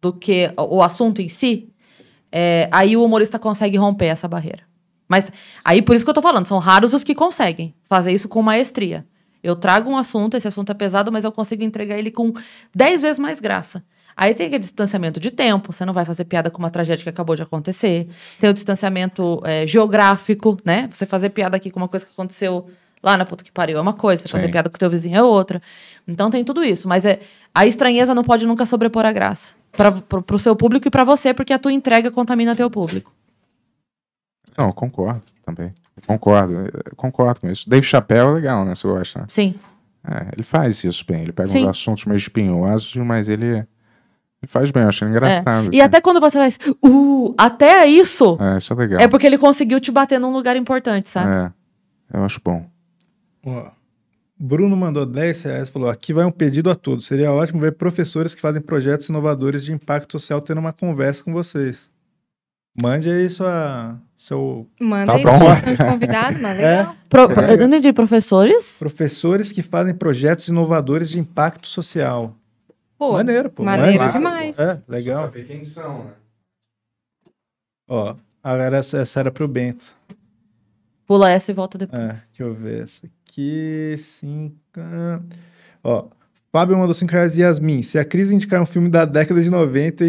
Speaker 6: do que o assunto em si, é, aí o humorista consegue romper essa barreira. Mas aí por isso que eu tô falando, são raros os que conseguem fazer isso com maestria. Eu trago um assunto, esse assunto é pesado, mas eu consigo entregar ele com 10 vezes mais graça. Aí tem aquele distanciamento de tempo, você não vai fazer piada com uma tragédia que acabou de acontecer. Tem o distanciamento é, geográfico, né? Você fazer piada aqui com uma coisa que aconteceu lá na puta que pariu é uma coisa, você fazer piada com o teu vizinho é outra. Então tem tudo isso, mas é a estranheza não pode nunca sobrepor a graça. para pro, seu público e para você, porque a tua entrega contamina teu público.
Speaker 2: Não, concordo também. Concordo, eh, concordo com isso. Dave Chapéu é legal, né? Você gosta? Né? Sim. É, ele faz isso bem, ele pega Sim. uns assuntos meio espinhosos, mas ele faz bem, eu acho engraçado. É. E assim. até
Speaker 6: quando você faz, uh, até isso.
Speaker 2: É, isso é legal. É
Speaker 6: porque ele conseguiu te bater num lugar importante, sabe?
Speaker 2: É, eu acho bom.
Speaker 3: Ó. Bruno mandou 10 reais falou: aqui vai um pedido a todos. Seria ótimo ver professores que fazem projetos inovadores de impacto social tendo uma conversa com vocês. Mande aí sua. Seu... Mande tá aí de é convidado, mas é. legal. É, Pro, de não
Speaker 6: entendi, professores?
Speaker 3: Professores que fazem projetos inovadores de impacto social. Pô, maneiro, pô. Maneiro demais. Pô. É, legal. Só saber quem são, né? Ó, agora essa, essa era pro Bento. Pula essa e volta depois. É, deixa eu ver essa aqui aqui. Cinco... Ó, Fábio mandou 5 reais e Yasmin. Se a crise indicar um filme da década de 90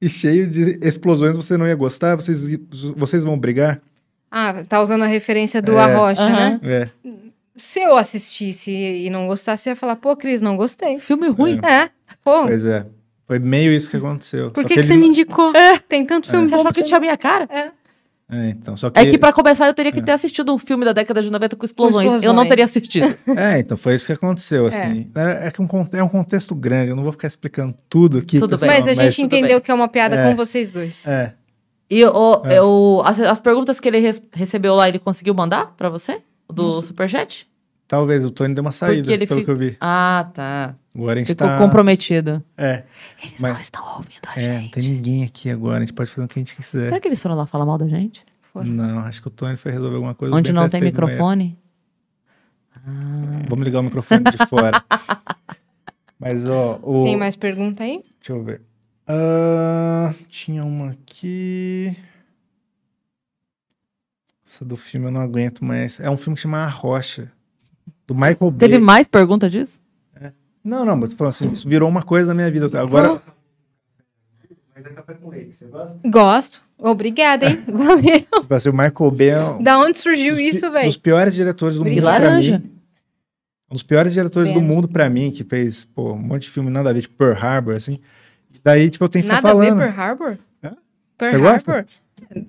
Speaker 3: e cheio de explosões, você não ia gostar? Vocês, vocês vão brigar?
Speaker 5: Ah, tá usando a referência do é, Arrocha, uh -huh. né? É. Se eu assistisse e não gostasse, eu ia falar, pô, Cris, não gostei. Filme ruim. É. é. Pô. Pois
Speaker 3: é. Foi meio isso que aconteceu. Por que, que, que ele... você me
Speaker 5: indicou? É. Tem
Speaker 6: tanto é. filme é. bom.
Speaker 1: Você achou que tinha a minha cara? É.
Speaker 3: É, então, só que... É que para
Speaker 6: começar eu teria que é. ter assistido um filme da década de 90 com explosões. explosões. Eu não teria assistido.
Speaker 3: é, então foi isso que aconteceu, assim. É, é, é que um, é um contexto grande, eu não vou ficar explicando tudo aqui. Tudo bem. Mas a gente mas entendeu que é uma piada é. com vocês dois. É.
Speaker 5: E o, é. eu,
Speaker 6: as, as, perguntas que ele recebeu lá, ele conseguiu mandar para você? Do Nossa. Superchat?
Speaker 3: Talvez, o Tony deu uma saída, pelo fica... que eu vi. Ah, tá. Agora a gente Ficou tá... comprometido. É. Eles mas... não estão ouvindo a é, gente. Não tem ninguém aqui agora. A gente pode fazer o que a gente quiser. Será
Speaker 6: que eles foram lá falar mal da
Speaker 5: gente?
Speaker 3: Não, acho que o Tony foi resolver alguma coisa. Onde não tem microfone? Ah. Vamos ligar o microfone de fora. mas, ó. O... Tem mais pergunta aí? Deixa eu ver. Uh, tinha uma aqui. Essa do filme eu não aguento mais. É um filme que chama A Rocha. Do Michael Bay. Teve mais
Speaker 6: pergunta disso?
Speaker 3: Não, não, mas tô falando assim, isso virou uma coisa na minha vida. Agora. Uhum.
Speaker 5: Mas é café com leite, você gosta? Gosto. Obrigada, hein? Valeu.
Speaker 3: Tipo assim, o Michael B. É um...
Speaker 5: Da onde surgiu dos, isso, velho? Um dos
Speaker 3: piores diretores do Brilho mundo. Laranja. Mim, um dos piores diretores do mundo pra mim, que fez pô, um monte de filme nada a ver, tipo Pearl Harbor, assim. daí, tipo, eu tenho que nada ficar falando. Nada a ver
Speaker 5: Pearl Harbor? É? Pearl você gosta? Harbor?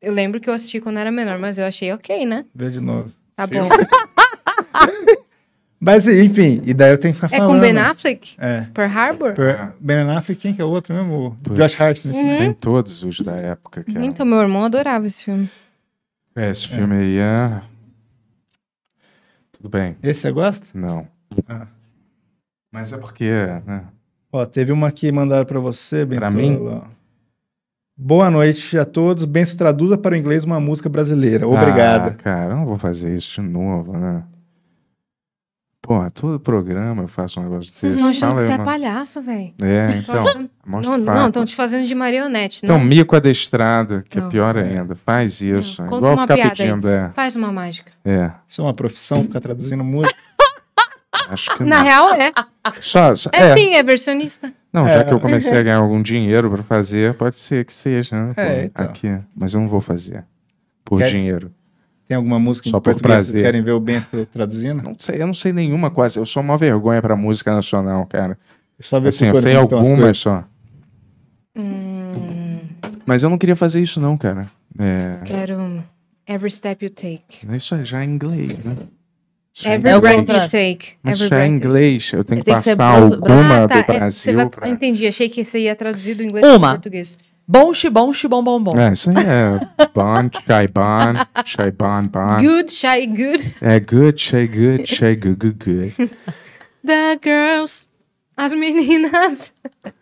Speaker 5: Eu lembro que eu assisti quando era menor, mas eu achei ok, né?
Speaker 3: Vê de novo. Tá Sim. bom. Mas, enfim, e daí eu tenho que ficar é falando. É com Ben Affleck? É. Per Harbor? Per... Ah. Ben Affleck, quem que é o outro mesmo? Pois. Josh Hart. Né? Uhum. Tem todos os da época. Que
Speaker 5: então, meu irmão adorava
Speaker 3: esse filme.
Speaker 2: É, esse filme é. aí é... Tudo bem.
Speaker 3: Esse você gosta? Não. Ah. Mas é porque, né? Ó, teve uma que mandada para você, Bento. Pra mim? Ó. Boa noite a todos. Bento, traduza para o inglês uma música brasileira. Obrigada. Ah,
Speaker 2: cara, eu não vou fazer isso de novo, né? Pô, todo programa eu faço um negócio desse. Não achando que tu é
Speaker 5: palhaço, velho. É, então. não, estão te fazendo de marionete, né? Então,
Speaker 2: mico adestrado, que é pior é. ainda.
Speaker 3: Faz isso. Não, é Igual ficar pedindo. É.
Speaker 5: Faz uma mágica.
Speaker 3: É. Isso é uma profissão, ficar traduzindo música. Acho que Na não. real,
Speaker 5: é. Só, só, é, é sim, é versionista.
Speaker 3: Não, é.
Speaker 2: já que eu é. comecei a ganhar algum dinheiro para fazer, pode ser que seja, né? Pô, é, então. aqui. Mas eu não vou fazer. Por Quer... dinheiro.
Speaker 3: Tem alguma música Só em português prazer. que querem ver o Bento traduzindo? Não
Speaker 2: sei, eu não sei nenhuma quase. Eu sou uma vergonha pra música nacional, cara. É só ver assim, eu tenho então, algumas só.
Speaker 1: Hum.
Speaker 2: Mas eu não queria fazer isso não, cara. É...
Speaker 5: Quero Every Step You Take.
Speaker 2: Isso é já é em inglês, né?
Speaker 5: É Every Step breath you take. Mas isso é em
Speaker 2: inglês. Eu tenho que, que passar alguma ah, tá. do Brasil. pra...
Speaker 5: Entendi. Achei que você ia traduzir do inglês para português. Bom, xibom, xibom, bom, bom. É,
Speaker 2: isso aí é bon, chai bon, chai bon, bon. Good,
Speaker 5: chai good.
Speaker 2: É good, chai good, chai good, good, good.
Speaker 5: The girls, as meninas.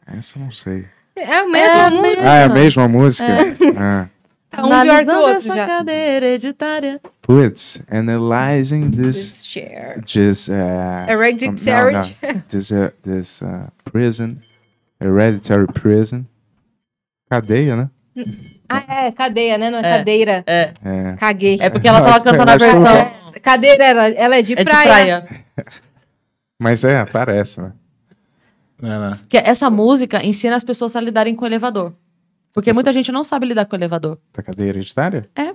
Speaker 2: Essa eu não sei.
Speaker 5: É
Speaker 6: a mesma é a música.
Speaker 2: Ah, é a mesma música? É. é. Tá um Analisando
Speaker 6: pior que o outro essa já. cadeira hereditária.
Speaker 2: Puts, analyzing this... This chair. This, uh... no, no. This, uh, this uh, prison. Hereditary prison. Cadeia, né?
Speaker 5: Ah, é, cadeia, né? Não é, é cadeira. É. é. Caguei. É porque ela tava
Speaker 2: cantando a versão.
Speaker 5: cadeira, ela, ela é de é praia. De praia.
Speaker 2: Mas é, parece, né? É, né?
Speaker 5: Que essa
Speaker 6: música ensina as pessoas a lidarem com o elevador. Porque essa... muita gente não sabe lidar com o elevador.
Speaker 2: Da cadeia hereditária?
Speaker 6: É.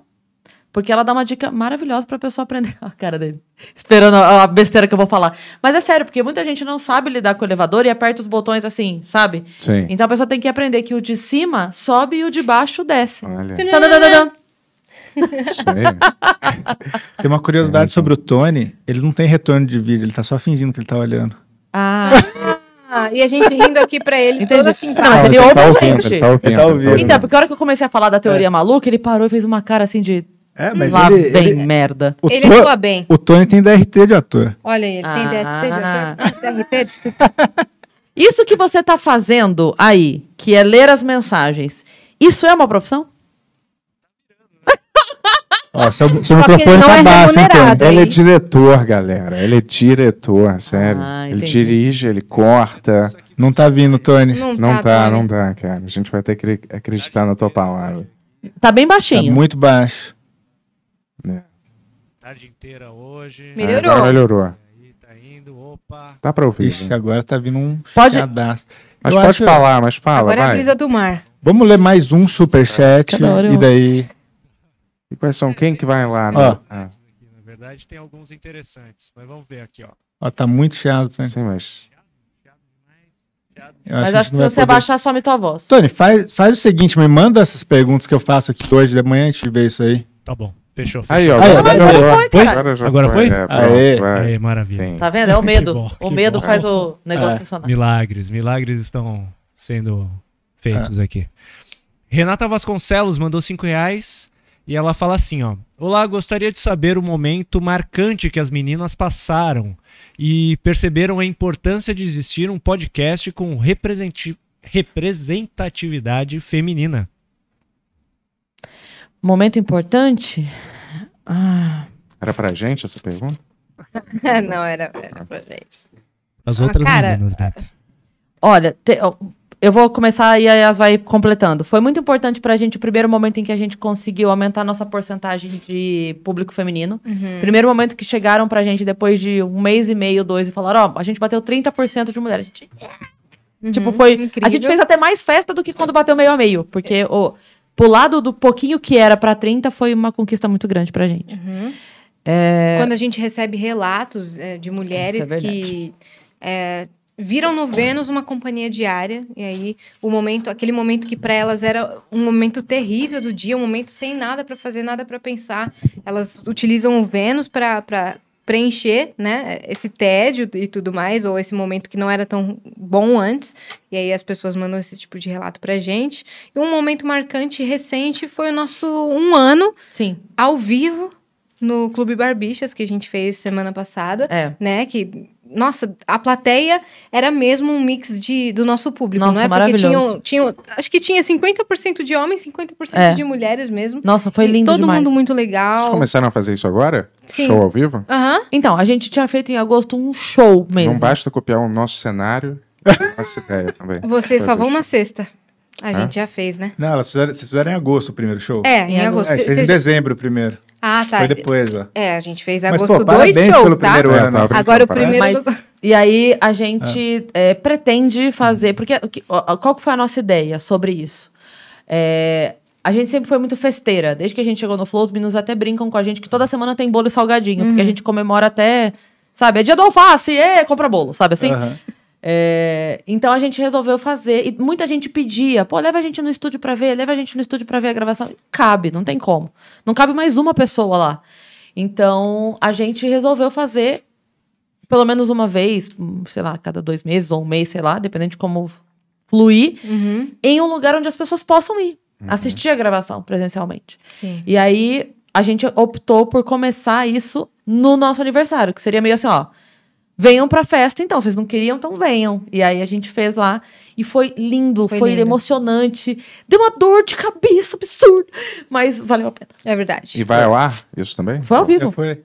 Speaker 6: Porque ela dá uma dica maravilhosa pra pessoa aprender. a cara dele.
Speaker 2: Esperando
Speaker 1: a
Speaker 6: besteira que eu vou falar. Mas é sério, porque muita gente não sabe lidar com o elevador e aperta os botões assim, sabe?
Speaker 1: Sim.
Speaker 3: Então
Speaker 6: a pessoa tem que aprender que o de cima sobe e o de baixo desce.
Speaker 3: Olha. tem uma curiosidade é. sobre o Tony. Ele não tem retorno de vídeo, ele tá só fingindo que ele tá olhando.
Speaker 5: Ah. Ah, e a gente rindo aqui pra ele,
Speaker 6: Entendi. toda simpática. Não, ele ouve
Speaker 3: tá ouvindo, gente. Ele tá, tá ouvindo, ele tá ouvindo. Então,
Speaker 6: porque a hora que eu comecei a falar da teoria é. maluca, ele parou e fez uma cara assim de é, mas ele, bem, ele,
Speaker 3: merda. Ele atua bem. O Tony tem DRT de ator.
Speaker 5: Olha aí, ele ah.
Speaker 6: tem DRT de ator. Ah. DRT, desculpa. Isso que você está fazendo aí, que é ler as mensagens, isso é uma profissão?
Speaker 2: Ó, seu, seu microfone tá é baixo, então. Ele é diretor, galera. Ele é diretor, sério. Ah, ele dirige, ele corta. Não tá vindo, Tony. Não, não tá, tá não tá, cara. A gente vai ter que acreditar na tua palavra. Tá bem baixinho. Tá
Speaker 3: muito baixo tarde
Speaker 4: inteira hoje. Melhorou. Agora melhorou.
Speaker 3: Aí tá indo, opa. Dá pra ouvir. Ixi, né? agora tá vindo um pode... Mas Eu pode acho... falar, mas fala, Agora vai. é a brisa do mar. Vamos ler mais um superchat e daí...
Speaker 2: E quais são? Quem que vai lá? Né? Ó.
Speaker 4: Ah. Na verdade tem alguns interessantes, mas vamos ver aqui, ó.
Speaker 3: Ó, tá muito chato, né? Sim, mas... Eu mas acho, acho que, que se você poder... abaixar,
Speaker 6: some tua voz.
Speaker 3: Tony, faz, faz o seguinte, me manda essas perguntas que eu faço aqui hoje de manhã, a gente
Speaker 4: vê isso aí. Tá bom. Fechou, fechou. Aí, ó, agora, agora, agora foi, foi? Agora já agora foi? foi? É, Aê. Ah, é, Aê, é, maravilha. Sim. Tá vendo? É o medo. bom, o medo bom. faz o negócio é. funcionar. Milagres, milagres estão sendo feitos é. aqui. Renata Vasconcelos mandou 5 reais e ela fala assim, ó. Olá, gostaria de saber o momento marcante que as meninas passaram e perceberam a importância de existir um podcast com representatividade feminina.
Speaker 6: Momento importante? Ah.
Speaker 4: Era pra gente essa pergunta?
Speaker 5: não, era, era ah. pra gente.
Speaker 2: As
Speaker 1: outras ah, cara, meninas,
Speaker 6: Olha, te, eu vou começar e aí as vai completando. Foi muito importante pra gente o primeiro momento em que a gente conseguiu aumentar nossa porcentagem de público feminino. Uhum. Primeiro momento que chegaram pra gente depois de um mês e meio, dois, e falaram, ó, oh, a gente bateu 30% de mulheres. Gente... É. Uhum, tipo, foi. Incrível. A gente fez até mais festa do que quando bateu meio a meio. Porque o. Oh, pulado do pouquinho que era para 30 foi uma conquista muito grande para gente. Uhum. É... Quando
Speaker 5: a gente recebe relatos é, de mulheres é que é, viram no Vênus uma companhia diária e aí o momento, aquele momento que para elas era um momento terrível do dia, um momento sem nada para fazer, nada para pensar, elas utilizam o Vênus para preencher, né, esse tédio e tudo mais, ou esse momento que não era tão bom antes. E aí as pessoas mandam esse tipo de relato pra gente. E um momento marcante recente foi o nosso um ano Sim. ao vivo no Clube Barbixas que a gente fez semana passada, é. né? Que nossa, a plateia era mesmo um mix de, do nosso público, nossa, não é? Porque tinham, tinham, acho que tinha 50% de homens, 50% é. de mulheres mesmo. Nossa, foi
Speaker 6: lindo todo demais. mundo
Speaker 5: muito legal. Vocês
Speaker 6: começaram
Speaker 2: a fazer isso agora? Sim. Show ao vivo?
Speaker 5: Uhum. Então,
Speaker 6: a gente tinha feito
Speaker 5: em agosto um show
Speaker 6: mesmo. Não
Speaker 2: basta copiar o nosso cenário, nossa ideia também. Vocês
Speaker 5: só vão na sexta. A gente já fez, né?
Speaker 3: Não, elas fizeram, vocês fizeram em agosto o primeiro show. É, em, agosto. É, a gente fez em dezembro o primeiro. Ah, tá. Foi depois, ó.
Speaker 5: É, a gente fez
Speaker 3: agosto Mas, pô, dois shows, pelo tá? primeiro é, ano. Né? Agora o primeiro...
Speaker 6: Mas, e aí a gente É, é pretende fazer... Porque qual que foi a nossa ideia sobre isso? É, a gente sempre foi muito festeira. Desde que a gente chegou no Flow, os meninos até brincam com a gente que toda semana tem bolo e salgadinho. Uhum. Porque a gente comemora até... Sabe, é dia do alface, é, compra bolo, sabe assim? Uhum. É, então a gente resolveu fazer e muita gente pedia, pô, leva a gente no estúdio para ver, leva a gente no estúdio para ver a gravação. Cabe, não tem como. Não cabe mais uma pessoa lá. Então a gente resolveu fazer pelo menos uma vez, sei lá, cada dois meses ou um mês, sei lá, dependendo de como fluir, uhum. em um lugar onde as pessoas possam ir uhum. assistir a gravação presencialmente. Sim. E aí a gente optou por começar isso no nosso aniversário, que seria meio assim, ó venham pra festa então. Vocês não queriam, então venham. E aí a gente fez lá e foi lindo, foi, foi emocionante. Deu uma dor de cabeça absurda, mas valeu a pena.
Speaker 5: É verdade.
Speaker 2: E vai ao ar isso também? Foi ao vivo. Foi.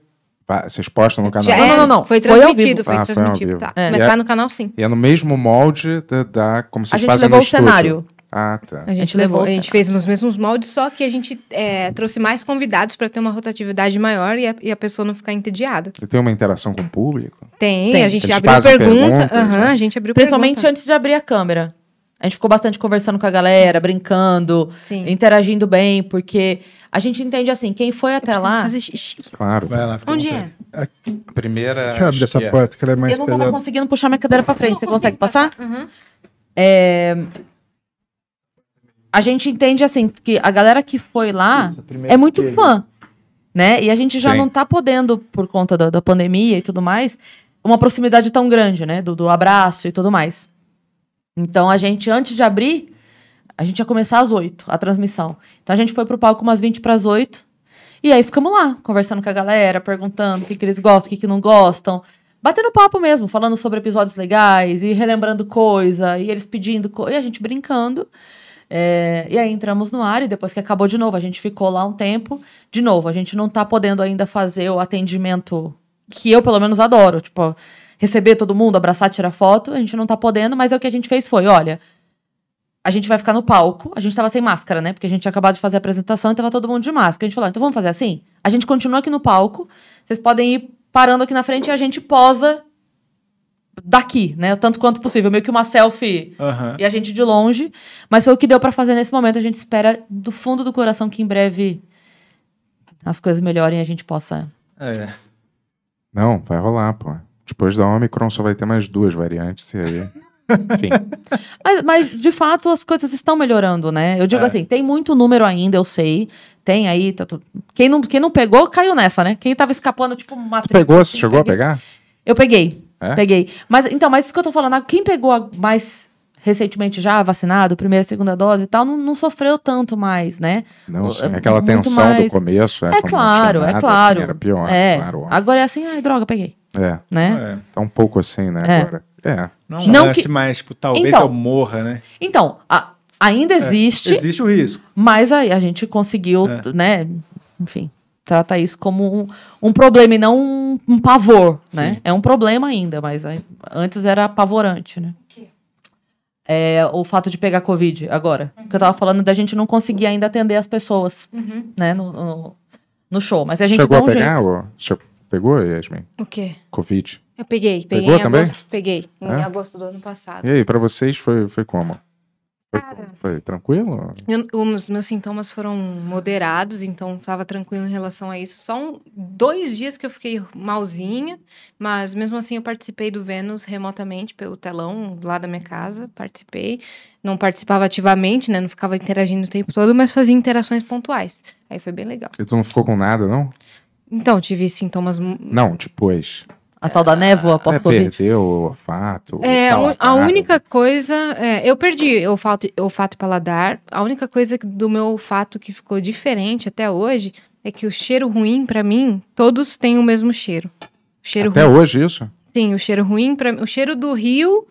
Speaker 2: Vocês postam no canal? Já não, não, não, Foi transmitido, foi, foi ah, transmitido. Foi tá. É. Mas tá é, tá no canal sim. E é no mesmo molde da, da como vocês a fazem no A gente levou o estúdio. cenário. Ah, tá. A gente, a é
Speaker 5: gente levou, a gente fez nos mesmos moldes, só que a gente é, trouxe mais convidados para ter uma rotatividade maior e a, e a, pessoa não ficar entediada.
Speaker 2: E tem uma interação com o público? Tem, tem. a gente Eles abriu pergunta.
Speaker 6: uhum, a gente abriu Principalmente pergunta.
Speaker 5: antes de abrir a câmera.
Speaker 6: A gente ficou bastante conversando com a galera, brincando, Sim. interagindo bem, porque a gente entende assim, quem foi até lá. Fazer xixi.
Speaker 3: Claro. Vai lá, Onde é? A primeira. Deixa eu abrir essa é. porta, que ela é mais Eu não pesada.
Speaker 6: conseguindo puxar minha cadeira pra frente. Você consegue passar? passar? Uhum. É a gente entende assim que a galera que foi lá Isso, é muito fã, né? E a gente já Sim. não tá podendo por conta da, da, pandemia e tudo mais uma proximidade tão grande, né? Do, do, abraço e tudo mais. Então a gente antes de abrir a gente ia começar às oito a transmissão. Então a gente foi pro palco umas 20 para as oito E aí ficamos lá, conversando com a galera, perguntando o que, que eles gostam, o que, que não gostam batendo papo mesmo, falando sobre episódios legais e relembrando coisa, e eles pedindo coisa, e a gente brincando. É, e aí entramos no ar e depois que acabou de novo, a gente ficou lá um tempo. De novo, a gente não tá podendo ainda fazer o atendimento que eu, pelo menos, adoro. Tipo, receber todo mundo, abraçar, tirar foto. A gente não tá podendo, mas é o que a gente fez foi, olha... A gente vai ficar no palco. A gente tava sem máscara, né? Porque a gente tinha acabado de fazer a apresentação e tava todo mundo de máscara. A gente falou, ah, então vamos fazer assim? A gente continua aqui no palco. Vocês podem ir parando aqui na frente e a gente posa daqui, né? Tanto quanto possível, meio que uma selfie uhum. e a gente de longe. Mas foi o que deu para fazer nesse momento. A gente espera do fundo do coração que em breve as coisas melhorem e a gente possa.
Speaker 3: É.
Speaker 2: Não, vai rolar, pô. Depois da Omicron só vai ter mais duas variantes e aí. Enfim.
Speaker 6: Mas, mas, de fato, as coisas estão melhorando, né? Eu digo é. assim, tem muito número ainda, eu sei. Tem aí. Quem não, quem não pegou, caiu nessa, né? Quem tava escapando, tipo, matou. pegou?
Speaker 2: Você chegou peguei. a assim, pegar?
Speaker 6: Eu peguei. É? Peguei. Mas, então, mas isso que eu tô falando, quem pegou mais recentemente já vacinado, primeira, segunda dose e tal, não, não sofreu tanto mais, né?
Speaker 1: Não, sim. É, aquela Muito tensão
Speaker 6: mais... do começo. É, é claro, é claro. Assim, era pior, é. claro. Agora é assim, ai, droga, peguei.
Speaker 2: É. Né? É. Tá um pouco assim, né, é. agora. É. Não,
Speaker 3: não que... mais, tipo, talvez então, eu morra, né?
Speaker 6: Então, a, ainda é, existe. existe o risco. Mas aí a gente conseguiu, é. né? Enfim, trata isso como um, um problema e não um, um pavor, né? Sim. né? É um problema ainda, mas antes era apavorante, né? É, o fato de pegar Covid agora. Uhum. Que eu uhum. tava falando da gente não conseguir ainda atender as pessoas, uhum. né? No, no, no, show. Mas a gente Chegou um a pegar,
Speaker 2: jeito. Pegou, Yasmin? O quê? Covid. Eu peguei. Peguei Pegou em também? agosto. Peguei. Em é? agosto do ano passado. E aí, pra vocês foi, foi como? Cara, foi, tranquilo?
Speaker 5: Eu, os meus sintomas foram moderados, então estava tranquilo em relação a isso. Só um, dois dias que eu fiquei malzinha, mas mesmo assim eu participei do Vênus remotamente pelo telão lá da minha casa. Participei. Não participava ativamente, né? Não ficava interagindo o tempo todo, mas fazia interações pontuais. Aí foi bem
Speaker 2: legal. E tu não ficou com nada, não?
Speaker 5: Então, tive sintomas. Não,
Speaker 2: depois. Tipo, a tal da névoa pós-Covid. É, perdeu o olfato. É, o a única
Speaker 5: coisa. É, eu perdi olfato, olfato e paladar. A única coisa do meu olfato que ficou diferente até hoje é que o cheiro ruim, para mim, todos têm o mesmo cheiro. O cheiro até ruim. hoje, isso? Sim, o cheiro ruim, pra, o cheiro do rio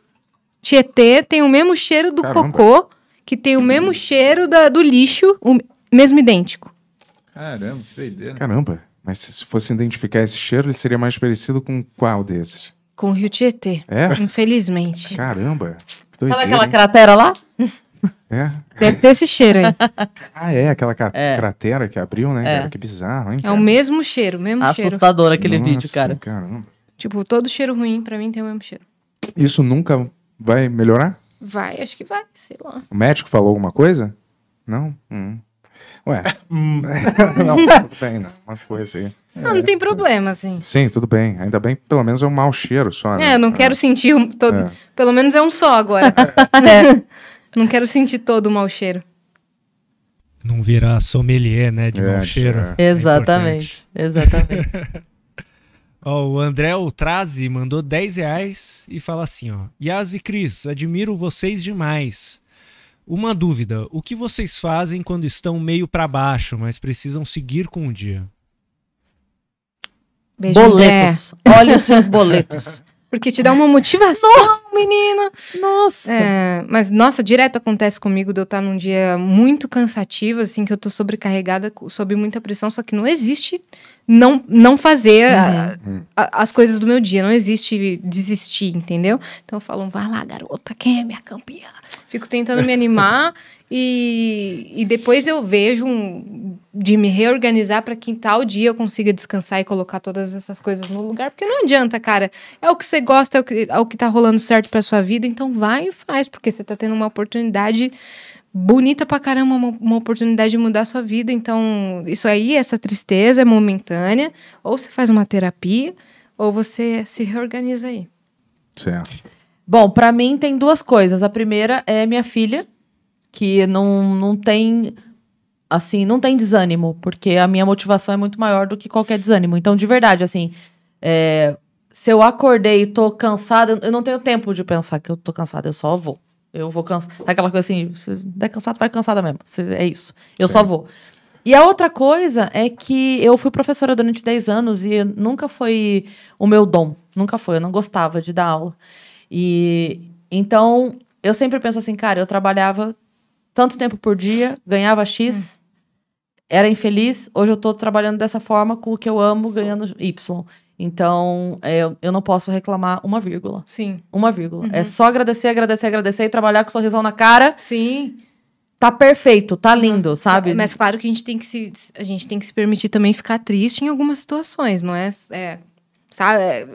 Speaker 5: Tietê tem o mesmo cheiro do Caramba. cocô, que tem o mesmo cheiro da, do lixo, o mesmo idêntico.
Speaker 2: Caramba, que Caramba. Mas se fosse identificar esse cheiro, ele seria mais parecido com qual desses?
Speaker 5: Com o Rio Tietê. É? Infelizmente.
Speaker 2: Caramba. Doideira, Sabe aquela hein? cratera lá? É. Deve ter esse cheiro aí. Ah, é, aquela é. cratera que abriu, né? É. Cara, que bizarro, hein? É o mesmo
Speaker 5: cheiro, mesmo Assustador cheiro. Assustador aquele Nossa, vídeo, cara. Caramba. Tipo, todo cheiro ruim pra mim tem o mesmo cheiro.
Speaker 2: Isso nunca vai melhorar?
Speaker 5: Vai, acho que vai, sei lá.
Speaker 2: O médico falou alguma coisa? Não? Hum. Ué. não, tá tudo bem, né? Uma coisa aí. não tem
Speaker 5: problema, assim.
Speaker 2: Sim, tudo bem. Ainda bem que pelo menos é um mau
Speaker 4: cheiro só. Né? É, não é. quero
Speaker 5: sentir. todo... É. Pelo menos é um só agora. É. não quero sentir todo o mau cheiro.
Speaker 4: Não virar sommelier, né? De é, mau cheiro. Exatamente, exatamente. ó, o André Trazi mandou 10 reais e fala assim: ó. Yas e Cris, admiro vocês demais. Uma dúvida: o que vocês fazem quando estão meio para baixo, mas precisam seguir com o dia?
Speaker 5: Beijo
Speaker 6: boletos. Olha os
Speaker 4: seus boletos.
Speaker 5: Porque te dá uma motivação, nossa, menina. Nossa. É, mas, nossa, direto acontece comigo de eu estar num dia muito cansativo, assim, que eu tô sobrecarregada, sob muita pressão, só que não existe não, não fazer uhum. a, a, as coisas do meu dia. Não existe desistir, entendeu? Então falo, vai lá, garota, quem é minha campeã? Fico tentando me animar e, e depois eu vejo um, de me reorganizar para que em tal dia eu consiga descansar e colocar todas essas coisas no lugar, porque não adianta, cara. É o que você gosta, é o que, é o que tá rolando certo para sua vida, então vai e faz, porque você tá tendo uma oportunidade bonita pra caramba, uma, uma oportunidade de mudar a sua vida. Então, isso aí, essa tristeza é momentânea, ou você faz uma terapia, ou você se reorganiza aí. Certo. Bom, para mim tem duas coisas. A primeira é minha
Speaker 6: filha, que não, não tem assim, não tem desânimo, porque a minha motivação é muito maior do que qualquer desânimo. Então, de verdade, assim, é, se eu acordei e tô cansada, eu não tenho tempo de pensar que eu tô cansada, eu só vou. Eu vou cansar. Aquela coisa assim, se der cansado, vai cansada mesmo. É isso. Eu Sim. só vou. E a outra coisa é que eu fui professora durante 10 anos e nunca foi o meu dom. Nunca foi. Eu não gostava de dar aula. E então eu sempre penso assim, cara, eu trabalhava tanto tempo por dia, ganhava X, hum. era infeliz, hoje eu tô trabalhando dessa forma com o que eu amo, ganhando Y. Então, eu, é, eu não posso reclamar uma vírgula. Sim. Uma vírgula. É uhum. É só agradecer, agradecer, agradecer e trabalhar com um sorrisão na cara.
Speaker 5: Sim. Tá perfeito, tá uhum. lindo, uhum. sabe? É, mas claro que a gente tem que se a gente tem que se permitir também ficar triste em algumas situações, não é, é sabe? É,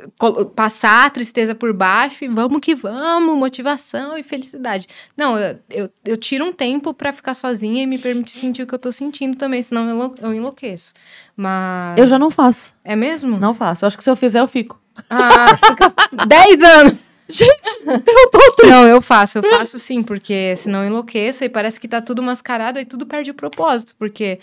Speaker 5: passar a tristeza por baixo e vamos que vamos, motivação e felicidade. Não, eu, eu, eu tiro um tempo para ficar sozinha e me permitir sentir o que eu tô sentindo também, senão eu, eu enlouqueço. Mas. Eu já não faço. É mesmo? Não faço. Eu acho que se eu fizer, eu fico. Ah, fica 10 anos! Gente, eu tô triste. Não, eu faço, eu faço sim, porque senão eu enlouqueço e parece que tá tudo mascarado e tudo perde o propósito, porque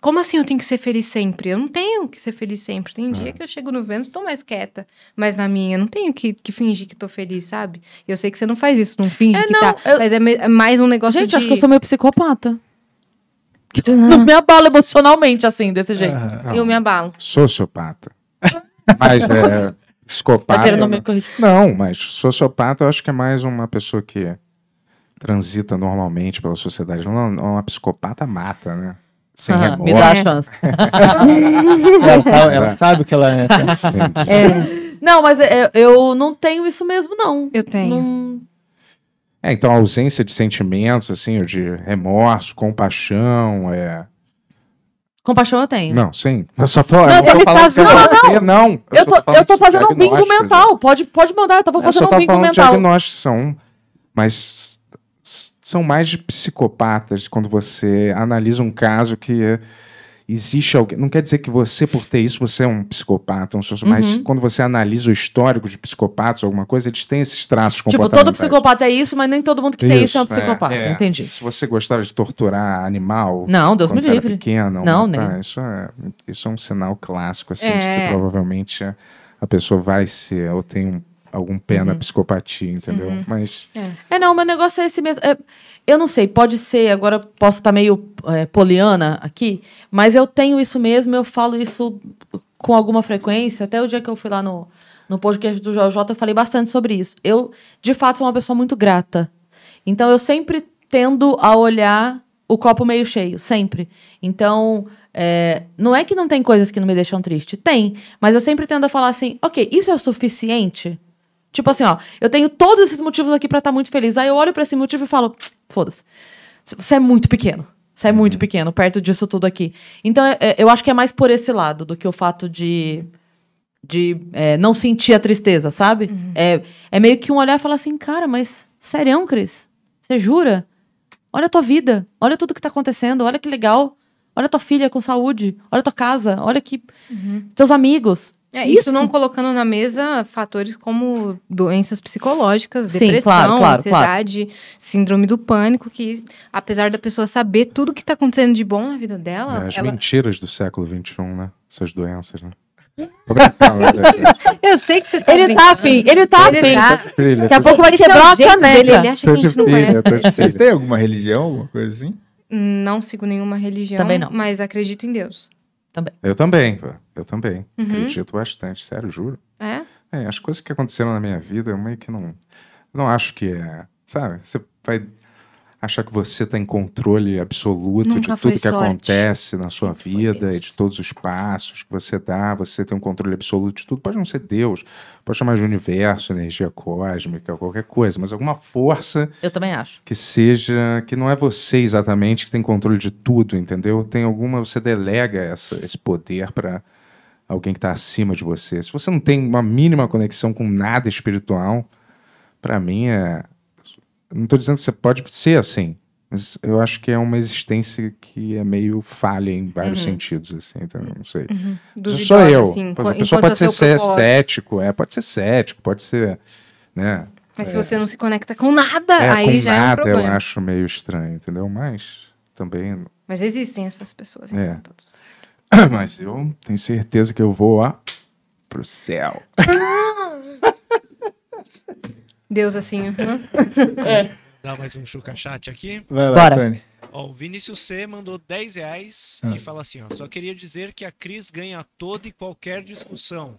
Speaker 5: como assim eu tenho que ser feliz sempre? Eu não tenho que ser feliz sempre. Tem dia é. que eu chego no Vênus, tô mais quieta. Mas na minha, não tenho que, que fingir que tô feliz, sabe? Eu sei que você não faz isso, não finge é, que não, tá. Eu... Mas é, me, é, mais um negócio Gente, de... acho que eu sou meio psicopata. Não me abalo emocionalmente
Speaker 6: assim, desse jeito.
Speaker 5: Eu me abalo.
Speaker 2: Sociopata. mas é. Psicopata. Tá não, não, mas sociopata eu acho que é mais uma pessoa que transita normalmente pela sociedade. Não, uma psicopata mata, né? sem ah, Me dá a chance. ela, tá,
Speaker 3: ela, sabe o que ela é. Né? é.
Speaker 6: Não, mas eu, é, é, eu, não tenho isso mesmo, não. Eu tenho. Não...
Speaker 3: É, então a
Speaker 2: ausência de sentimentos, assim, de remorso, compaixão, é...
Speaker 6: Compaixão eu tenho. Não,
Speaker 2: sim. Eu só tô. Não, eu tô fazendo. Não, não. não. Eu, eu, tô, tô fazendo um bingo mental.
Speaker 6: Pode, pode mandar. Eu tava eu fazendo um bingo mental. Diagnóstico,
Speaker 2: são. Mas são mais psicopatas quando você analisa um caso que existe alguém. Não quer dizer que você, por ter isso, você é um psicopata, um uhum. mas quando você analisa o histórico de psicopatas, alguma coisa, eles têm esses traços Tipo, todo
Speaker 6: psicopata é isso, mas nem todo mundo que isso, tem isso é um é, psicopata. É, é. Entendi.
Speaker 2: Se você gostava de torturar animal, não, Deus me livre. Era pequeno, não, nem. Tá, isso, é, isso é um sinal clássico, assim, é. de que é. provavelmente a pessoa vai ser ou tem um algum pé uhum. na psicopatia, entendeu? Uhum. Mas.
Speaker 6: É. é. não, meu negócio é esse mesmo. É, eu não sei, pode ser, agora posso estar tá meio é, poliana aqui, mas eu tenho isso mesmo, eu falo isso com alguma frequência. Até o dia que eu fui lá no, no podcast do JJ, eu falei bastante sobre isso. Eu, de fato, sou uma pessoa muito grata. Então, eu sempre tendo a olhar o copo meio cheio, sempre. Então. É, não é que não tem coisas que não me deixam triste, tem, mas eu sempre tendo a falar assim, ok, isso é o suficiente Tipo assim, ó, eu tenho todos esses motivos aqui para estar tá muito feliz. Aí eu olho para esse motivo e falo, foda-se. Você é muito pequeno. Você é uhum. muito pequeno, perto disso tudo aqui. Então, é, é, eu acho que é mais por esse lado do que o fato de, de é, não sentir a tristeza, sabe? Uhum. É, é meio que um olhar e falar assim, cara, mas sério, Cris? Você jura? Olha a tua vida, olha tudo que tá acontecendo, olha que legal. Olha tua filha com
Speaker 5: saúde, olha tua casa, olha que. Uhum. Teus amigos. É, isso, isso não colocando na mesa fatores como doenças psicológicas, Sim, depressão, claro, claro, ansiedade, claro. síndrome do pânico, que apesar da pessoa saber tudo que está acontecendo de bom na vida dela. É, as ela...
Speaker 2: mentiras do século XXI, né? Essas doenças, né?
Speaker 5: É Eu sei que você tá Ele tá brincando. tá afim, ele tá
Speaker 6: afim. Ele tá... Daqui a pouco vai é quebrar é a ele acha tô que a gente não conhece.
Speaker 3: Vocês têm alguma religião, alguma coisa assim?
Speaker 5: Não sigo nenhuma religião, Também não. mas acredito em Deus
Speaker 2: também. Eu também, eu também. Uhum. Acredito bastante, sério, juro. É? é? As coisas que aconteceram na minha vida, eu meio que não, não acho que é. Sabe? Você vai achar que você está em controle absoluto Nunca de tudo que sorte. acontece na sua Nunca vida e de todos os passos que você dá, você tem um controle absoluto de tudo. Pode não ser Deus, pode chamar de universo, energia cósmica, qualquer coisa, mas alguma força. Eu também acho. Que seja, que não é você exatamente que tem controle de tudo, entendeu? Tem alguma, você delega essa, esse poder para alguém que está acima de você. Se você não tem uma mínima conexão com nada espiritual, para mim é não estou dizendo que você pode ser assim, mas eu acho que é uma existência que é meio falha em vários uhum. sentidos, assim, então não sei. Uhum. só eu. Assim, a pessoa pode é ser, estético, é, pode ser cético, pode ser, né? Mas é, se você
Speaker 5: não se conecta com nada, é, aí com já nada, é um problema. Eu
Speaker 2: acho meio estranho, entendeu? Mas também.
Speaker 5: Mas existem essas pessoas, então é.
Speaker 2: tá tudo certo. Mas eu tenho certeza que eu vou ó, pro céu.
Speaker 5: Deus assim. Né?
Speaker 4: É. Dá mais um chuca chat aqui. Vai lá, Bora. Tony. o Vinícius C mandou 10 reais ah. e fala assim: ó, só queria dizer que a Cris ganha toda e qualquer discussão.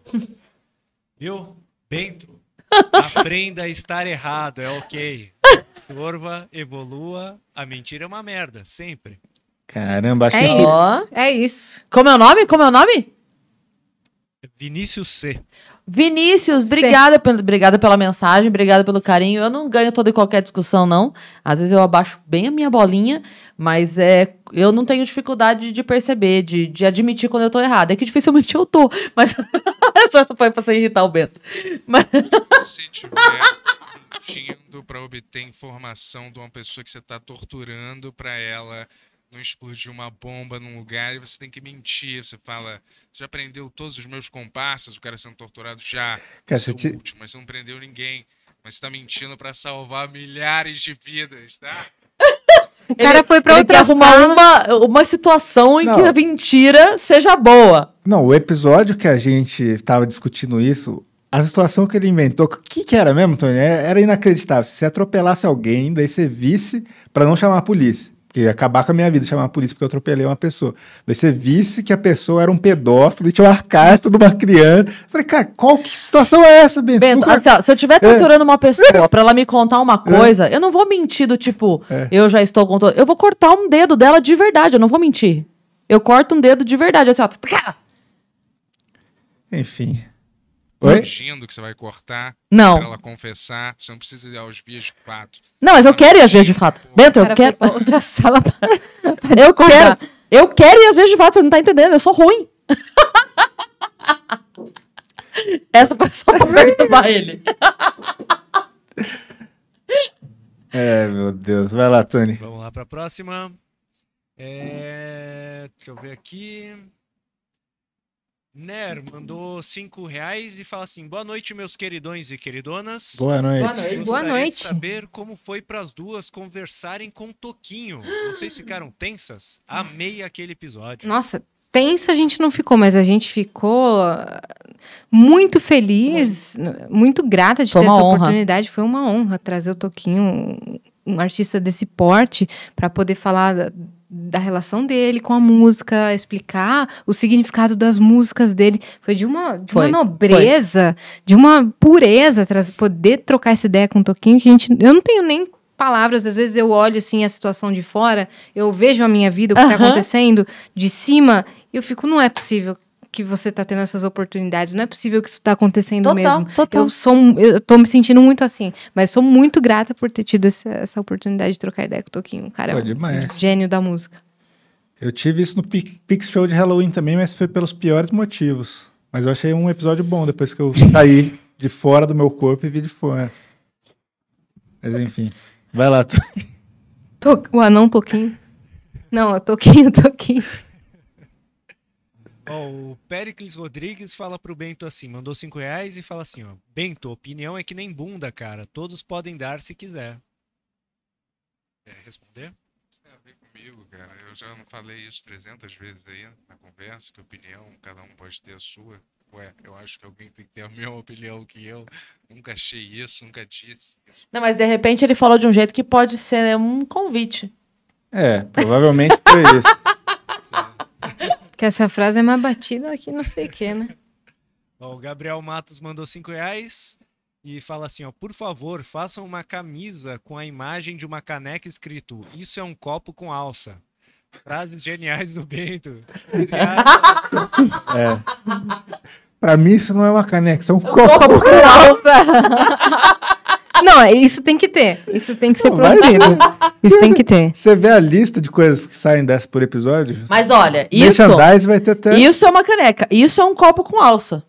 Speaker 4: Viu? Bento, aprenda a estar errado, é ok. Sorva, evolua, a mentira é uma merda, sempre.
Speaker 3: Caramba, acho é que isso. É
Speaker 6: isso. Como é o nome? Como é o nome?
Speaker 4: Vinícius C.
Speaker 6: Vinícius, obrigada, pelo, obrigada pela mensagem, obrigada pelo carinho. Eu não ganho toda e qualquer discussão, não. Às vezes eu abaixo bem a minha bolinha, mas é, eu não tenho dificuldade de perceber, de, de admitir quando eu tô errada. É que dificilmente eu tô, mas só foi pra você irritar o Bento.
Speaker 2: Mas... Se tiver indo pra obter informação de uma pessoa que você tá torturando pra ela não explodiu uma bomba num lugar e você tem que mentir. Você fala, você já prendeu todos os meus comparsas, o cara sendo torturado já. Cara, você último, mas você não prendeu ninguém. Mas você tá mentindo para salvar milhares de vidas, tá? O cara ele, foi pra outra arrumar uma,
Speaker 6: uma situação em não. que a
Speaker 3: mentira seja boa. Não, o episódio que a gente tava discutindo isso, a situação que ele inventou, o que, que era mesmo, Tony? É, era inacreditável. Se você atropelasse alguém, daí você visse para não chamar a polícia que acabar com a minha vida, chamar a polícia porque eu atropelei uma pessoa. Daí você visse que a pessoa era um pedófilo e tinha uma carta de uma criança. Eu falei, cara, qual que situação
Speaker 6: é essa, Bento? Bento, assim, ó, se eu estiver é. torturando é. uma pessoa para ela me contar uma é. coisa, é. eu não vou mentir do tipo, é. eu já estou contando. Eu vou cortar um dedo dela de verdade, eu não vou mentir. Eu corto um dedo de verdade, assim, ó.
Speaker 3: Enfim. Oi? fingindo
Speaker 2: que você vai cortar. Não. Pra ela confessar. Você não precisa ir aos vias de fato. Não, mas eu quero ir às vias de tipo,
Speaker 6: fato. Bento, eu quero. Outra sala pra... pra eu quero. Eu quero ir às vias de fato, você não tá entendendo. Eu sou ruim. Essa foi só pra
Speaker 4: perturbar ele.
Speaker 3: é, meu Deus. Vai lá, Tony.
Speaker 4: Vamos lá pra próxima. É... Deixa eu ver aqui. Ner né, mandou cinco reais e fala assim: boa noite, meus queridões e queridonas. Boa noite. Boa noite. Boa saber como foi para as duas conversarem com Toquinho. Vocês ficaram tensas? Amei aquele episódio. Nossa,
Speaker 5: tensa a gente não ficou, mas a gente ficou uh, muito feliz, muito grata de foi ter essa honra. oportunidade. Foi uma honra trazer o Toquinho, um artista desse porte, para poder falar da relação dele com a música, explicar o significado das músicas dele. Foi de uma, de foi, uma nobreza, foi. de uma pureza poder trocar essa ideia com um Toquinho que a gente. Eu não tenho nem palavras, às vezes eu olho assim a situação de fora, eu vejo a minha vida, o que está uh -huh. acontecendo de cima, e eu fico, não é possível que você tá tendo essas oportunidades. Não é possível que isso tá acontecendo total, mesmo. Total. Eu sou, eu tô me sentindo muito assim, mas sou muito grata por ter tido essa, essa oportunidade de trocar ideia com o Toquinho. Cara, é gênio da música.
Speaker 3: Eu tive isso no Pix Show de Halloween também, mas foi pelos piores motivos. Mas eu achei um episódio bom depois que eu saí de fora do meu corpo e vi de fora. Mas enfim. Vai lá, tu.
Speaker 5: O anão Toquinho. Não, é Toquinho, Toquinho.
Speaker 4: Ó, o Pericles Rodrigues fala pro Bento assim, mandou cinco reais e fala assim, ó. Bento, opinião é que nem bunda, cara. Todos podem dar se quiser. Quer responder?
Speaker 2: Tem a ver comigo, cara. Eu já não falei isso 300 vezes aí na conversa, que opinião cada um pode ter a sua. Ué, eu acho que alguém tem que ter a mesma opinião que eu. Nunca achei isso, nunca disse isso.
Speaker 6: Não, mas de repente ele falou de um jeito que pode ser
Speaker 5: um convite.
Speaker 3: É, provavelmente foi isso.
Speaker 5: Que essa frase é mais batida que não sei o que, né?
Speaker 4: Ó, o Gabriel Matos mandou cinco reais e fala assim, ó, por favor, façam uma camisa com a imagem de uma caneca escrito Isso é um copo com alça. Frases geniais do Bento.
Speaker 1: é.
Speaker 3: Pra mim isso não é uma caneca, isso é um, é um copo, copo
Speaker 5: com alça. Não, é, isso tem que ter. Isso tem que ser proibido.
Speaker 3: Isso tem que ter. Você vê a lista de coisas que saem dessa por episódio? Mas olha, isso. vai ter até. Isso é uma caneca. Isso
Speaker 6: é um copo com alça.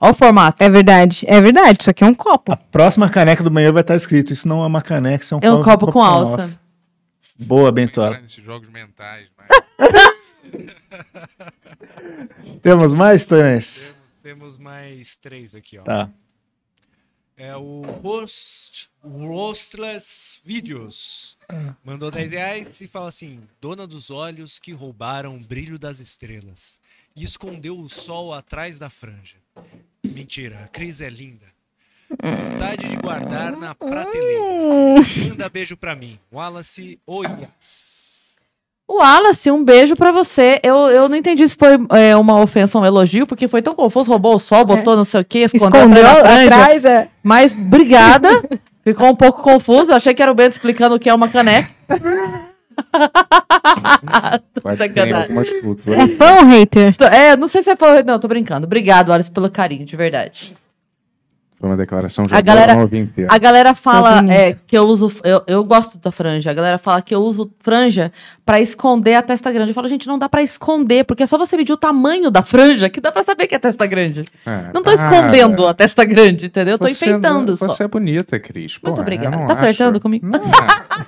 Speaker 3: Olha o formato. É verdade, é verdade. Isso aqui é um copo. A próxima caneca do banheiro vai estar escrito: Isso não é uma caneca, isso é um, é um copo, com, com alça. alça. Boa, Bentola.
Speaker 4: jogos mentais, Temos
Speaker 3: mais, Tonês.
Speaker 4: Temos, temos mais três aqui, ó. Tá. É o Post Rostless Videos. Mandou 10 reais e fala assim: Dona dos olhos que roubaram o brilho das estrelas e escondeu o sol atrás da franja. Mentira, a Cris é linda.
Speaker 1: Vontade
Speaker 4: de guardar na prateleira. Manda beijo pra mim, Wallace ou
Speaker 6: Wallace, um beijo para você. Eu, eu não entendi se foi é, uma ofensa ou um elogio, porque foi tão confuso. Roubou o sol, botou é. não sei o quê, escondeu, escondeu atrás. É. Mas obrigada. Ficou um pouco confuso. Eu achei que era o Bento explicando o que é uma caneca.
Speaker 1: é fã ou
Speaker 6: hater? É, não sei se é fã ou hater. Não, tô brincando. Obrigado, Alice, pelo carinho, de verdade.
Speaker 2: Foi uma declaração já a galera, a galera fala é,
Speaker 6: que eu uso. Eu, eu gosto da franja. A galera fala que eu uso franja para esconder a testa grande. Eu falo, gente, não dá para esconder, porque é só você medir o tamanho da franja que dá para saber que é testa grande.
Speaker 1: É, não tô tá. escondendo
Speaker 6: a testa grande, entendeu? eu Tô é enfeitando só. Você é
Speaker 2: bonita, Cris. Muito obrigada. Tá acho... flertando comigo? Não,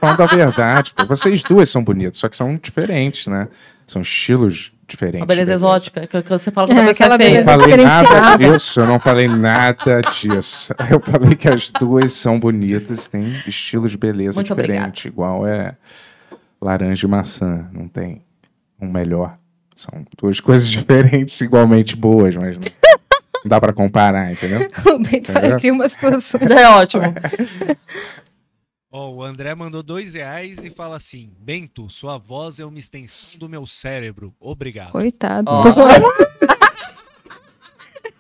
Speaker 2: falando a verdade, pô, Vocês duas são bonitas, só que são diferentes, né? São estilos diferente. Uma beleza,
Speaker 6: beleza. exótica, que, que, você fala que é, aquela feia. Eu não falei nada disso,
Speaker 2: eu não falei nada disso. Eu falei que as duas são bonitas, têm estilos de beleza Muito diferente, igual é laranja e maçã, não tem um melhor. São duas coisas diferentes, igualmente boas, mas não, não dá para comparar, entendeu? o Bento
Speaker 5: uma
Speaker 1: situação. é ótimo.
Speaker 4: oh, o André mandou dois reais e fala assim: Bento, sua voz é uma extensão do meu cérebro. Obrigado. Coitado.
Speaker 3: Oh.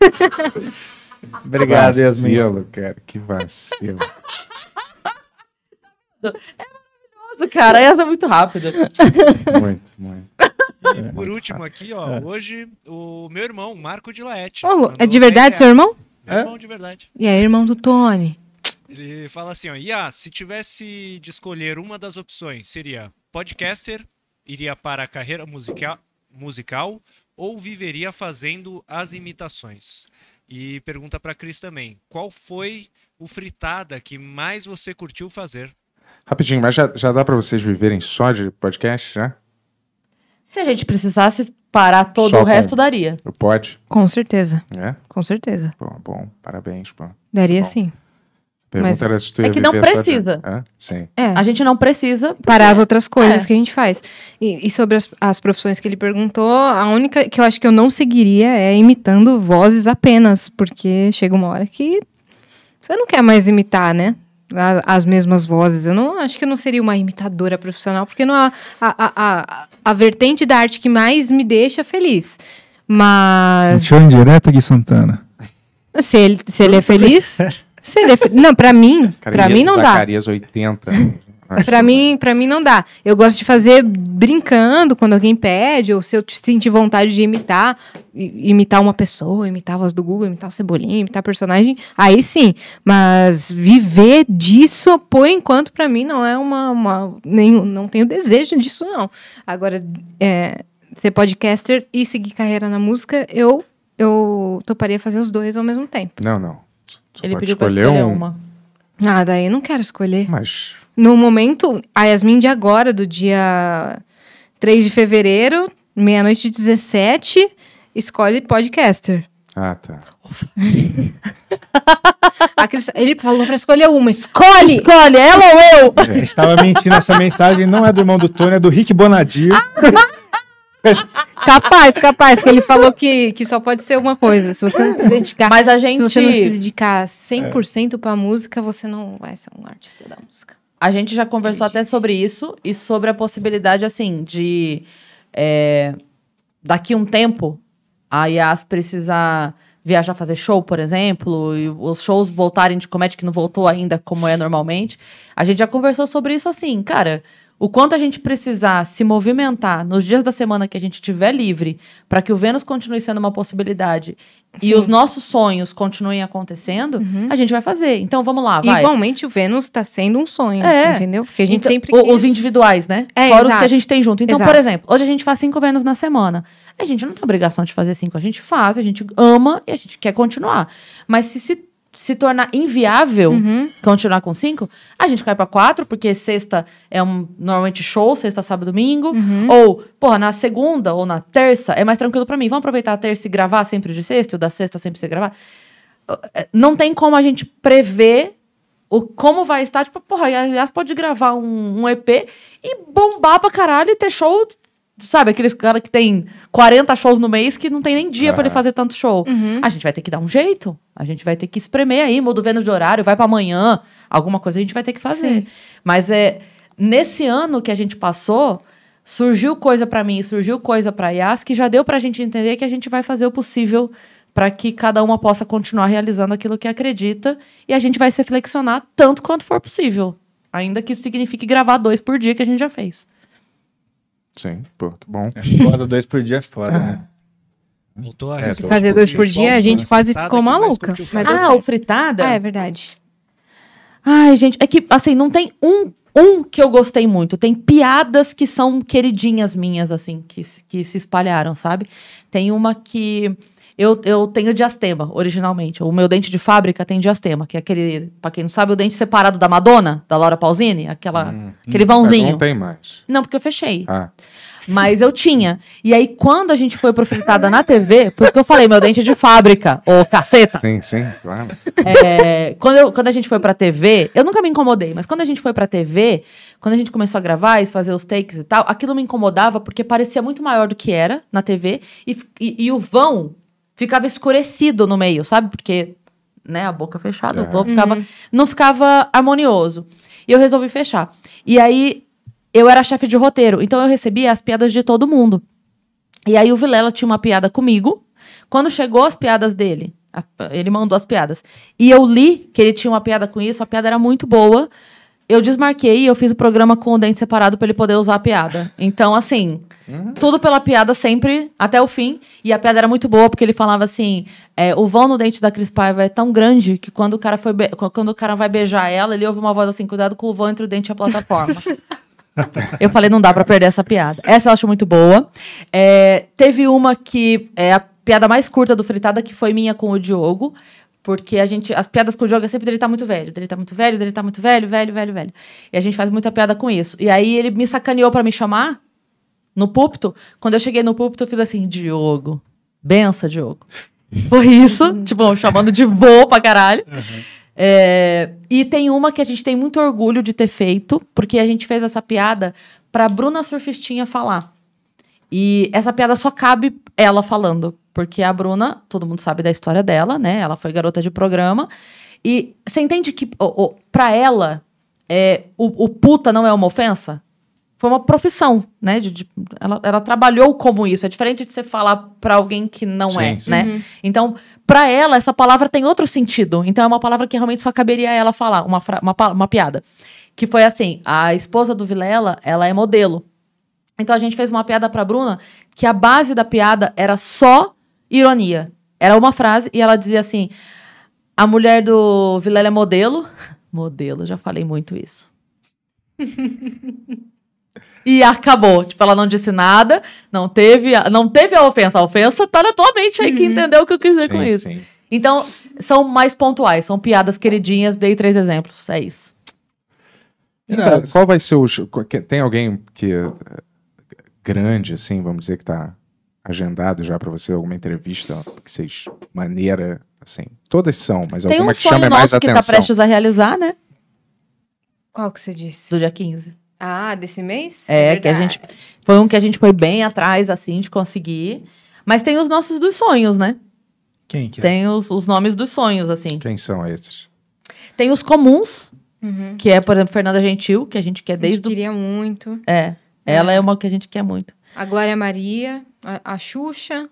Speaker 3: Obrigado, Yasmin.
Speaker 2: cara, que vacilo.
Speaker 6: É maravilhoso, cara. Essa é muito rápida. Muito, muito.
Speaker 4: E por é. último aqui, ó, é. hoje o meu irmão, Marco de Laete. Oh, é de verdade seu irmão? é? irmão de verdade.
Speaker 5: E é irmão do Tony.
Speaker 4: Ele fala assim, ó, ah, se tivesse de escolher uma das opções, seria podcaster, iria para a carreira musica musical ou viveria fazendo as imitações? E pergunta para Cris também, qual foi o fritada que mais você curtiu fazer?
Speaker 2: Rapidinho, mas já, já dá para vocês viverem só de podcast, né?
Speaker 5: Se a gente precisasse parar
Speaker 6: todo Só o resto, daria. Pode?
Speaker 2: Com certeza. É? Com certeza. Bom, bom. Parabéns, bom. Daria bom. sim é que não precisa. Essa... sim.
Speaker 5: É. A gente não precisa. Para as outras coisas é. que a gente faz. E, e sobre as, as, profissões que ele perguntou, a única que eu acho que eu não seguiria é imitando vozes apenas, porque chega uma hora que você não quer mais imitar, né? as mesmas vozes. Eu não acho que eu não seria uma imitadora profissional, porque não é a, a, a, a vertente da arte que mais me deixa feliz. Mas. Show
Speaker 3: em direto, Gui Santana.
Speaker 5: Se ele, se ele é feliz. Ser defe... Não, para mim, para mim não dá.
Speaker 3: 80.
Speaker 5: para mim, para mim não dá. Eu gosto de fazer brincando quando alguém pede, ou se eu sentir vontade de imitar, imitar uma pessoa, imitar a voz do Google, imitar o Cebolinha, imitar personagem, aí sim. Mas viver disso, por enquanto, para mim não é uma, uma nem, não tenho desejo disso não. Agora, é, ser podcaster e seguir carreira na música, eu eu toparia fazer os dois ao mesmo tempo.
Speaker 2: Não, não. Ele pediu
Speaker 5: escolher pra escolher um... uma. Ah, daí eu não quero escolher. Mas. No momento, a Yasmin de agora, do dia 3 de fevereiro, meia-noite de 17, escolhe podcaster. Ah, tá. Ele falou pra escolher uma. Escolhe! Escolhe, ela ou eu!
Speaker 3: estava mentindo, essa mensagem não é do irmão do Tony, é do Rick Bonadio. Ah!
Speaker 5: capaz, capaz, que ele falou que, que só pode ser uma coisa. Se você não se dedicar. Mas a gente. Se você não se dedicar 100% é. pra música, você não vai ser um artista da música. A gente já conversou até sobre
Speaker 6: isso e sobre a possibilidade, assim, de. É, daqui um tempo, a IAS precisar viajar fazer show, por exemplo, e os shows voltarem de comédia que não voltou ainda como é normalmente. A gente já conversou sobre isso assim, cara o quanto a gente precisar se movimentar nos dias da semana que a gente tiver livre para que o Vênus continue sendo uma possibilidade Sim. e os nossos sonhos continuem acontecendo, uhum. a gente vai fazer. Então vamos lá, vai. Igualmente o Vênus está sendo um sonho, é. entendeu? Porque a gente então, sempre quis... os individuais, né? É, Fora exato. os que a gente tem junto. Então, exato. por exemplo, hoje a gente faz cinco Vênus na semana. A gente não tem obrigação de fazer cinco, a gente faz, a gente ama e a gente quer continuar. Mas se se se tornar inviável uhum. continuar com cinco, a gente cai para quatro, porque sexta é um normalmente show, sexta, sábado, domingo. Uhum. Ou, porra, na segunda ou na terça é mais tranquilo para mim. Vamos aproveitar a terça e gravar sempre de sexta, ou da sexta sempre se gravar. Eh, não tem como a gente prever o como vai estar. Tipo, porra, aliás, pode gravar um, um EP e bombar pra caralho e ter show Sabe, aqueles cara que tem 40 shows no mês que não tem nem dia uhum. para ele fazer tanto show. Uhum. A gente vai ter que dar um jeito. A gente vai ter que espremer aí, muda o Vênus de horário, vai para amanhã. Alguma coisa a gente vai ter que fazer. Sim. Mas é nesse ano que a gente passou, surgiu coisa para mim, surgiu coisa para Yas que já deu pra gente entender que a gente vai fazer o possível para que cada uma possa continuar realizando aquilo que acredita e a gente vai se flexionar tanto quanto for possível. Ainda que isso signifique gravar dois por dia que a gente já fez.
Speaker 3: Sim, pô, que bom. É foda, dois por dia é foda, né? Voltou a é, dois Fazer dois por é
Speaker 5: dia, a gente né? quase ficou maluca. ah, o
Speaker 6: fritada? Ah, é verdade. Ai, gente, é que, assim, não tem um, um que eu gostei muito. Tem piadas que são queridinhas minhas, assim, que, que se espalharam, sabe? Tem uma que eu, eu tenho diastema, originalmente. O meu dente de fábrica tem diastema, que é aquele, pra quem não sabe, o dente separado da Madonna, da Laura Pausini, aquela, hum, hum aquele vãozinho. Mas não tem mais. Não, porque eu fechei. Ah. Mas eu tinha. E aí, quando a gente foi pro na TV, porque eu falei, meu dente é de fábrica, ô caceta. Sim, sim, claro. É, quando, eu, quando a gente foi pra TV, eu nunca me incomodei, mas quando a gente foi pra TV, quando a gente começou a gravar e fazer os takes e tal, aquilo me incomodava porque parecia muito maior do que era na TV e, e, e o vão ficava escurecido no meio, sabe? Porque, né, a boca fechada, é. o pão ficava. Uhum. Não ficava harmonioso. E eu resolvi fechar. E aí, eu era chefe de roteiro, então eu recebia as piadas de todo mundo. E aí, o Vilela tinha uma piada comigo. Quando chegou as piadas dele, a, ele mandou as piadas. E eu li que ele tinha uma piada com isso, a piada era muito boa eu desmarquei e eu fiz o programa com o dente separado para ele poder usar a piada. Então, assim, uhum. tudo pela piada sempre, até o fim. E a piada era muito boa, porque ele falava assim: é, o vão no dente da Cris Paiva é tão grande que quando o cara, foi quando o cara vai beijar ela, ele ouve uma voz assim: cuidado com o vão entre o dente e a plataforma. eu falei, não dá para perder essa piada. Essa eu acho muito boa. É, teve uma que é a piada mais curta do Fritada, que foi minha com o Diogo porque a gente. As piadas com o jogo é sempre dele tá muito velho, dele tá muito velho, dele tá muito velho, velho, velho, velho. E a gente faz muita piada com isso. E aí ele me sacaneou para me chamar no púlpito. Quando eu cheguei no púlpito, eu fiz assim, Diogo. Bença, Diogo. Foi isso. Uhum. tipo, chamando de boa pra caralho. Uhum. É, e tem uma que a gente tem muito orgulho de ter feito, porque a gente fez essa piada pra Bruna Surfistinha falar. E essa piada só cabe ela falando. Porque a Bruna, todo mundo sabe da história dela, né? Ela foi garota de programa. E você entende que oh, oh, pra ela, é, o, o, puta não é uma ofensa? Foi uma profissão, né? De, de, ela, ela, trabalhou como isso. É diferente de você falar pra alguém que não é, sim, é, sim. né? Uhum. Então, pra ela, essa palavra tem outro sentido. Então, é uma palavra que realmente só caberia a ela falar, uma, uma, uma piada. Que foi assim, a esposa do Vilela, ela é modelo. Então a gente fez uma piada pra Bruna que a base da piada era só ironia. Era uma frase e ela dizia assim: a mulher do Vilela é modelo. Modelo, já falei muito isso. e acabou. Tipo, ela não disse nada, não teve, a, não teve a ofensa. A ofensa tá na tua mente aí uhum. que entendeu o que eu quis dizer sim, com isso. Sim. Então, são mais pontuais, são piadas queridinhas, dei três exemplos. É isso.
Speaker 2: qual vai ser o. Tem alguém que grande, assim, vamos dizer que está agendado já para você alguma entrevista que seja maneira, assim. Todas são, mas Tem alguma um que chame mais atenção. Tem um que tá prestes
Speaker 6: a realizar, né? Qual que você disse? Do dia 15. Ah,
Speaker 5: desse mês?
Speaker 6: É, Verdade. que a gente foi um que a gente foi bem atrás assim de conseguir, mas tem os nossos dos sonhos, né?
Speaker 5: Quem que é? Tem
Speaker 6: os, os nomes dos sonhos assim. Quem são esses? Tem os comuns, uhum. que é, por exemplo, Fernanda Gentil, que a gente quer desde a gente
Speaker 5: queria muito. É.
Speaker 6: Né? Ela é. é uma que a gente quer muito.
Speaker 5: A Glória Maria, a, a Xuxa,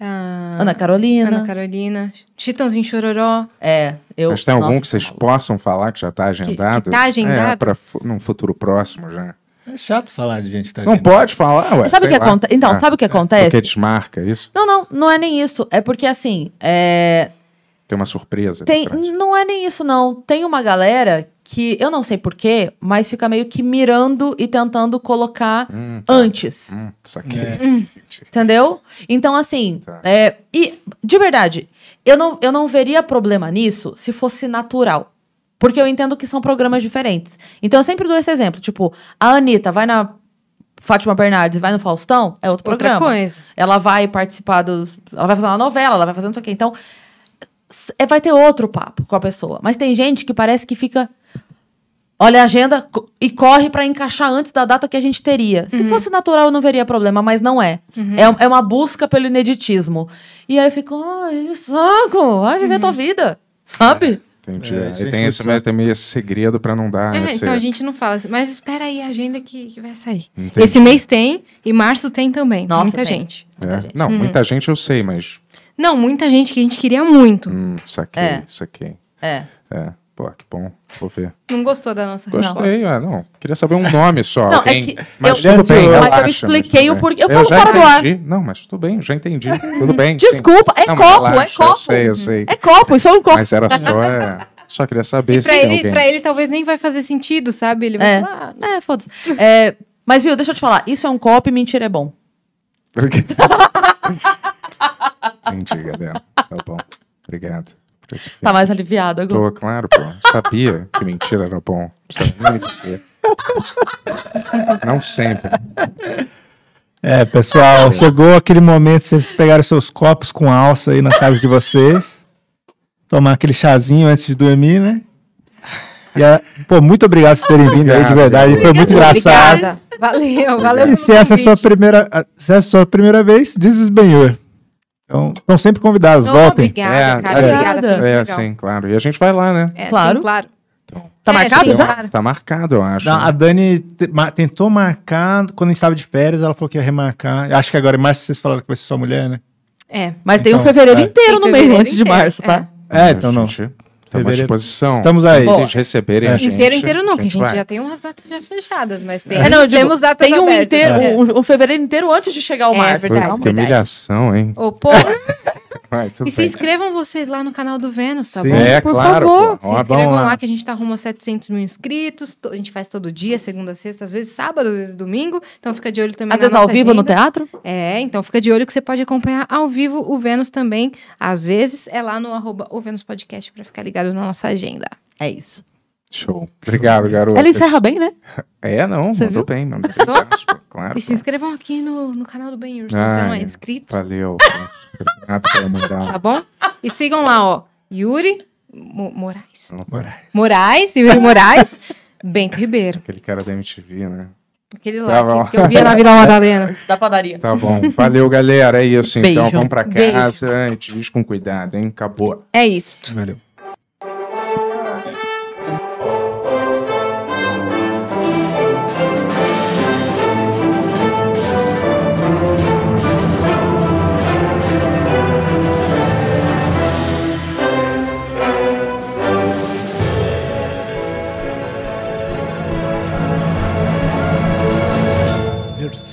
Speaker 5: a... Ana Carolina. Ana Carolina. Chitãozinho Chororó. É. Eu, Mas
Speaker 2: tem nossa, algum que vocês possam falar que já está agendado? Que, que tá agendado? É, para num futuro próximo já.
Speaker 3: É chato falar de gente que
Speaker 2: tá Não pode falar, ué. Sabe o que acontece? Então, ah, sabe o que é, acontece? Porque desmarca isso?
Speaker 6: Não, não, não é nem isso. É porque assim, é...
Speaker 2: Tem uma surpresa. Tem,
Speaker 6: não é nem isso, não. Tem uma galera que eu não sei porquê, mas fica meio que mirando e tentando colocar hum, tá. antes. Hum, isso aqui. É. Hum, entendeu? Então, assim, tá. é, e de verdade, eu não, eu não veria problema nisso se fosse natural. Porque eu entendo que são programas diferentes. Então eu sempre dou esse exemplo. Tipo, a Anitta vai na Fátima Bernardes vai no Faustão, é outro Outra programa. Coisa. Ela vai participar dos. Ela vai fazer uma novela, ela vai fazer não sei o quê. Então, é, vai ter outro papo com a pessoa. Mas tem gente que parece que fica olha a agenda e corre para encaixar antes da data que a gente teria. Se uhum. fosse natural, eu não veria problema, mas não é. Uhum. é. É uma busca pelo ineditismo. E aí eu fico, ai, saco, vai viver uhum. tua vida, sabe? É.
Speaker 2: Entendi. É, e né, tem esse, também esse segredo para não dar. É, esse... Então a
Speaker 5: gente não fala assim, mas espera aí a agenda que, que vai sair. Entendi. Esse mês tem e março tem também. Nossa, muita tem. gente.
Speaker 2: É. Muita não, uhum. muita gente eu sei, mas.
Speaker 5: Não, muita gente que a gente queria muito. Hum, saquei, é. saquei. É.
Speaker 2: É. Pô, que bom. Vou ver.
Speaker 5: Não gostou da nossa Gostei,
Speaker 2: não. Ah, é, não. Queria saber um nome só. não, é alguém. é que mas eu, tudo bem, relaxa, mas eu expliquei o porquê. Eu, eu falo já entendi. do ar. Não, mas tudo bem, já entendi. Tudo bem. Desculpa, sim. é não, copo, é relaxa, é copo. Eu sei, eu sei. É copo, isso é um copo. Mas era só. É... Só queria saber e se pra ele, alguém. Pra
Speaker 5: ele talvez nem vai fazer sentido, sabe? Ele vai é. falar... Ah, é, foda-se.
Speaker 6: é, mas, viu, deixa eu te falar. Isso é um copo e mentira é bom.
Speaker 2: Entendi, Gabriel. Tá bom. Obrigado. Tá mais aliviado agora. Tô, claro, pô. Sabia que mentira era bom. Não sempre.
Speaker 3: É, pessoal, é. chegou aquele momento, de vocês pegarem seus copos com alça aí na casa de vocês. Tomar aquele chazinho antes de dormir, né? E a, pô, muito obrigado por terem vindo aí, de verdade. Foi muito engraçado. Obrigada.
Speaker 5: Valeu, valeu. E se essa, é a sua
Speaker 3: primeira, se essa é a sua primeira vez, diz bem -ur. Então, estão sempre convidados, oh, voltem. Obrigada, é, cara, é, obrigada. É, é sim, claro. E a gente vai lá, né? É, claro. Sim,
Speaker 5: claro. Então, tá é, marcado? Sim, claro. Tá, tá
Speaker 3: marcado, eu acho. Não, né? a Dani ma, tentou marcar quando a gente estava de férias, ela falou que ia remarcar. Acho que agora é março vocês falaram que vai ser sua mulher, né?
Speaker 5: É. Mas então, tem
Speaker 3: um então, fevereiro é. inteiro tem no meio antes de março, tá? É, é então não. Gente... Tá Estamos à disposição. Estamos aí. Boa. receberem é. a
Speaker 2: gente. Inteiro, inteiro não, porque a gente, a gente já
Speaker 5: tem umas datas já fechadas, mas tem,
Speaker 6: é, não, digo, tipo, temos datas tem um Inteiro,
Speaker 2: é.
Speaker 5: um, um fevereiro inteiro antes de chegar o é, março.
Speaker 6: É verdade, que
Speaker 2: humilhação, hein? Ô,
Speaker 5: pô...
Speaker 1: Vai, e se inscrevam
Speaker 5: vocês lá no canal do Vênus, tá Sim, bom? É, Por claro, favor, pô. se inscrevam lá. lá. que a gente tá rumo a 700 mil inscritos. A gente faz todo dia, segunda, sexta, às vezes sábado, às vezes domingo. Então fica de olho também Às vezes ao vivo agenda. no teatro? É, então fica de olho que você pode acompanhar ao vivo o Vênus também. Às vezes é lá no arroba o Vênus Podcast para ficar ligado na nossa agenda. É isso.
Speaker 2: Show. Obrigado, garoto. Ela encerra bem, né? É, não, Você mandou viu? bem. Mandou claro, e se
Speaker 5: inscrevam aqui no, no canal do Ben Urso, se não é inscrito.
Speaker 2: Valeu. Obrigado pela moral. Tá
Speaker 5: bom? E sigam lá, ó, Yuri Mo Moraes. Moraes. Moraes, Yuri Moraes, Bento Ribeiro.
Speaker 2: Aquele cara da MTV, né? Aquele tá lá bom. que eu via
Speaker 5: na Vila Madalena. Da
Speaker 6: padaria. Tá bom. Valeu,
Speaker 2: galera. É isso, então. Beijo. então. Vamos pra casa. Beijo. A gente diz com cuidado, hein? Acabou. É isso. Valeu.